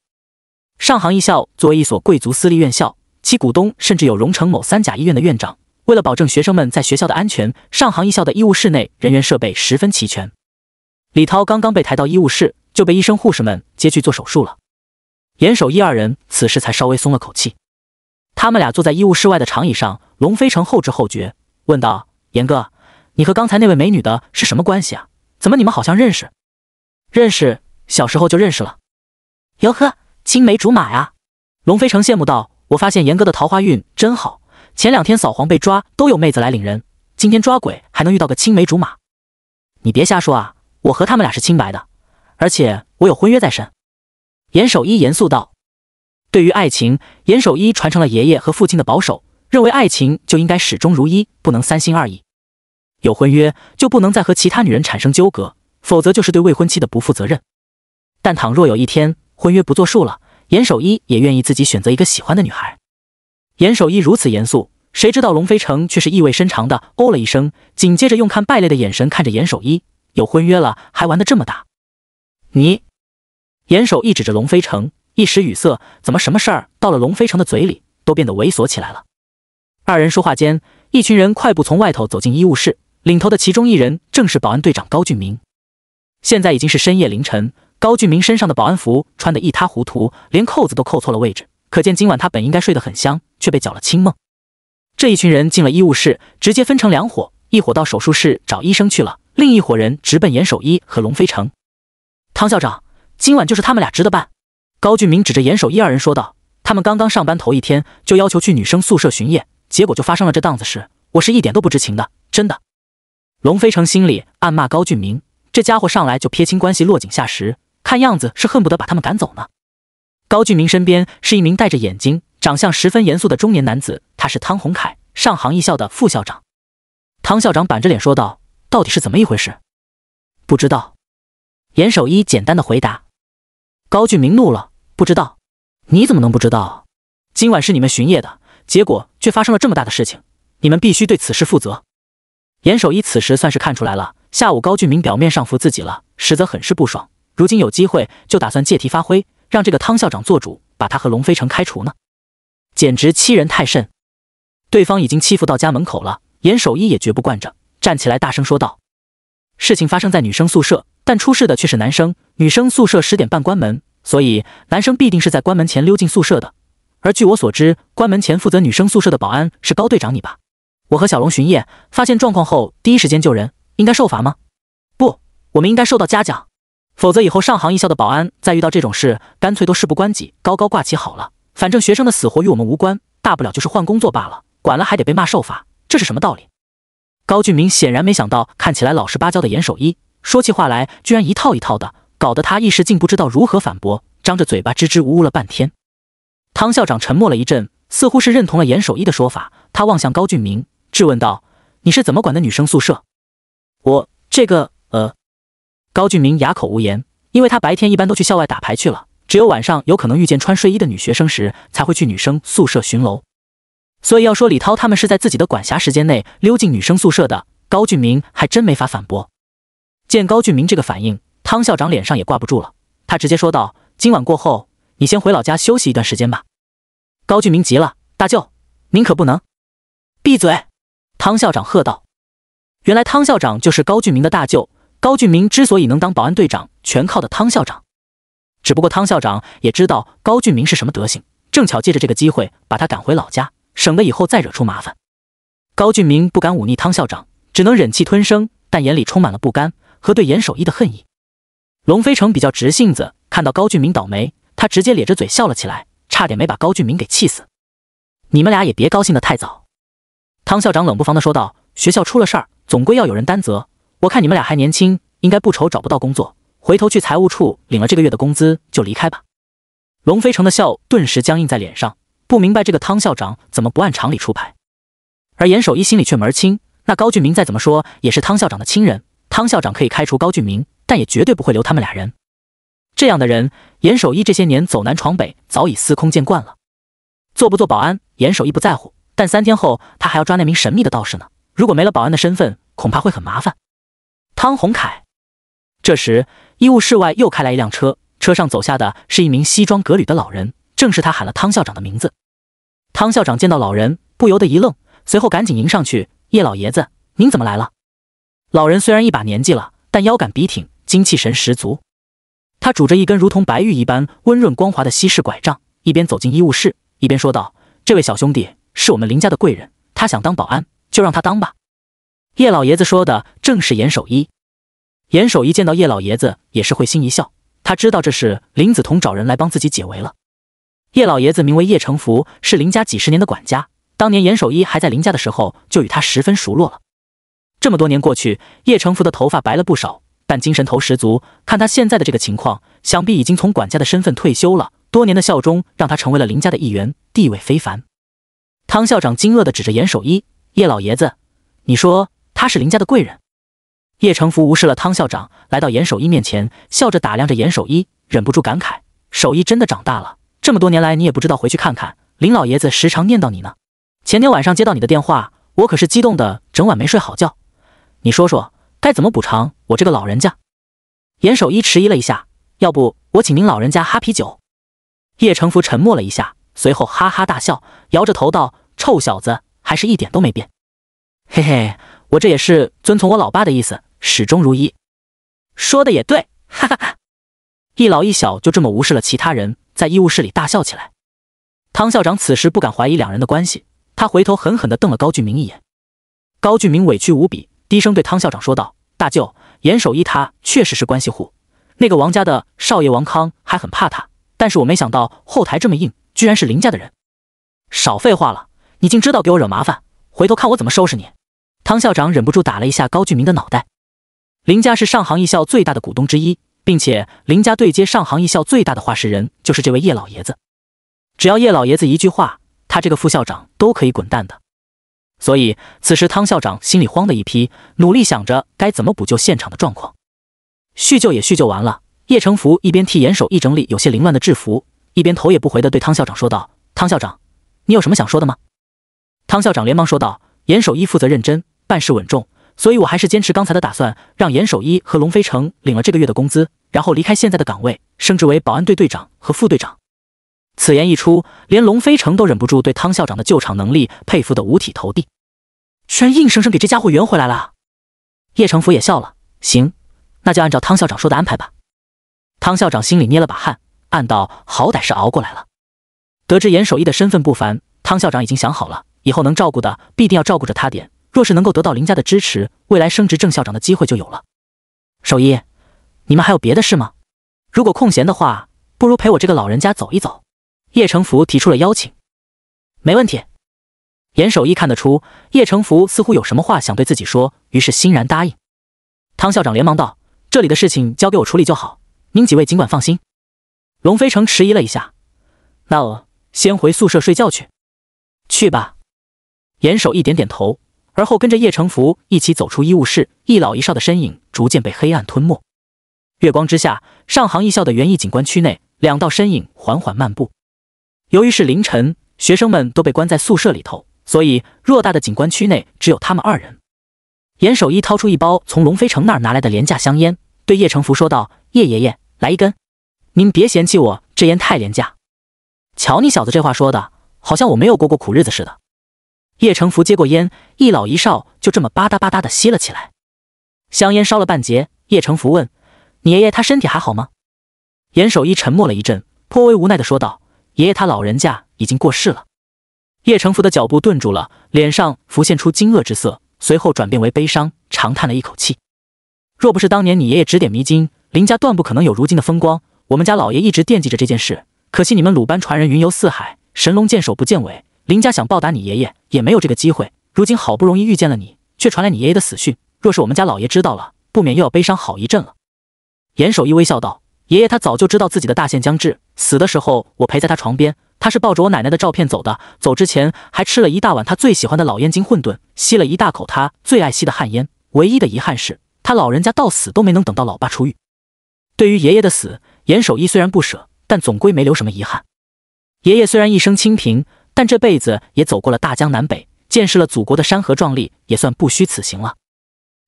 上杭一校作为一所贵族私立院校，其股东甚至有荣城某三甲医院的院长。为了保证学生们在学校的安全，上杭一校的医务室内人员设备十分齐全。李涛刚刚被抬到医务室，就被医生护士们接去做手术了。严守一二人此时才稍微松了口气。他们俩坐在医务室外的长椅上。龙飞成后知后觉问道：“严哥，你和刚才那位美女的是什么关系啊？怎么你们好像认识？认识，小时候就认识了。哟呵，青梅竹马啊！”龙飞成羡慕道：“我发现严哥的桃花运真好。”前两天扫黄被抓，都有妹子来领人。今天抓鬼还能遇到个青梅竹马，你别瞎说啊！我和他们俩是清白的，而且我有婚约在身。严守一严肃道：“对于爱情，严守一传承了爷爷和父亲的保守，认为爱情就应该始终如一，不能三心二意。有婚约就不能再和其他女人产生纠葛，否则就是对未婚妻的不负责任。但倘若有一天婚约不作数了，严守一也愿意自己选择一个喜欢的女孩。”严守一如此严肃。谁知道龙飞城却是意味深长的哦了一声，紧接着用看败类的眼神看着严守一，有婚约了还玩得这么大？你严守一指着龙飞城，一时语塞。怎么什么事儿到了龙飞城的嘴里都变得猥琐起来了？二人说话间，一群人快步从外头走进医务室，领头的其中一人正是保安队长高俊明。现在已经是深夜凌晨，高俊明身上的保安服穿得一塌糊涂，连扣子都扣错了位置，可见今晚他本应该睡得很香，却被搅了清梦。这一群人进了医务室，直接分成两伙，一伙到手术室找医生去了，另一伙人直奔严守一和龙飞城。汤校长，今晚就是他们俩值的班。高俊明指着严守一二人说道：“他们刚刚上班头一天，就要求去女生宿舍巡夜，结果就发生了这档子事，我是一点都不知情的，真的。”龙飞城心里暗骂高俊明，这家伙上来就撇清关系，落井下石，看样子是恨不得把他们赶走呢。高俊明身边是一名戴着眼睛、长相十分严肃的中年男子。他是汤洪凯，上杭艺校的副校长。汤校长板着脸说道：“到底是怎么一回事？”“不知道。”严守一简单的回答。高俊明怒了：“不知道？你怎么能不知道？今晚是你们巡夜的结果，却发生了这么大的事情，你们必须对此事负责。”严守一此时算是看出来了，下午高俊明表面上服自己了，实则很是不爽。如今有机会，就打算借题发挥，让这个汤校长做主，把他和龙飞成开除呢，简直欺人太甚！对方已经欺负到家门口了，严守一也绝不惯着，站起来大声说道：“事情发生在女生宿舍，但出事的却是男生。女生宿舍十点半关门，所以男生必定是在关门前溜进宿舍的。而据我所知，关门前负责女生宿舍的保安是高队长，你吧？我和小龙巡夜发现状况后，第一时间救人，应该受罚吗？不，我们应该受到嘉奖。否则以后上杭一校的保安再遇到这种事，干脆都事不关己，高高挂起好了。反正学生的死活与我们无关，大不了就是换工作罢了。”管了还得被骂受罚，这是什么道理？高俊明显然没想到，看起来老实巴交的严守一说起话来居然一套一套的，搞得他一时竟不知道如何反驳，张着嘴巴支支吾吾了半天。汤校长沉默了一阵，似乎是认同了严守一的说法，他望向高俊明，质问道：“你是怎么管的女生宿舍？”我这个……呃……高俊明哑口无言，因为他白天一般都去校外打牌去了，只有晚上有可能遇见穿睡衣的女学生时，才会去女生宿舍巡楼。所以要说李涛他们是在自己的管辖时间内溜进女生宿舍的，高俊明还真没法反驳。见高俊明这个反应，汤校长脸上也挂不住了，他直接说道：“今晚过后，你先回老家休息一段时间吧。”高俊明急了：“大舅，您可不能！”闭嘴！汤校长喝道。原来汤校长就是高俊明的大舅，高俊明之所以能当保安队长，全靠的汤校长。只不过汤校长也知道高俊明是什么德行，正巧借着这个机会把他赶回老家。省得以后再惹出麻烦。高俊明不敢忤逆汤校长，只能忍气吞声，但眼里充满了不甘和对严守一的恨意。龙飞成比较直性子，看到高俊明倒霉，他直接咧着嘴笑了起来，差点没把高俊明给气死。你们俩也别高兴的太早，汤校长冷不防的说道：“学校出了事儿，总归要有人担责。我看你们俩还年轻，应该不愁找不到工作。回头去财务处领了这个月的工资，就离开吧。”龙飞成的笑顿时僵硬在脸上。不明白这个汤校长怎么不按常理出牌，而严守一心里却门儿清。那高俊明再怎么说也是汤校长的亲人，汤校长可以开除高俊明，但也绝对不会留他们俩人。这样的人，严守一这些年走南闯北早已司空见惯了。做不做保安，严守一不在乎，但三天后他还要抓那名神秘的道士呢。如果没了保安的身份，恐怕会很麻烦。汤洪凯，这时医务室外又开来一辆车，车上走下的是一名西装革履的老人，正是他喊了汤校长的名字。汤校长见到老人，不由得一愣，随后赶紧迎上去：“叶老爷子，您怎么来了？”老人虽然一把年纪了，但腰杆笔挺，精气神十足。他拄着一根如同白玉一般温润光滑的西式拐杖，一边走进医务室，一边说道：“这位小兄弟是我们林家的贵人，他想当保安，就让他当吧。”叶老爷子说的正是严守一。严守一见到叶老爷子，也是会心一笑。他知道这是林子彤找人来帮自己解围了。叶老爷子名为叶成福，是林家几十年的管家。当年严守一还在林家的时候，就与他十分熟络了。这么多年过去，叶成福的头发白了不少，但精神头十足。看他现在的这个情况，想必已经从管家的身份退休了。多年的效忠让他成为了林家的一员，地位非凡。汤校长惊愕地指着严守一：“叶老爷子，你说他是林家的贵人？”叶成福无视了汤校长，来到严守一面前，笑着打量着严守一，忍不住感慨：“守一真的长大了。”这么多年来，你也不知道回去看看林老爷子，时常念叨你呢。前天晚上接到你的电话，我可是激动的整晚没睡好觉。你说说该怎么补偿我这个老人家？严守一迟疑了一下，要不我请您老人家哈啤酒？叶成福沉默了一下，随后哈哈大笑，摇着头道：“臭小子，还是一点都没变。嘿嘿，我这也是遵从我老爸的意思，始终如一。说的也对，哈哈哈。”一老一小就这么无视了其他人。在医务室里大笑起来，汤校长此时不敢怀疑两人的关系，他回头狠狠地瞪了高俊明一眼，高俊明委屈无比，低声对汤校长说道：“大舅严守一，他确实是关系户，那个王家的少爷王康还很怕他，但是我没想到后台这么硬，居然是林家的人。”少废话了，你竟知道给我惹麻烦，回头看我怎么收拾你！汤校长忍不住打了一下高俊明的脑袋。林家是上杭艺校最大的股东之一。并且林家对接上杭艺校最大的话事人就是这位叶老爷子，只要叶老爷子一句话，他这个副校长都可以滚蛋的。所以此时汤校长心里慌的一批，努力想着该怎么补救现场的状况。叙旧也叙旧完了，叶成福一边替严守一整理有些凌乱的制服，一边头也不回的对汤校长说道：“汤校长，你有什么想说的吗？”汤校长连忙说道：“严守一负责认真，办事稳重。”所以，我还是坚持刚才的打算，让严守一和龙飞城领了这个月的工资，然后离开现在的岗位，升职为保安队队长和副队长。此言一出，连龙飞城都忍不住对汤校长的救场能力佩服的五体投地，居然硬生生给这家伙圆回来了。叶城福也笑了，行，那就按照汤校长说的安排吧。汤校长心里捏了把汗，暗道好歹是熬过来了。得知严守一的身份不凡，汤校长已经想好了，以后能照顾的必定要照顾着他点。若是能够得到林家的支持，未来升职正校长的机会就有了。守一，你们还有别的事吗？如果空闲的话，不如陪我这个老人家走一走。叶成福提出了邀请。没问题。严守一看得出叶成福似乎有什么话想对自己说，于是欣然答应。汤校长连忙道：“这里的事情交给我处理就好，您几位尽管放心。”龙飞成迟疑了一下：“那我先回宿舍睡觉去。”去吧。严守一点点头。而后跟着叶成福一起走出医务室，一老一少的身影逐渐被黑暗吞没。月光之下，上杭艺校的园艺景观区内，两道身影缓缓漫步。由于是凌晨，学生们都被关在宿舍里头，所以偌大的景观区内只有他们二人。严守一掏出一包从龙飞城那儿拿来的廉价香烟，对叶成福说道：“叶爷爷，来一根，您别嫌弃我这烟太廉价。瞧你小子这话说的，好像我没有过过苦日子似的。”叶成福接过烟，一老一少就这么吧嗒吧嗒的吸了起来。香烟烧了半截，叶成福问：“你爷爷他身体还好吗？”严守一沉默了一阵，颇为无奈的说道：“爷爷他老人家已经过世了。”叶成福的脚步顿住了，脸上浮现出惊愕之色，随后转变为悲伤，长叹了一口气：“若不是当年你爷爷指点迷津，林家断不可能有如今的风光。我们家老爷一直惦记着这件事，可惜你们鲁班传人云游四海，神龙见首不见尾。”林家想报答你爷爷，也没有这个机会。如今好不容易遇见了你，却传来你爷爷的死讯。若是我们家老爷知道了，不免又要悲伤好一阵了。严守一微笑道：“爷爷他早就知道自己的大限将至，死的时候我陪在他床边。他是抱着我奶奶的照片走的，走之前还吃了一大碗他最喜欢的老燕京混沌，吸了一大口他最爱吸的旱烟。唯一的遗憾是他老人家到死都没能等到老爸出狱。”对于爷爷的死，严守一虽然不舍，但总归没留什么遗憾。爷爷虽然一生清贫。但这辈子也走过了大江南北，见识了祖国的山河壮丽，也算不虚此行了。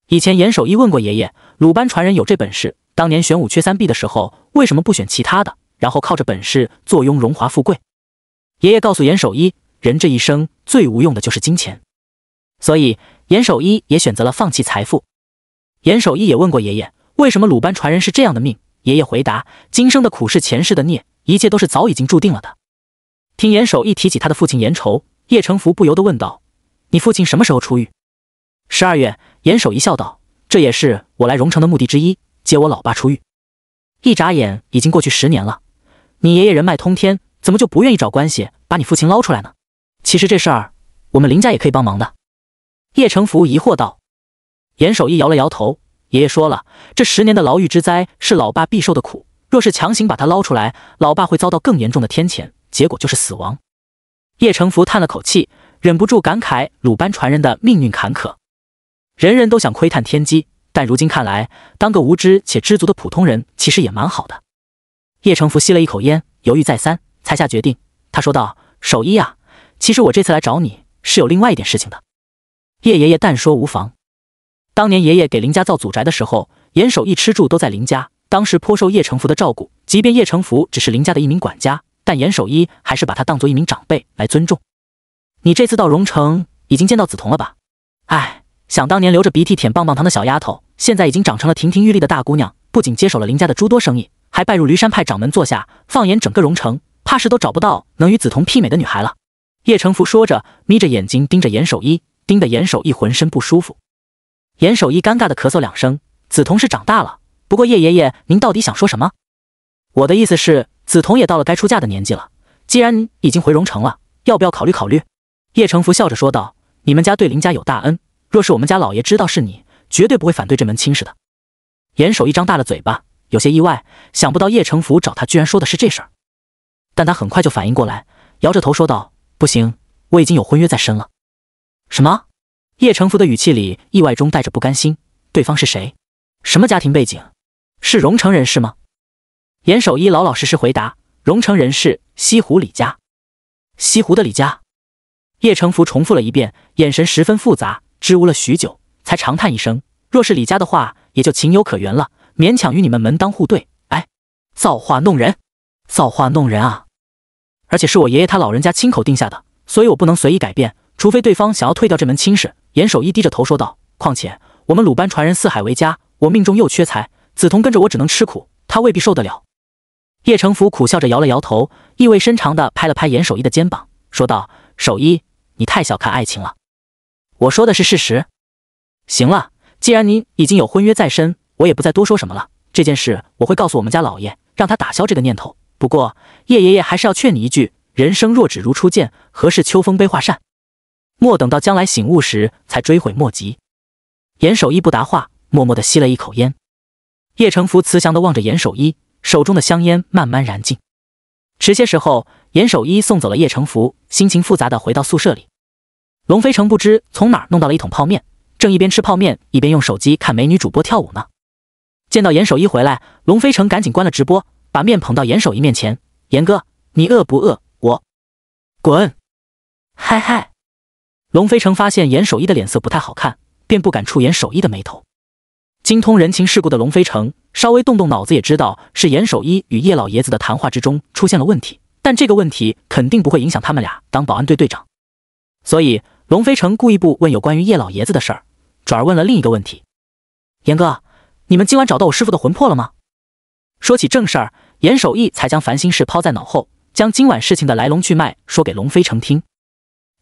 以前严守一问过爷爷，鲁班传人有这本事，当年玄武缺三壁的时候为什么不选其他的，然后靠着本事坐拥荣华富贵？爷爷告诉严守一，人这一生最无用的就是金钱，所以严守一也选择了放弃财富。严守一也问过爷爷，为什么鲁班传人是这样的命？爷爷回答，今生的苦是前世的孽，一切都是早已经注定了的。听严守一提起他的父亲严仇，叶成福不由得问道：“你父亲什么时候出狱？”十二月，严守一笑道：“这也是我来荣城的目的之一，接我老爸出狱。”一眨眼，已经过去十年了。你爷爷人脉通天，怎么就不愿意找关系把你父亲捞出来呢？其实这事儿，我们林家也可以帮忙的。”叶成福疑惑道。严守一摇了摇头：“爷爷说了，这十年的牢狱之灾是老爸必受的苦，若是强行把他捞出来，老爸会遭到更严重的天谴。”结果就是死亡。叶成福叹了口气，忍不住感慨鲁班传人的命运坎坷。人人都想窥探天机，但如今看来，当个无知且知足的普通人其实也蛮好的。叶成福吸了一口烟，犹豫再三，才下决定。他说道：“守一呀，其实我这次来找你是有另外一点事情的。”叶爷爷，但说无妨。当年爷爷给林家造祖宅的时候，严守一吃住都在林家，当时颇受叶成福的照顾，即便叶成福只是林家的一名管家。但严守一还是把他当做一名长辈来尊重。你这次到荣城，已经见到紫潼了吧？哎，想当年流着鼻涕舔棒棒糖的小丫头，现在已经长成了亭亭玉立的大姑娘，不仅接手了林家的诸多生意，还拜入驴山派掌门座下。放眼整个荣城，怕是都找不到能与紫潼媲美的女孩了。叶成福说着，眯着眼睛盯着严守一，盯得严守一浑身不舒服。严守一尴尬的咳嗽两声：“紫潼是长大了，不过叶爷爷，您到底想说什么？”我的意思是。梓潼也到了该出嫁的年纪了，既然你已经回荣城了，要不要考虑考虑？叶成福笑着说道：“你们家对林家有大恩，若是我们家老爷知道是你，绝对不会反对这门亲事的。”严守一张大了嘴巴，有些意外，想不到叶成福找他居然说的是这事儿。但他很快就反应过来，摇着头说道：“不行，我已经有婚约在身了。”什么？叶成福的语气里意外中带着不甘心。对方是谁？什么家庭背景？是荣城人士吗？严守一老老实实回答：“荣城人士，西湖李家，西湖的李家。”叶成福重复了一遍，眼神十分复杂，支吾了许久，才长叹一声：“若是李家的话，也就情有可原了，勉强与你们门当户对。哎，造化弄人，造化弄人啊！而且是我爷爷他老人家亲口定下的，所以我不能随意改变，除非对方想要退掉这门亲事。”严守一低着头说道：“况且我们鲁班传人四海为家，我命中又缺财，梓潼跟着我只能吃苦，他未必受得了。”叶成福苦笑着摇了摇头，意味深长地拍了拍严守一的肩膀，说道：“守一，你太小看爱情了。我说的是事实。行了，既然您已经有婚约在身，我也不再多说什么了。这件事我会告诉我们家老爷，让他打消这个念头。不过，叶爷爷还是要劝你一句：人生若只如初见，何事秋风悲画扇？莫等到将来醒悟时才追悔莫及。”严守一不答话，默默地吸了一口烟。叶成福慈祥地望着严守一。手中的香烟慢慢燃尽，迟些时候，严守一送走了叶成福，心情复杂的回到宿舍里。龙飞城不知从哪儿弄到了一桶泡面，正一边吃泡面一边用手机看美女主播跳舞呢。见到严守一回来，龙飞城赶紧关了直播，把面捧到严守一面前：“严哥，你饿不饿？我滚。”“嗨嗨。”龙飞城发现严守一的脸色不太好看，便不敢触严守一的眉头。精通人情世故的龙飞城，稍微动动脑子也知道是严守一与叶老爷子的谈话之中出现了问题，但这个问题肯定不会影响他们俩当保安队队长。所以，龙飞城故意不问有关于叶老爷子的事儿，转而问了另一个问题：“严哥，你们今晚找到我师傅的魂魄了吗？”说起正事儿，严守一才将烦心事抛在脑后，将今晚事情的来龙去脉说给龙飞城听。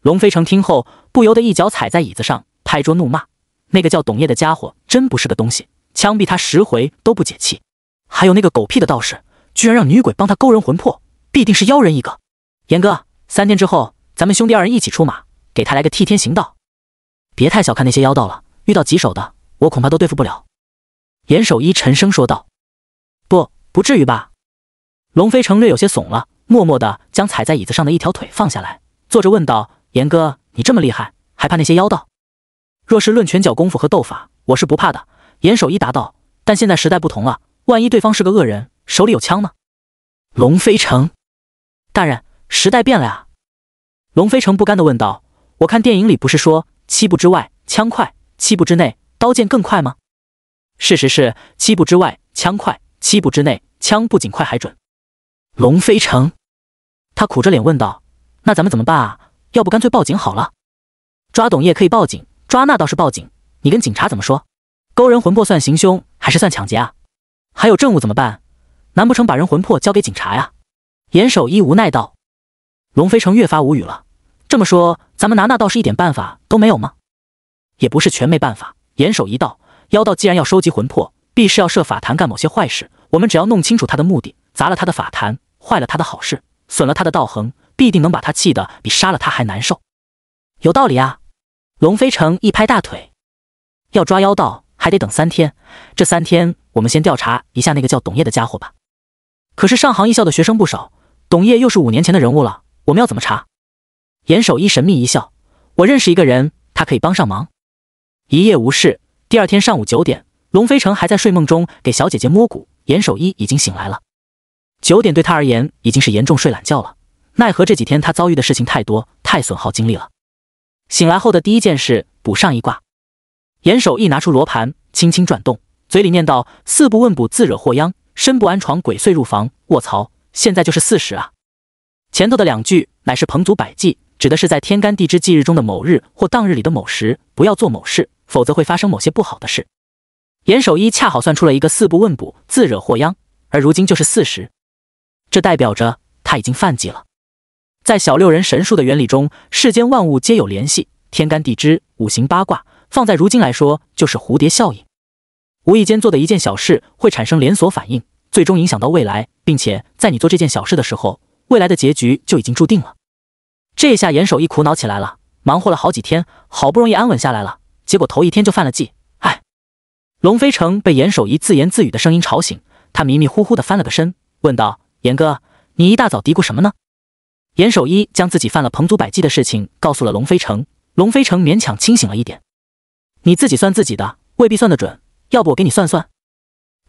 龙飞城听后，不由得一脚踩在椅子上，拍桌怒骂。那个叫董烨的家伙真不是个东西，枪毙他十回都不解气。还有那个狗屁的道士，居然让女鬼帮他勾人魂魄，必定是妖人一个。严哥，三天之后，咱们兄弟二人一起出马，给他来个替天行道。别太小看那些妖道了，遇到棘手的，我恐怕都对付不了。”严守一沉声说道。“不，不至于吧？”龙飞城略有些怂了，默默地将踩在椅子上的一条腿放下来，坐着问道：“严哥，你这么厉害，还怕那些妖道？”若是论拳脚功夫和斗法，我是不怕的。严守一答道：“但现在时代不同了，万一对方是个恶人，手里有枪呢？”龙飞成，大人，时代变了啊！龙飞成不甘的问道：“我看电影里不是说七步之外枪快，七步之内刀剑更快吗？”事实是，七步之外枪快，七步之内枪不仅快还准。龙飞成，他苦着脸问道：“那咱们怎么办啊？要不干脆报警好了？抓董叶可以报警。”抓那倒是报警，你跟警察怎么说？勾人魂魄算行凶还是算抢劫啊？还有证物怎么办？难不成把人魂魄交给警察呀？严守一无奈道。龙飞成越发无语了。这么说，咱们拿那道士一点办法都没有吗？也不是全没办法。严守一道，妖道既然要收集魂魄，必是要设法坛干某些坏事。我们只要弄清楚他的目的，砸了他的法坛，坏了他的好事，损了他的道行，必定能把他气得比杀了他还难受。有道理啊。龙飞成一拍大腿，要抓妖道还得等三天。这三天，我们先调查一下那个叫董烨的家伙吧。可是上杭一校的学生不少，董烨又是五年前的人物了，我们要怎么查？严守一神秘一笑：“我认识一个人，他可以帮上忙。”一夜无事，第二天上午九点，龙飞成还在睡梦中给小姐姐摸骨，严守一已经醒来了。九点对他而言已经是严重睡懒觉了，奈何这几天他遭遇的事情太多，太损耗精力了。醒来后的第一件事，卜上一卦。严守一拿出罗盘，轻轻转动，嘴里念道：“四不问卜，自惹祸殃；身不安床，鬼祟入房。”卧槽！现在就是巳时啊！前头的两句乃是彭祖百忌，指的是在天干地支忌日中的某日或当日里的某时，不要做某事，否则会发生某些不好的事。严守一恰好算出了一个“四不问卜，自惹祸殃”，而如今就是巳时，这代表着他已经犯忌了。在小六人神术的原理中，世间万物皆有联系，天干地支、五行八卦，放在如今来说就是蝴蝶效应。无意间做的一件小事，会产生连锁反应，最终影响到未来，并且在你做这件小事的时候，未来的结局就已经注定了。这下严守一苦恼起来了，忙活了好几天，好不容易安稳下来了，结果头一天就犯了忌。唉，龙飞城被严守一自言自语的声音吵醒，他迷迷糊糊地翻了个身，问道：“严哥，你一大早嘀咕什么呢？”严守一将自己犯了彭祖百忌的事情告诉了龙飞城，龙飞城勉强清醒了一点。你自己算自己的，未必算得准，要不我给你算算，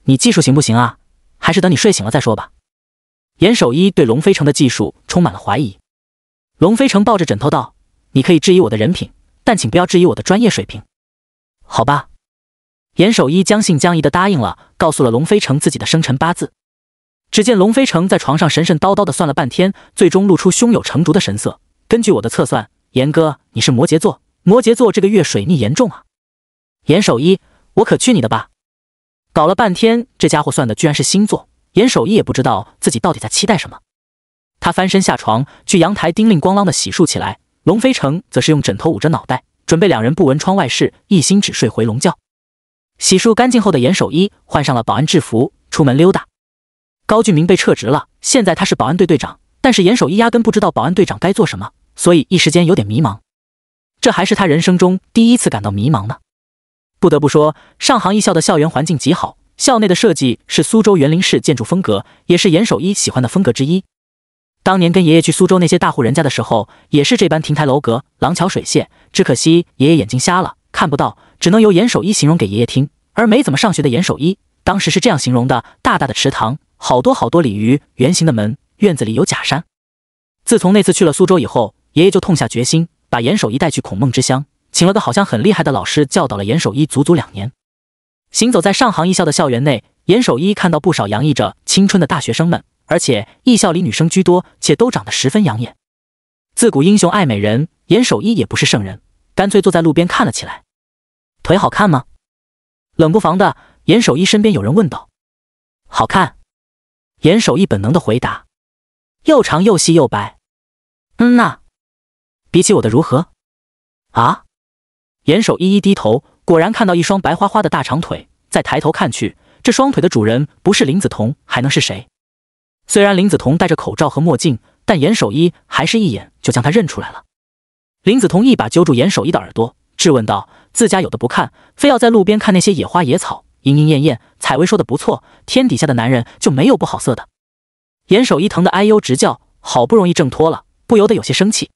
你技术行不行啊？还是等你睡醒了再说吧。严守一对龙飞城的技术充满了怀疑。龙飞城抱着枕头道：“你可以质疑我的人品，但请不要质疑我的专业水平，好吧？”严守一将信将疑的答应了，告诉了龙飞城自己的生辰八字。只见龙飞成在床上神神叨叨的算了半天，最终露出胸有成竹的神色。根据我的测算，严哥你是摩羯座，摩羯座这个月水逆严重啊！严守一，我可去你的吧！搞了半天，这家伙算的居然是星座。严守一也不知道自己到底在期待什么。他翻身下床，去阳台叮铃咣啷的洗漱起来。龙飞成则是用枕头捂着脑袋，准备两人不闻窗外事，一心只睡回笼觉。洗漱干净后的严守一换上了保安制服，出门溜达。高俊明被撤职了，现在他是保安队队长，但是严守一压根不知道保安队长该做什么，所以一时间有点迷茫。这还是他人生中第一次感到迷茫呢。不得不说，上杭艺校的校园环境极好，校内的设计是苏州园林式建筑风格，也是严守一喜欢的风格之一。当年跟爷爷去苏州那些大户人家的时候，也是这般亭台楼阁、廊桥水榭。只可惜爷爷眼睛瞎了，看不到，只能由严守一形容给爷爷听。而没怎么上学的严守一，当时是这样形容的：大大的池塘。好多好多鲤鱼，圆形的门，院子里有假山。自从那次去了苏州以后，爷爷就痛下决心，把严守一带去孔孟之乡，请了个好像很厉害的老师，教导了严守一足足两年。行走在上杭艺校的校园内，严守一看到不少洋溢着青春的大学生们，而且艺校里女生居多，且都长得十分养眼。自古英雄爱美人，严守一也不是圣人，干脆坐在路边看了起来。腿好看吗？冷不防的，严守一身边有人问道：“好看。”严守一本能的回答：“又长又细又白。”“嗯呐，比起我的如何？”“啊！”严守一一低头，果然看到一双白花花的大长腿。再抬头看去，这双腿的主人不是林子彤还能是谁？虽然林子彤戴着口罩和墨镜，但严守一还是一眼就将他认出来了。林子彤一把揪住严守一的耳朵，质问道：“自家有的不看，非要在路边看那些野花野草？”莺莺燕燕，采薇说的不错，天底下的男人就没有不好色的。严守一疼的哎呦直叫，好不容易挣脱了，不由得有些生气。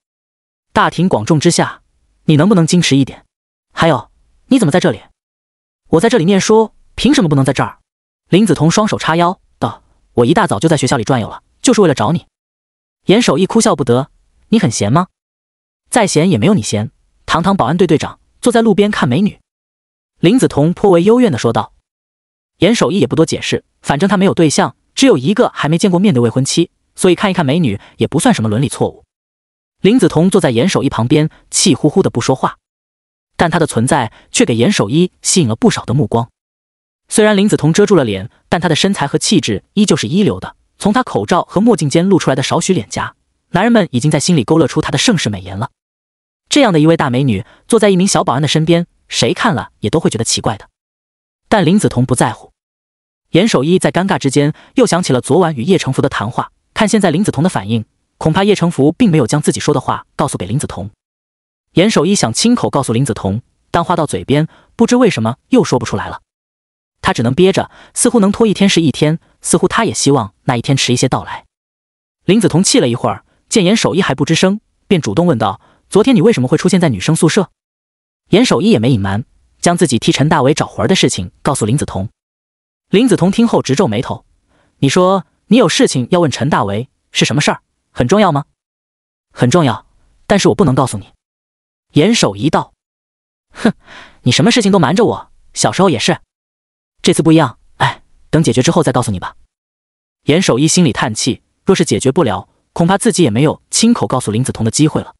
大庭广众之下，你能不能矜持一点？还有，你怎么在这里？我在这里念书，凭什么不能在这儿？林子彤双手叉腰道：“我一大早就在学校里转悠了，就是为了找你。”严守一哭笑不得：“你很闲吗？再闲也没有你闲。堂堂保安队队长，坐在路边看美女。”林子彤颇为幽怨的说道。严守一也不多解释，反正他没有对象，只有一个还没见过面的未婚妻，所以看一看美女也不算什么伦理错误。林子彤坐在严守一旁边，气呼呼的不说话，但他的存在却给严守一吸引了不少的目光。虽然林子彤遮住了脸，但她的身材和气质依旧是一流的。从她口罩和墨镜间露出来的少许脸颊，男人们已经在心里勾勒出她的盛世美颜了。这样的一位大美女坐在一名小保安的身边，谁看了也都会觉得奇怪的。但林子彤不在乎。严守一在尴尬之间，又想起了昨晚与叶成福的谈话。看现在林子彤的反应，恐怕叶成福并没有将自己说的话告诉给林子彤。严守一想亲口告诉林子彤，但话到嘴边，不知为什么又说不出来了。他只能憋着，似乎能拖一天是一天，似乎他也希望那一天迟一些到来。林子彤气了一会儿，见严守一还不吱声，便主动问道：“昨天你为什么会出现在女生宿舍？”严守一也没隐瞒。将自己替陈大为找活儿的事情告诉林子彤。林子彤听后直皱眉头：“你说你有事情要问陈大为，是什么事儿？很重要吗？很重要，但是我不能告诉你。”严守一道：“哼，你什么事情都瞒着我，小时候也是。这次不一样，哎，等解决之后再告诉你吧。”严守一心里叹气，若是解决不了，恐怕自己也没有亲口告诉林子彤的机会了。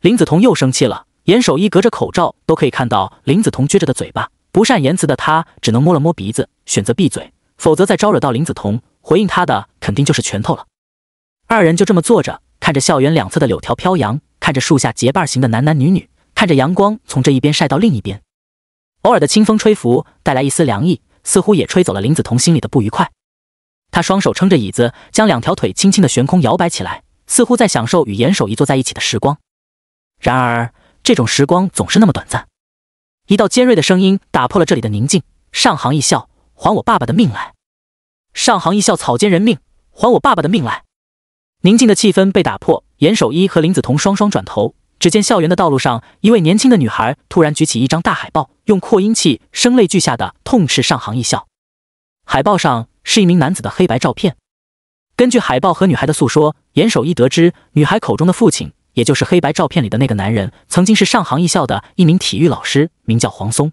林子彤又生气了。严守一隔着口罩都可以看到林子彤撅着的嘴巴，不善言辞的他只能摸了摸鼻子，选择闭嘴，否则再招惹到林子彤，回应他的肯定就是拳头了。二人就这么坐着，看着校园两侧的柳条飘扬，看着树下结伴行的男男女女，看着阳光从这一边晒到另一边，偶尔的清风吹拂，带来一丝凉意，似乎也吹走了林子彤心里的不愉快。他双手撑着椅子，将两条腿轻轻的悬空摇摆起来，似乎在享受与严守一坐在一起的时光。然而。这种时光总是那么短暂。一道尖锐的声音打破了这里的宁静。上杭一校，还我爸爸的命来！上杭一校，草菅人命，还我爸爸的命来！宁静的气氛被打破，严守一和林子彤双双转头，只见校园的道路上，一位年轻的女孩突然举起一张大海报，用扩音器声泪俱下的痛斥上杭一校。海报上是一名男子的黑白照片。根据海报和女孩的诉说，严守一得知女孩口中的父亲。也就是黑白照片里的那个男人，曾经是上杭艺校的一名体育老师，名叫黄松。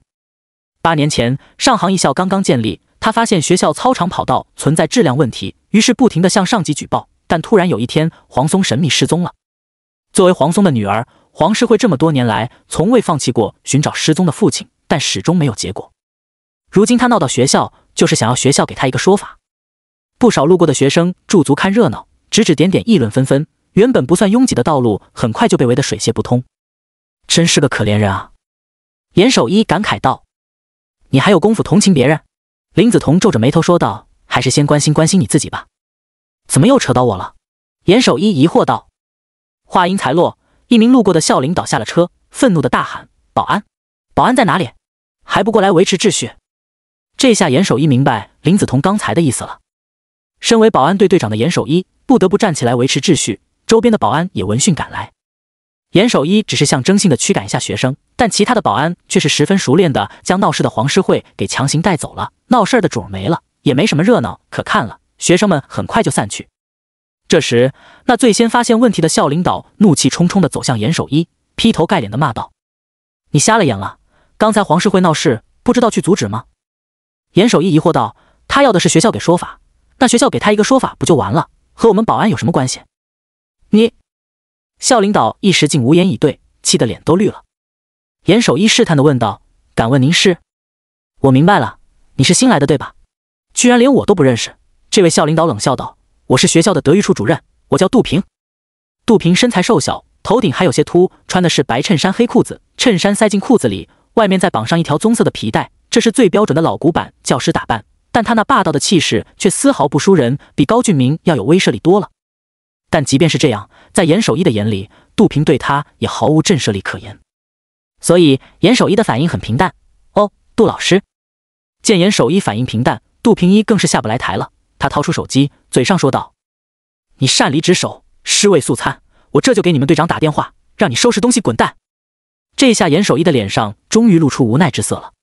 八年前，上杭艺校刚刚建立，他发现学校操场跑道存在质量问题，于是不停的向上级举报。但突然有一天，黄松神秘失踪了。作为黄松的女儿，黄世慧这么多年来从未放弃过寻找失踪的父亲，但始终没有结果。如今他闹到学校，就是想要学校给他一个说法。不少路过的学生驻足看热闹，指指点点，议论纷纷。原本不算拥挤的道路很快就被围得水泄不通，真是个可怜人啊！严守一感慨道：“你还有功夫同情别人？”林子彤皱着眉头说道：“还是先关心关心你自己吧。”“怎么又扯到我了？”严守一疑惑道。话音才落，一名路过的校领导下了车，愤怒的大喊：“保安，保安在哪里？还不过来维持秩序？”这下严守一明白林子彤刚才的意思了。身为保安队队长的严守一不得不站起来维持秩序。周边的保安也闻讯赶来，严守一只是象征性的驱赶一下学生，但其他的保安却是十分熟练的将闹事的黄师慧给强行带走了。闹事儿的主儿没了，也没什么热闹可看了。学生们很快就散去。这时，那最先发现问题的校领导怒气冲冲的走向严守一，劈头盖脸的骂道：“你瞎了眼了！刚才黄师慧闹事，不知道去阻止吗？”严守一疑惑道：“他要的是学校给说法，那学校给他一个说法不就完了？和我们保安有什么关系？”你，校领导一时竟无言以对，气得脸都绿了。严守一试探的问道：“敢问您是？我明白了，你是新来的对吧？居然连我都不认识。”这位校领导冷笑道：“我是学校的德育处主任，我叫杜平。”杜平身材瘦小，头顶还有些秃，穿的是白衬衫、黑裤子，衬衫塞进裤子里，外面再绑上一条棕色的皮带，这是最标准的老古板教师打扮。但他那霸道的气势却丝毫不输人，比高俊明要有威慑力多了。但即便是这样，在严守一的眼里，杜平对他也毫无震慑力可言，所以严守一的反应很平淡。哦，杜老师，见严守一反应平淡，杜平一更是下不来台了。他掏出手机，嘴上说道：“你擅离职守，尸位素餐，我这就给你们队长打电话，让你收拾东西滚蛋。”这下，严守一的脸上终于露出无奈之色了。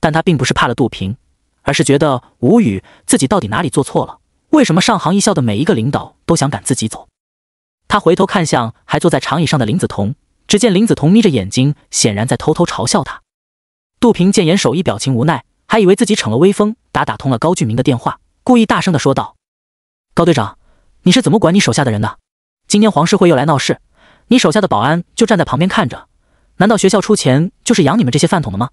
但他并不是怕了杜平，而是觉得无语，自己到底哪里做错了？为什么上杭一校的每一个领导都想赶自己走？他回头看向还坐在长椅上的林子彤，只见林子彤眯着眼睛，显然在偷偷嘲笑他。杜平见言守一表情无奈，还以为自己逞了威风，打打通了高俊明的电话，故意大声的说道：“高队长，你是怎么管你手下的人的？今天黄世会又来闹事，你手下的保安就站在旁边看着，难道学校出钱就是养你们这些饭桶的吗？”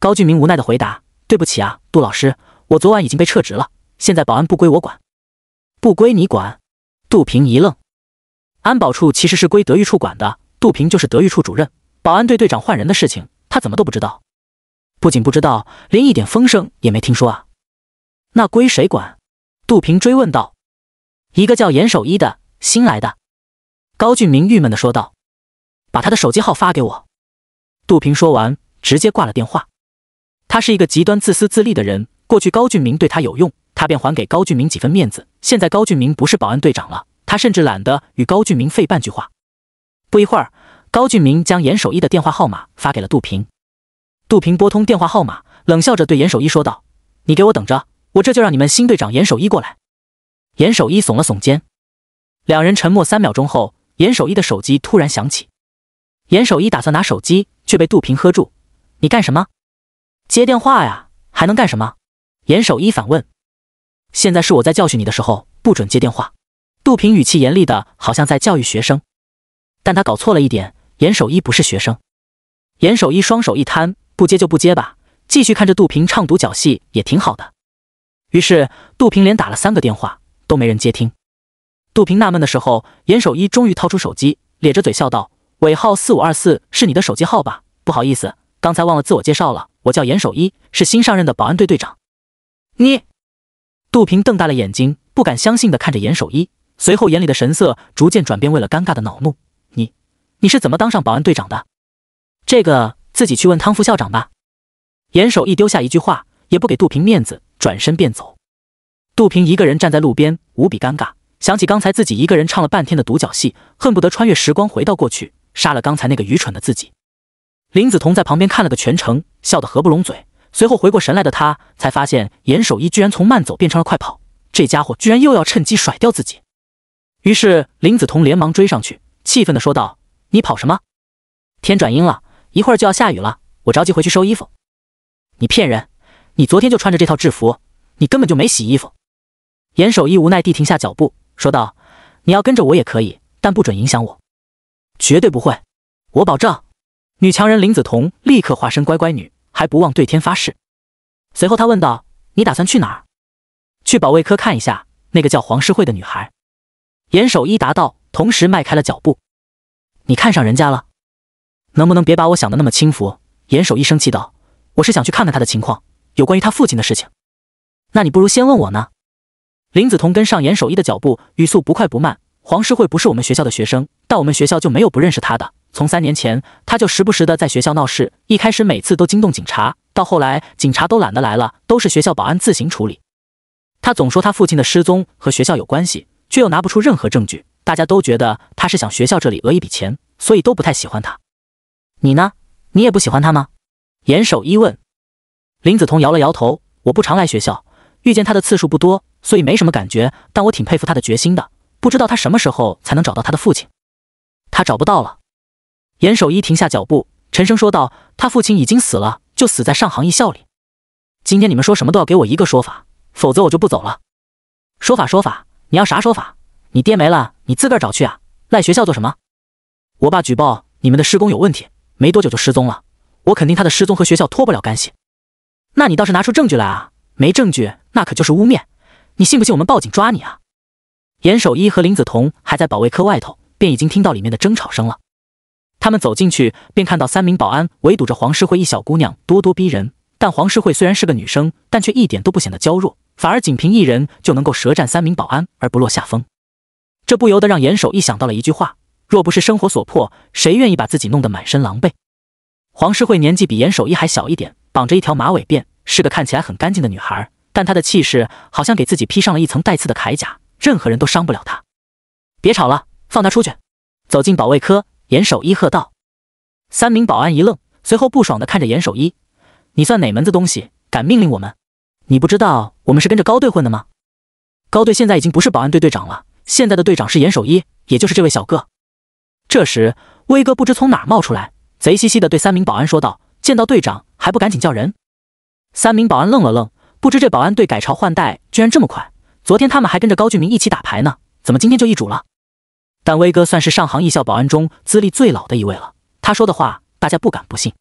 高俊明无奈的回答：“对不起啊，杜老师，我昨晚已经被撤职了。”现在保安不归我管，不归你管。杜平一愣，安保处其实是归德育处管的，杜平就是德育处主任。保安队队长换人的事情，他怎么都不知道？不仅不知道，连一点风声也没听说啊！那归谁管？杜平追问道。一个叫严守一的新来的，高俊明郁闷的说道。把他的手机号发给我。杜平说完，直接挂了电话。他是一个极端自私自利的人。过去高俊明对他有用。他便还给高俊明几分面子。现在高俊明不是保安队长了，他甚至懒得与高俊明费半句话。不一会儿，高俊明将严守一的电话号码发给了杜平。杜平拨通电话号码，冷笑着对严守一说道：“你给我等着，我这就让你们新队长严守一过来。”严守一耸了耸肩。两人沉默三秒钟后，严守一的手机突然响起。严守一打算拿手机，却被杜平喝住：“你干什么？接电话呀，还能干什么？”严守一反问。现在是我在教训你的时候，不准接电话。杜平语气严厉的，好像在教育学生。但他搞错了一点，严守一不是学生。严守一双手一摊，不接就不接吧，继续看着杜平唱独角戏也挺好的。于是杜平连打了三个电话，都没人接听。杜平纳闷的时候，严守一终于掏出手机，咧着嘴笑道：“尾号四五二四是你的手机号吧？不好意思，刚才忘了自我介绍了，我叫严守一，是新上任的保安队队长。你。”杜平瞪大了眼睛，不敢相信地看着严守一，随后眼里的神色逐渐转变为了尴尬的恼怒。你，你是怎么当上保安队长的？这个自己去问汤副校长吧。严守一丢下一句话，也不给杜平面子，转身便走。杜平一个人站在路边，无比尴尬，想起刚才自己一个人唱了半天的独角戏，恨不得穿越时光回到过去，杀了刚才那个愚蠢的自己。林子彤在旁边看了个全程，笑得合不拢嘴。随后回过神来的他，才发现严守一居然从慢走变成了快跑，这家伙居然又要趁机甩掉自己。于是林子彤连忙追上去，气愤地说道：“你跑什么？天转阴了，一会儿就要下雨了，我着急回去收衣服。”“你骗人！你昨天就穿着这套制服，你根本就没洗衣服。”严守一无奈地停下脚步，说道：“你要跟着我也可以，但不准影响我。”“绝对不会，我保证。”女强人林子彤立刻化身乖乖女。还不忘对天发誓。随后他问道：“你打算去哪儿？”“去保卫科看一下那个叫黄诗慧的女孩。”严守一答道，同时迈开了脚步。“你看上人家了？能不能别把我想的那么轻浮？”严守一生气道：“我是想去看看她的情况，有关于她父亲的事情。那你不如先问我呢。”林子彤跟上严守一的脚步，语速不快不慢：“黄诗慧不是我们学校的学生，但我们学校就没有不认识她的。”从三年前，他就时不时的在学校闹事。一开始每次都惊动警察，到后来警察都懒得来了，都是学校保安自行处理。他总说他父亲的失踪和学校有关系，却又拿不出任何证据。大家都觉得他是想学校这里讹一笔钱，所以都不太喜欢他。你呢？你也不喜欢他吗？严守一问。林子彤摇了摇头：“我不常来学校，遇见他的次数不多，所以没什么感觉。但我挺佩服他的决心的。不知道他什么时候才能找到他的父亲？他找不到了。”严守一停下脚步，沉声说道：“他父亲已经死了，就死在上杭一校里。今天你们说什么都要给我一个说法，否则我就不走了。”“说法，说法，你要啥说法？你爹没了，你自个儿找去啊，赖学校做什么？”“我爸举报你们的施工有问题，没多久就失踪了。我肯定他的失踪和学校脱不了干系。”“那你倒是拿出证据来啊！没证据，那可就是污蔑。你信不信我们报警抓你啊？”严守一和林子彤还在保卫科外头，便已经听到里面的争吵声了。他们走进去，便看到三名保安围堵着黄诗慧，一小姑娘咄咄逼人。但黄诗慧虽然是个女生，但却一点都不显得娇弱，反而仅凭一人就能够舌战三名保安而不落下风。这不由得让严守一想到了一句话：若不是生活所迫，谁愿意把自己弄得满身狼狈？黄诗慧年纪比严守一还小一点，绑着一条马尾辫，是个看起来很干净的女孩。但她的气势好像给自己披上了一层带刺的铠甲，任何人都伤不了她。别吵了，放她出去。走进保卫科。严守一喝道：“三名保安一愣，随后不爽的看着严守一，你算哪门子东西，敢命令我们？你不知道我们是跟着高队混的吗？高队现在已经不是保安队队长了，现在的队长是严守一，也就是这位小哥。”这时，威哥不知从哪冒出来，贼兮兮的对三名保安说道：“见到队长还不赶紧叫人？”三名保安愣了愣，不知这保安队改朝换代居然这么快。昨天他们还跟着高俊明一起打牌呢，怎么今天就易主了？但威哥算是上行艺校保安中资历最老的一位了，他说的话大家不敢不信。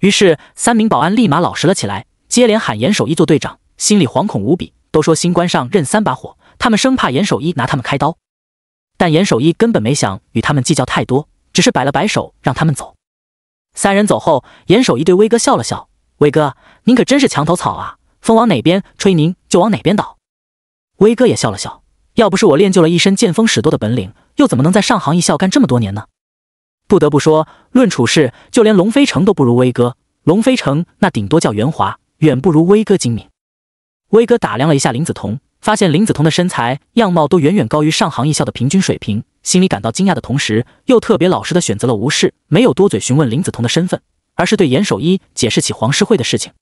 于是三名保安立马老实了起来，接连喊严守一做队长，心里惶恐无比。都说新官上任三把火，他们生怕严守一拿他们开刀。但严守一根本没想与他们计较太多，只是摆了摆手让他们走。三人走后，严守一对威哥笑了笑：“威哥，您可真是墙头草啊，风往哪边吹，您就往哪边倒。”威哥也笑了笑。要不是我练就了一身见风使舵的本领，又怎么能在上杭一校干这么多年呢？不得不说，论处事，就连龙飞成都不如威哥。龙飞城那顶多叫圆滑，远不如威哥精明。威哥打量了一下林子彤，发现林子彤的身材样貌都远远高于上杭一校的平均水平，心里感到惊讶的同时，又特别老实的选择了无视，没有多嘴询问林子彤的身份，而是对严守一解释起黄诗慧的事情。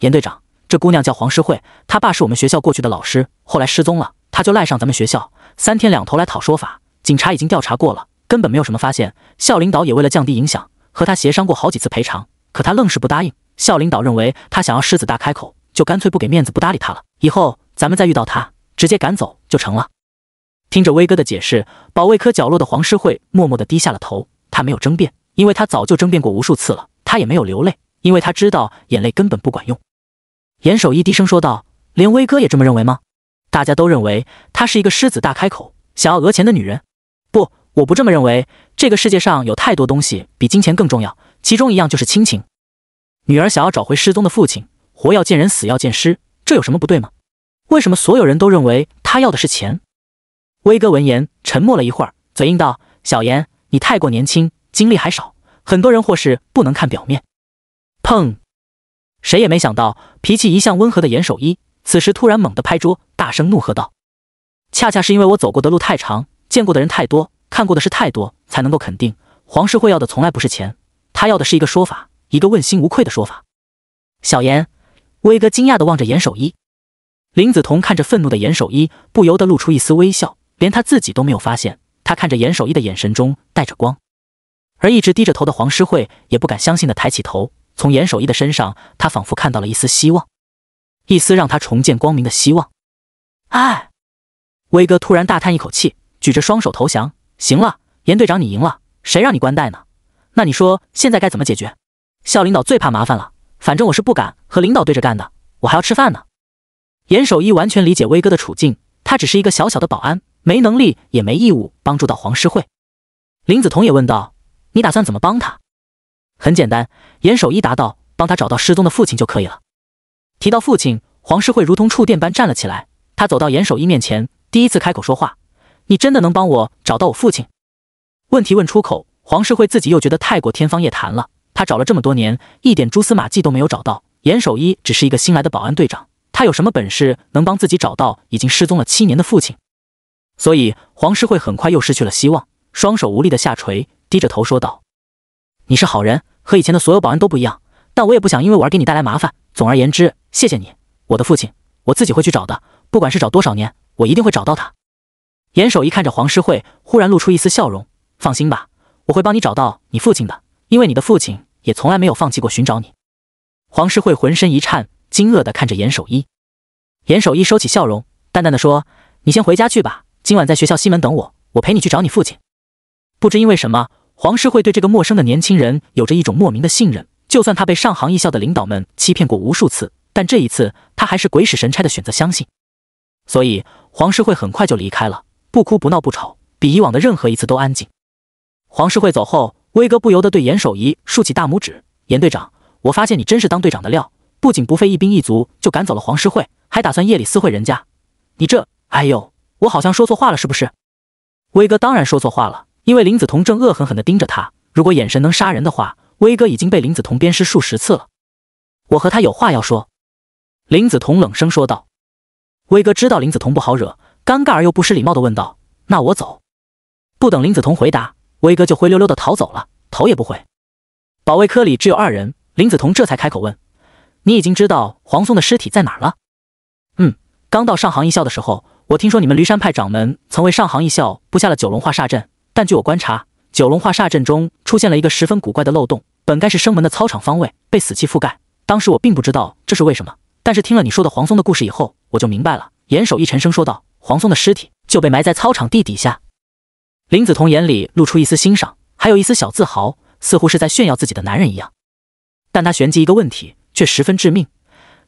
严队长，这姑娘叫黄诗慧，她爸是我们学校过去的老师，后来失踪了。他就赖上咱们学校，三天两头来讨说法。警察已经调查过了，根本没有什么发现。校领导也为了降低影响，和他协商过好几次赔偿，可他愣是不答应。校领导认为他想要狮子大开口，就干脆不给面子，不搭理他了。以后咱们再遇到他，直接赶走就成了。听着威哥的解释，保卫科角落的黄师慧默默地低下了头。他没有争辩，因为他早就争辩过无数次了。他也没有流泪，因为他知道眼泪根本不管用。严守一低声说道：“连威哥也这么认为吗？”大家都认为她是一个狮子大开口、想要讹钱的女人，不，我不这么认为。这个世界上有太多东西比金钱更重要，其中一样就是亲情。女儿想要找回失踪的父亲，活要见人，死要见尸，这有什么不对吗？为什么所有人都认为她要的是钱？威哥闻言沉默了一会儿，嘴硬道：“小严，你太过年轻，经历还少，很多人或是不能看表面。”砰！谁也没想到，脾气一向温和的严守一。此时，突然猛地拍桌，大声怒喝道：“恰恰是因为我走过的路太长，见过的人太多，看过的事太多，才能够肯定，黄世慧要的从来不是钱，他要的是一个说法，一个问心无愧的说法。”小严、威哥惊讶的望着严守一，林子彤看着愤怒的严守一，不由得露出一丝微笑，连他自己都没有发现，他看着严守一的眼神中带着光，而一直低着头的黄诗慧也不敢相信的抬起头，从严守一的身上，他仿佛看到了一丝希望。一丝让他重见光明的希望。哎，威哥突然大叹一口气，举着双手投降。行了，严队长，你赢了，谁让你官大呢？那你说现在该怎么解决？校领导最怕麻烦了，反正我是不敢和领导对着干的，我还要吃饭呢。严守一完全理解威哥的处境，他只是一个小小的保安，没能力也没义务帮助到黄诗慧。林子彤也问道：“你打算怎么帮他？”很简单，严守一答道：“帮他找到失踪的父亲就可以了。”提到父亲，黄世慧如同触电般站了起来。他走到严守一面前，第一次开口说话：“你真的能帮我找到我父亲？”问题问出口，黄世慧自己又觉得太过天方夜谭了。他找了这么多年，一点蛛丝马迹都没有找到。严守一只是一个新来的保安队长，他有什么本事能帮自己找到已经失踪了七年的父亲？所以，黄世慧很快又失去了希望，双手无力地下垂，低着头说道：“你是好人，和以前的所有保安都不一样。但我也不想因为我而给你带来麻烦。”总而言之，谢谢你，我的父亲。我自己会去找的，不管是找多少年，我一定会找到他。严守一看着黄诗慧，忽然露出一丝笑容。放心吧，我会帮你找到你父亲的，因为你的父亲也从来没有放弃过寻找你。黄诗慧浑身一颤，惊愕的看着严守一。严守一收起笑容，淡淡的说：“你先回家去吧，今晚在学校西门等我，我陪你去找你父亲。”不知因为什么，黄诗慧对这个陌生的年轻人有着一种莫名的信任。就算他被上杭艺校的领导们欺骗过无数次，但这一次他还是鬼使神差的选择相信。所以黄师慧很快就离开了，不哭不闹不吵，比以往的任何一次都安静。黄师慧走后，威哥不由得对严守仪竖起大拇指：“严队长，我发现你真是当队长的料，不仅不费一兵一卒就赶走了黄师慧，还打算夜里私会人家。你这……哎呦，我好像说错话了，是不是？”威哥当然说错话了，因为林子彤正恶狠狠地盯着他，如果眼神能杀人的话。威哥已经被林子彤鞭尸数十次了，我和他有话要说。”林子彤冷声说道。威哥知道林子彤不好惹，尴尬而又不失礼貌的问道：“那我走。”不等林子彤回答，威哥就灰溜溜的逃走了，头也不回。保卫科里只有二人，林子彤这才开口问：“你已经知道黄松的尸体在哪了？”“嗯，刚到上杭一校的时候，我听说你们驴山派掌门曾为上杭一校布下了九龙化煞阵，但据我观察……”九龙化煞阵中出现了一个十分古怪的漏洞，本该是生门的操场方位被死气覆盖。当时我并不知道这是为什么，但是听了你说的黄松的故事以后，我就明白了。严守一沉声说道：“黄松的尸体就被埋在操场地底下。”林子彤眼里露出一丝欣赏，还有一丝小自豪，似乎是在炫耀自己的男人一样。但他旋即一个问题却十分致命：“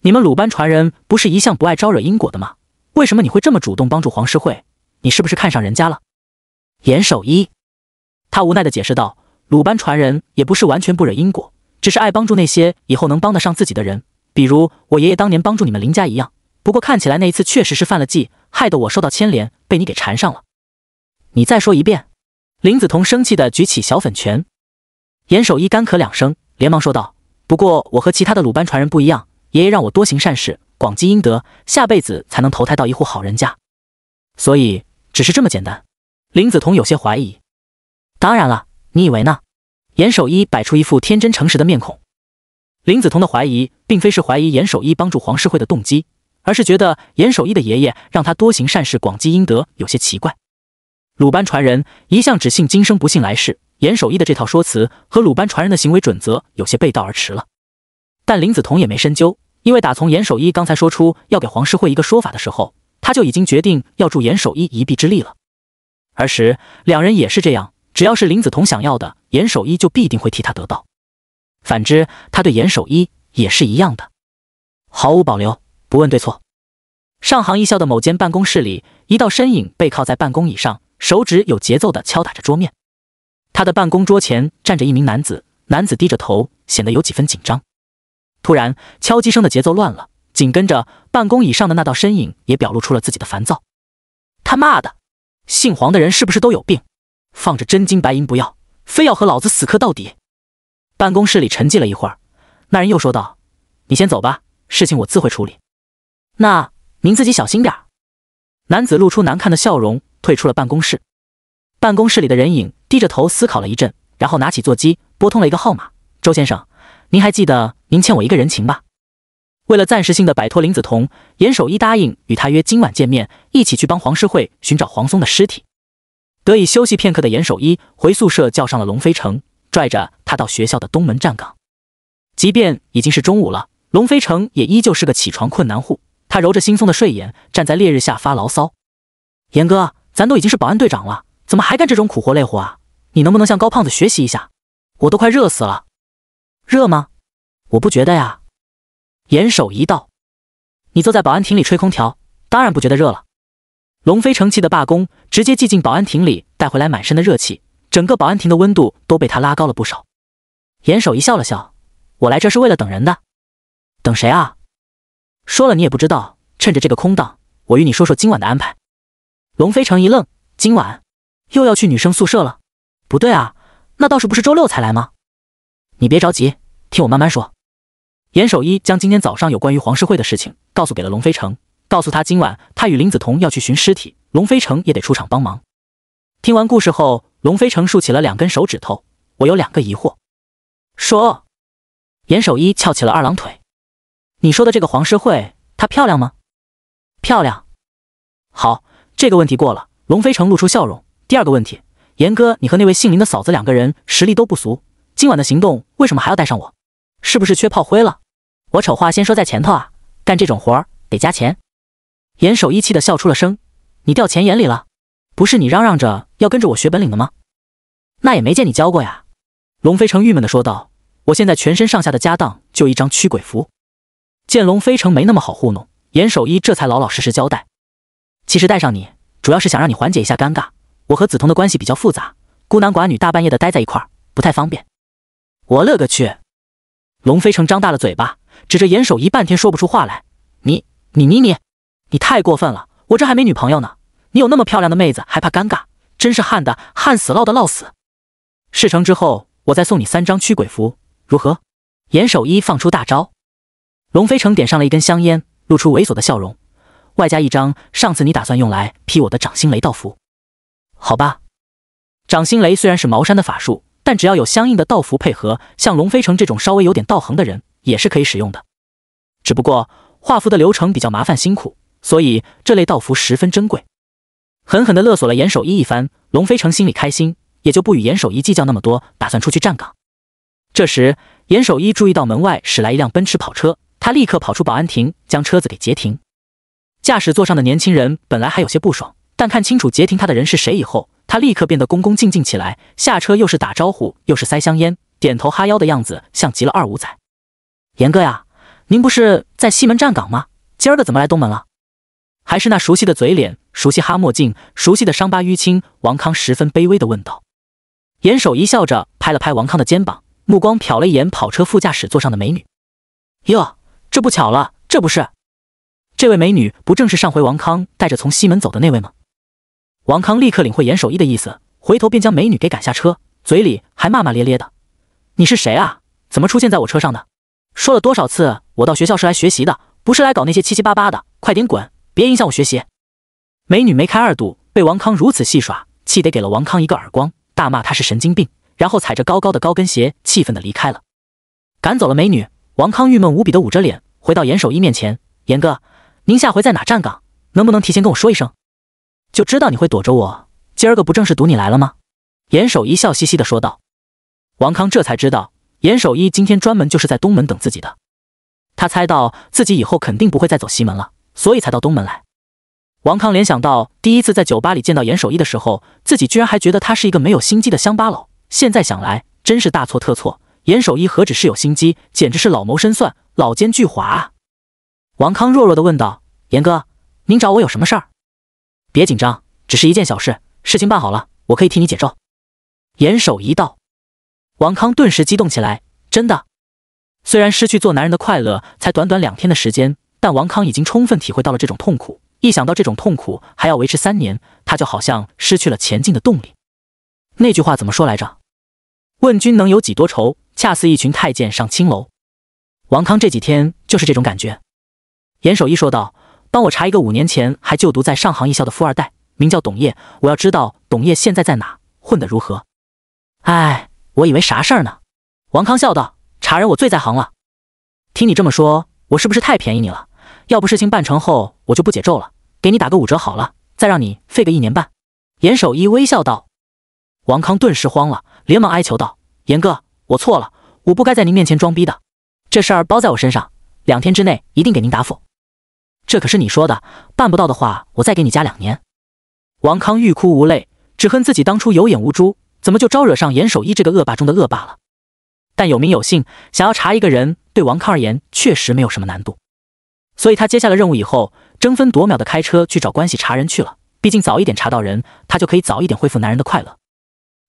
你们鲁班传人不是一向不爱招惹因果的吗？为什么你会这么主动帮助黄师会？你是不是看上人家了？”严守一。他无奈的解释道：“鲁班传人也不是完全不惹因果，只是爱帮助那些以后能帮得上自己的人，比如我爷爷当年帮助你们林家一样。不过看起来那一次确实是犯了忌，害得我受到牵连，被你给缠上了。”你再说一遍！”林子彤生气的举起小粉拳。严守一干咳两声，连忙说道：“不过我和其他的鲁班传人不一样，爷爷让我多行善事，广积阴德，下辈子才能投胎到一户好人家。所以只是这么简单。”林子彤有些怀疑。当然了，你以为呢？严守一摆出一副天真诚实的面孔。林子彤的怀疑，并非是怀疑严守一帮助黄世慧的动机，而是觉得严守一的爷爷让他多行善事、广积阴德有些奇怪。鲁班传人一向只信今生，不信来世。严守一的这套说辞和鲁班传人的行为准则有些背道而驰了。但林子彤也没深究，因为打从严守一刚才说出要给黄世慧一个说法的时候，他就已经决定要助严守一一臂之力了。儿时两人也是这样。只要是林子彤想要的，严守一就必定会替他得到；反之，他对严守一也是一样的，毫无保留，不问对错。上杭一校的某间办公室里，一道身影背靠在办公椅上，手指有节奏的敲打着桌面。他的办公桌前站着一名男子，男子低着头，显得有几分紧张。突然，敲击声的节奏乱了，紧跟着办公椅上的那道身影也表露出了自己的烦躁。他妈的，姓黄的人是不是都有病？放着真金白银不要，非要和老子死磕到底。办公室里沉寂了一会儿，那人又说道：“你先走吧，事情我自会处理。那您自己小心点儿。”男子露出难看的笑容，退出了办公室。办公室里的人影低着头思考了一阵，然后拿起座机拨通了一个号码：“周先生，您还记得您欠我一个人情吧？”为了暂时性的摆脱林子彤，严守一答应与他约今晚见面，一起去帮黄诗慧寻找黄松的尸体。得以休息片刻的严守一回宿舍，叫上了龙飞城，拽着他到学校的东门站岗。即便已经是中午了，龙飞城也依旧是个起床困难户。他揉着惺忪的睡眼，站在烈日下发牢骚：“严哥，咱都已经是保安队长了，怎么还干这种苦活累活啊？你能不能向高胖子学习一下？我都快热死了。”“热吗？我不觉得呀。”严守一道，“你坐在保安亭里吹空调，当然不觉得热了。”龙飞成气的罢工，直接挤进保安亭里，带回来满身的热气，整个保安亭的温度都被他拉高了不少。严守一笑了笑：“我来这是为了等人的，等谁啊？说了你也不知道。趁着这个空档，我与你说说今晚的安排。”龙飞成一愣：“今晚又要去女生宿舍了？不对啊，那倒是不是周六才来吗？”你别着急，听我慢慢说。严守一将今天早上有关于皇室会的事情告诉给了龙飞成。告诉他今晚他与林子彤要去寻尸体，龙飞城也得出场帮忙。听完故事后，龙飞城竖起了两根手指头：“我有两个疑惑。”说，严守一翘起了二郎腿：“你说的这个黄诗慧，她漂亮吗？”“漂亮。”“好，这个问题过了。”龙飞城露出笑容。第二个问题，严哥，你和那位姓林的嫂子两个人实力都不俗，今晚的行动为什么还要带上我？是不是缺炮灰了？我丑话先说在前头啊，干这种活儿得加钱。严守一气的笑出了声：“你掉钱眼里了？不是你嚷嚷着要跟着我学本领的吗？那也没见你教过呀。”龙飞城郁闷的说道：“我现在全身上下的家当就一张驱鬼符。”见龙飞城没那么好糊弄，严守一这才老老实实交代：“其实带上你，主要是想让你缓解一下尴尬。我和梓潼的关系比较复杂，孤男寡女大半夜的待在一块儿不太方便。”我勒个去！龙飞城张大了嘴巴，指着严守一，半天说不出话来：“你、你、你、你！”你太过分了！我这还没女朋友呢，你有那么漂亮的妹子还怕尴尬？真是旱的旱死，涝的涝死。事成之后，我再送你三张驱鬼符，如何？严守一放出大招，龙飞城点上了一根香烟，露出猥琐的笑容，外加一张上次你打算用来劈我的掌心雷道符。好吧，掌心雷虽然是茅山的法术，但只要有相应的道符配合，像龙飞城这种稍微有点道行的人也是可以使用的。只不过画符的流程比较麻烦辛苦。所以这类道符十分珍贵，狠狠地勒索了严守一一番，龙飞城心里开心，也就不与严守一计较那么多，打算出去站岗。这时，严守一注意到门外驶来一辆奔驰跑车，他立刻跑出保安亭，将车子给截停。驾驶座上的年轻人本来还有些不爽，但看清楚截停他的人是谁以后，他立刻变得恭恭敬敬起来，下车又是打招呼，又是塞香烟，点头哈腰的样子像极了二五仔。严哥呀，您不是在西门站岗吗？今儿个怎么来东门了？还是那熟悉的嘴脸，熟悉哈墨镜，熟悉的伤疤淤青。王康十分卑微地问道：“严守一笑着拍了拍王康的肩膀，目光瞟了一眼跑车副驾驶座上的美女。哟，这不巧了，这不是？这位美女不正是上回王康带着从西门走的那位吗？”王康立刻领会严守一的意思，回头便将美女给赶下车，嘴里还骂骂咧咧的：“你是谁啊？怎么出现在我车上的？说了多少次，我到学校是来学习的，不是来搞那些七七八八的！快点滚！”别影响我学习！美女眉开二度，被王康如此戏耍，气得给了王康一个耳光，大骂他是神经病，然后踩着高高的高跟鞋，气愤的离开了。赶走了美女，王康郁闷无比的捂着脸，回到严守一面前：“严哥，您下回在哪站岗，能不能提前跟我说一声？”就知道你会躲着我，今儿个不正是赌你来了吗？”严守一笑嘻嘻的说道。王康这才知道，严守一今天专门就是在东门等自己的。他猜到自己以后肯定不会再走西门了。所以才到东门来。王康联想到第一次在酒吧里见到严守一的时候，自己居然还觉得他是一个没有心机的乡巴佬。现在想来，真是大错特错。严守一何止是有心机，简直是老谋深算、老奸巨猾啊！王康弱弱的问道：“严哥，您找我有什么事儿？”“别紧张，只是一件小事。事情办好了，我可以替你解咒。”严守一道。王康顿时激动起来：“真的？虽然失去做男人的快乐才短短两天的时间。”但王康已经充分体会到了这种痛苦，一想到这种痛苦还要维持三年，他就好像失去了前进的动力。那句话怎么说来着？“问君能有几多愁，恰似一群太监上青楼。”王康这几天就是这种感觉。严守一说道：“帮我查一个五年前还就读在上杭一校的富二代，名叫董烨。我要知道董烨现在在哪，混得如何。”哎，我以为啥事儿呢？王康笑道：“查人我最在行了。听你这么说，我是不是太便宜你了？”要不事情办成后，我就不解咒了，给你打个五折好了，再让你废个一年半。严守一微笑道。王康顿时慌了，连忙哀求道：“严哥，我错了，我不该在您面前装逼的。这事儿包在我身上，两天之内一定给您答复。这可是你说的，办不到的话，我再给你加两年。”王康欲哭无泪，只恨自己当初有眼无珠，怎么就招惹上严守一这个恶霸中的恶霸了？但有名有姓，想要查一个人，对王康而言确实没有什么难度。所以他接下了任务以后，争分夺秒的开车去找关系查人去了。毕竟早一点查到人，他就可以早一点恢复男人的快乐。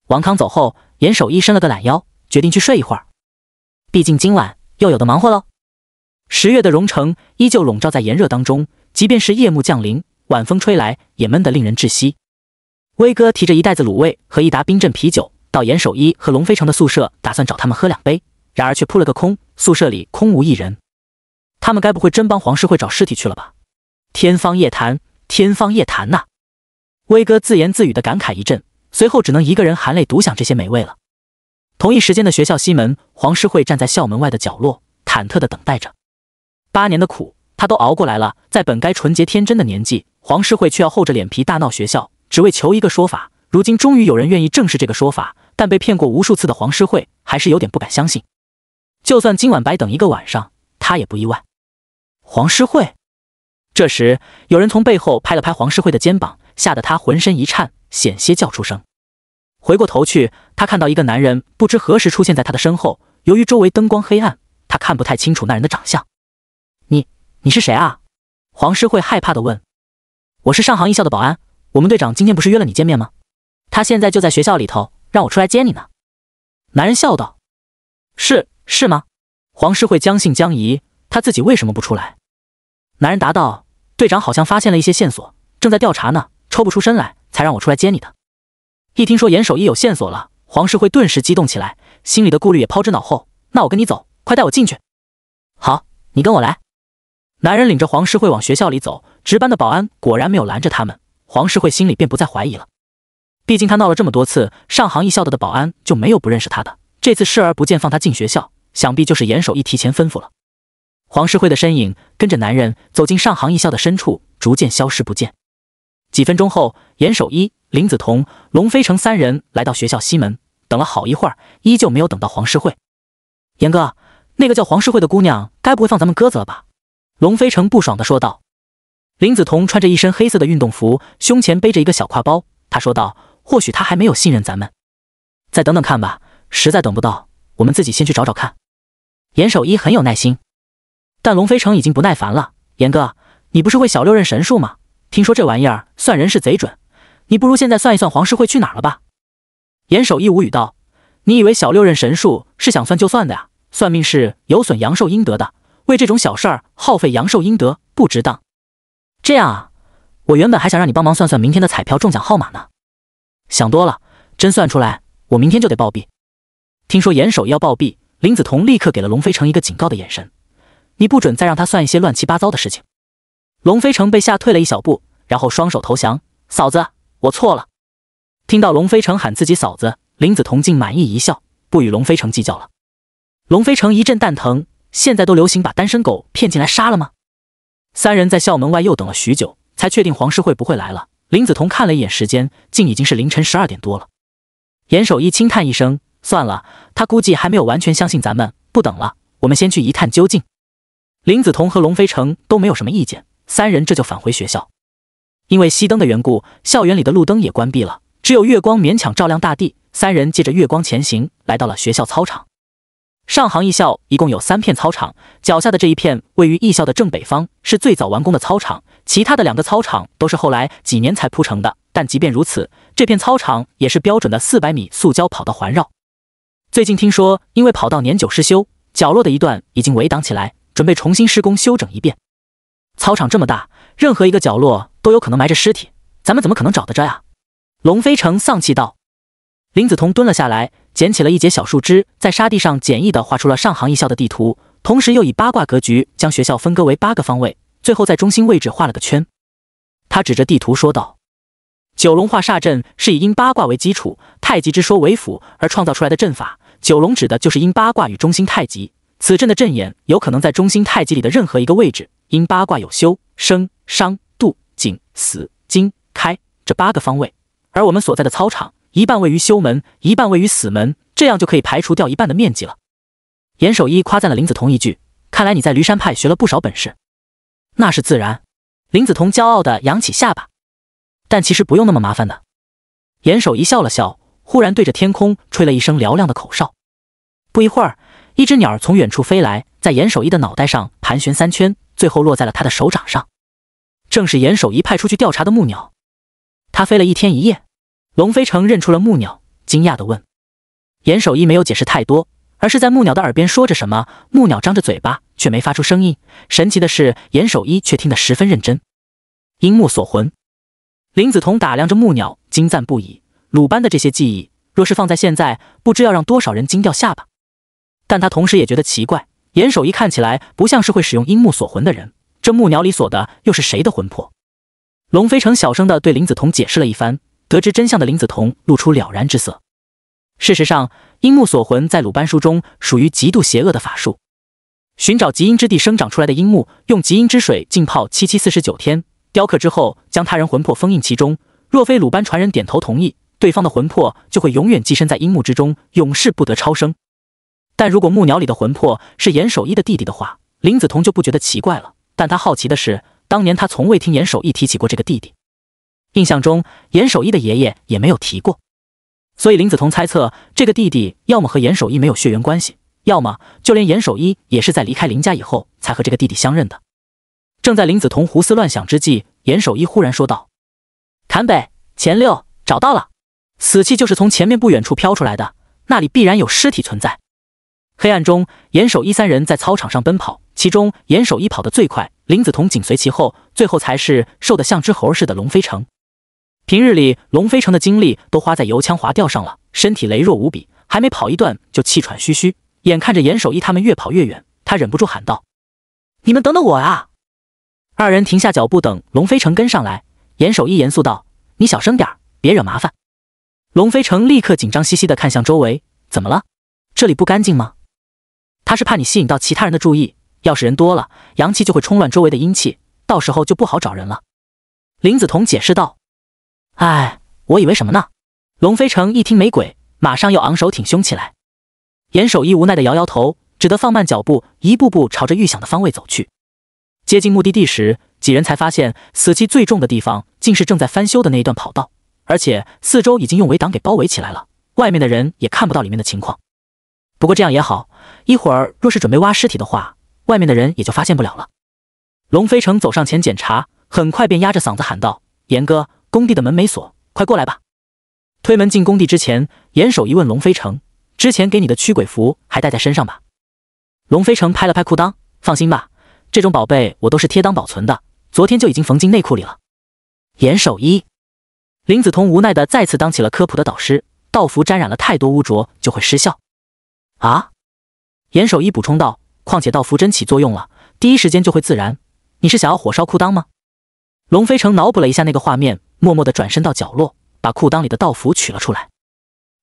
王康走后，严守一伸了个懒腰，决定去睡一会儿。毕竟今晚又有的忙活喽。十月的蓉城依旧笼罩在炎热当中，即便是夜幕降临，晚风吹来也闷得令人窒息。威哥提着一袋子卤味和一打冰镇啤酒到严守一和龙飞城的宿舍，打算找他们喝两杯，然而却扑了个空，宿舍里空无一人。他们该不会真帮黄诗慧找尸体去了吧？天方夜谭，天方夜谭呐！威哥自言自语的感慨一阵，随后只能一个人含泪独享这些美味了。同一时间的学校西门，黄诗慧站在校门外的角落，忐忑的等待着。八年的苦，他都熬过来了。在本该纯洁天真的年纪，黄诗慧却要厚着脸皮大闹学校，只为求一个说法。如今终于有人愿意正视这个说法，但被骗过无数次的黄诗慧还是有点不敢相信。就算今晚白等一个晚上，他也不意外。黄诗慧，这时有人从背后拍了拍黄诗慧的肩膀，吓得他浑身一颤，险些叫出声。回过头去，他看到一个男人不知何时出现在他的身后。由于周围灯光黑暗，他看不太清楚那人的长相。“你，你是谁啊？”黄诗慧害怕的问。“我是上杭一校的保安，我们队长今天不是约了你见面吗？他现在就在学校里头，让我出来接你呢。”男人笑道。“是是吗？”黄诗慧将信将疑，他自己为什么不出来？男人答道：“队长好像发现了一些线索，正在调查呢，抽不出身来，才让我出来接你的。”一听说严守义有线索了，黄世惠顿时激动起来，心里的顾虑也抛之脑后。那我跟你走，快带我进去。好，你跟我来。男人领着黄世惠往学校里走，值班的保安果然没有拦着他们，黄世惠心里便不再怀疑了。毕竟他闹了这么多次，上杭一校的的保安就没有不认识他的。这次视而不见放他进学校，想必就是严守义提前吩咐了。黄世慧的身影跟着男人走进上杭艺校的深处，逐渐消失不见。几分钟后，严守一、林子彤、龙飞城三人来到学校西门，等了好一会儿，依旧没有等到黄世慧。严哥，那个叫黄世慧的姑娘，该不会放咱们鸽子了吧？龙飞城不爽地说道。林子彤穿着一身黑色的运动服，胸前背着一个小挎包，他说道：“或许她还没有信任咱们，再等等看吧。实在等不到，我们自己先去找找看。”严守一很有耐心。但龙飞成已经不耐烦了，严哥，你不是会小六任神术吗？听说这玩意儿算人事贼准，你不如现在算一算皇室会去哪儿了吧？严守一无语道：“你以为小六任神术是想算就算的呀？算命是有损阳寿阴德的，为这种小事儿耗费阳寿阴德不值当。”这样啊，我原本还想让你帮忙算算明天的彩票中奖号码呢。想多了，真算出来，我明天就得暴毙。听说严守要暴毙，林子彤立刻给了龙飞成一个警告的眼神。你不准再让他算一些乱七八糟的事情。龙飞城被吓退了一小步，然后双手投降。嫂子，我错了。听到龙飞城喊自己嫂子，林子彤竟满意一笑，不与龙飞城计较了。龙飞城一阵蛋疼。现在都流行把单身狗骗进来杀了吗？三人在校门外又等了许久，才确定黄世慧不会来了。林子彤看了一眼时间，竟已经是凌晨十二点多了。严守一轻叹一声：“算了，他估计还没有完全相信咱们，不等了，我们先去一探究竟。”林子彤和龙飞城都没有什么意见，三人这就返回学校。因为熄灯的缘故，校园里的路灯也关闭了，只有月光勉强照亮大地。三人借着月光前行，来到了学校操场。上杭艺校一共有三片操场，脚下的这一片位于艺校的正北方，是最早完工的操场。其他的两个操场都是后来几年才铺成的。但即便如此，这片操场也是标准的四百米塑胶跑道环绕。最近听说，因为跑道年久失修，角落的一段已经围挡起来。准备重新施工，修整一遍。操场这么大，任何一个角落都有可能埋着尸体，咱们怎么可能找得着呀？龙飞城丧气道。林子桐蹲了下来，捡起了一截小树枝，在沙地上简易地画出了上杭一校的地图，同时又以八卦格局将学校分割为八个方位，最后在中心位置画了个圈。他指着地图说道：“九龙化煞阵是以阴八卦为基础，太极之说为辅而创造出来的阵法。九龙指的就是阴八卦与中心太极。”此阵的阵眼有可能在中心太极里的任何一个位置，因八卦有休、生、伤、度、景、死、惊、开这八个方位，而我们所在的操场一半位于休门，一半位于死门，这样就可以排除掉一半的面积了。严守一夸赞了林子彤一句：“看来你在驴山派学了不少本事。”那是自然。林子彤骄傲地扬起下巴，但其实不用那么麻烦的。严守一笑了笑，忽然对着天空吹了一声嘹亮的口哨，不一会儿。一只鸟儿从远处飞来，在严守一的脑袋上盘旋三圈，最后落在了他的手掌上。正是严守一派出去调查的木鸟。他飞了一天一夜。龙飞城认出了木鸟，惊讶地问：“严守一没有解释太多，而是在木鸟的耳边说着什么。木鸟张着嘴巴，却没发出声音。神奇的是，严守一却听得十分认真。”樱木锁魂。林子彤打量着木鸟，惊赞不已。鲁班的这些技艺，若是放在现在，不知要让多少人惊掉下巴。但他同时也觉得奇怪，严守一看起来不像是会使用樱木锁魂的人，这木鸟里锁的又是谁的魂魄？龙飞城小声的对林子彤解释了一番，得知真相的林子彤露出了然之色。事实上，樱木锁魂在鲁班书中属于极度邪恶的法术，寻找极阴之地生长出来的樱木，用极阴之水浸泡七七四十九天，雕刻之后将他人魂魄封印其中，若非鲁班传人点头同意，对方的魂魄就会永远寄身在阴木之中，永世不得超生。但如果木鸟里的魂魄是严守一的弟弟的话，林子彤就不觉得奇怪了。但他好奇的是，当年他从未听严守一提起过这个弟弟，印象中严守一的爷爷也没有提过。所以林子彤猜测，这个弟弟要么和严守一没有血缘关系，要么就连严守一也是在离开林家以后才和这个弟弟相认的。正在林子彤胡思乱想之际，严守一忽然说道：“坎北，前六找到了，死气就是从前面不远处飘出来的，那里必然有尸体存在。”黑暗中，严守一三人在操场上奔跑，其中严守一跑得最快，林子彤紧随其后，最后才是瘦得像只猴似的龙飞城。平日里，龙飞城的精力都花在油腔滑调上了，身体羸弱无比，还没跑一段就气喘吁吁。眼看着严守一他们越跑越远，他忍不住喊道：“你们等等我啊！”二人停下脚步等龙飞城跟上来。严守一严肃道：“你小声点儿，别惹麻烦。”龙飞城立刻紧张兮兮地看向周围：“怎么了？这里不干净吗？”他是怕你吸引到其他人的注意，要是人多了，阳气就会冲乱周围的阴气，到时候就不好找人了。林子彤解释道：“哎，我以为什么呢？”龙飞城一听没鬼，马上又昂首挺胸起来。严守一无奈的摇摇头，只得放慢脚步，一步步朝着预想的方位走去。接近目的地时，几人才发现死气最重的地方竟是正在翻修的那一段跑道，而且四周已经用围挡给包围起来了，外面的人也看不到里面的情况。不过这样也好。一会儿，若是准备挖尸体的话，外面的人也就发现不了了。龙飞城走上前检查，很快便压着嗓子喊道：“严哥，工地的门没锁，快过来吧！”推门进工地之前，严守一问龙飞城：“之前给你的驱鬼符还带在身上吧？”龙飞城拍了拍裤裆：“放心吧，这种宝贝我都是贴裆保存的，昨天就已经缝进内裤里了。”严守一、林子彤无奈地再次当起了科普的导师：“道符沾染了太多污浊就会失效。”啊！严守一补充道：“况且道符真起作用了，第一时间就会自燃。你是想要火烧裤裆吗？”龙飞城脑补了一下那个画面，默默地转身到角落，把裤裆里的道符取了出来。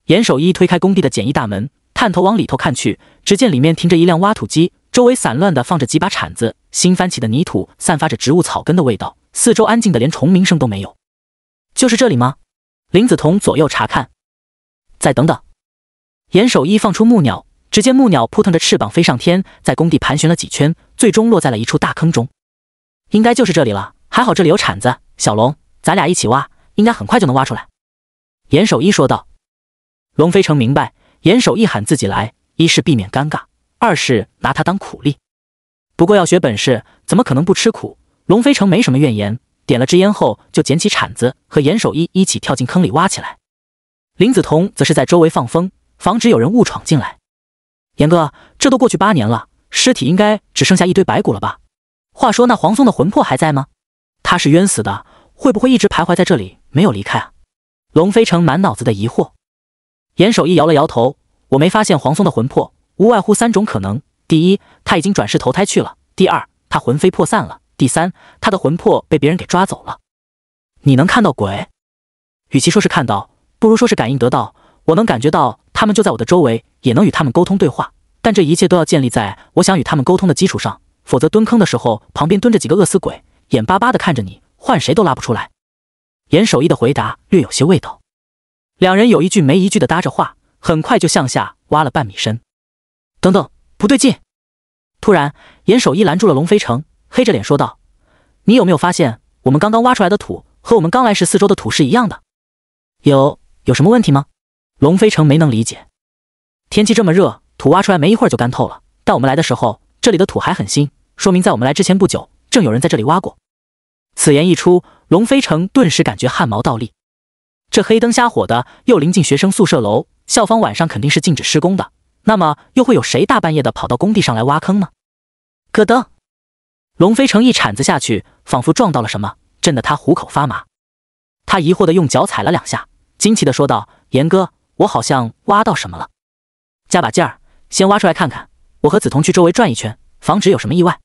严守一推开工地的简易大门，探头往里头看去，只见里面停着一辆挖土机，周围散乱的放着几把铲子，新翻起的泥土散发着植物草根的味道，四周安静的连虫鸣声都没有。就是这里吗？林子彤左右查看，再等等。严守一放出木鸟。只见木鸟扑腾着翅膀飞上天，在工地盘旋了几圈，最终落在了一处大坑中，应该就是这里了。还好这里有铲子，小龙，咱俩一起挖，应该很快就能挖出来。”严守一说道。龙飞成明白，严守一喊自己来，一是避免尴尬，二是拿他当苦力。不过要学本事，怎么可能不吃苦？龙飞成没什么怨言，点了支烟后，就捡起铲子和严守一一起跳进坑里挖起来。林子彤则是在周围放风，防止有人误闯进来。严哥，这都过去八年了，尸体应该只剩下一堆白骨了吧？话说那黄松的魂魄还在吗？他是冤死的，会不会一直徘徊在这里没有离开啊？龙飞城满脑子的疑惑。严守一摇了摇头：“我没发现黄松的魂魄，无外乎三种可能：第一，他已经转世投胎去了；第二，他魂飞魄散了；第三，他的魂魄被别人给抓走了。你能看到鬼？与其说是看到，不如说是感应得到。我能感觉到。”他们就在我的周围，也能与他们沟通对话，但这一切都要建立在我想与他们沟通的基础上，否则蹲坑的时候，旁边蹲着几个饿死鬼，眼巴巴的看着你，换谁都拉不出来。严守义的回答略有些味道。两人有一句没一句的搭着话，很快就向下挖了半米深。等等，不对劲！突然，严守义拦住了龙飞城，黑着脸说道：“你有没有发现，我们刚刚挖出来的土和我们刚来时四周的土是一样的？有，有什么问题吗？”龙飞城没能理解，天气这么热，土挖出来没一会儿就干透了。但我们来的时候，这里的土还很新，说明在我们来之前不久，正有人在这里挖过。此言一出，龙飞城顿时感觉汗毛倒立。这黑灯瞎火的，又临近学生宿舍楼，校方晚上肯定是禁止施工的。那么，又会有谁大半夜的跑到工地上来挖坑呢？咯噔！龙飞城一铲子下去，仿佛撞到了什么，震得他虎口发麻。他疑惑的用脚踩了两下，惊奇的说道：“严哥。”我好像挖到什么了，加把劲儿，先挖出来看看。我和梓潼去周围转一圈，防止有什么意外。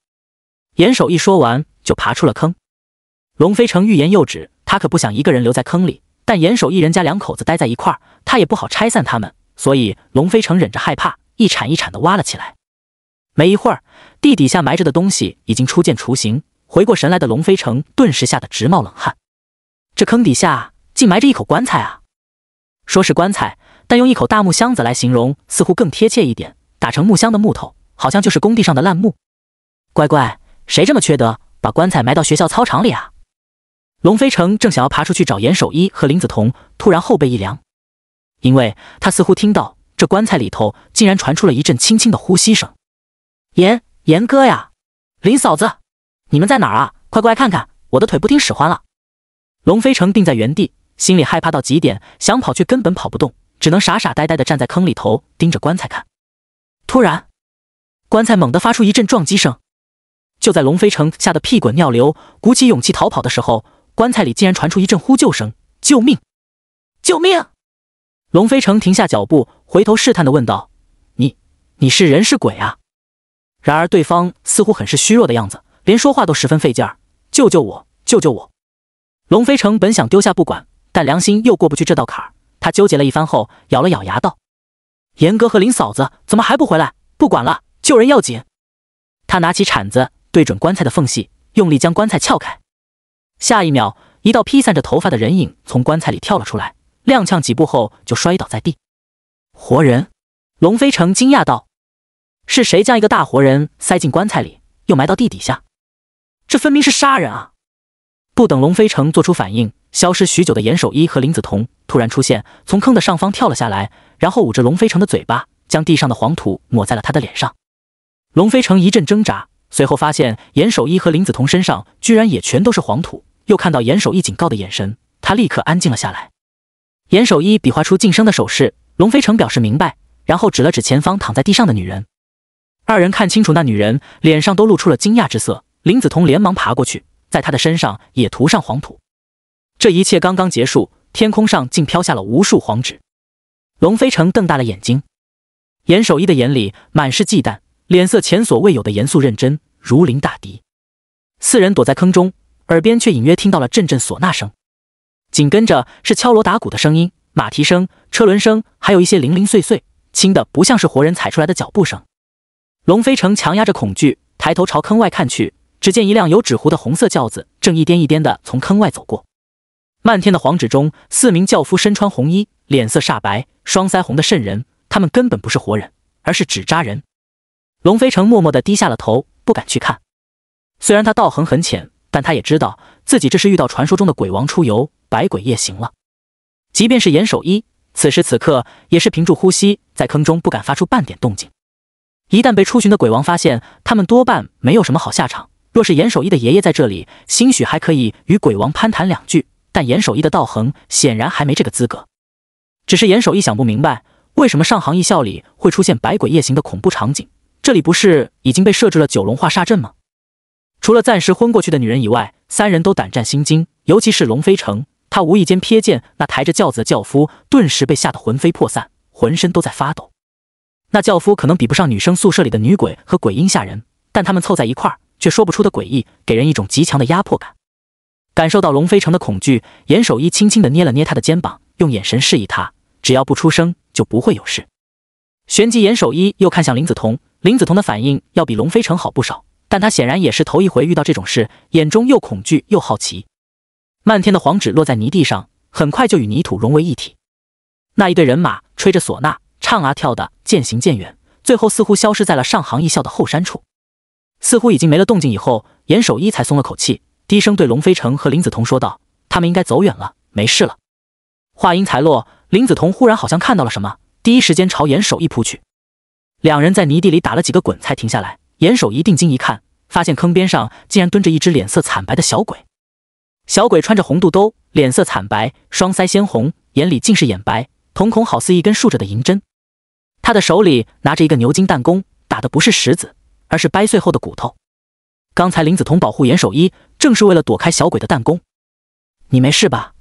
严守一说完就爬出了坑。龙飞城欲言又止，他可不想一个人留在坑里。但严守一人家两口子待在一块儿，他也不好拆散他们，所以龙飞城忍着害怕，一铲一铲地挖了起来。没一会儿，地底下埋着的东西已经初见雏形。回过神来的龙飞城顿时吓得直冒冷汗，这坑底下竟埋着一口棺材啊！说是棺材，但用一口大木箱子来形容，似乎更贴切一点。打成木箱的木头，好像就是工地上的烂木。乖乖，谁这么缺德，把棺材埋到学校操场里啊？龙飞城正想要爬出去找严守一和林子彤，突然后背一凉，因为他似乎听到这棺材里头竟然传出了一阵轻轻的呼吸声。严严哥呀，林嫂子，你们在哪儿啊？快过来看看，我的腿不听使唤了。龙飞城定在原地。心里害怕到极点，想跑却根本跑不动，只能傻傻呆呆的站在坑里头，盯着棺材看。突然，棺材猛地发出一阵撞击声。就在龙飞城吓得屁滚尿流，鼓起勇气逃跑的时候，棺材里竟然传出一阵呼救声：“救命！救命！”龙飞城停下脚步，回头试探的问道：“你，你是人是鬼啊？”然而对方似乎很是虚弱的样子，连说话都十分费劲儿：“救救我！救救我！”龙飞城本想丢下不管。但良心又过不去这道坎儿，他纠结了一番后，咬了咬牙道：“严哥和林嫂子怎么还不回来？不管了，救人要紧。”他拿起铲子，对准棺材的缝隙，用力将棺材撬开。下一秒，一道披散着头发的人影从棺材里跳了出来，踉跄几步后就摔倒在地。活人！龙飞城惊讶道：“是谁将一个大活人塞进棺材里，又埋到地底下？这分明是杀人啊！”不等龙飞城做出反应。消失许久的严守一和林子彤突然出现，从坑的上方跳了下来，然后捂着龙飞城的嘴巴，将地上的黄土抹在了他的脸上。龙飞城一阵挣扎，随后发现严守一和林子彤身上居然也全都是黄土，又看到严守一警告的眼神，他立刻安静了下来。严守一比划出晋升的手势，龙飞城表示明白，然后指了指前方躺在地上的女人。二人看清楚那女人，脸上都露出了惊讶之色。林子彤连忙爬过去，在她的身上也涂上黄土。这一切刚刚结束，天空上竟飘下了无数黄纸。龙飞城瞪大了眼睛，严守一的眼里满是忌惮，脸色前所未有的严肃认真，如临大敌。四人躲在坑中，耳边却隐约听到了阵阵唢呐声，紧跟着是敲锣打鼓的声音、马蹄声、车轮声，还有一些零零碎碎，轻的不像是活人踩出来的脚步声。龙飞城强压着恐惧，抬头朝坑外看去，只见一辆有纸糊的红色轿子正一颠一颠的从坑外走过。漫天的黄纸中，四名轿夫身穿红衣，脸色煞白，双腮红的瘆人。他们根本不是活人，而是纸扎人。龙飞城默默地低下了头，不敢去看。虽然他道行很浅，但他也知道自己这是遇到传说中的鬼王出游，百鬼夜行了。即便是严守一，此时此刻也是屏住呼吸，在坑中不敢发出半点动静。一旦被出巡的鬼王发现，他们多半没有什么好下场。若是严守一的爷爷在这里，兴许还可以与鬼王攀谈两句。但严守一的道恒显然还没这个资格。只是严守一想不明白，为什么上行艺校里会出现百鬼夜行的恐怖场景？这里不是已经被设置了九龙化煞阵吗？除了暂时昏过去的女人以外，三人都胆战心惊。尤其是龙飞城，他无意间瞥见那抬着轿子的轿夫，顿时被吓得魂飞魄散，浑身都在发抖。那轿夫可能比不上女生宿舍里的女鬼和鬼婴吓人，但他们凑在一块儿，却说不出的诡异，给人一种极强的压迫感。感受到龙飞城的恐惧，严守一轻轻地捏了捏他的肩膀，用眼神示意他，只要不出声，就不会有事。旋即，严守一又看向林子彤，林子彤的反应要比龙飞城好不少，但他显然也是头一回遇到这种事，眼中又恐惧又好奇。漫天的黄纸落在泥地上，很快就与泥土融为一体。那一队人马吹着唢呐，唱啊跳的，渐行渐远，最后似乎消失在了上杭一校的后山处。似乎已经没了动静以后，严守一才松了口气。低声对龙飞城和林子彤说道：“他们应该走远了，没事了。”话音才落，林子彤忽然好像看到了什么，第一时间朝严守一扑去。两人在泥地里打了几个滚才停下来。严守一定睛一看，发现坑边上竟然蹲着一只脸色惨白的小鬼。小鬼穿着红肚兜，脸色惨白，双腮鲜红，眼里尽是眼白，瞳孔好似一根竖着的银针。他的手里拿着一个牛筋弹弓，打的不是石子，而是掰碎后的骨头。刚才林子彤保护严守一，正是为了躲开小鬼的弹弓。你没事吧？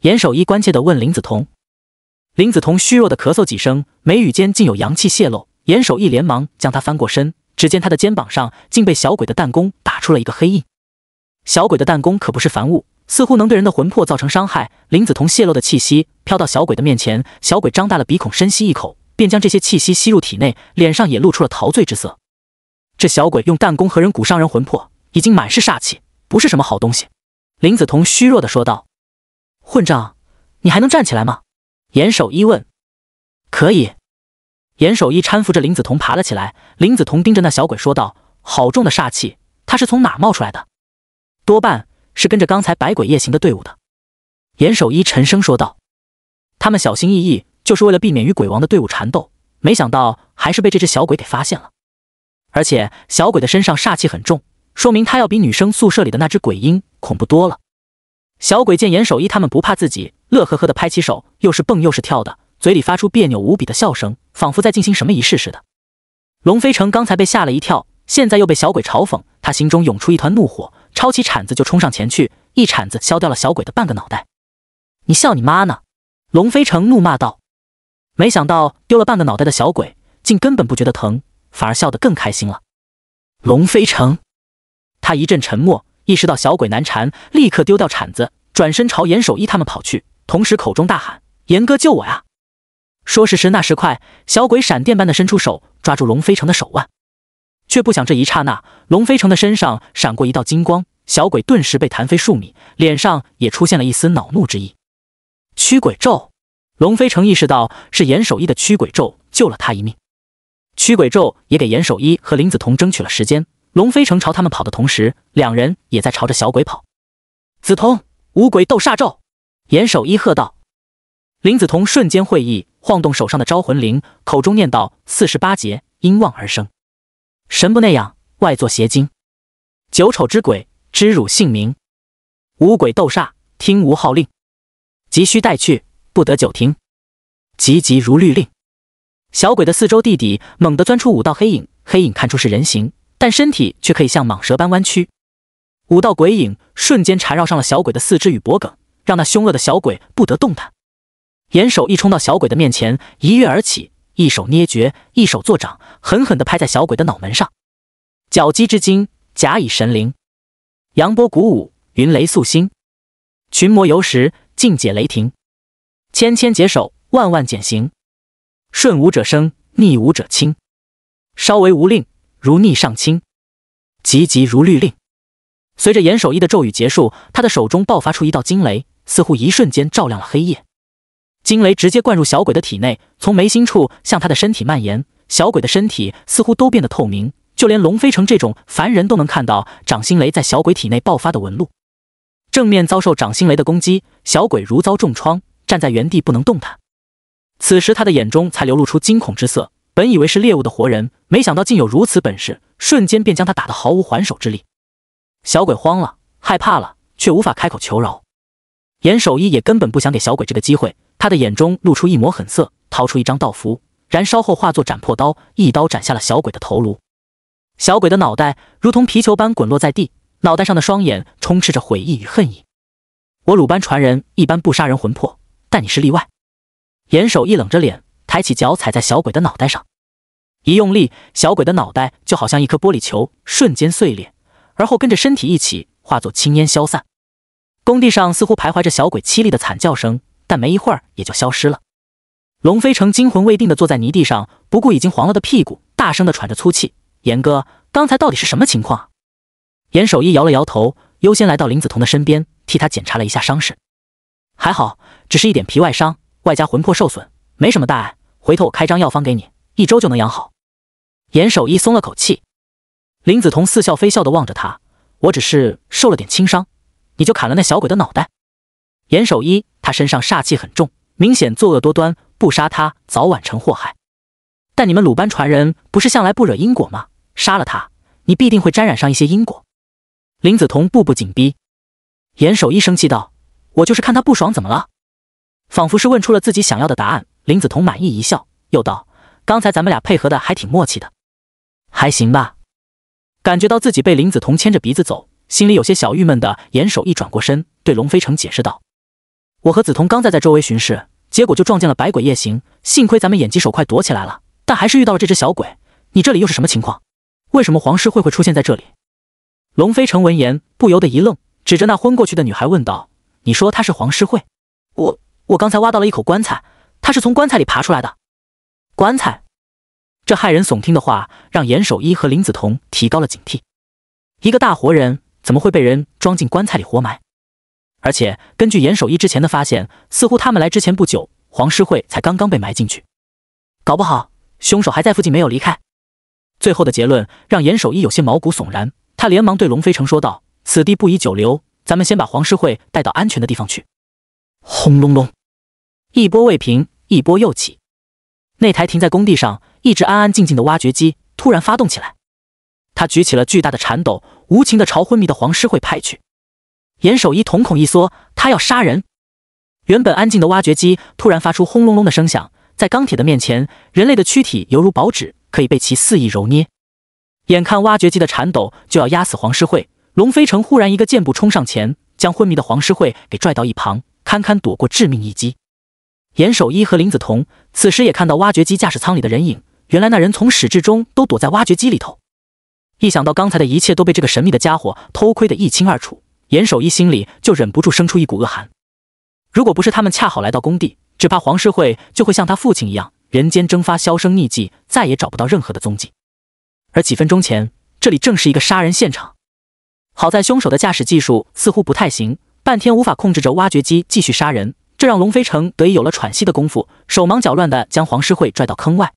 严守一关切地问林子彤。林子彤虚弱地咳嗽几声，眉宇间竟有阳气泄露。严守一连忙将他翻过身，只见他的肩膀上竟被小鬼的弹弓打出了一个黑印。小鬼的弹弓可不是凡物，似乎能对人的魂魄造成伤害。林子彤泄露的气息飘到小鬼的面前，小鬼张大了鼻孔，深吸一口，便将这些气息吸入体内，脸上也露出了陶醉之色。这小鬼用弹弓和人骨伤人魂魄，已经满是煞气，不是什么好东西。”林子彤虚弱的说道。“混账，你还能站起来吗？”严守一问。“可以。”严守一搀扶着林子彤爬了起来。林子彤盯着那小鬼说道：“好重的煞气，他是从哪冒出来的？多半是跟着刚才百鬼夜行的队伍的。”严守一沉声说道：“他们小心翼翼，就是为了避免与鬼王的队伍缠斗，没想到还是被这只小鬼给发现了。”而且小鬼的身上煞气很重，说明他要比女生宿舍里的那只鬼婴恐怖多了。小鬼见严守一他们不怕自己，乐呵呵的拍起手，又是蹦又是跳的，嘴里发出别扭无比的笑声，仿佛在进行什么仪式似的。龙飞城刚才被吓了一跳，现在又被小鬼嘲讽，他心中涌出一团怒火，抄起铲子就冲上前去，一铲子削掉了小鬼的半个脑袋。“你笑你妈呢！”龙飞城怒骂道。没想到丢了半个脑袋的小鬼，竟根本不觉得疼。反而笑得更开心了。龙飞城，他一阵沉默，意识到小鬼难缠，立刻丢掉铲子，转身朝严守一他们跑去，同时口中大喊：“严哥，救我呀！”说时迟，那时快，小鬼闪电般的伸出手抓住龙飞城的手腕，却不想这一刹那，龙飞城的身上闪过一道金光，小鬼顿时被弹飞数米，脸上也出现了一丝恼怒之意。驱鬼咒，龙飞城意识到是严守一的驱鬼咒救了他一命。驱鬼咒也给严守一和林子彤争取了时间。龙飞城朝他们跑的同时，两人也在朝着小鬼跑。子彤，五鬼斗煞咒！严守一喝道。林子彤瞬间会意，晃动手上的招魂铃，口中念道：“四十八劫因妄而生，神不内养，外作邪精。九丑之鬼知汝姓名，五鬼斗煞，听吾号令，急需带去，不得久停，急急如律令。”小鬼的四周地底猛地钻出五道黑影，黑影看出是人形，但身体却可以像蟒蛇般弯曲。五道鬼影瞬间缠绕上了小鬼的四肢与脖颈，让那凶恶的小鬼不得动弹。严守一冲到小鬼的面前，一跃而起，一手捏诀，一手作掌，狠狠地拍在小鬼的脑门上。脚击之精，甲乙神灵，扬波鼓舞，云雷肃星，群魔游时，尽解雷霆，千千解手，万万减刑。顺无者生，逆无者轻。稍为无令，如逆上轻；急急如律令。随着严守一的咒语结束，他的手中爆发出一道惊雷，似乎一瞬间照亮了黑夜。惊雷直接灌入小鬼的体内，从眉心处向他的身体蔓延。小鬼的身体似乎都变得透明，就连龙飞成这种凡人都能看到掌心雷在小鬼体内爆发的纹路。正面遭受掌心雷的攻击，小鬼如遭重创，站在原地不能动弹。此时，他的眼中才流露出惊恐之色。本以为是猎物的活人，没想到竟有如此本事，瞬间便将他打得毫无还手之力。小鬼慌了，害怕了，却无法开口求饶。严守一也根本不想给小鬼这个机会，他的眼中露出一抹狠色，掏出一张道符，燃烧后化作斩破刀，一刀斩下了小鬼的头颅。小鬼的脑袋如同皮球般滚落在地，脑袋上的双眼充斥着悔意与恨意。我鲁班传人一般不杀人魂魄，但你是例外。严守一冷着脸，抬起脚踩在小鬼的脑袋上，一用力，小鬼的脑袋就好像一颗玻璃球，瞬间碎裂，而后跟着身体一起化作青烟消散。工地上似乎徘徊着小鬼凄厉的惨叫声，但没一会儿也就消失了。龙飞成惊魂未定地坐在泥地上，不顾已经黄了的屁股，大声地喘着粗气：“严哥，刚才到底是什么情况？”严守一摇了摇头，优先来到林子彤的身边，替他检查了一下伤势，还好，只是一点皮外伤。外加魂魄受损，没什么大碍。回头我开张药方给你，一周就能养好。严守一松了口气，林子彤似笑非笑地望着他：“我只是受了点轻伤，你就砍了那小鬼的脑袋？”严守一，他身上煞气很重，明显作恶多端，不杀他早晚成祸害。但你们鲁班传人不是向来不惹因果吗？杀了他，你必定会沾染上一些因果。林子彤步步紧逼，严守一生气道：“我就是看他不爽，怎么了？”仿佛是问出了自己想要的答案，林子彤满意一笑，又道：“刚才咱们俩配合的还挺默契的，还行吧？”感觉到自己被林子彤牵着鼻子走，心里有些小郁闷的严守一转过身，对龙飞城解释道：“我和子彤刚在在周围巡视，结果就撞见了百鬼夜行，幸亏咱们眼疾手快躲起来了，但还是遇到了这只小鬼。你这里又是什么情况？为什么黄师会会出现在这里？”龙飞城闻言不由得一愣，指着那昏过去的女孩问道：“你说她是黄师会？我？”我刚才挖到了一口棺材，他是从棺材里爬出来的。棺材，这骇人耸听的话让严守一和林子彤提高了警惕。一个大活人怎么会被人装进棺材里活埋？而且根据严守一之前的发现，似乎他们来之前不久，黄师慧才刚刚被埋进去。搞不好凶手还在附近没有离开。最后的结论让严守一有些毛骨悚然，他连忙对龙飞城说道：“此地不宜久留，咱们先把黄师慧带到安全的地方去。”轰隆隆。一波未平，一波又起。那台停在工地上、一直安安静静的挖掘机突然发动起来，它举起了巨大的铲斗，无情的朝昏迷的黄狮会派去。严守一瞳孔一缩，他要杀人。原本安静的挖掘机突然发出轰隆隆的声响，在钢铁的面前，人类的躯体犹如薄纸，可以被其肆意揉捏。眼看挖掘机的铲斗就要压死黄狮会，龙飞城忽然一个箭步冲上前，将昏迷的黄狮会给拽到一旁，堪堪躲过致命一击。严守一和林子彤此时也看到挖掘机驾驶舱里的人影，原来那人从始至终都躲在挖掘机里头。一想到刚才的一切都被这个神秘的家伙偷窥的一清二楚，严守一心里就忍不住生出一股恶寒。如果不是他们恰好来到工地，只怕黄师慧就会像他父亲一样人间蒸发、销声匿迹，再也找不到任何的踪迹。而几分钟前，这里正是一个杀人现场。好在凶手的驾驶技术似乎不太行，半天无法控制着挖掘机继续杀人。这让龙飞城得以有了喘息的功夫，手忙脚乱地将黄诗慧拽到坑外。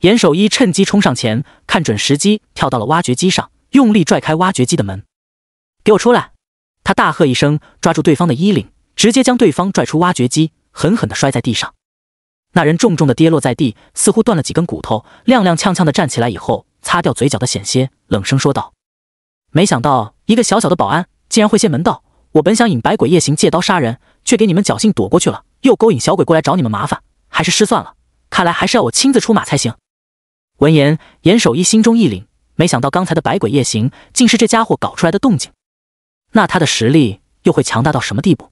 严守一趁机冲上前，看准时机跳到了挖掘机上，用力拽开挖掘机的门：“给我出来！”他大喝一声，抓住对方的衣领，直接将对方拽出挖掘机，狠狠地摔在地上。那人重重地跌落在地，似乎断了几根骨头，踉踉跄跄地站起来以后，擦掉嘴角的险些，冷声说道：“没想到一个小小的保安竟然会些门道。我本想引百鬼夜行，借刀杀人。”却给你们侥幸躲过去了，又勾引小鬼过来找你们麻烦，还是失算了。看来还是要我亲自出马才行。闻言，严守一心中一凛，没想到刚才的百鬼夜行竟是这家伙搞出来的动静。那他的实力又会强大到什么地步？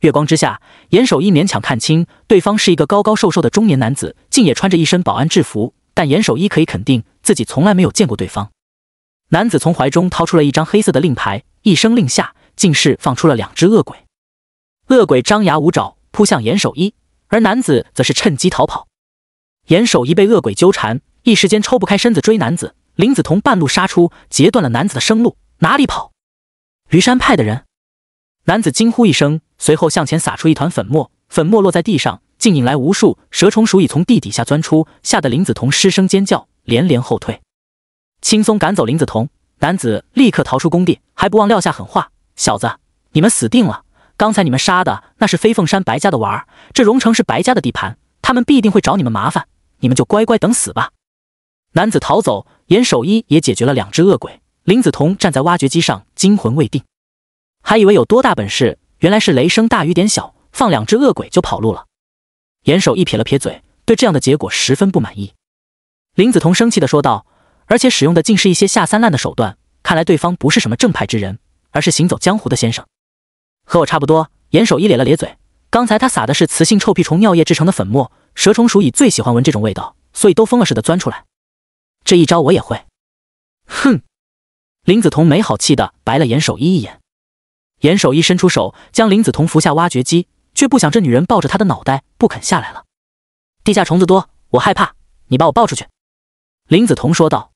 月光之下，严守一勉强看清对方是一个高高瘦瘦的中年男子，竟也穿着一身保安制服。但严守一可以肯定自己从来没有见过对方。男子从怀中掏出了一张黑色的令牌，一声令下，竟是放出了两只恶鬼。恶鬼张牙舞爪扑向严守一，而男子则是趁机逃跑。严守一被恶鬼纠缠，一时间抽不开身子追男子。林子彤半路杀出，截断了男子的生路，哪里跑？虞山派的人！男子惊呼一声，随后向前撒出一团粉末，粉末落在地上，竟引来无数蛇虫鼠蚁从地底下钻出，吓得林子彤失声尖叫，连连后退。轻松赶走林子彤，男子立刻逃出工地，还不忘撂下狠话：“小子，你们死定了！”刚才你们杀的那是飞凤山白家的娃儿，这荣城是白家的地盘，他们必定会找你们麻烦，你们就乖乖等死吧。男子逃走，严守一也解决了两只恶鬼。林子彤站在挖掘机上，惊魂未定，还以为有多大本事，原来是雷声大雨点小，放两只恶鬼就跑路了。严守一撇了撇嘴，对这样的结果十分不满意。林子彤生气的说道：“而且使用的竟是一些下三滥的手段，看来对方不是什么正派之人，而是行走江湖的先生。”和我差不多，严守一咧了咧嘴。刚才他撒的是雌性臭屁虫尿液制成的粉末，蛇虫鼠蚁最喜欢闻这种味道，所以都疯了似的钻出来。这一招我也会。哼！林子彤没好气的白了严守一一眼。严守一伸出手将林子彤扶下挖掘机，却不想这女人抱着他的脑袋不肯下来了。地下虫子多，我害怕，你把我抱出去。”林子彤说道。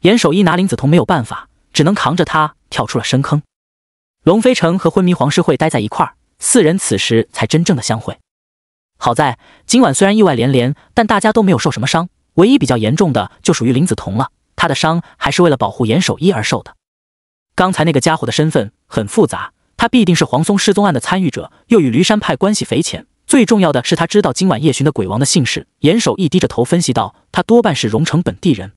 严守一拿林子彤没有办法，只能扛着她跳出了深坑。龙飞城和昏迷黄诗慧待在一块儿，四人此时才真正的相会。好在今晚虽然意外连连，但大家都没有受什么伤，唯一比较严重的就属于林子彤了。他的伤还是为了保护严守一而受的。刚才那个家伙的身份很复杂，他必定是黄松失踪案的参与者，又与驴山派关系匪浅。最重要的是，他知道今晚夜巡的鬼王的姓氏。严守一低着头分析道：“他多半是荣城本地人。”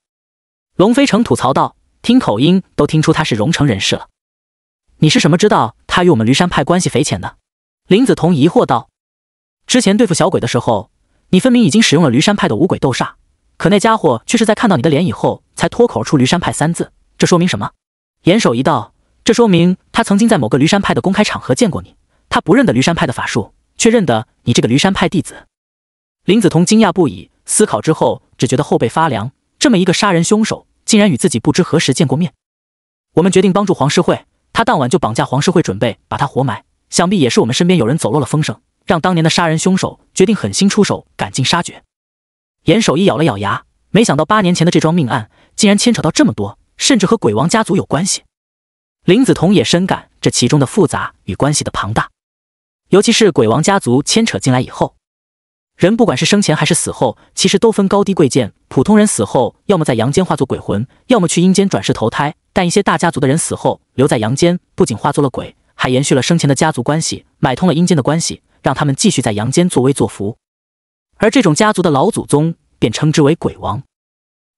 龙飞城吐槽道：“听口音都听出他是荣城人士了。”你是什么知道他与我们驴山派关系匪浅的？林子彤疑惑道：“之前对付小鬼的时候，你分明已经使用了驴山派的五鬼斗煞，可那家伙却是在看到你的脸以后才脱口而出‘驴山派’三字，这说明什么？”严守一道：“这说明他曾经在某个驴山派的公开场合见过你，他不认得驴山派的法术，却认得你这个驴山派弟子。”林子彤惊讶不已，思考之后只觉得后背发凉。这么一个杀人凶手，竟然与自己不知何时见过面。我们决定帮助黄师会。他当晚就绑架黄世会，准备把他活埋，想必也是我们身边有人走漏了风声，让当年的杀人凶手决定狠心出手，赶尽杀绝。严守一咬了咬牙，没想到八年前的这桩命案竟然牵扯到这么多，甚至和鬼王家族有关系。林子彤也深感这其中的复杂与关系的庞大，尤其是鬼王家族牵扯进来以后。人不管是生前还是死后，其实都分高低贵贱。普通人死后，要么在阳间化作鬼魂，要么去阴间转世投胎。但一些大家族的人死后留在阳间，不仅化作了鬼，还延续了生前的家族关系，买通了阴间的关系，让他们继续在阳间作威作福。而这种家族的老祖宗便称之为鬼王，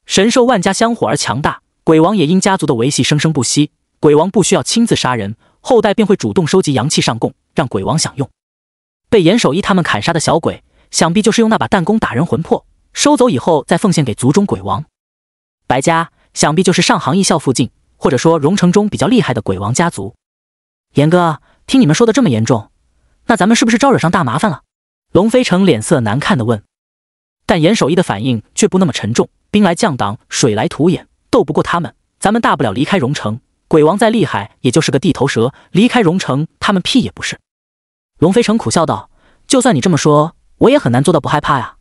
神兽万家香火而强大。鬼王也因家族的维系生生不息。鬼王不需要亲自杀人，后代便会主动收集阳气上供，让鬼王享用。被严守一他们砍杀的小鬼。想必就是用那把弹弓打人魂魄，收走以后再奉献给族中鬼王。白家想必就是上杭义校附近，或者说荣城中比较厉害的鬼王家族。严哥，听你们说的这么严重，那咱们是不是招惹上大麻烦了？龙飞成脸色难看的问。但严守义的反应却不那么沉重，兵来将挡，水来土掩，斗不过他们，咱们大不了离开荣城。鬼王再厉害，也就是个地头蛇，离开荣城，他们屁也不是。龙飞成苦笑道：“就算你这么说。”我也很难做到不害怕呀。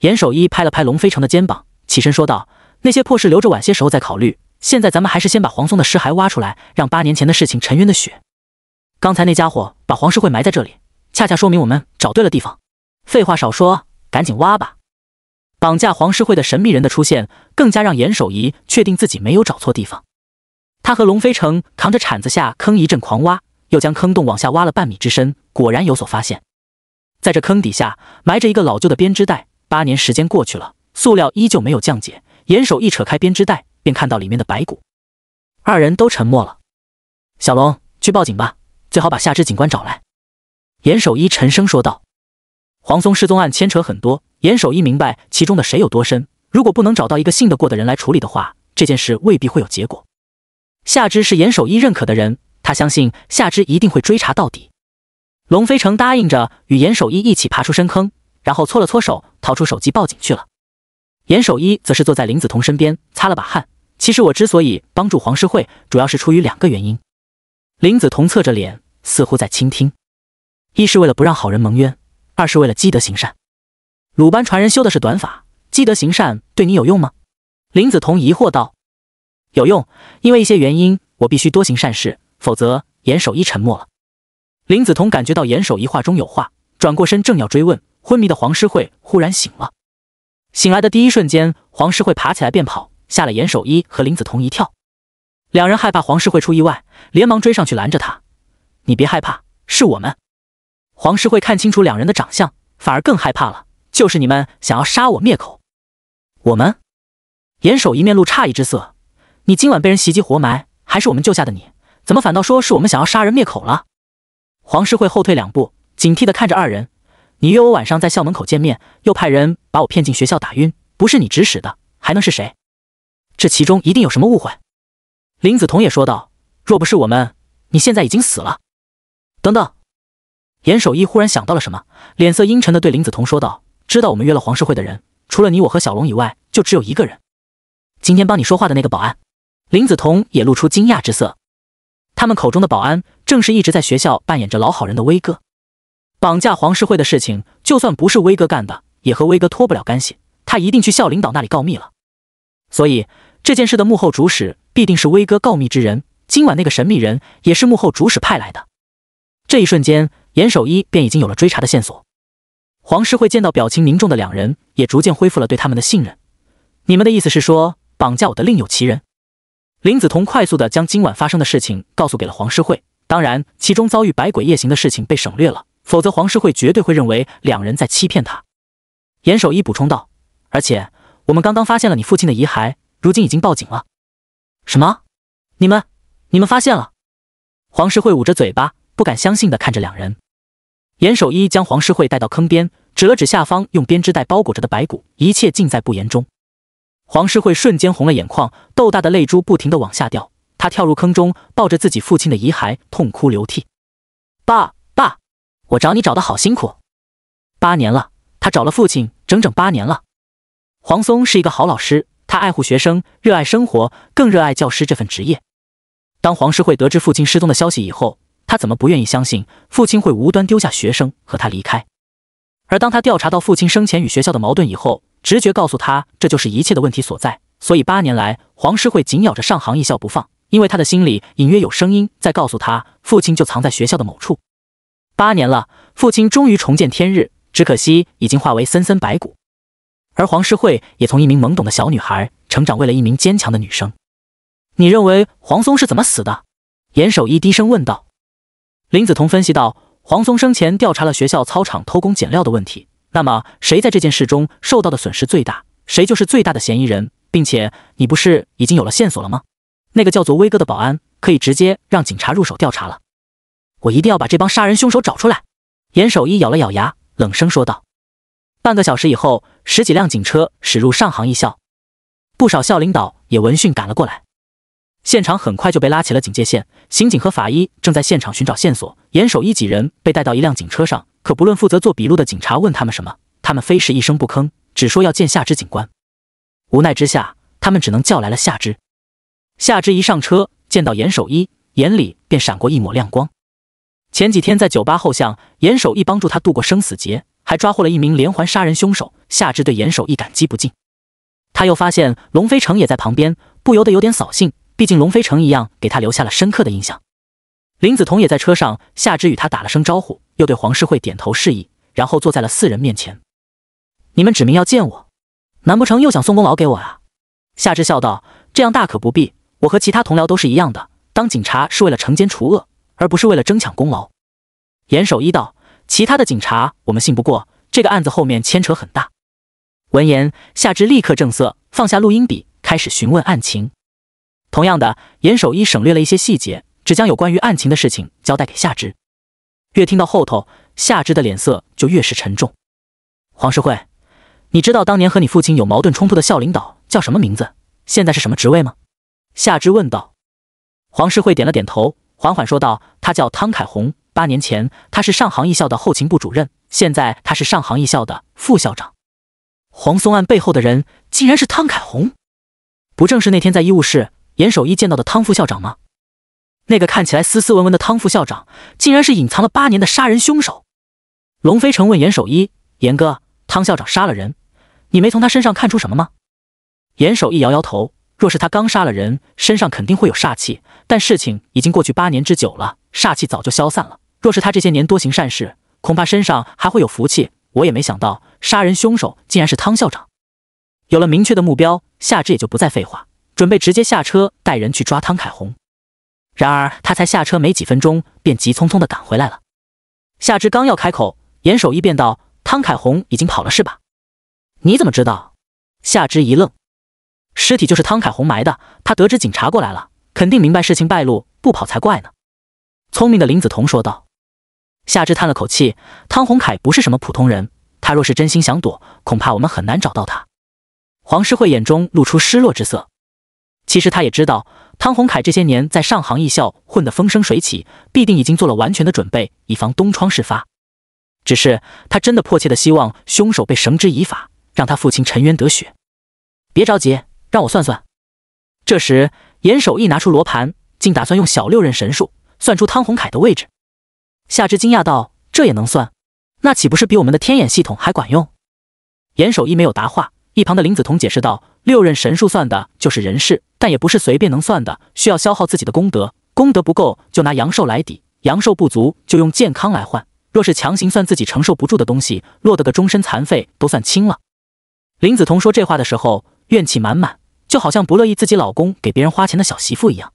严守一拍了拍龙飞城的肩膀，起身说道：“那些破事留着晚些时候再考虑，现在咱们还是先把黄松的尸骸挖出来，让八年前的事情沉冤的雪。”刚才那家伙把黄世会埋在这里，恰恰说明我们找对了地方。废话少说，赶紧挖吧！绑架黄世会的神秘人的出现，更加让严守一确定自己没有找错地方。他和龙飞城扛着铲子下坑，一阵狂挖，又将坑洞往下挖了半米之深，果然有所发现。在这坑底下埋着一个老旧的编织袋，八年时间过去了，塑料依旧没有降解。严守一扯开编织袋，便看到里面的白骨，二人都沉默了。小龙，去报警吧，最好把夏之警官找来。严守一沉声说道：“黄松失踪案牵扯很多，严守一明白其中的水有多深。如果不能找到一个信得过的人来处理的话，这件事未必会有结果。夏之是严守一认可的人，他相信夏之一定会追查到底。”龙飞城答应着，与严守一一起爬出深坑，然后搓了搓手，掏出手机报警去了。严守一则是坐在林子彤身边，擦了把汗。其实我之所以帮助黄诗慧，主要是出于两个原因。林子彤侧着脸，似乎在倾听。一是为了不让好人蒙冤，二是为了积德行善。鲁班传人修的是短法，积德行善对你有用吗？林子彤疑惑道。有用，因为一些原因，我必须多行善事。否则，严守一沉默了。林子彤感觉到严守一话中有话，转过身正要追问，昏迷的黄师慧忽然醒了。醒来的第一瞬间，黄师慧爬起来便跑，吓了严守一和林子彤一跳。两人害怕黄师慧出意外，连忙追上去拦着他：“你别害怕，是我们。”黄师慧看清楚两人的长相，反而更害怕了：“就是你们想要杀我灭口？”“我们？”严守一面露诧异之色：“你今晚被人袭击活埋，还是我们救下的你？怎么反倒说是我们想要杀人灭口了？”黄世会后退两步，警惕地看着二人：“你约我晚上在校门口见面，又派人把我骗进学校打晕，不是你指使的，还能是谁？这其中一定有什么误会。”林子彤也说道：“若不是我们，你现在已经死了。”等等，严守一忽然想到了什么，脸色阴沉地对林子彤说道：“知道我们约了黄世会的人，除了你、我和小龙以外，就只有一个人——今天帮你说话的那个保安。”林子彤也露出惊讶之色。他们口中的保安。正是一直在学校扮演着老好人的威哥，绑架黄诗慧的事情，就算不是威哥干的，也和威哥脱不了干系。他一定去校领导那里告密了，所以这件事的幕后主使必定是威哥告密之人。今晚那个神秘人也是幕后主使派来的。这一瞬间，严守一便已经有了追查的线索。黄诗慧见到表情凝重的两人，也逐渐恢复了对他们的信任。你们的意思是说，绑架我的另有其人？林子彤快速地将今晚发生的事情告诉给了黄诗慧。当然，其中遭遇百鬼夜行的事情被省略了，否则黄师会绝对会认为两人在欺骗他。严守一补充道：“而且我们刚刚发现了你父亲的遗骸，如今已经报警了。”“什么？你们，你们发现了？”黄师会捂着嘴巴，不敢相信地看着两人。严守一将黄师会带到坑边，指了指下方用编织袋包裹着的白骨，一切尽在不言中。黄师会瞬间红了眼眶，豆大的泪珠不停地往下掉。他跳入坑中，抱着自己父亲的遗骸痛哭流涕：“爸爸，我找你找的好辛苦，八年了，他找了父亲整整八年了。”黄松是一个好老师，他爱护学生，热爱生活，更热爱教师这份职业。当黄师慧得知父亲失踪的消息以后，他怎么不愿意相信父亲会无端丢下学生和他离开？而当他调查到父亲生前与学校的矛盾以后，直觉告诉他这就是一切的问题所在。所以八年来，黄师慧紧咬着上杭艺校不放。因为他的心里隐约有声音在告诉他，父亲就藏在学校的某处。八年了，父亲终于重见天日，只可惜已经化为森森白骨。而黄诗慧也从一名懵懂的小女孩成长为了一名坚强的女生。你认为黄松是怎么死的？严守一低声问道。林子彤分析道：“黄松生前调查了学校操场偷工减料的问题，那么谁在这件事中受到的损失最大，谁就是最大的嫌疑人。并且，你不是已经有了线索了吗？”那个叫做威哥的保安可以直接让警察入手调查了。我一定要把这帮杀人凶手找出来！严守一咬了咬牙，冷声说道。半个小时以后，十几辆警车驶入上杭一校，不少校领导也闻讯赶了过来。现场很快就被拉起了警戒线，刑警和法医正在现场寻找线索。严守一几人被带到一辆警车上，可不论负责做笔录的警察问他们什么，他们非是一声不吭，只说要见夏之警官。无奈之下，他们只能叫来了夏之。夏之一上车，见到严守一，眼里便闪过一抹亮光。前几天在酒吧后巷，严守一帮助他度过生死劫，还抓获了一名连环杀人凶手。夏之对严守一感激不尽。他又发现龙飞城也在旁边，不由得有点扫兴。毕竟龙飞城一样给他留下了深刻的印象。林子彤也在车上，夏之与他打了声招呼，又对黄世慧点头示意，然后坐在了四人面前。你们指名要见我，难不成又想送功劳给我啊？夏之笑道：“这样大可不必。”我和其他同僚都是一样的，当警察是为了惩奸除恶，而不是为了争抢功劳。严守一道，其他的警察我们信不过，这个案子后面牵扯很大。闻言，夏之立刻正色，放下录音笔，开始询问案情。同样的，严守一省略了一些细节，只将有关于案情的事情交代给夏之。越听到后头，夏之的脸色就越是沉重。黄世慧，你知道当年和你父亲有矛盾冲突的校领导叫什么名字，现在是什么职位吗？夏之问道：“黄世慧点了点头，缓缓说道：‘他叫汤凯红。八年前，他是上杭艺校的后勤部主任，现在他是上杭艺校的副校长。’黄松案背后的人，竟然是汤凯红，不正是那天在医务室严守一见到的汤副校长吗？那个看起来斯斯文文的汤副校长，竟然是隐藏了八年的杀人凶手。”龙飞城问严守一：“严哥，汤校长杀了人，你没从他身上看出什么吗？”严守一摇摇头。若是他刚杀了人，身上肯定会有煞气。但事情已经过去八年之久了，煞气早就消散了。若是他这些年多行善事，恐怕身上还会有福气。我也没想到杀人凶手竟然是汤校长。有了明确的目标，夏之也就不再废话，准备直接下车带人去抓汤凯红。然而他才下车没几分钟，便急匆匆的赶回来了。夏之刚要开口，严守一便道：“汤凯红已经跑了，是吧？你怎么知道？”夏之一愣。尸体就是汤凯红埋的。他得知警察过来了，肯定明白事情败露，不跑才怪呢。聪明的林子彤说道。夏芝叹了口气：“汤洪凯不是什么普通人，他若是真心想躲，恐怕我们很难找到他。”黄诗慧眼中露出失落之色。其实他也知道，汤洪凯这些年在上杭艺校混得风生水起，必定已经做了完全的准备，以防东窗事发。只是他真的迫切的希望凶手被绳之以法，让他父亲沉冤得雪。别着急。让我算算。这时，严守义拿出罗盘，竟打算用小六壬神术算出汤洪凯的位置。夏之惊讶道：“这也能算？那岂不是比我们的天眼系统还管用？”严守义没有答话，一旁的林子彤解释道：“六壬神术算的就是人事，但也不是随便能算的，需要消耗自己的功德，功德不够就拿阳寿来抵，阳寿不足就用健康来换。若是强行算自己承受不住的东西，落得个终身残废都算轻了。”林子彤说这话的时候，怨气满满。就好像不乐意自己老公给别人花钱的小媳妇一样。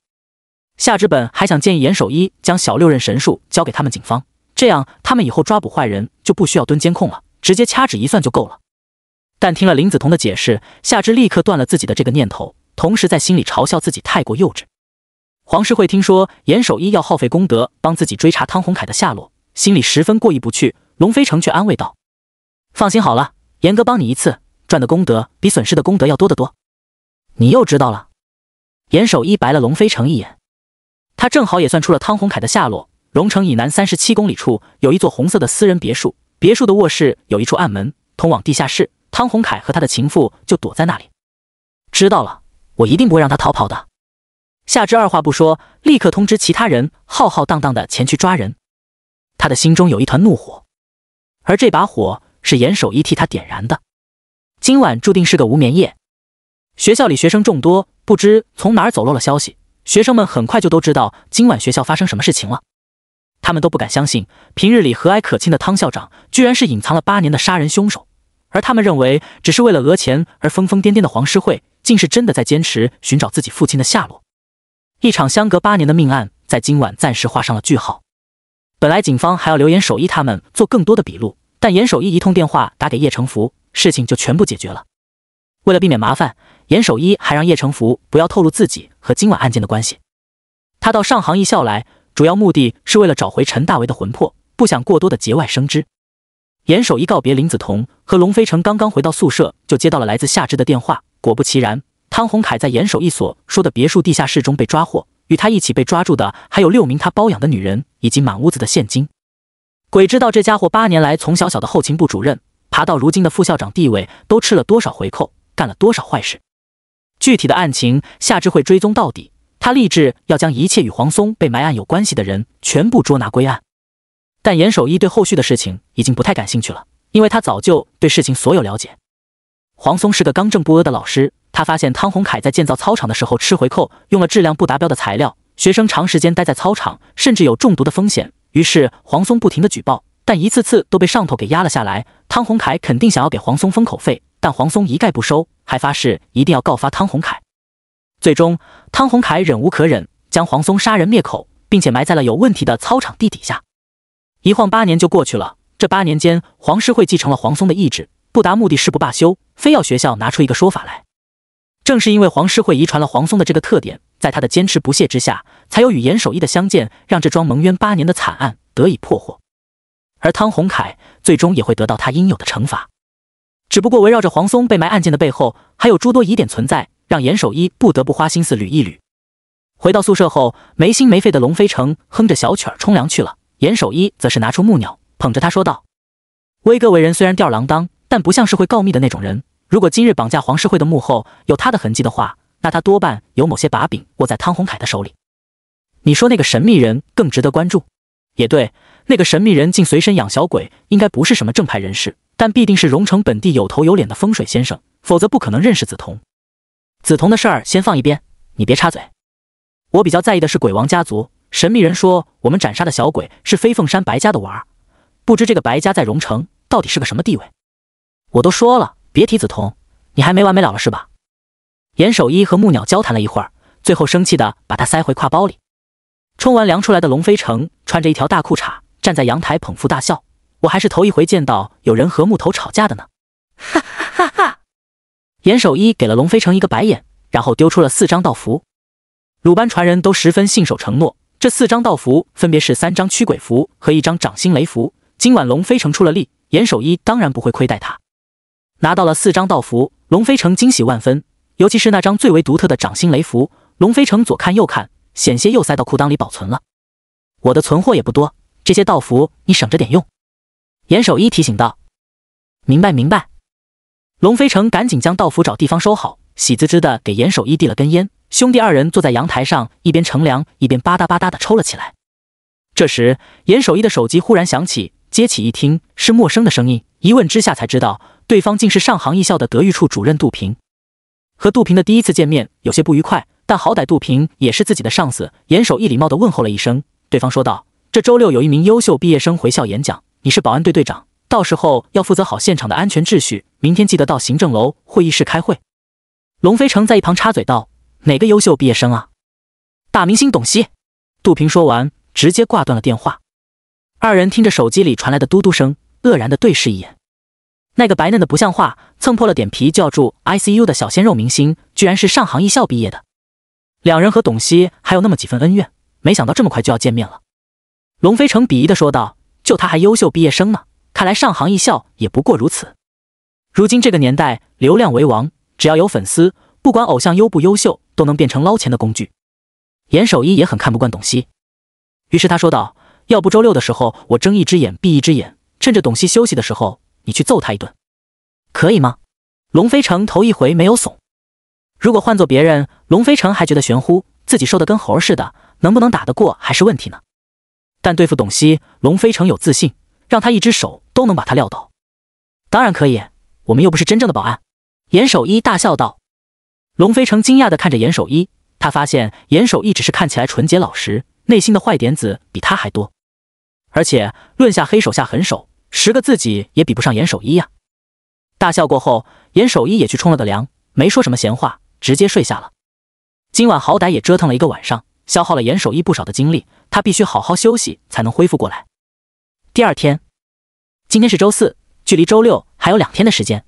夏之本还想建议严守一将小六任神术交给他们警方，这样他们以后抓捕坏人就不需要蹲监控了，直接掐指一算就够了。但听了林子彤的解释，夏之立刻断了自己的这个念头，同时在心里嘲笑自己太过幼稚。黄世慧听说严守一要耗费功德帮自己追查汤洪凯的下落，心里十分过意不去。龙飞成却安慰道：“放心好了，严哥帮你一次，赚的功德比损失的功德要多得多。”你又知道了？严守一白了龙飞城一眼，他正好也算出了汤洪凯的下落。龙城以南三十七公里处有一座红色的私人别墅，别墅的卧室有一处暗门，通往地下室。汤洪凯和他的情妇就躲在那里。知道了，我一定不会让他逃跑的。夏之二话不说，立刻通知其他人，浩浩荡荡的前去抓人。他的心中有一团怒火，而这把火是严守一替他点燃的。今晚注定是个无眠夜。学校里学生众多，不知从哪儿走漏了消息，学生们很快就都知道今晚学校发生什么事情了。他们都不敢相信，平日里和蔼可亲的汤校长居然是隐藏了八年的杀人凶手，而他们认为只是为了讹钱而疯疯癫癫的黄师慧，竟是真的在坚持寻找自己父亲的下落。一场相隔八年的命案在今晚暂时画上了句号。本来警方还要留言守一他们做更多的笔录，但严守一一通电话打给叶成福，事情就全部解决了。为了避免麻烦。严守一还让叶成福不要透露自己和今晚案件的关系。他到上杭一校来，主要目的是为了找回陈大为的魂魄，不想过多的节外生枝。严守一告别林子彤和龙飞成，刚刚回到宿舍，就接到了来自夏至的电话。果不其然，汤洪凯在严守一所说的别墅地下室中被抓获，与他一起被抓住的还有六名他包养的女人以及满屋子的现金。鬼知道这家伙八年来从小小的后勤部主任爬到如今的副校长地位，都吃了多少回扣，干了多少坏事。具体的案情，夏之会追踪到底。他立志要将一切与黄松被埋案有关系的人全部捉拿归案。但严守一对后续的事情已经不太感兴趣了，因为他早就对事情所有了解。黄松是个刚正不阿的老师，他发现汤洪凯在建造操场的时候吃回扣，用了质量不达标的材料，学生长时间待在操场，甚至有中毒的风险。于是黄松不停的举报，但一次次都被上头给压了下来。汤洪凯肯定想要给黄松封口费。但黄松一概不收，还发誓一定要告发汤洪凯。最终，汤洪凯忍无可忍，将黄松杀人灭口，并且埋在了有问题的操场地底下。一晃八年就过去了，这八年间，黄师会继承了黄松的意志，不达目的誓不罢休，非要学校拿出一个说法来。正是因为黄师会遗传了黄松的这个特点，在他的坚持不懈之下，才有与严守义的相见，让这桩蒙冤八年的惨案得以破获，而汤洪凯最终也会得到他应有的惩罚。只不过围绕着黄松被埋案件的背后，还有诸多疑点存在，让严守一不得不花心思捋一捋。回到宿舍后，没心没肺的龙飞城哼着小曲儿冲凉去了。严守一则是拿出木鸟，捧着他说道：“威哥为人虽然吊儿郎当，但不像是会告密的那种人。如果今日绑架黄世会的幕后有他的痕迹的话，那他多半有某些把柄握在汤洪凯的手里。你说那个神秘人更值得关注？也对，那个神秘人竟随身养小鬼，应该不是什么正派人士。”但必定是荣城本地有头有脸的风水先生，否则不可能认识梓潼。梓潼的事儿先放一边，你别插嘴。我比较在意的是鬼王家族。神秘人说我们斩杀的小鬼是飞凤山白家的娃儿，不知这个白家在荣城到底是个什么地位。我都说了别提梓潼，你还没完没了了是吧？严守一和木鸟交谈了一会儿，最后生气的把他塞回挎包里。冲完凉出来的龙飞城穿着一条大裤衩，站在阳台捧腹大笑。我还是头一回见到有人和木头吵架的呢，哈哈哈！严守一给了龙飞城一个白眼，然后丢出了四张道符。鲁班传人都十分信守承诺，这四张道符分别是三张驱鬼符和一张掌心雷符。今晚龙飞城出了力，严守一当然不会亏待他。拿到了四张道符，龙飞城惊喜万分，尤其是那张最为独特的掌心雷符，龙飞城左看右看，险些又塞到裤裆里保存了。我的存货也不多，这些道符你省着点用。严守一提醒道：“明白，明白。”龙飞成赶紧将道符找地方收好，喜滋滋的给严守一递了根烟。兄弟二人坐在阳台上，一边乘凉，一边吧嗒吧嗒的抽了起来。这时，严守一的手机忽然响起，接起一听是陌生的声音，一问之下才知道，对方竟是上杭艺校的德育处主任杜平。和杜平的第一次见面有些不愉快，但好歹杜平也是自己的上司。严守一礼貌的问候了一声，对方说道：“这周六有一名优秀毕业生回校演讲。”你是保安队队长，到时候要负责好现场的安全秩序。明天记得到行政楼会议室开会。龙飞成在一旁插嘴道：“哪个优秀毕业生啊？大明星董希。”杜平说完，直接挂断了电话。二人听着手机里传来的嘟嘟声，愕然的对视一眼。那个白嫩的不像话、蹭破了点皮就要住 I C U 的小鲜肉明星，居然是上航艺校毕业的。两人和董希还有那么几分恩怨，没想到这么快就要见面了。龙飞成鄙夷的说道。就他还优秀毕业生呢，看来上行艺校也不过如此。如今这个年代，流量为王，只要有粉丝，不管偶像优不优秀，都能变成捞钱的工具。严守一也很看不惯董希，于是他说道：“要不周六的时候，我睁一只眼闭一只眼，趁着董希休息的时候，你去揍他一顿，可以吗？”龙飞城头一回没有怂。如果换做别人，龙飞城还觉得玄乎，自己瘦的跟猴似的，能不能打得过还是问题呢？但对付董西龙飞成有自信，让他一只手都能把他撂倒。当然可以，我们又不是真正的保安。严守一大笑道。龙飞成惊讶的看着严守一，他发现严守一只是看起来纯洁老实，内心的坏点子比他还多。而且论下黑手下狠手，十个自己也比不上严守一呀。大笑过后，严守一也去冲了个凉，没说什么闲话，直接睡下了。今晚好歹也折腾了一个晚上，消耗了严守一不少的精力。他必须好好休息，才能恢复过来。第二天，今天是周四，距离周六还有两天的时间。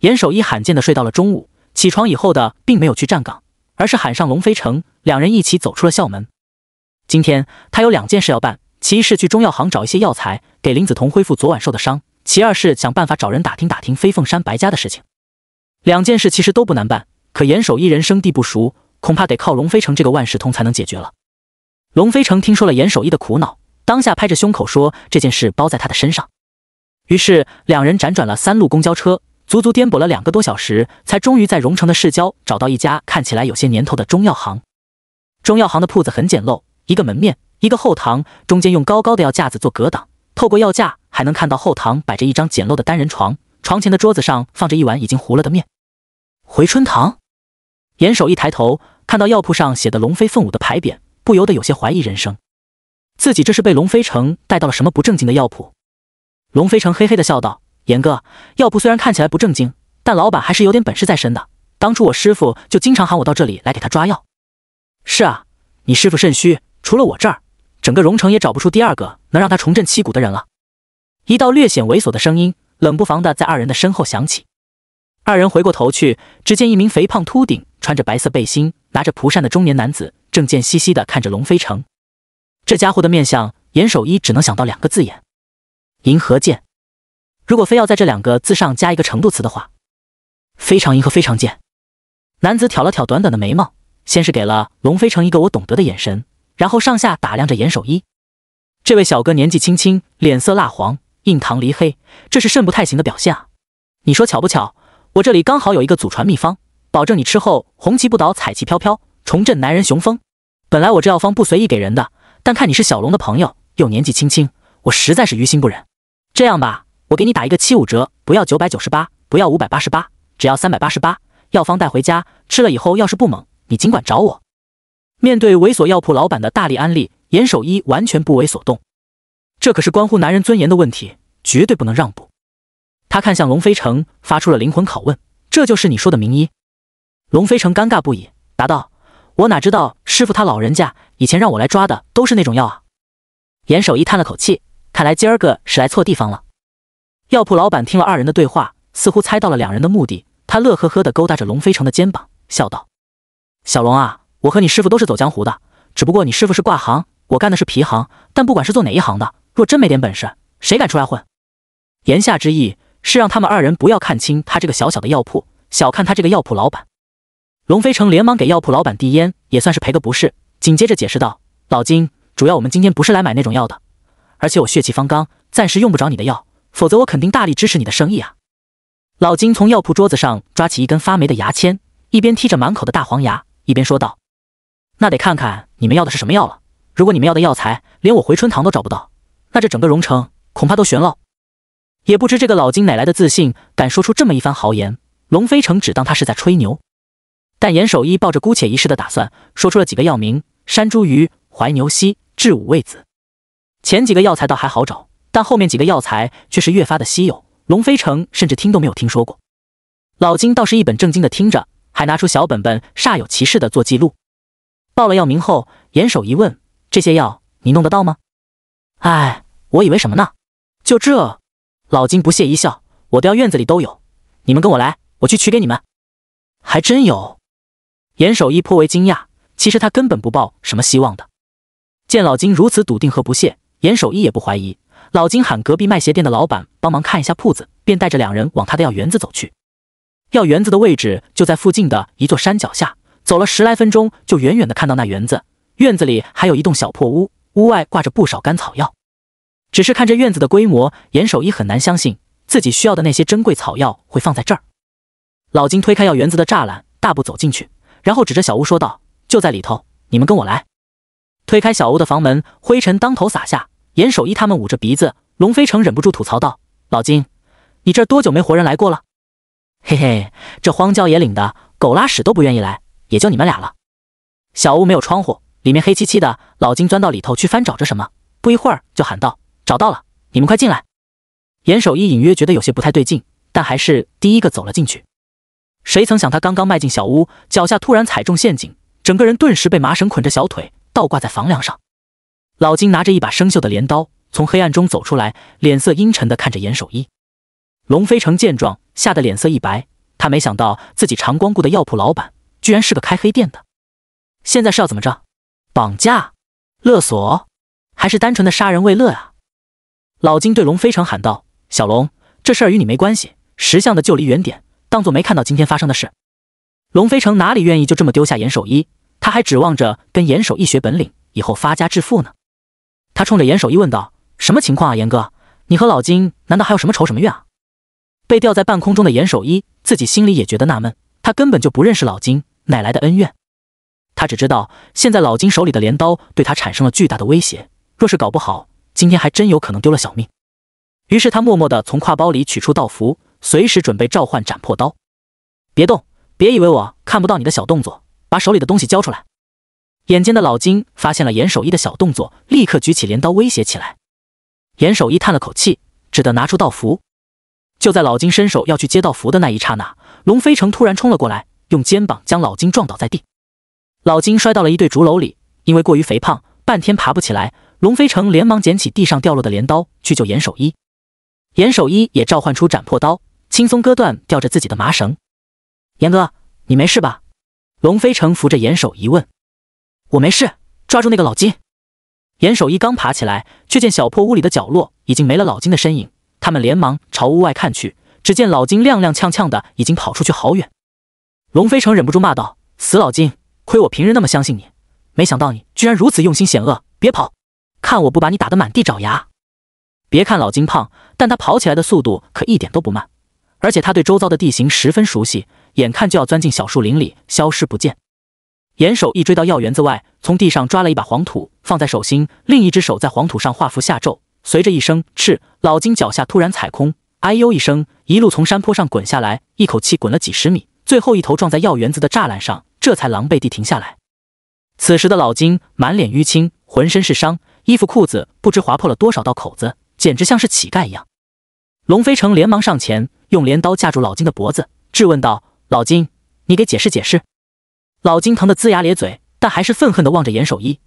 严守一罕见的睡到了中午，起床以后的并没有去站岗，而是喊上龙飞城，两人一起走出了校门。今天他有两件事要办，其一是去中药行找一些药材，给林子彤恢复昨晚受的伤；其二是想办法找人打听打听飞凤山白家的事情。两件事其实都不难办，可严守一人生地不熟，恐怕得靠龙飞城这个万事通才能解决了。龙飞城听说了严守一的苦恼，当下拍着胸口说：“这件事包在他的身上。”于是两人辗转了三路公交车，足足颠簸了两个多小时，才终于在荣城的市郊找到一家看起来有些年头的中药行。中药行的铺子很简陋，一个门面，一个后堂，中间用高高的药架子做隔挡。透过药架，还能看到后堂摆着一张简陋的单人床，床前的桌子上放着一碗已经糊了的面。回春堂，严守一抬头看到药铺上写的“龙飞凤舞”的牌匾。不由得有些怀疑人生，自己这是被龙飞城带到了什么不正经的药铺？龙飞城嘿嘿的笑道：“严哥，药铺虽然看起来不正经，但老板还是有点本事在身的。当初我师傅就经常喊我到这里来给他抓药。”“是啊，你师傅肾虚，除了我这儿，整个荣城也找不出第二个能让他重振旗鼓的人了。”一道略显猥琐的声音冷不防的在二人的身后响起，二人回过头去，只见一名肥胖秃顶、穿着白色背心、拿着蒲扇的中年男子。正贱兮兮的看着龙飞城，这家伙的面相，严守一只能想到两个字眼：银河剑。如果非要在这两个字上加一个程度词的话，非常银河，非常贱。男子挑了挑短短的眉毛，先是给了龙飞城一个“我懂得”的眼神，然后上下打量着严守一。这位小哥年纪轻轻，脸色蜡黄，印堂离黑，这是肾不太行的表现啊！你说巧不巧？我这里刚好有一个祖传秘方，保证你吃后红旗不倒，彩旗飘飘。重振男人雄风，本来我这药方不随意给人的，但看你是小龙的朋友，又年纪轻轻，我实在是于心不忍。这样吧，我给你打一个七五折，不要九百九十八，不要五百八十八，只要三百八十八。药方带回家吃了以后，要是不猛，你尽管找我。面对猥琐药铺老板的大力安利，严守一完全不为所动。这可是关乎男人尊严的问题，绝对不能让步。他看向龙飞城，发出了灵魂拷问：“这就是你说的名医？”龙飞城尴尬不已，答道。我哪知道师傅他老人家以前让我来抓的都是那种药啊！严守一叹了口气，看来今儿个是来错地方了。药铺老板听了二人的对话，似乎猜到了两人的目的，他乐呵呵地勾搭着龙飞城的肩膀，笑道：“小龙啊，我和你师傅都是走江湖的，只不过你师傅是挂行，我干的是皮行。但不管是做哪一行的，若真没点本事，谁敢出来混？”言下之意是让他们二人不要看清他这个小小的药铺，小看他这个药铺老板。龙飞成连忙给药铺老板递烟，也算是赔个不是。紧接着解释道：“老金，主要我们今天不是来买那种药的，而且我血气方刚，暂时用不着你的药。否则我肯定大力支持你的生意啊！”老金从药铺桌子上抓起一根发霉的牙签，一边剔着满口的大黄牙，一边说道：“那得看看你们要的是什么药了。如果你们要的药材连我回春堂都找不到，那这整个荣城恐怕都悬了。”也不知这个老金哪来的自信，敢说出这么一番豪言。龙飞成只当他是在吹牛。但严守一抱着姑且一试的打算，说出了几个药名：山茱萸、怀牛膝、炙五味子。前几个药材倒还好找，但后面几个药材却是越发的稀有。龙飞城甚至听都没有听说过。老金倒是一本正经的听着，还拿出小本本，煞有其事的做记录。报了药名后，严守一问：“这些药你弄得到吗？”“哎，我以为什么呢？就这。”老金不屑一笑：“我药院子里都有，你们跟我来，我去取给你们。”还真有。严守一颇为惊讶，其实他根本不抱什么希望的。见老金如此笃定和不屑，严守一也不怀疑。老金喊隔壁卖鞋店的老板帮忙看一下铺子，便带着两人往他的药园子走去。药园子的位置就在附近的一座山脚下，走了十来分钟，就远远的看到那园子。院子里还有一栋小破屋，屋外挂着不少甘草药。只是看这院子的规模，严守一很难相信自己需要的那些珍贵草药会放在这儿。老金推开药园子的栅栏，大步走进去。然后指着小屋说道：“就在里头，你们跟我来。”推开小屋的房门，灰尘当头洒下，严守一他们捂着鼻子。龙飞城忍不住吐槽道：“老金，你这多久没活人来过了？”“嘿嘿，这荒郊野岭的，狗拉屎都不愿意来，也就你们俩了。”小屋没有窗户，里面黑漆漆的。老金钻到里头去翻找着什么，不一会儿就喊道：“找到了，你们快进来！”严守一隐约觉得有些不太对劲，但还是第一个走了进去。谁曾想，他刚刚迈进小屋，脚下突然踩中陷阱，整个人顿时被麻绳捆着小腿，倒挂在房梁上。老金拿着一把生锈的镰刀从黑暗中走出来，脸色阴沉地看着严守一。龙飞城见状，吓得脸色一白。他没想到自己常光顾的药铺老板，居然是个开黑店的。现在是要怎么着？绑架、勒索，还是单纯的杀人为乐啊？老金对龙飞城喊道：“小龙，这事儿与你没关系，识相的就离远点。”当做没看到今天发生的事，龙飞城哪里愿意就这么丢下严守一？他还指望着跟严守一学本领，以后发家致富呢。他冲着严守一问道：“什么情况啊，严哥？你和老金难道还有什么仇什么怨啊？”被吊在半空中的严守一自己心里也觉得纳闷，他根本就不认识老金，哪来的恩怨？他只知道现在老金手里的镰刀对他产生了巨大的威胁，若是搞不好，今天还真有可能丢了小命。于是他默默的从挎包里取出道符。随时准备召唤斩破刀，别动！别以为我看不到你的小动作，把手里的东西交出来。眼尖的老金发现了严守一的小动作，立刻举起镰刀威胁起来。严守一叹了口气，只得拿出道符。就在老金伸手要去接道符的那一刹那，龙飞城突然冲了过来，用肩膀将老金撞倒在地。老金摔到了一对竹篓里，因为过于肥胖，半天爬不起来。龙飞城连忙捡起地上掉落的镰刀去救严守一，严守一也召唤出斩破刀。轻松割断吊着自己的麻绳，严哥，你没事吧？龙飞城扶着严守一问：“我没事，抓住那个老金。”严守一刚爬起来，却见小破屋里的角落已经没了老金的身影。他们连忙朝屋外看去，只见老金踉踉跄跄的已经跑出去好远。龙飞城忍不住骂道：“死老金，亏我平日那么相信你，没想到你居然如此用心险恶！别跑，看我不把你打得满地找牙！”别看老金胖，但他跑起来的速度可一点都不慢。而且他对周遭的地形十分熟悉，眼看就要钻进小树林里消失不见。严守一追到药园子外，从地上抓了一把黄土放在手心，另一只手在黄土上画符下咒。随着一声“赤”，老金脚下突然踩空，“哎呦”一声，一路从山坡上滚下来，一口气滚了几十米，最后一头撞在药园子的栅栏上，这才狼狈地停下来。此时的老金满脸淤青，浑身是伤，衣服裤子不知划破了多少道口子，简直像是乞丐一样。龙飞城连忙上前，用镰刀架住老金的脖子，质问道：“老金，你给解释解释。”老金疼得龇牙咧嘴，但还是愤恨地望着严守一：“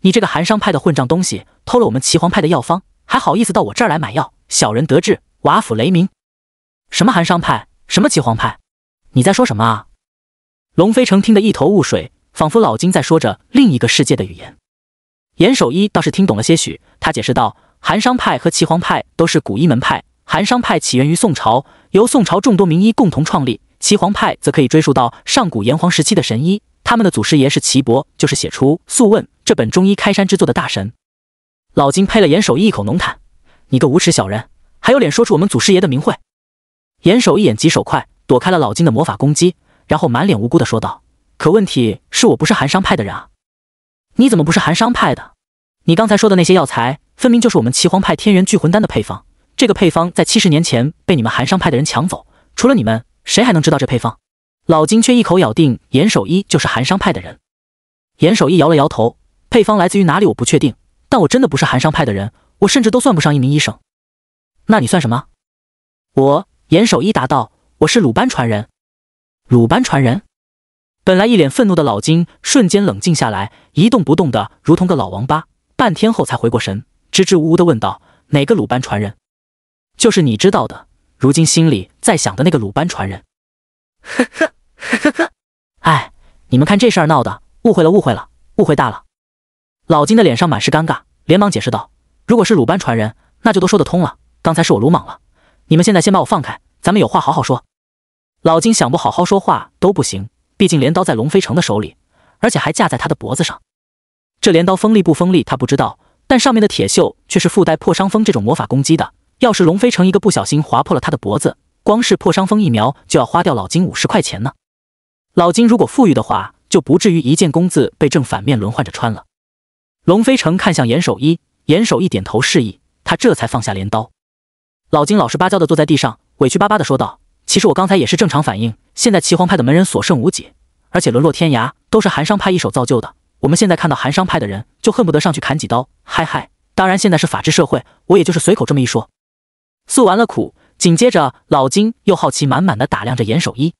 你这个寒商派的混账东西，偷了我们岐黄派的药方，还好意思到我这儿来买药！小人得志，瓦釜雷鸣！”“什么寒商派？什么岐黄派？你在说什么？”啊？”龙飞城听得一头雾水，仿佛老金在说着另一个世界的语言。严守一倒是听懂了些许，他解释道：“寒商派和岐黄派都是古一门派。”韩商派起源于宋朝，由宋朝众多名医共同创立。岐黄派则可以追溯到上古炎黄时期的神医，他们的祖师爷是岐伯，就是写出《素问》这本中医开山之作的大神。老金呸了严守义一口浓痰：“你个无耻小人，还有脸说出我们祖师爷的名讳！”严守一眼疾手快，躲开了老金的魔法攻击，然后满脸无辜的说道：“可问题是我不是韩商派的人啊！你怎么不是韩商派的？你刚才说的那些药材，分明就是我们岐黄派天元聚魂丹的配方。”这个配方在七十年前被你们寒商派的人抢走，除了你们，谁还能知道这配方？老金却一口咬定严守一就是寒商派的人。严守一摇了摇头，配方来自于哪里我不确定，但我真的不是寒商派的人，我甚至都算不上一名医生。那你算什么？我严守一答道：“我是鲁班传人。”鲁班传人。本来一脸愤怒的老金瞬间冷静下来，一动不动的如同个老王八，半天后才回过神，支支吾吾的问道：“哪个鲁班传人？”就是你知道的，如今心里在想的那个鲁班传人，呵呵呵呵呵，哎，你们看这事儿闹的，误会了，误会了，误会大了！老金的脸上满是尴尬，连忙解释道：“如果是鲁班传人，那就都说得通了。刚才是我鲁莽了，你们现在先把我放开，咱们有话好好说。”老金想不好好说话都不行，毕竟镰刀在龙飞城的手里，而且还架在他的脖子上。这镰刀锋利不锋利他不知道，但上面的铁锈却是附带破伤风这种魔法攻击的。要是龙飞成一个不小心划破了他的脖子，光是破伤风疫苗就要花掉老金五十块钱呢。老金如果富裕的话，就不至于一件工字被正反面轮换着穿了。龙飞成看向严守一，严守一点头示意，他这才放下镰刀。老金老实巴交的坐在地上，委屈巴巴的说道：“其实我刚才也是正常反应。现在齐皇派的门人所剩无几，而且沦落天涯都是寒商派一手造就的。我们现在看到寒商派的人，就恨不得上去砍几刀。嗨嗨，当然现在是法治社会，我也就是随口这么一说。”诉完了苦，紧接着老金又好奇满满的打量着严守一。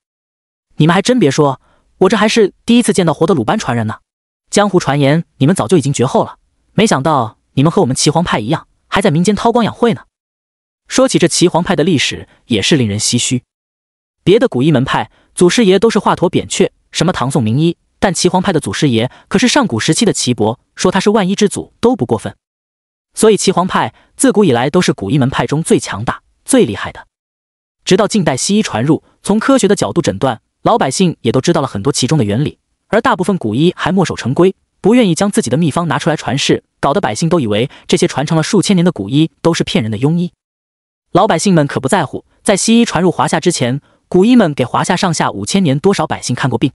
你们还真别说，我这还是第一次见到活的鲁班传人呢。江湖传言你们早就已经绝后了，没想到你们和我们岐黄派一样，还在民间韬光养晦呢。说起这岐黄派的历史，也是令人唏嘘。别的古一门派祖师爷都是华佗、扁鹊，什么唐宋名医，但岐黄派的祖师爷可是上古时期的岐伯，说他是万医之祖都不过分。所以，岐黄派自古以来都是古医门派中最强大、最厉害的。直到近代西医传入，从科学的角度诊断，老百姓也都知道了很多其中的原理。而大部分古医还墨守成规，不愿意将自己的秘方拿出来传世，搞得百姓都以为这些传承了数千年的古医都是骗人的庸医。老百姓们可不在乎，在西医传入华夏之前，古医们给华夏上下五千年多少百姓看过病？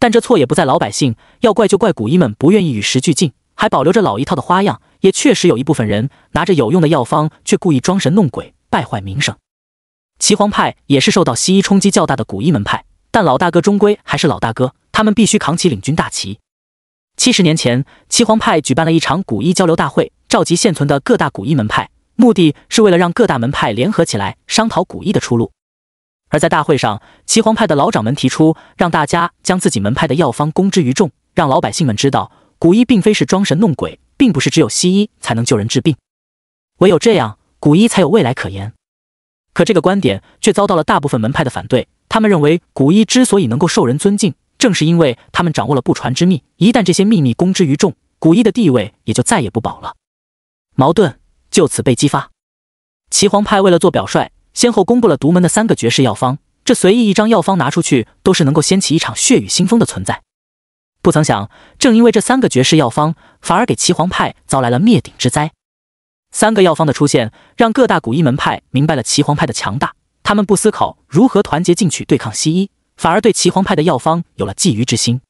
但这错也不在老百姓，要怪就怪古医们不愿意与时俱进，还保留着老一套的花样。也确实有一部分人拿着有用的药方，却故意装神弄鬼，败坏名声。岐黄派也是受到西医冲击较大的古医门派，但老大哥终归还是老大哥，他们必须扛起领军大旗。七十年前，岐黄派举办了一场古医交流大会，召集现存的各大古医门派，目的是为了让各大门派联合起来，商讨古医的出路。而在大会上，岐黄派的老掌门提出，让大家将自己门派的药方公之于众，让老百姓们知道，古医并非是装神弄鬼。并不是只有西医才能救人治病，唯有这样，古医才有未来可言。可这个观点却遭到了大部分门派的反对，他们认为古医之所以能够受人尊敬，正是因为他们掌握了不传之秘。一旦这些秘密公之于众，古医的地位也就再也不保了。矛盾就此被激发。齐皇派为了做表率，先后公布了独门的三个绝世药方。这随意一张药方拿出去，都是能够掀起一场血雨腥风的存在。不曾想，正因为这三个绝世药方，反而给岐黄派遭来了灭顶之灾。三个药方的出现，让各大古医门派明白了岐黄派的强大。他们不思考如何团结进取对抗西医，反而对岐黄派的药方有了觊觎之心。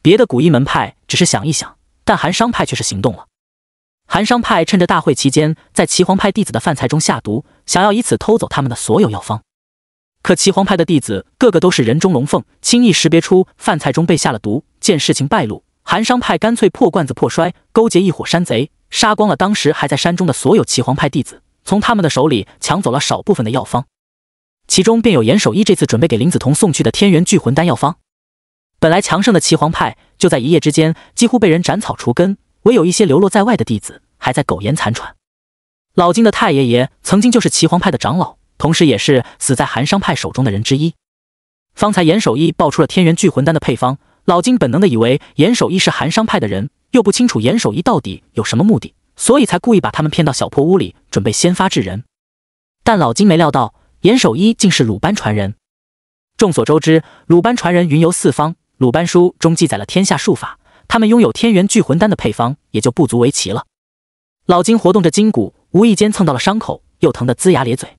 别的古医门派只是想一想，但韩商派却是行动了。韩商派趁着大会期间，在齐黄派弟子的饭菜中下毒，想要以此偷走他们的所有药方。可齐黄派的弟子个个都是人中龙凤，轻易识别出饭菜中被下了毒。见事情败露，寒商派干脆破罐子破摔，勾结一伙山贼，杀光了当时还在山中的所有齐皇派弟子，从他们的手里抢走了少部分的药方，其中便有严守一这次准备给林子彤送去的天元聚魂丹药方。本来强盛的齐皇派就在一夜之间几乎被人斩草除根，唯有一些流落在外的弟子还在苟延残喘。老金的太爷爷曾经就是齐皇派的长老，同时也是死在寒商派手中的人之一。方才严守一爆出了天元聚魂丹的配方。老金本能的以为严守一是寒商派的人，又不清楚严守一到底有什么目的，所以才故意把他们骗到小破屋里，准备先发制人。但老金没料到严守一竟是鲁班传人。众所周知，鲁班传人云游四方，鲁班书中记载了天下术法，他们拥有天元聚魂丹的配方，也就不足为奇了。老金活动着筋骨，无意间蹭到了伤口，又疼得龇牙咧嘴。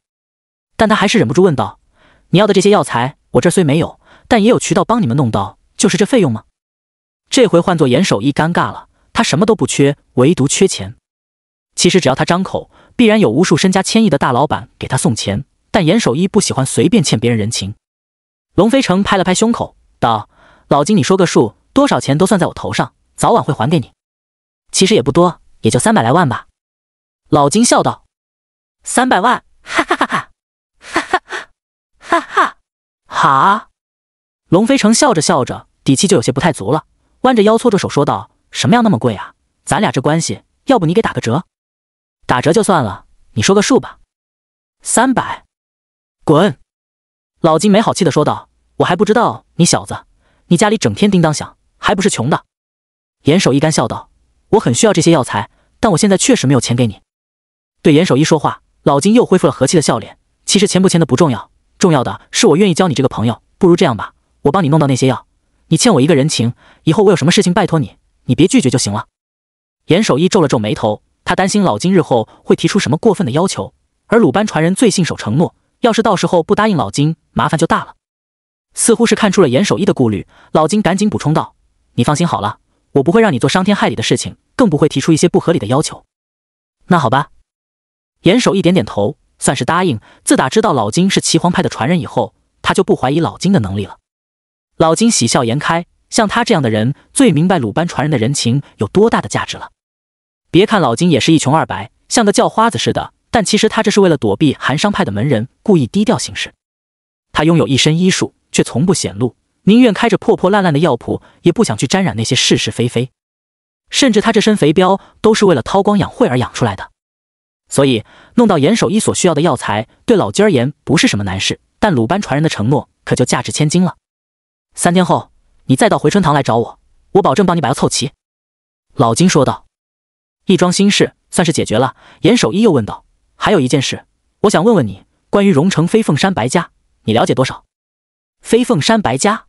但他还是忍不住问道：“你要的这些药材，我这虽没有，但也有渠道帮你们弄到。”就是这费用吗？这回换做严守一尴尬了，他什么都不缺，唯独缺钱。其实只要他张口，必然有无数身家千亿的大老板给他送钱。但严守一不喜欢随便欠别人人情。龙飞成拍了拍胸口，道：“老金，你说个数，多少钱都算在我头上，早晚会还给你。其实也不多，也就三百来万吧。”老金笑道：“三百万，哈哈哈哈，哈哈哈哈哈哈，龙飞成笑着笑着。底气就有些不太足了，弯着腰搓着手说道：“什么样那么贵啊？咱俩这关系，要不你给打个折？打折就算了，你说个数吧。三百，滚！”老金没好气的说道：“我还不知道你小子，你家里整天叮当响，还不是穷的。”严守一干笑道：“我很需要这些药材，但我现在确实没有钱给你。”对严守一说话，老金又恢复了和气的笑脸。其实钱不钱的不重要，重要的是我愿意交你这个朋友。不如这样吧，我帮你弄到那些药。你欠我一个人情，以后我有什么事情拜托你，你别拒绝就行了。严守一皱了皱眉头，他担心老金日后会提出什么过分的要求，而鲁班传人最信守承诺，要是到时候不答应老金，麻烦就大了。似乎是看出了严守一的顾虑，老金赶紧补充道：“你放心好了，我不会让你做伤天害理的事情，更不会提出一些不合理的要求。”那好吧，严守一点点头，算是答应。自打知道老金是齐皇派的传人以后，他就不怀疑老金的能力了。老金喜笑颜开，像他这样的人最明白鲁班传人的人情有多大的价值了。别看老金也是一穷二白，像个叫花子似的，但其实他这是为了躲避寒商派的门人，故意低调行事。他拥有一身医术，却从不显露，宁愿开着破破烂烂的药铺，也不想去沾染那些是是非非。甚至他这身肥膘都是为了韬光养晦而养出来的。所以弄到严守一所需要的药材，对老金而言不是什么难事。但鲁班传人的承诺可就价值千金了。三天后，你再到回春堂来找我，我保证帮你把药凑齐。”老金说道。一桩心事算是解决了。严守一又问道：“还有一件事，我想问问你，关于荣城飞凤山白家，你了解多少？”飞凤山白家，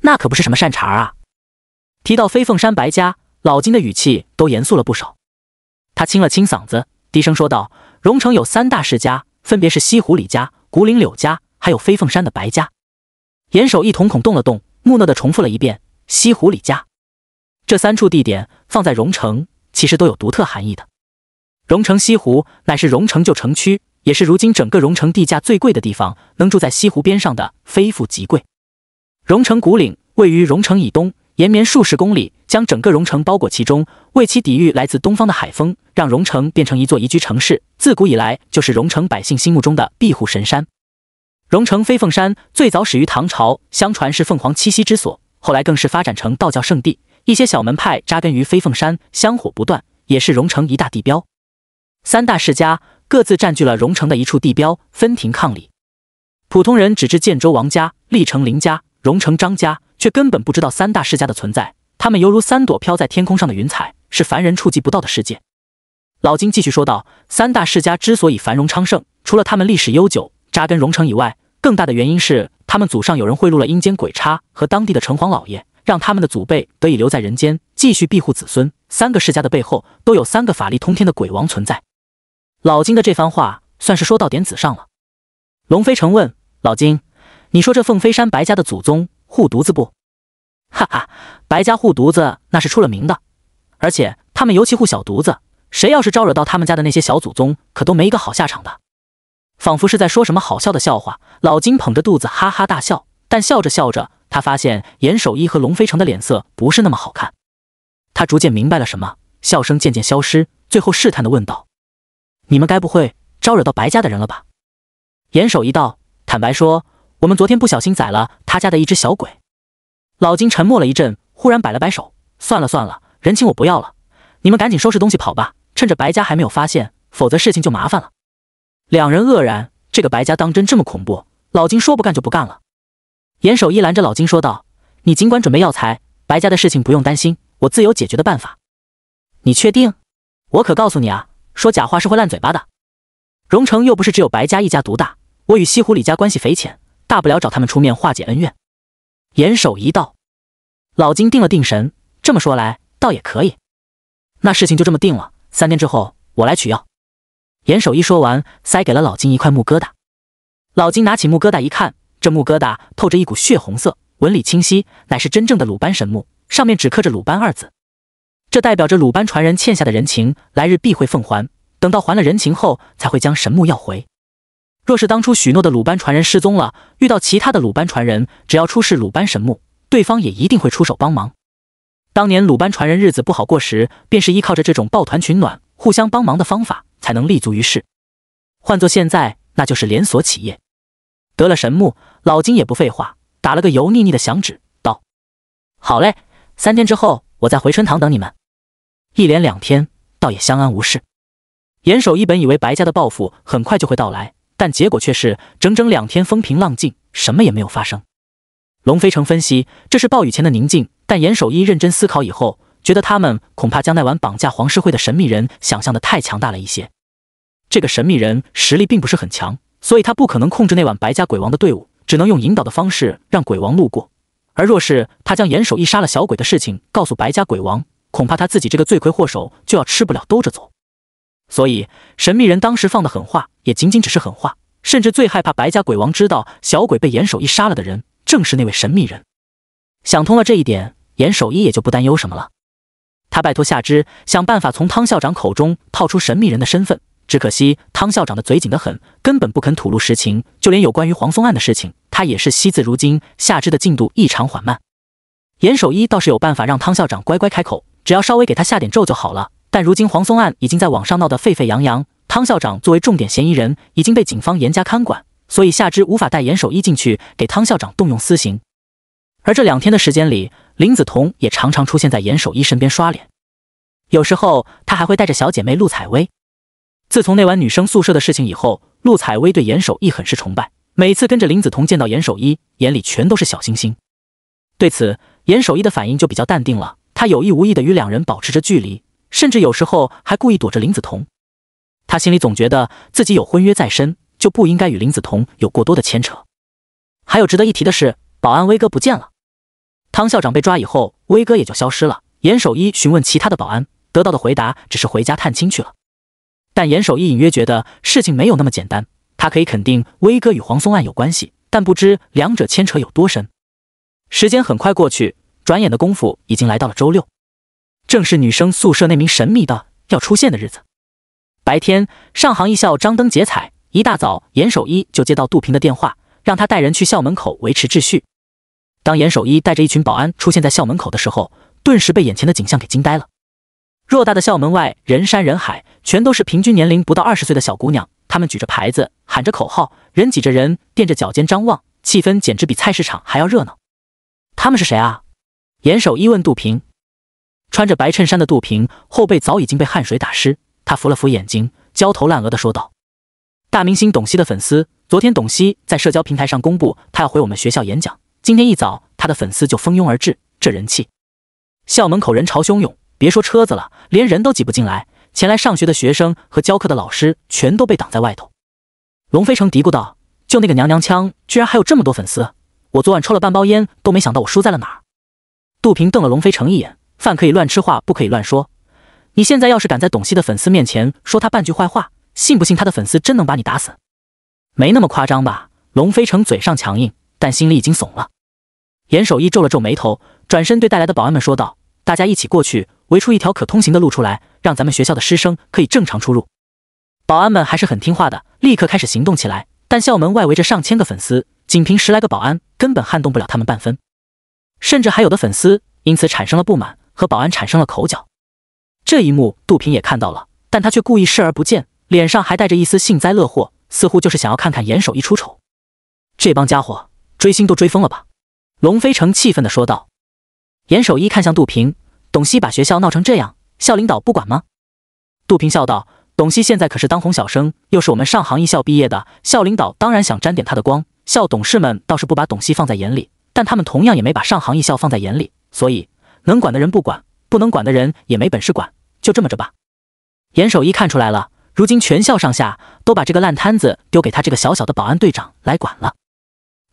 那可不是什么善茬啊！提到飞凤山白家，老金的语气都严肃了不少。他清了清嗓子，低声说道：“荣城有三大世家，分别是西湖李家、古岭柳家，还有飞凤山的白家。”严守一瞳孔动了动。木讷地重复了一遍：“西湖、李家，这三处地点放在荣城，其实都有独特含义的。荣城西湖乃是荣城旧城区，也是如今整个荣城地价最贵的地方，能住在西湖边上的，非富即贵。荣城古岭位于荣城以东，延绵数十公里，将整个荣城包裹其中，为其抵御来自东方的海风，让荣城变成一座宜居城市。自古以来，就是荣城百姓心目中的庇护神山。”荣城飞凤山最早始于唐朝，相传是凤凰栖息之所，后来更是发展成道教圣地。一些小门派扎根于飞凤山，香火不断，也是荣城一大地标。三大世家各自占据了荣城的一处地标，分庭抗礼。普通人只知建州王家、历城林家、荣城张家，却根本不知道三大世家的存在。他们犹如三朵飘在天空上的云彩，是凡人触及不到的世界。老金继续说道：“三大世家之所以繁荣昌盛，除了他们历史悠久。”扎根荣城以外，更大的原因是他们祖上有人贿赂了阴间鬼差和当地的城隍老爷，让他们的祖辈得以留在人间，继续庇护子孙。三个世家的背后都有三个法力通天的鬼王存在。老金的这番话算是说到点子上了。龙飞城问老金：“你说这凤飞山白家的祖宗护犊子不？”“哈哈，白家护犊子那是出了名的，而且他们尤其护小犊子，谁要是招惹到他们家的那些小祖宗，可都没一个好下场的。”仿佛是在说什么好笑的笑话，老金捧着肚子哈哈大笑。但笑着笑着，他发现严守一和龙飞城的脸色不是那么好看。他逐渐明白了什么，笑声渐渐消失，最后试探的问道：“你们该不会招惹到白家的人了吧？”严守一道：“坦白说，我们昨天不小心宰了他家的一只小鬼。”老金沉默了一阵，忽然摆了摆手：“算了算了，人情我不要了，你们赶紧收拾东西跑吧，趁着白家还没有发现，否则事情就麻烦了。”两人愕然，这个白家当真这么恐怖？老金说不干就不干了。严守一拦着老金说道：“你尽管准备药材，白家的事情不用担心，我自有解决的办法。”你确定？我可告诉你啊，说假话是会烂嘴巴的。荣城又不是只有白家一家独大，我与西湖李家关系匪浅，大不了找他们出面化解恩怨。严守一道。老金定了定神，这么说来，倒也可以。那事情就这么定了，三天之后我来取药。严守一说完，塞给了老金一块木疙瘩。老金拿起木疙瘩一看，这木疙瘩透着一股血红色，纹理清晰，乃是真正的鲁班神木。上面只刻着“鲁班”二字，这代表着鲁班传人欠下的人情，来日必会奉还。等到还了人情后，才会将神木要回。若是当初许诺的鲁班传人失踪了，遇到其他的鲁班传人，只要出示鲁班神木，对方也一定会出手帮忙。当年鲁班传人日子不好过时，便是依靠着这种抱团取暖、互相帮忙的方法。才能立足于世。换做现在，那就是连锁企业。得了神木，老金也不废话，打了个油腻腻的响指，道：“好嘞，三天之后我在回春堂等你们。”一连两天，倒也相安无事。严守一本以为白家的报复很快就会到来，但结果却是整整两天风平浪静，什么也没有发生。龙飞城分析，这是暴雨前的宁静。但严守一认真思考以后，觉得他们恐怕将那晚绑架黄诗慧的神秘人想象的太强大了一些。这个神秘人实力并不是很强，所以他不可能控制那晚白家鬼王的队伍，只能用引导的方式让鬼王路过。而若是他将严守一杀了小鬼的事情告诉白家鬼王，恐怕他自己这个罪魁祸首就要吃不了兜着走。所以，神秘人当时放的狠话也仅仅只是狠话，甚至最害怕白家鬼王知道小鬼被严守一杀了的人，正是那位神秘人。想通了这一点，严守一也就不担忧什么了。他拜托夏之想办法从汤校长口中套出神秘人的身份，只可惜汤校长的嘴紧得很，根本不肯吐露实情，就连有关于黄松案的事情，他也是惜字如金。夏之的进度异常缓慢。严守一倒是有办法让汤校长乖乖开口，只要稍微给他下点咒就好了。但如今黄松案已经在网上闹得沸沸扬扬，汤校长作为重点嫌疑人，已经被警方严加看管，所以夏之无法带严守一进去给汤校长动用私刑。而这两天的时间里。林子彤也常常出现在严守一身边刷脸，有时候她还会带着小姐妹陆采薇。自从那晚女生宿舍的事情以后，陆采薇对严守一很是崇拜，每次跟着林子彤见到严守一，眼里全都是小星星。对此，严守一的反应就比较淡定了，他有意无意的与两人保持着距离，甚至有时候还故意躲着林子彤。他心里总觉得自己有婚约在身，就不应该与林子彤有过多的牵扯。还有值得一提的是，保安威哥不见了。康校长被抓以后，威哥也就消失了。严守一询问其他的保安，得到的回答只是回家探亲去了。但严守一隐约觉得事情没有那么简单。他可以肯定威哥与黄松案有关系，但不知两者牵扯有多深。时间很快过去，转眼的功夫已经来到了周六，正是女生宿舍那名神秘的要出现的日子。白天，上杭一校张灯结彩。一大早，严守一就接到杜平的电话，让他带人去校门口维持秩序。当严守一带着一群保安出现在校门口的时候，顿时被眼前的景象给惊呆了。偌大的校门外人山人海，全都是平均年龄不到二十岁的小姑娘，她们举着牌子，喊着口号，人挤着人，踮着脚尖张望，气氛简直比菜市场还要热闹。他们是谁啊？严守一问杜平。穿着白衬衫的杜平后背早已经被汗水打湿，他扶了扶眼睛，焦头烂额地说道：“大明星董希的粉丝。昨天董希在社交平台上公布，他要回我们学校演讲。”今天一早，他的粉丝就蜂拥而至，这人气！校门口人潮汹涌，别说车子了，连人都挤不进来。前来上学的学生和教课的老师全都被挡在外头。龙飞成嘀咕道：“就那个娘娘腔，居然还有这么多粉丝！我昨晚抽了半包烟，都没想到我输在了哪儿。”杜平瞪了龙飞成一眼：“饭可以乱吃，话不可以乱说。你现在要是敢在董希的粉丝面前说他半句坏话，信不信他的粉丝真能把你打死？没那么夸张吧？”龙飞成嘴上强硬，但心里已经怂了。严守一皱了皱眉头，转身对带来的保安们说道：“大家一起过去，围出一条可通行的路出来，让咱们学校的师生可以正常出入。”保安们还是很听话的，立刻开始行动起来。但校门外围着上千个粉丝，仅凭十来个保安，根本撼动不了他们半分。甚至还有的粉丝因此产生了不满，和保安产生了口角。这一幕，杜平也看到了，但他却故意视而不见，脸上还带着一丝幸灾乐祸，似乎就是想要看看严守一出丑。这帮家伙，追星都追疯了吧？龙飞成气愤的说道：“严守一看向杜平，董希把学校闹成这样，校领导不管吗？”杜平笑道：“董希现在可是当红小生，又是我们上杭艺校毕业的，校领导当然想沾点他的光。校董事们倒是不把董希放在眼里，但他们同样也没把上杭艺校放在眼里。所以能管的人不管，不能管的人也没本事管，就这么着吧。”严守一看出来了，如今全校上下都把这个烂摊子丢给他这个小小的保安队长来管了。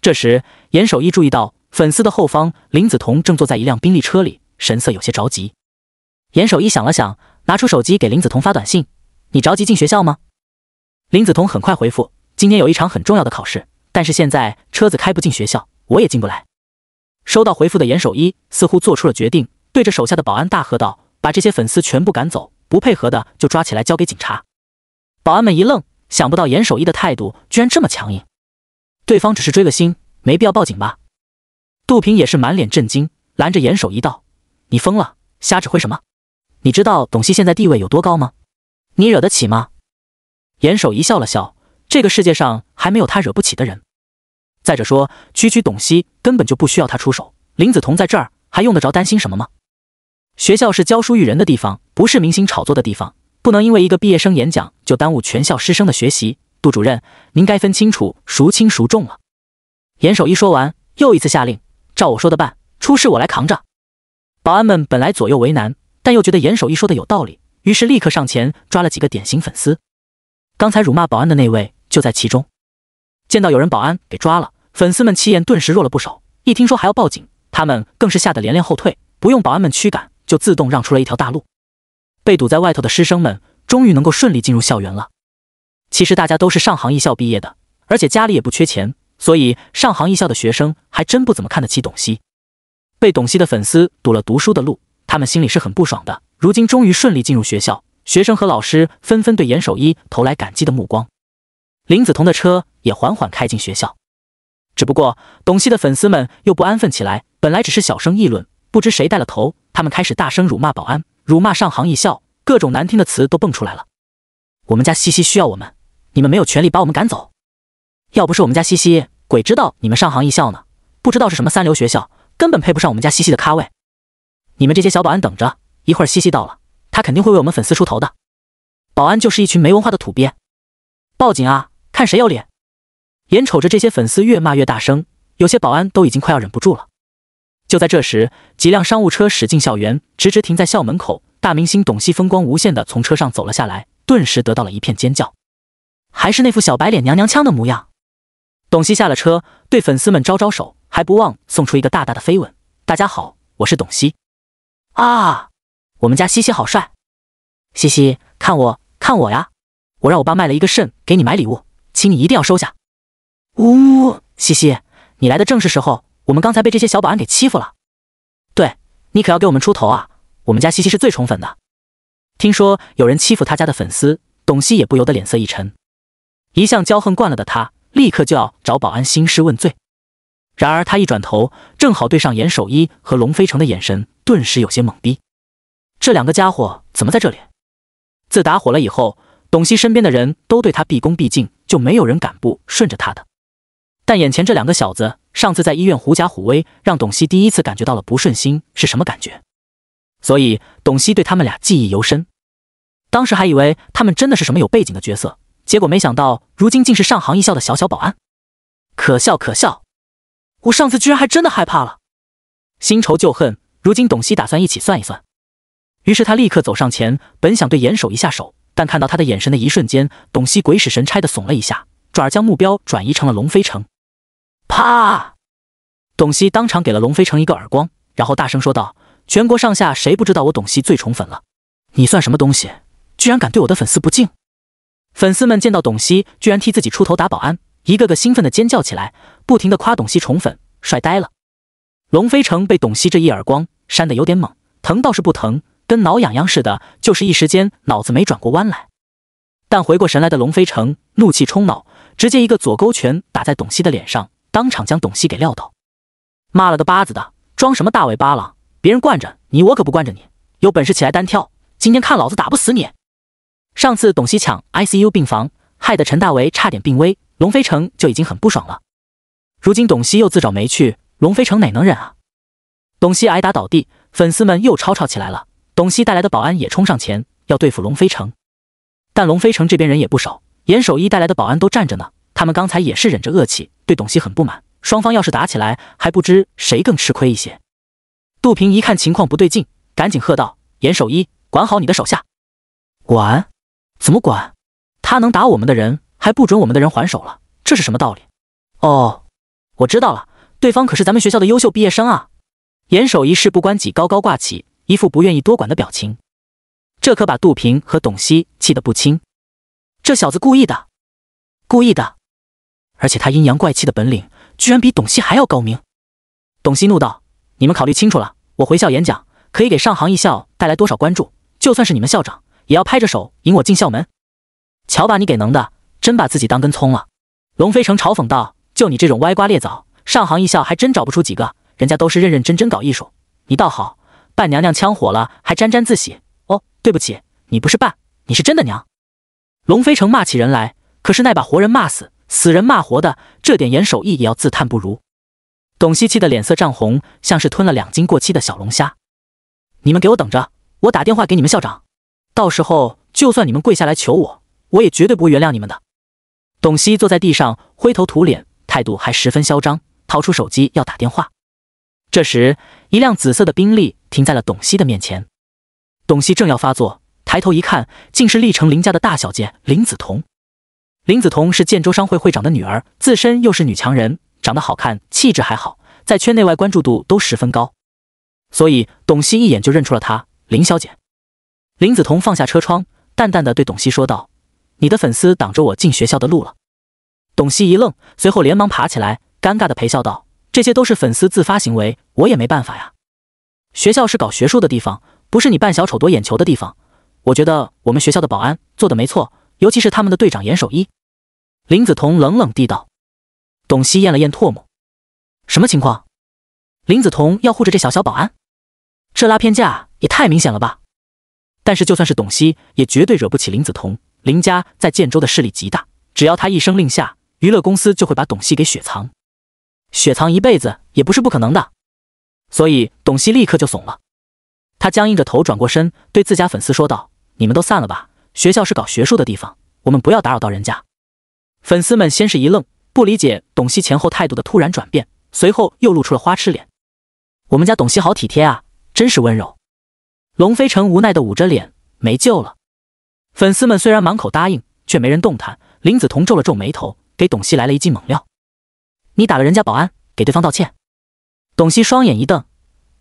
这时，严守一注意到。粉丝的后方，林子彤正坐在一辆宾利车里，神色有些着急。严守一想了想，拿出手机给林子彤发短信：“你着急进学校吗？”林子彤很快回复：“今天有一场很重要的考试，但是现在车子开不进学校，我也进不来。”收到回复的严守一似乎做出了决定，对着手下的保安大喝道：“把这些粉丝全部赶走，不配合的就抓起来交给警察！”保安们一愣，想不到严守一的态度居然这么强硬。对方只是追个星，没必要报警吧？杜平也是满脸震惊，拦着严守一道：“你疯了，瞎指挥什么？你知道董希现在地位有多高吗？你惹得起吗？”严守一笑了笑：“这个世界上还没有他惹不起的人。再者说，区区董希根本就不需要他出手。林子彤在这儿还用得着担心什么吗？学校是教书育人的地方，不是明星炒作的地方。不能因为一个毕业生演讲就耽误全校师生的学习。杜主任，您该分清楚孰轻孰重了。”严守一说完，又一次下令。照我说的办，出事我来扛着。保安们本来左右为难，但又觉得严守一说的有道理，于是立刻上前抓了几个典型粉丝。刚才辱骂保安的那位就在其中。见到有人保安给抓了，粉丝们气焰顿时弱了不少。一听说还要报警，他们更是吓得连连后退，不用保安们驱赶，就自动让出了一条大路。被堵在外头的师生们终于能够顺利进入校园了。其实大家都是上杭艺校毕业的，而且家里也不缺钱。所以，上杭艺校的学生还真不怎么看得起董希。被董希的粉丝堵了读书的路，他们心里是很不爽的。如今终于顺利进入学校，学生和老师纷纷对严守一投来感激的目光。林子彤的车也缓缓开进学校，只不过董希的粉丝们又不安分起来。本来只是小声议论，不知谁带了头，他们开始大声辱骂保安，辱骂上杭艺校，各种难听的词都蹦出来了。我们家西西需要我们，你们没有权利把我们赶走。要不是我们家西西。鬼知道你们上杭艺校呢？不知道是什么三流学校，根本配不上我们家西西的咖位。你们这些小保安等着，一会儿西西到了，她肯定会为我们粉丝出头的。保安就是一群没文化的土鳖，报警啊！看谁有脸！眼瞅着这些粉丝越骂越大声，有些保安都已经快要忍不住了。就在这时，几辆商务车驶进校园，直直停在校门口。大明星董希风光无限的从车上走了下来，顿时得到了一片尖叫。还是那副小白脸娘娘腔的模样。董希下了车，对粉丝们招招手，还不忘送出一个大大的飞吻。大家好，我是董希。啊！我们家西西好帅，西西，看我，看我呀！我让我爸卖了一个肾给你买礼物，请你一定要收下。呜，西西，你来的正是时候，我们刚才被这些小保安给欺负了。对，你可要给我们出头啊！我们家西西是最宠粉的，听说有人欺负他家的粉丝，董希也不由得脸色一沉。一向骄横惯了的他。立刻就要找保安兴师问罪，然而他一转头，正好对上严守一和龙飞城的眼神，顿时有些懵逼。这两个家伙怎么在这里？自打火了以后，董希身边的人都对他毕恭毕敬，就没有人敢不顺着他的。但眼前这两个小子，上次在医院狐假虎威，让董希第一次感觉到了不顺心是什么感觉。所以董希对他们俩记忆犹深，当时还以为他们真的是什么有背景的角色。结果没想到，如今竟是上行一校的小小保安，可笑可笑！我上次居然还真的害怕了。新仇旧恨，如今董熙打算一起算一算。于是他立刻走上前，本想对严守一下手，但看到他的眼神的一瞬间，董熙鬼使神差的怂了一下，转而将目标转移成了龙飞城。啪！董熙当场给了龙飞城一个耳光，然后大声说道：“全国上下谁不知道我董熙最宠粉了？你算什么东西，居然敢对我的粉丝不敬！”粉丝们见到董熙居然替自己出头打保安，一个个兴奋的尖叫起来，不停的夸董熙宠粉帅呆了。龙飞城被董熙这一耳光扇得有点猛，疼倒是不疼，跟挠痒痒似的，就是一时间脑子没转过弯来。但回过神来的龙飞城怒气冲脑，直接一个左勾拳打在董熙的脸上，当场将董熙给撂倒。骂了个巴子的，装什么大尾巴狼？别人惯着你，我可不惯着你。有本事起来单挑，今天看老子打不死你！上次董西抢 ICU 病房，害得陈大为差点病危，龙飞成就已经很不爽了。如今董西又自找没趣，龙飞城哪能忍啊？董西挨打倒地，粉丝们又吵吵起来了。董希带来的保安也冲上前要对付龙飞城，但龙飞城这边人也不少，严守一带来的保安都站着呢。他们刚才也是忍着恶气，对董希很不满。双方要是打起来，还不知谁更吃亏一些。杜平一看情况不对劲，赶紧喝道：“严守一，管好你的手下，管！”怎么管？他能打我们的人，还不准我们的人还手了，这是什么道理？哦，我知道了，对方可是咱们学校的优秀毕业生啊！严守一事不关己，高高挂起，一副不愿意多管的表情。这可把杜平和董希气得不轻。这小子故意的，故意的！而且他阴阳怪气的本领，居然比董希还要高明。董希怒道：“你们考虑清楚了，我回校演讲可以给上杭一校带来多少关注？就算是你们校长。”也要拍着手引我进校门，瞧把你给能的，真把自己当根葱了！龙飞成嘲讽道：“就你这种歪瓜裂枣，上杭艺校还真找不出几个。人家都是认认真真搞艺术，你倒好，扮娘娘腔火了还沾沾自喜。哦，对不起，你不是扮，你是真的娘。”龙飞成骂起人来，可是那把活人骂死，死人骂活的，这点眼手艺也要自叹不如。董希气的脸色涨红，像是吞了两斤过期的小龙虾。你们给我等着，我打电话给你们校长。到时候，就算你们跪下来求我，我也绝对不会原谅你们的。董希坐在地上，灰头土脸，态度还十分嚣张，掏出手机要打电话。这时，一辆紫色的宾利停在了董希的面前。董希正要发作，抬头一看，竟是历城林家的大小姐林子彤。林子彤是建州商会会长的女儿，自身又是女强人，长得好看，气质还好，在圈内外关注度都十分高，所以董希一眼就认出了她，林小姐。林子彤放下车窗，淡淡的对董希说道：“你的粉丝挡着我进学校的路了。”董希一愣，随后连忙爬起来，尴尬的陪笑道：“这些都是粉丝自发行为，我也没办法呀。学校是搞学术的地方，不是你扮小丑夺眼球的地方。我觉得我们学校的保安做的没错，尤其是他们的队长严守一。”林子彤冷冷地道。董希咽了咽唾沫：“什么情况？林子彤要护着这小小保安？这拉偏架也太明显了吧！”但是就算是董熙，也绝对惹不起林子彤。林家在建州的势力极大，只要他一声令下，娱乐公司就会把董熙给雪藏，雪藏一辈子也不是不可能的。所以董熙立刻就怂了，他僵硬着头转过身，对自家粉丝说道：“你们都散了吧，学校是搞学术的地方，我们不要打扰到人家。”粉丝们先是一愣，不理解董熙前后态度的突然转变，随后又露出了花痴脸：“我们家董熙好体贴啊，真是温柔。”龙飞尘无奈的捂着脸，没救了。粉丝们虽然满口答应，却没人动弹。林子彤皱了皱眉头，给董希来了一记猛料：“你打了人家保安，给对方道歉。”董希双眼一瞪：“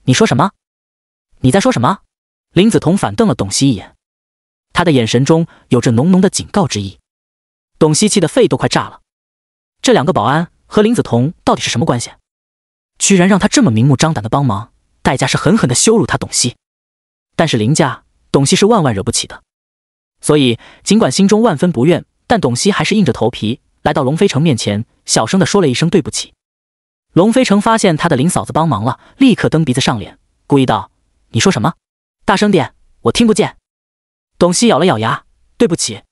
你说什么？你在说什么？”林子彤反瞪了董希一眼，他的眼神中有着浓浓的警告之意。董希气的肺都快炸了：这两个保安和林子彤到底是什么关系？居然让他这么明目张胆的帮忙，代价是狠狠的羞辱他。董希但是林家董希是万万惹不起的，所以尽管心中万分不愿，但董希还是硬着头皮来到龙飞城面前，小声的说了一声对不起。龙飞城发现他的林嫂子帮忙了，立刻蹬鼻子上脸，故意道：“你说什么？大声点，我听不见。”董希咬了咬牙：“对不起，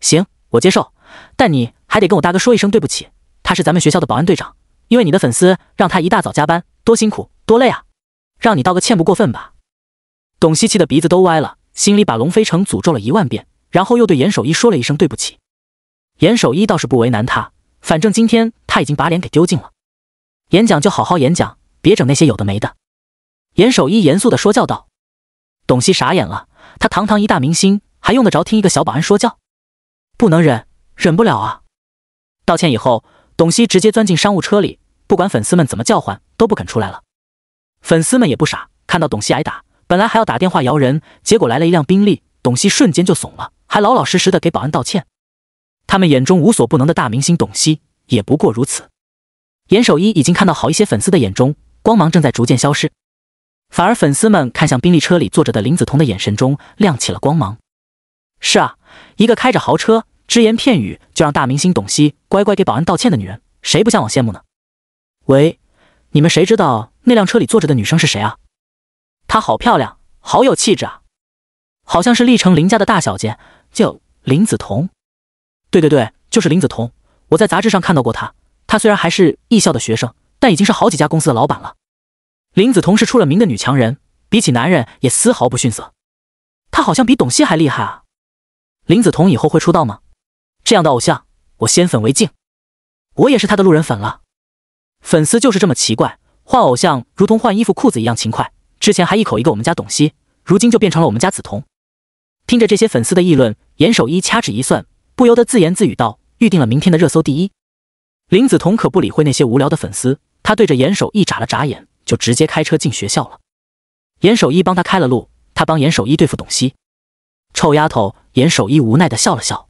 行，我接受，但你还得跟我大哥说一声对不起。他是咱们学校的保安队长，因为你的粉丝让他一大早加班，多辛苦多累啊！让你道个歉不过分吧？”董希气的鼻子都歪了，心里把龙飞城诅咒了一万遍，然后又对严守一说了一声对不起。严守一倒是不为难他，反正今天他已经把脸给丢尽了，演讲就好好演讲，别整那些有的没的。严守一严肃地说教道。董希傻眼了，他堂堂一大明星，还用得着听一个小保安说教？不能忍，忍不了啊！道歉以后，董希直接钻进商务车里，不管粉丝们怎么叫唤，都不肯出来了。粉丝们也不傻，看到董希挨打。本来还要打电话摇人，结果来了一辆宾利，董希瞬间就怂了，还老老实实的给保安道歉。他们眼中无所不能的大明星董希也不过如此。严守一已经看到好一些粉丝的眼中光芒正在逐渐消失，反而粉丝们看向宾利车里坐着的林子彤的眼神中亮起了光芒。是啊，一个开着豪车，只言片语就让大明星董希乖乖给保安道歉的女人，谁不向往羡慕呢？喂，你们谁知道那辆车里坐着的女生是谁啊？她好漂亮，好有气质啊！好像是历城林家的大小姐，叫林子彤。对对对，就是林子彤。我在杂志上看到过她。她虽然还是艺校的学生，但已经是好几家公司的老板了。林子彤是出了名的女强人，比起男人也丝毫不逊色。她好像比董希还厉害啊！林子彤以后会出道吗？这样的偶像，我先粉为敬。我也是她的路人粉了。粉丝就是这么奇怪，换偶像如同换衣服裤子一样勤快。之前还一口一个我们家董希，如今就变成了我们家梓彤。听着这些粉丝的议论，严守一掐指一算，不由得自言自语道：“预定了明天的热搜第一。”林梓彤可不理会那些无聊的粉丝，她对着严守一眨了眨眼，就直接开车进学校了。严守一帮他开了路，他帮严守一对付董希。臭丫头！严守一无奈的笑了笑。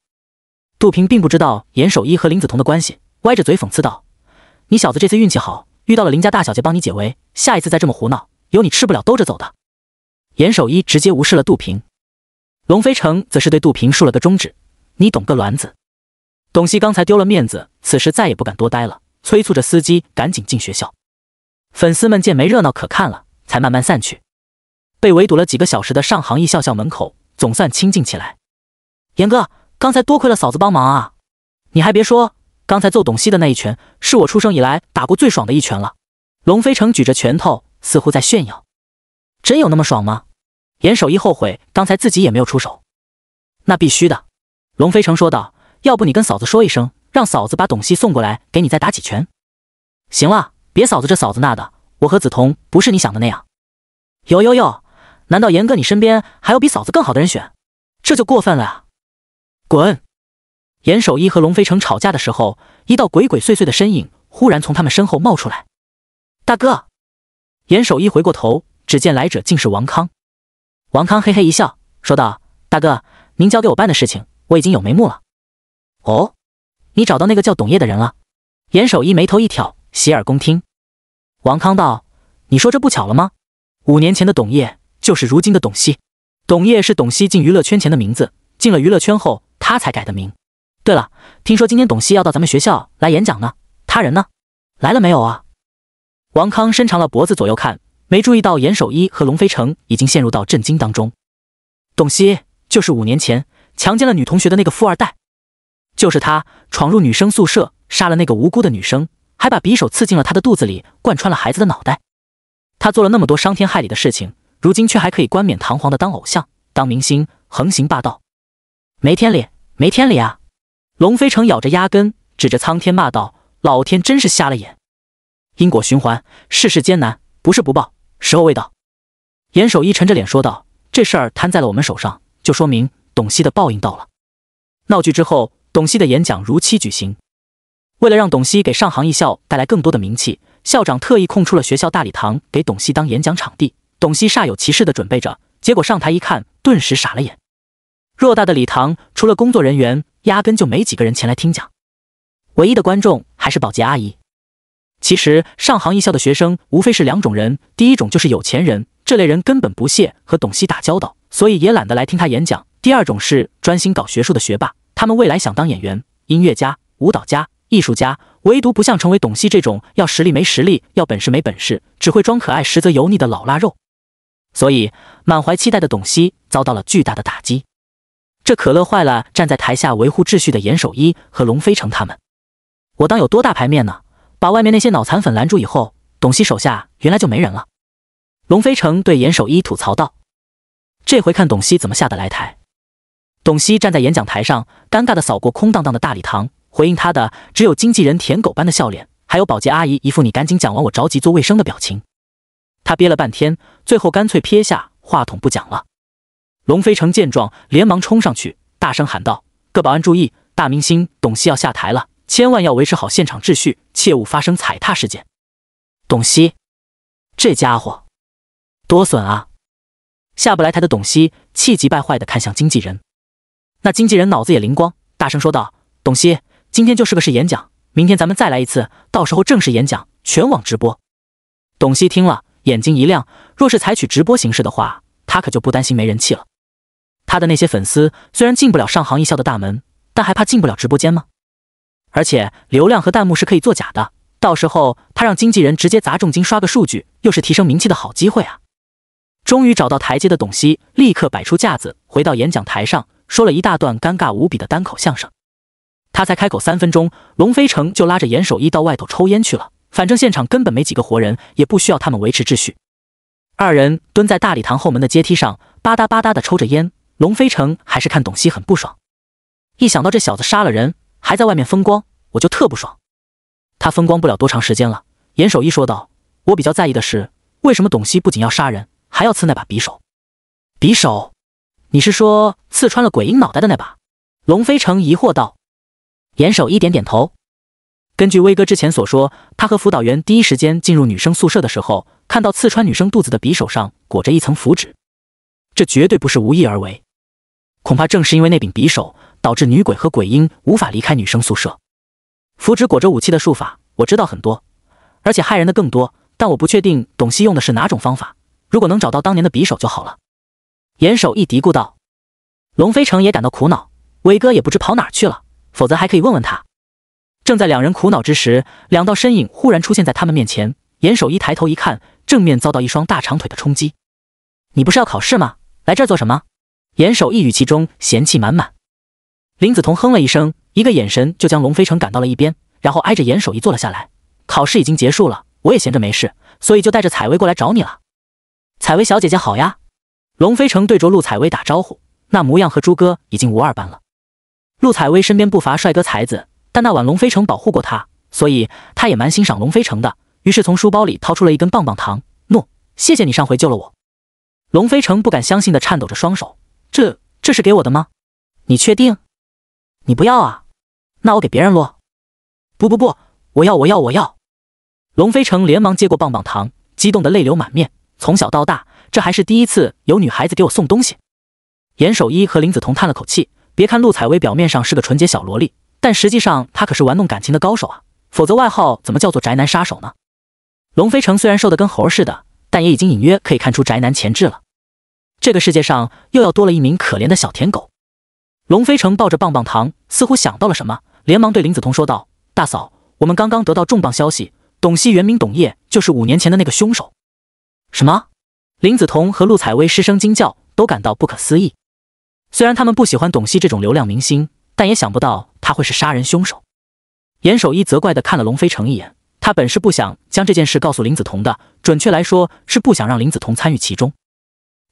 杜平并不知道严守一和林子彤的关系，歪着嘴讽刺道：“你小子这次运气好，遇到了林家大小姐帮你解围，下一次再这么胡闹。”有你吃不了兜着走的，严守一直接无视了杜平，龙飞成则是对杜平竖了个中指，你懂个卵子。董希刚才丢了面子，此时再也不敢多待了，催促着司机赶紧进学校。粉丝们见没热闹可看了，才慢慢散去。被围堵了几个小时的上杭一校校门口总算清静起来。严哥，刚才多亏了嫂子帮忙啊！你还别说，刚才揍董希的那一拳，是我出生以来打过最爽的一拳了。龙飞成举着拳头。似乎在炫耀，真有那么爽吗？严守一后悔刚才自己也没有出手。那必须的，龙飞成说道：“要不你跟嫂子说一声，让嫂子把董希送过来，给你再打几拳。”行了，别嫂子这、嫂子那的。我和梓潼不是你想的那样。呦呦呦，难道严哥你身边还有比嫂子更好的人选？这就过分了啊！滚！严守一和龙飞成吵架的时候，一道鬼鬼祟祟的身影忽然从他们身后冒出来：“大哥。”严守一回过头，只见来者竟是王康。王康嘿嘿一笑，说道：“大哥，您交给我办的事情，我已经有眉目了。哦，你找到那个叫董烨的人了？”严守一眉头一挑，洗耳恭听。王康道：“你说这不巧了吗？五年前的董烨就是如今的董希。董烨是董希进娱乐圈前的名字，进了娱乐圈后他才改的名。对了，听说今天董希要到咱们学校来演讲呢，他人呢？来了没有啊？”王康伸长了脖子左右看，没注意到严守一和龙飞城已经陷入到震惊当中。董希，就是五年前强奸了女同学的那个富二代，就是他闯入女生宿舍，杀了那个无辜的女生，还把匕首刺进了她的肚子里，贯穿了孩子的脑袋。他做了那么多伤天害理的事情，如今却还可以冠冕堂皇的当偶像、当明星，横行霸道，没天理，没天理啊！龙飞城咬着牙根，指着苍天骂道：“老天真是瞎了眼！”因果循环，世事艰难，不是不报，时候未到。严守一沉着脸说道：“这事儿摊在了我们手上，就说明董希的报应到了。”闹剧之后，董希的演讲如期举行。为了让董希给上杭艺校带来更多的名气，校长特意空出了学校大礼堂给董希当演讲场地。董希煞有其事的准备着，结果上台一看，顿时傻了眼。偌大的礼堂，除了工作人员，压根就没几个人前来听讲，唯一的观众还是保洁阿姨。其实上行艺校的学生无非是两种人，第一种就是有钱人，这类人根本不屑和董希打交道，所以也懒得来听他演讲；第二种是专心搞学术的学霸，他们未来想当演员、音乐家、舞蹈家、艺术家，唯独不像成为董希这种要实力没实力，要本事没本事，只会装可爱实则油腻的老腊肉。所以满怀期待的董希遭到了巨大的打击，这可乐坏了站在台下维护秩序的严守一和龙飞成他们。我当有多大牌面呢？把外面那些脑残粉拦住以后，董熙手下原来就没人了。龙飞成对严守一吐槽道：“这回看董熙怎么下得来台。”董熙站在演讲台上，尴尬的扫过空荡荡的大礼堂，回应他的只有经纪人舔狗般的笑脸，还有保洁阿姨一副“你赶紧讲完，我着急做卫生”的表情。他憋了半天，最后干脆撇下话筒不讲了。龙飞成见状，连忙冲上去，大声喊道：“各保安注意，大明星董熙要下台了！”千万要维持好现场秩序，切勿发生踩踏事件。董希，这家伙多损啊！下不来台的董希气急败坏的看向经纪人，那经纪人脑子也灵光，大声说道：“董希，今天就是个是演讲，明天咱们再来一次，到时候正式演讲，全网直播。”董希听了，眼睛一亮，若是采取直播形式的话，他可就不担心没人气了。他的那些粉丝虽然进不了上杭艺校的大门，但还怕进不了直播间吗？而且流量和弹幕是可以作假的，到时候他让经纪人直接砸重金刷个数据，又是提升名气的好机会啊！终于找到台阶的董希立刻摆出架子，回到演讲台上，说了一大段尴尬无比的单口相声。他才开口三分钟，龙飞成就拉着严守一到外头抽烟去了。反正现场根本没几个活人，也不需要他们维持秩序。二人蹲在大礼堂后门的阶梯上，吧嗒吧嗒的抽着烟。龙飞成还是看董希很不爽，一想到这小子杀了人。还在外面风光，我就特不爽。他风光不了多长时间了，严守一说道。我比较在意的是，为什么董西不仅要杀人，还要刺那把匕首？匕首？你是说刺穿了鬼婴脑袋的那把？龙飞成疑惑道。严守一点点头。根据威哥之前所说，他和辅导员第一时间进入女生宿舍的时候，看到刺穿女生肚子的匕首上裹着一层符纸，这绝对不是无意而为，恐怕正是因为那柄匕首。导致女鬼和鬼婴无法离开女生宿舍。符纸裹着武器的术法，我知道很多，而且害人的更多。但我不确定董希用的是哪种方法。如果能找到当年的匕首就好了。”严守一嘀咕道。龙飞城也感到苦恼，威哥也不知跑哪去了，否则还可以问问他。正在两人苦恼之时，两道身影忽然出现在他们面前。严守一抬头一看，正面遭到一双大长腿的冲击。“你不是要考试吗？来这儿做什么？”严守一语气中嫌弃满满。林子彤哼了一声，一个眼神就将龙飞城赶到了一边，然后挨着严守一坐了下来。考试已经结束了，我也闲着没事，所以就带着采薇过来找你了。采薇小姐姐好呀！龙飞城对着陆采薇打招呼，那模样和朱哥已经无二般了。陆采薇身边不乏帅哥才子，但那晚龙飞城保护过她，所以她也蛮欣赏龙飞城的。于是从书包里掏出了一根棒棒糖，诺，谢谢你上回救了我。龙飞城不敢相信的颤抖着双手，这这是给我的吗？你确定？你不要啊，那我给别人咯。不不不，我要我要我要！龙飞城连忙接过棒棒糖，激动得泪流满面。从小到大，这还是第一次有女孩子给我送东西。严守一和林子彤叹了口气：别看陆采薇表面上是个纯洁小萝莉，但实际上她可是玩弄感情的高手啊，否则外号怎么叫做宅男杀手呢？龙飞城虽然瘦得跟猴似的，但也已经隐约可以看出宅男潜质了。这个世界上又要多了一名可怜的小舔狗。龙飞成抱着棒棒糖，似乎想到了什么，连忙对林子彤说道：“大嫂，我们刚刚得到重磅消息，董希原名董烨，就是五年前的那个凶手。”什么？林子彤和陆采薇失声惊叫，都感到不可思议。虽然他们不喜欢董希这种流量明星，但也想不到他会是杀人凶手。严守一责怪的看了龙飞成一眼，他本是不想将这件事告诉林子彤的，准确来说是不想让林子彤参与其中。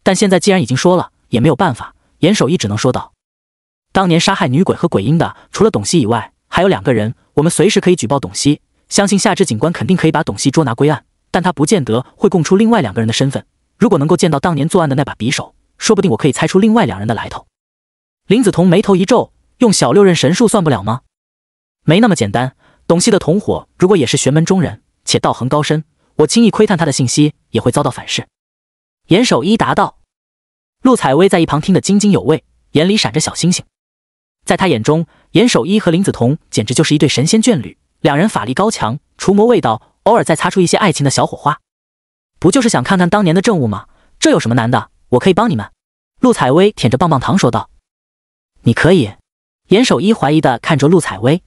但现在既然已经说了，也没有办法，严守一只能说道。当年杀害女鬼和鬼婴的，除了董熙以外，还有两个人。我们随时可以举报董熙，相信夏之警官肯定可以把董熙捉拿归案。但他不见得会供出另外两个人的身份。如果能够见到当年作案的那把匕首，说不定我可以猜出另外两人的来头。林子彤眉头一皱，用小六刃神术算不了吗？没那么简单。董熙的同伙如果也是玄门中人，且道行高深，我轻易窥探他的信息也会遭到反噬。严守一答道。陆采薇在一旁听得津津有味，眼里闪着小星星。在他眼中，严守一和林子彤简直就是一对神仙眷侣。两人法力高强，除魔卫道，偶尔再擦出一些爱情的小火花。不就是想看看当年的证物吗？这有什么难的？我可以帮你们。”陆采薇舔着棒棒糖说道。“你可以。”严守一怀疑的看着陆采薇。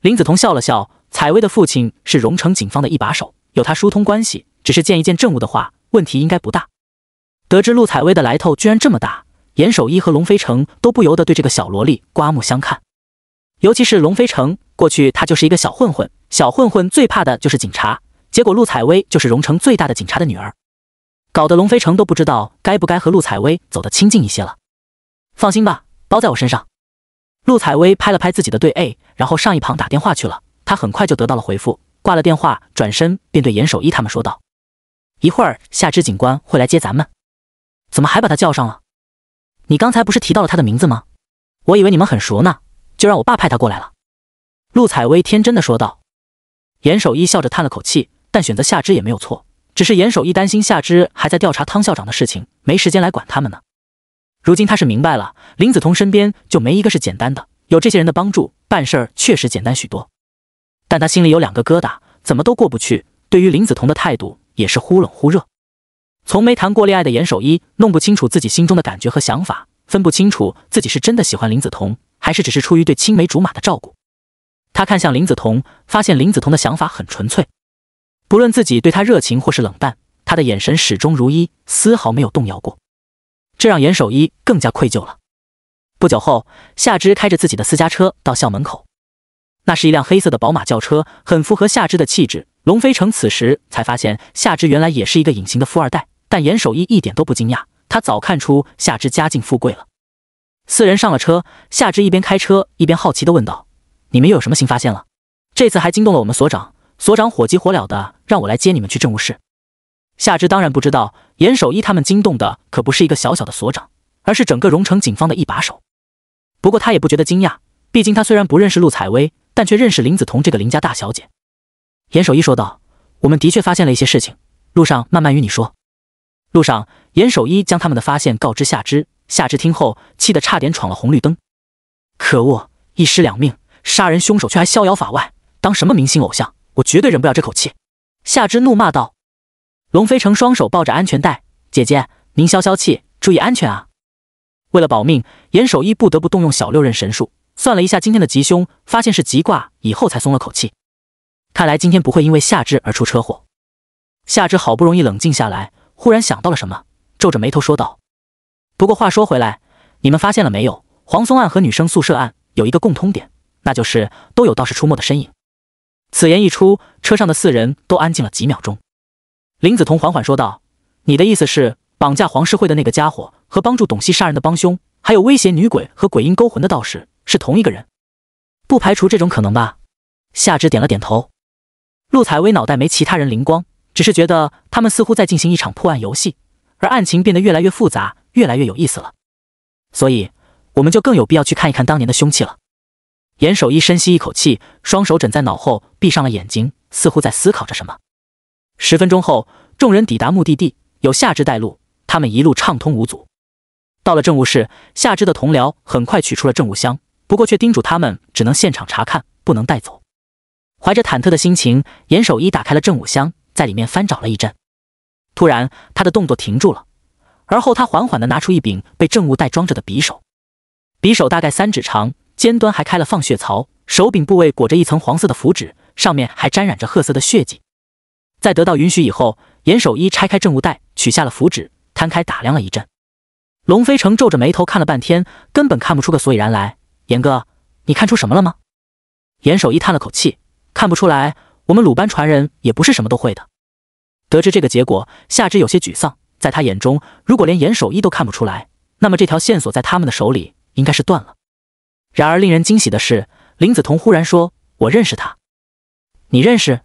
林子彤笑了笑。采薇的父亲是荣城警方的一把手，有他疏通关系，只是见一见证物的话，问题应该不大。得知陆采薇的来头居然这么大。严守一和龙飞城都不由得对这个小萝莉刮目相看，尤其是龙飞城，过去他就是一个小混混，小混混最怕的就是警察，结果陆采薇就是荣城最大的警察的女儿，搞得龙飞城都不知道该不该和陆采薇走得亲近一些了。放心吧，包在我身上。陆采薇拍了拍自己的队 A，然后上一旁打电话去了。他很快就得到了回复，挂了电话，转身便对严守一他们说道：“一会儿夏之警官会来接咱们，怎么还把他叫上了？”你刚才不是提到了他的名字吗？我以为你们很熟呢，就让我爸派他过来了。”陆采薇天真的说道。严守一笑着叹了口气，但选择夏之也没有错，只是严守一担心夏之还在调查汤校长的事情，没时间来管他们呢。如今他是明白了，林子彤身边就没一个是简单的，有这些人的帮助，办事儿确实简单许多。但他心里有两个疙瘩，怎么都过不去。对于林子彤的态度，也是忽冷忽热。从没谈过恋爱的严守一弄不清楚自己心中的感觉和想法，分不清楚自己是真的喜欢林子彤，还是只是出于对青梅竹马的照顾。他看向林子彤，发现林子彤的想法很纯粹，不论自己对他热情或是冷淡，他的眼神始终如一，丝毫没有动摇过。这让严守一更加愧疚了。不久后，夏之开着自己的私家车到校门口，那是一辆黑色的宝马轿车，很符合夏之的气质。龙飞成此时才发现，夏之原来也是一个隐形的富二代。但严守一一点都不惊讶，他早看出夏之家境富贵了。四人上了车，夏之一边开车一边好奇地问道：“你们又有什么新发现了？这次还惊动了我们所长，所长火急火燎的让我来接你们去政务室。”夏之当然不知道，严守一他们惊动的可不是一个小小的所长，而是整个荣城警方的一把手。不过他也不觉得惊讶，毕竟他虽然不认识陆采薇，但却认识林子彤这个林家大小姐。严守一说道：“我们的确发现了一些事情，路上慢慢与你说。”路上，严守一将他们的发现告知夏芝，夏芝听后，气得差点闯了红绿灯。可恶！一尸两命，杀人凶手却还逍遥法外，当什么明星偶像？我绝对忍不了这口气！夏芝怒骂道。龙飞成双手抱着安全带，姐姐您消消气，注意安全啊！为了保命，严守一不得不动用小六刃神术，算了一下今天的吉凶，发现是吉卦以后，才松了口气。看来今天不会因为夏芝而出车祸。夏芝好不容易冷静下来。忽然想到了什么，皱着眉头说道：“不过话说回来，你们发现了没有？黄松案和女生宿舍案有一个共通点，那就是都有道士出没的身影。”此言一出，车上的四人都安静了几秒钟。林子彤缓缓说道：“你的意思是，绑架黄世慧的那个家伙和帮助董希杀人的帮凶，还有威胁女鬼和鬼婴勾魂的道士，是同一个人？不排除这种可能吧？”夏至点了点头。陆采薇脑袋没其他人灵光。只是觉得他们似乎在进行一场破案游戏，而案情变得越来越复杂，越来越有意思了，所以我们就更有必要去看一看当年的凶器了。严守一深吸一口气，双手枕在脑后，闭上了眼睛，似乎在思考着什么。十分钟后，众人抵达目的地，有夏之带路，他们一路畅通无阻。到了证物室，夏之的同僚很快取出了证物箱，不过却叮嘱他们只能现场查看，不能带走。怀着忐忑的心情，严守一打开了证物箱。在里面翻找了一阵，突然他的动作停住了，而后他缓缓的拿出一柄被证物袋装着的匕首，匕首大概三指长，尖端还开了放血槽，手柄部位裹着一层黄色的符纸，上面还沾染着褐色的血迹。在得到允许以后，严守一拆开证物袋，取下了符纸，摊开打量了一阵。龙飞成皱着眉头看了半天，根本看不出个所以然来。严哥，你看出什么了吗？严守一叹了口气，看不出来。我们鲁班传人也不是什么都会的。得知这个结果，夏之有些沮丧。在他眼中，如果连严守一都看不出来，那么这条线索在他们的手里应该是断了。然而，令人惊喜的是，林子彤忽然说：“我认识他。”你认识？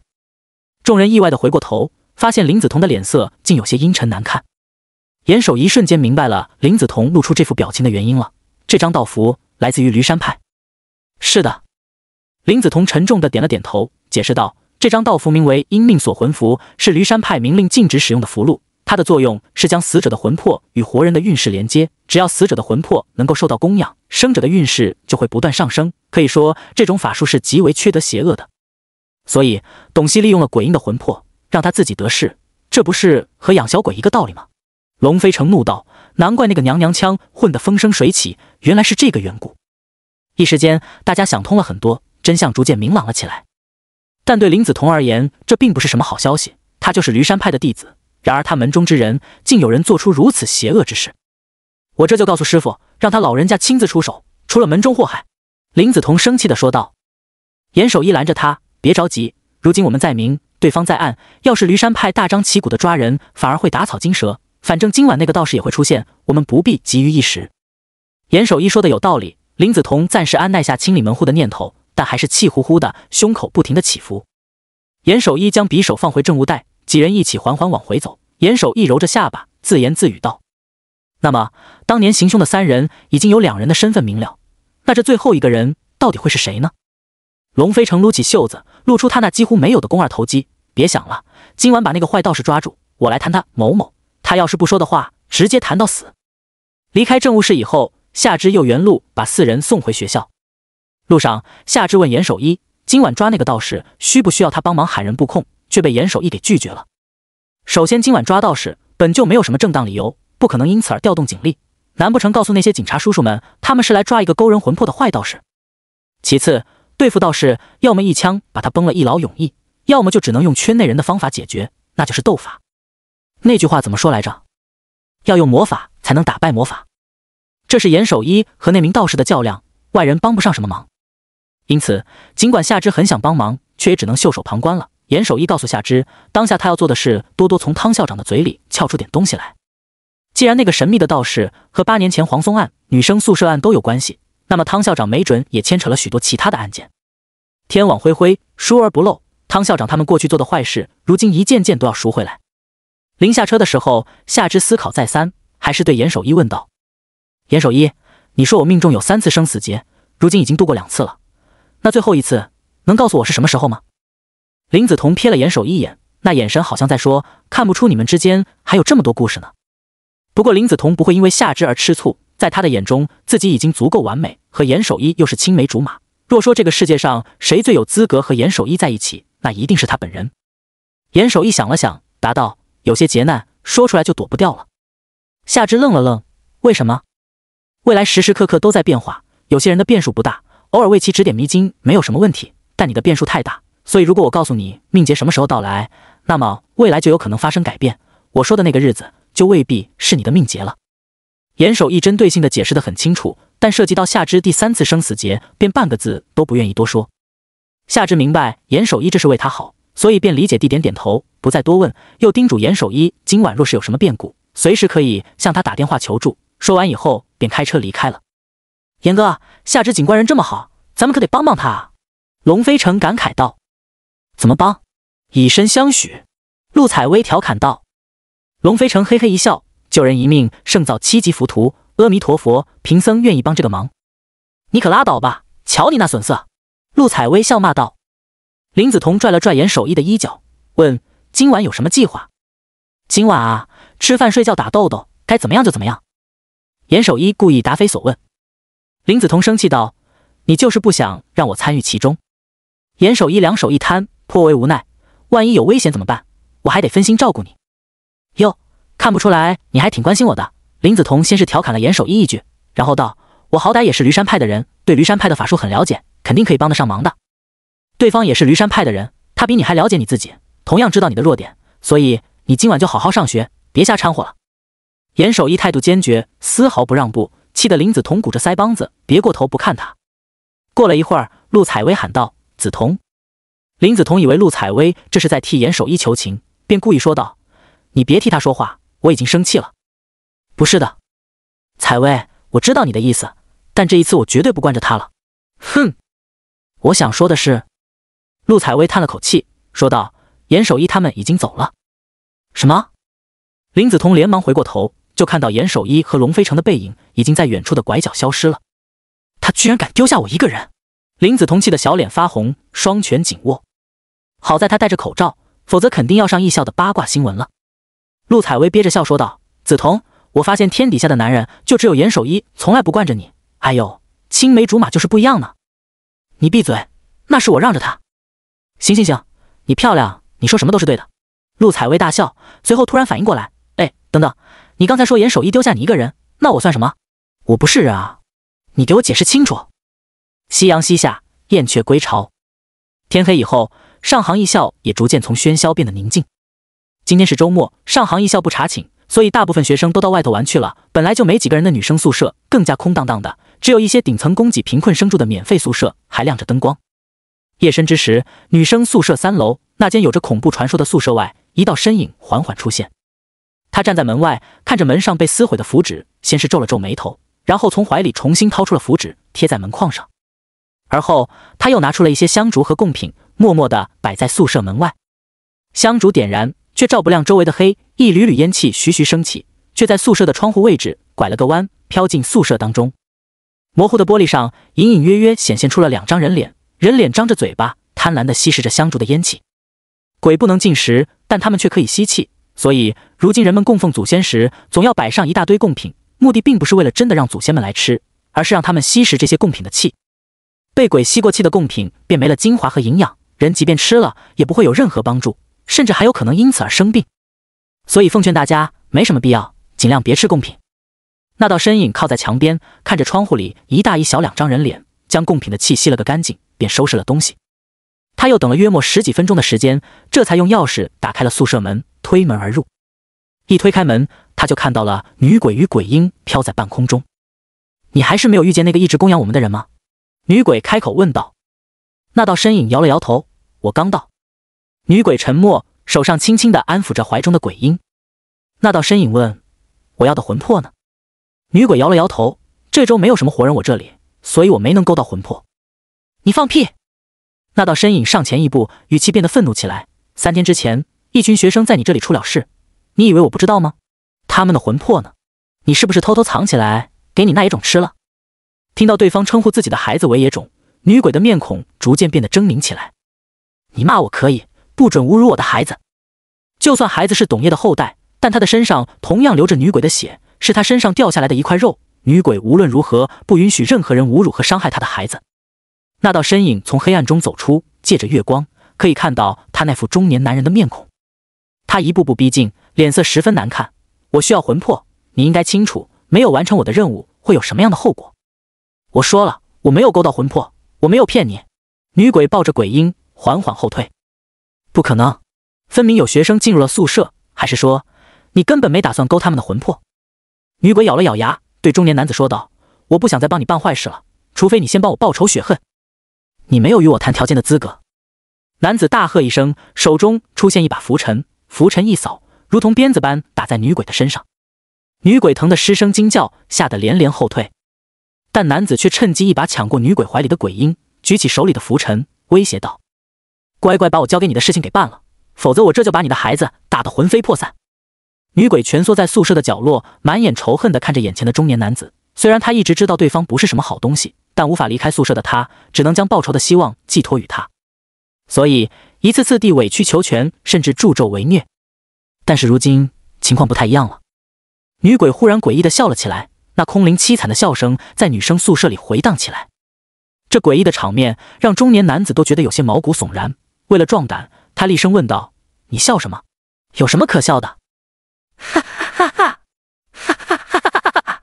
众人意外的回过头，发现林子彤的脸色竟有些阴沉难看。严守一瞬间明白了林子彤露出这副表情的原因了。这张道符来自于驴山派。是的，林子彤沉重的点了点头，解释道。这张道符名为“阴命锁魂符”，是驴山派明令禁止使用的符箓。它的作用是将死者的魂魄与活人的运势连接，只要死者的魂魄能够受到供养，生者的运势就会不断上升。可以说，这种法术是极为缺德、邪恶的。所以，董希利用了鬼婴的魂魄，让他自己得势，这不是和养小鬼一个道理吗？龙飞成怒道：“难怪那个娘娘腔混得风生水起，原来是这个缘故。”一时间，大家想通了很多，真相逐渐明朗了起来。但对林子彤而言，这并不是什么好消息。他就是驴山派的弟子。然而他门中之人，竟有人做出如此邪恶之事。我这就告诉师傅，让他老人家亲自出手，除了门中祸害。林子彤生气地说道。严守一拦着他：“别着急，如今我们在明，对方在暗。要是驴山派大张旗鼓地抓人，反而会打草惊蛇。反正今晚那个道士也会出现，我们不必急于一时。”严守一说的有道理，林子彤暂时安耐下清理门户的念头。但还是气呼呼的，胸口不停的起伏。严守一将匕首放回证物袋，几人一起缓缓往回走。严守一揉着下巴，自言自语道：“那么，当年行凶的三人已经有两人的身份明了，那这最后一个人到底会是谁呢？”龙飞城撸起袖子，露出他那几乎没有的肱二头肌。“别想了，今晚把那个坏道士抓住，我来谈他某某。他要是不说的话，直接谈到死。”离开政务室以后，夏之又原路把四人送回学校。路上，夏至问严守一：“今晚抓那个道士，需不需要他帮忙喊人布控？”却被严守一给拒绝了。首先，今晚抓道士本就没有什么正当理由，不可能因此而调动警力。难不成告诉那些警察叔叔们，他们是来抓一个勾人魂魄的坏道士？其次，对付道士，要么一枪把他崩了，一劳永逸；要么就只能用圈内人的方法解决，那就是斗法。那句话怎么说来着？要用魔法才能打败魔法。这是严守一和那名道士的较量，外人帮不上什么忙。因此，尽管夏之很想帮忙，却也只能袖手旁观了。严守一告诉夏之，当下他要做的是多多从汤校长的嘴里撬出点东西来。既然那个神秘的道士和八年前黄松案、女生宿舍案都有关系，那么汤校长没准也牵扯了许多其他的案件。天网恢恢，疏而不漏。汤校长他们过去做的坏事，如今一件件都要赎回来。临下车的时候，夏之思考再三，还是对严守一问道：“严守一，你说我命中有三次生死劫，如今已经度过两次了。”那最后一次，能告诉我是什么时候吗？林子彤瞥了严守一眼，那眼神好像在说：“看不出你们之间还有这么多故事呢。”不过林子彤不会因为夏之而吃醋，在他的眼中，自己已经足够完美，和严守一又是青梅竹马。若说这个世界上谁最有资格和严守一在一起，那一定是他本人。严守一想了想，答道：“有些劫难说出来就躲不掉了。”夏之愣了愣：“为什么？未来时时刻刻都在变化，有些人的变数不大。”偶尔为其指点迷津没有什么问题，但你的变数太大，所以如果我告诉你命劫什么时候到来，那么未来就有可能发生改变。我说的那个日子就未必是你的命劫了。严守一针对性的解释得很清楚，但涉及到夏之第三次生死劫，便半个字都不愿意多说。夏之明白严守一这是为他好，所以便理解地点点头，不再多问，又叮嘱严守一今晚若是有什么变故，随时可以向他打电话求助。说完以后便开车离开了。严哥，夏之景官人这么好，咱们可得帮帮他。啊！”龙飞城感慨道：“怎么帮？以身相许。”陆采薇调侃道。龙飞城嘿嘿一笑：“救人一命胜造七级浮屠，阿弥陀佛，贫僧愿意帮这个忙。”你可拉倒吧，瞧你那损色。陆采薇笑骂道。林子彤拽了拽严守一的衣角，问：“今晚有什么计划？”今晚啊，吃饭、睡觉、打豆豆，该怎么样就怎么样。严守一故意答非所问。林子彤生气道：“你就是不想让我参与其中。”严守一两手一摊，颇为无奈：“万一有危险怎么办？我还得分心照顾你。”哟，看不出来你还挺关心我的。”林子彤先是调侃了严守一一句，然后道：“我好歹也是驴山派的人，对驴山派的法术很了解，肯定可以帮得上忙的。”对方也是驴山派的人，他比你还了解你自己，同样知道你的弱点，所以你今晚就好好上学，别瞎掺和了。”严守一态度坚决，丝毫不让步。气得林子桐鼓着腮帮子，别过头不看他。过了一会儿，陆采薇喊道：“子彤。”林子彤以为陆采薇这是在替严守一求情，便故意说道：“你别替他说话，我已经生气了。”“不是的，采薇，我知道你的意思，但这一次我绝对不惯着他了。”“哼，我想说的是……”陆采薇叹了口气，说道：“严守一他们已经走了。”“什么？”林子彤连忙回过头，就看到严守一和龙飞城的背影。已经在远处的拐角消失了，他居然敢丢下我一个人！林子彤气得小脸发红，双拳紧握。好在他戴着口罩，否则肯定要上艺校的八卦新闻了。陆采薇憋着笑说道：“子彤，我发现天底下的男人就只有严守一从来不惯着你。哎呦，青梅竹马就是不一样呢。”你闭嘴，那是我让着他。行行行，你漂亮，你说什么都是对的。陆采薇大笑，随后突然反应过来：“哎，等等，你刚才说严守一丢下你一个人，那我算什么？”我不是人啊，你给我解释清楚。夕阳西下，燕雀归巢。天黑以后，上杭艺校也逐渐从喧嚣变得宁静。今天是周末，上杭艺校不查寝，所以大部分学生都到外头玩去了。本来就没几个人的女生宿舍更加空荡荡的，只有一些顶层供给贫困生住的免费宿舍还亮着灯光。夜深之时，女生宿舍三楼那间有着恐怖传说的宿舍外，一道身影缓缓出现。他站在门外，看着门上被撕毁的符纸，先是皱了皱眉头。然后从怀里重新掏出了符纸，贴在门框上。而后他又拿出了一些香烛和贡品，默默地摆在宿舍门外。香烛点燃，却照不亮周围的黑。一缕缕烟气徐徐升起，却在宿舍的窗户位置拐了个弯，飘进宿舍当中。模糊的玻璃上，隐隐约约显现出了两张人脸。人脸张着嘴巴，贪婪地吸食着香烛的烟气。鬼不能进食，但他们却可以吸气，所以如今人们供奉祖先时，总要摆上一大堆贡品。目的并不是为了真的让祖先们来吃，而是让他们吸食这些贡品的气。被鬼吸过气的贡品便没了精华和营养，人即便吃了也不会有任何帮助，甚至还有可能因此而生病。所以奉劝大家，没什么必要，尽量别吃贡品。那道身影靠在墙边，看着窗户里一大一小两张人脸，将贡品的气吸了个干净，便收拾了东西。他又等了约莫十几分钟的时间，这才用钥匙打开了宿舍门，推门而入。一推开门，他就看到了女鬼与鬼婴飘在半空中。你还是没有遇见那个一直供养我们的人吗？女鬼开口问道。那道身影摇了摇头。我刚到。女鬼沉默，手上轻轻的安抚着怀中的鬼婴。那道身影问：“我要的魂魄呢？”女鬼摇了摇头。这周没有什么活人我这里，所以我没能勾到魂魄。你放屁！那道身影上前一步，语气变得愤怒起来。三天之前，一群学生在你这里出了事。你以为我不知道吗？他们的魂魄呢？你是不是偷偷藏起来，给你那野种吃了？听到对方称呼自己的孩子为野种，女鬼的面孔逐渐变得狰狞起来。你骂我可以，不准侮辱我的孩子。就算孩子是董烨的后代，但他的身上同样流着女鬼的血，是他身上掉下来的一块肉。女鬼无论如何不允许任何人侮辱和伤害她的孩子。那道身影从黑暗中走出，借着月光可以看到他那副中年男人的面孔。他一步步逼近。脸色十分难看，我需要魂魄，你应该清楚，没有完成我的任务会有什么样的后果。我说了，我没有勾到魂魄，我没有骗你。女鬼抱着鬼婴，缓缓后退。不可能，分明有学生进入了宿舍，还是说你根本没打算勾他们的魂魄？女鬼咬了咬牙，对中年男子说道：“我不想再帮你办坏事了，除非你先帮我报仇雪恨。你没有与我谈条件的资格。”男子大喝一声，手中出现一把拂尘，拂尘一扫。如同鞭子般打在女鬼的身上，女鬼疼得失声惊叫，吓得连连后退。但男子却趁机一把抢过女鬼怀里的鬼婴，举起手里的拂尘，威胁道：“乖乖把我交给你的事情给办了，否则我这就把你的孩子打得魂飞魄散。”女鬼蜷缩在宿舍的角落，满眼仇恨地看着眼前的中年男子。虽然他一直知道对方不是什么好东西，但无法离开宿舍的他，只能将报仇的希望寄托于他，所以一次次地委曲求全，甚至助纣为虐。但是如今情况不太一样了，女鬼忽然诡异的笑了起来，那空灵凄惨的笑声在女生宿舍里回荡起来。这诡异的场面让中年男子都觉得有些毛骨悚然。为了壮胆，他厉声问道：“你笑什么？有什么可笑的？”哈哈哈哈哈哈哈哈哈哈！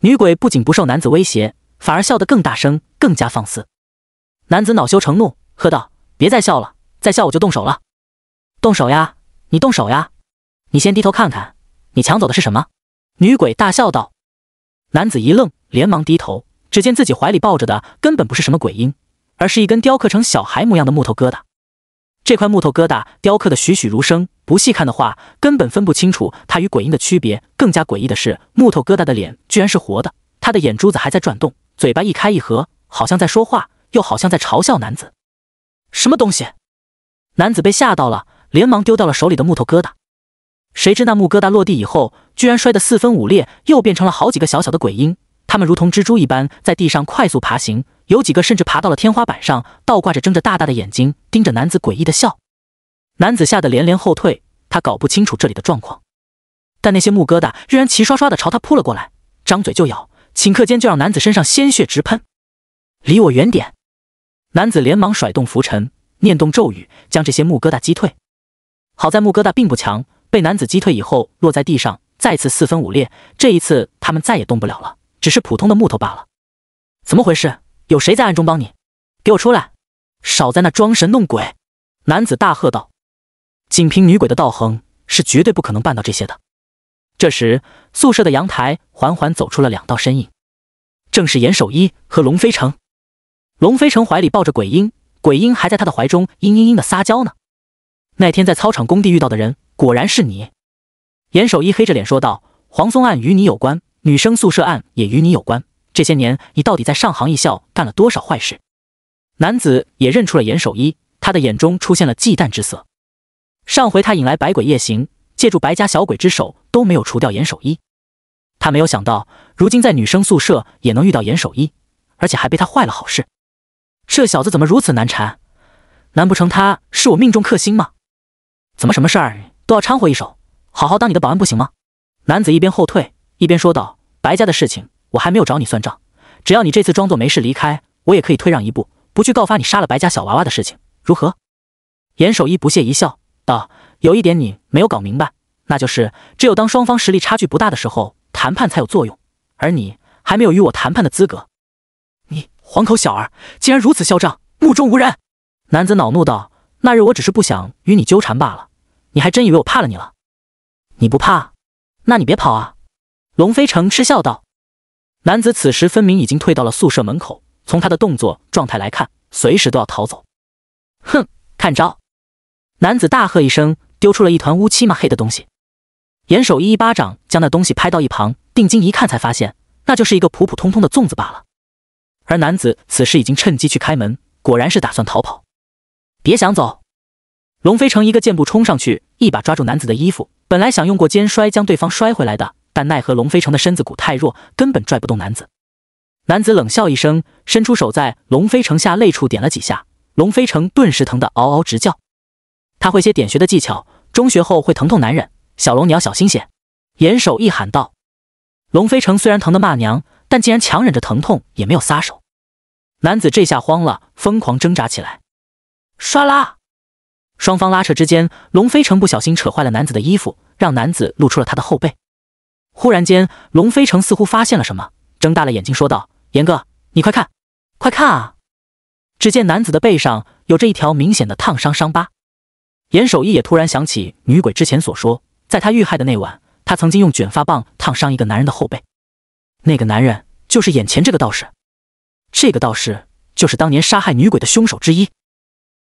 女鬼不仅不受男子威胁，反而笑得更大声，更加放肆。男子恼羞成怒，喝道：“别再笑了！再笑我就动手了！”“动手呀！你动手呀！”你先低头看看，你抢走的是什么？女鬼大笑道。男子一愣，连忙低头，只见自己怀里抱着的根本不是什么鬼婴，而是一根雕刻成小孩模样的木头疙瘩。这块木头疙瘩雕刻的栩栩如生，不细看的话根本分不清楚它与鬼婴的区别。更加诡异的是，木头疙瘩的脸居然是活的，他的眼珠子还在转动，嘴巴一开一合，好像在说话，又好像在嘲笑男子。什么东西？男子被吓到了，连忙丢掉了手里的木头疙瘩。谁知那木疙瘩落地以后，居然摔得四分五裂，又变成了好几个小小的鬼婴。他们如同蜘蛛一般在地上快速爬行，有几个甚至爬到了天花板上，倒挂着睁着大大的眼睛盯着男子诡异的笑。男子吓得连连后退，他搞不清楚这里的状况，但那些木疙瘩居然齐刷刷的朝他扑了过来，张嘴就咬，顷刻间就让男子身上鲜血直喷。离我远点！男子连忙甩动拂尘，念动咒语，将这些木疙瘩击退。好在木疙瘩并不强。被男子击退以后，落在地上，再次四分五裂。这一次，他们再也动不了了，只是普通的木头罢了。怎么回事？有谁在暗中帮你？给我出来！少在那装神弄鬼！男子大喝道：“仅凭女鬼的道行，是绝对不可能办到这些的。”这时，宿舍的阳台缓缓走出了两道身影，正是严守一和龙飞城。龙飞城怀里抱着鬼婴，鬼婴还在他的怀中嘤嘤嘤的撒娇呢。那天在操场工地遇到的人。果然是你，严守一黑着脸说道：“黄松案与你有关，女生宿舍案也与你有关。这些年你到底在上杭一校干了多少坏事？”男子也认出了严守一，他的眼中出现了忌惮之色。上回他引来百鬼夜行，借助白家小鬼之手都没有除掉严守一，他没有想到如今在女生宿舍也能遇到严守一，而且还被他坏了好事。这小子怎么如此难缠？难不成他是我命中克星吗？怎么什么事儿？都要掺和一手，好好当你的保安不行吗？男子一边后退一边说道：“白家的事情我还没有找你算账，只要你这次装作没事离开，我也可以退让一步，不去告发你杀了白家小娃娃的事情，如何？”严守一不屑一笑，道：“有一点你没有搞明白，那就是只有当双方实力差距不大的时候，谈判才有作用，而你还没有与我谈判的资格。”“你黄口小儿，竟然如此嚣张，目中无人！”男子恼怒道：“那日我只是不想与你纠缠罢了。”你还真以为我怕了你了？你不怕，那你别跑啊！龙飞成嗤笑道。男子此时分明已经退到了宿舍门口，从他的动作状态来看，随时都要逃走。哼，看招！男子大喝一声，丢出了一团乌漆嘛黑的东西。严守一一巴掌将那东西拍到一旁，定睛一看，才发现那就是一个普普通通的粽子罢了。而男子此时已经趁机去开门，果然是打算逃跑。别想走！龙飞城一个箭步冲上去，一把抓住男子的衣服。本来想用过肩摔将对方摔回来的，但奈何龙飞城的身子骨太弱，根本拽不动男子。男子冷笑一声，伸出手在龙飞城下肋处点了几下，龙飞城顿时疼得嗷嗷直叫。他会些点穴的技巧，中学后会疼痛难忍。小龙你要小心些，严守一喊道。龙飞城虽然疼得骂娘，但竟然强忍着疼痛也没有撒手。男子这下慌了，疯狂挣扎起来。唰啦！双方拉扯之间，龙飞城不小心扯坏了男子的衣服，让男子露出了他的后背。忽然间，龙飞城似乎发现了什么，睁大了眼睛说道：“严哥，你快看，快看啊！”只见男子的背上有着一条明显的烫伤伤疤。严守义也突然想起女鬼之前所说，在他遇害的那晚，他曾经用卷发棒烫伤一个男人的后背。那个男人就是眼前这个道士。这个道士就是当年杀害女鬼的凶手之一。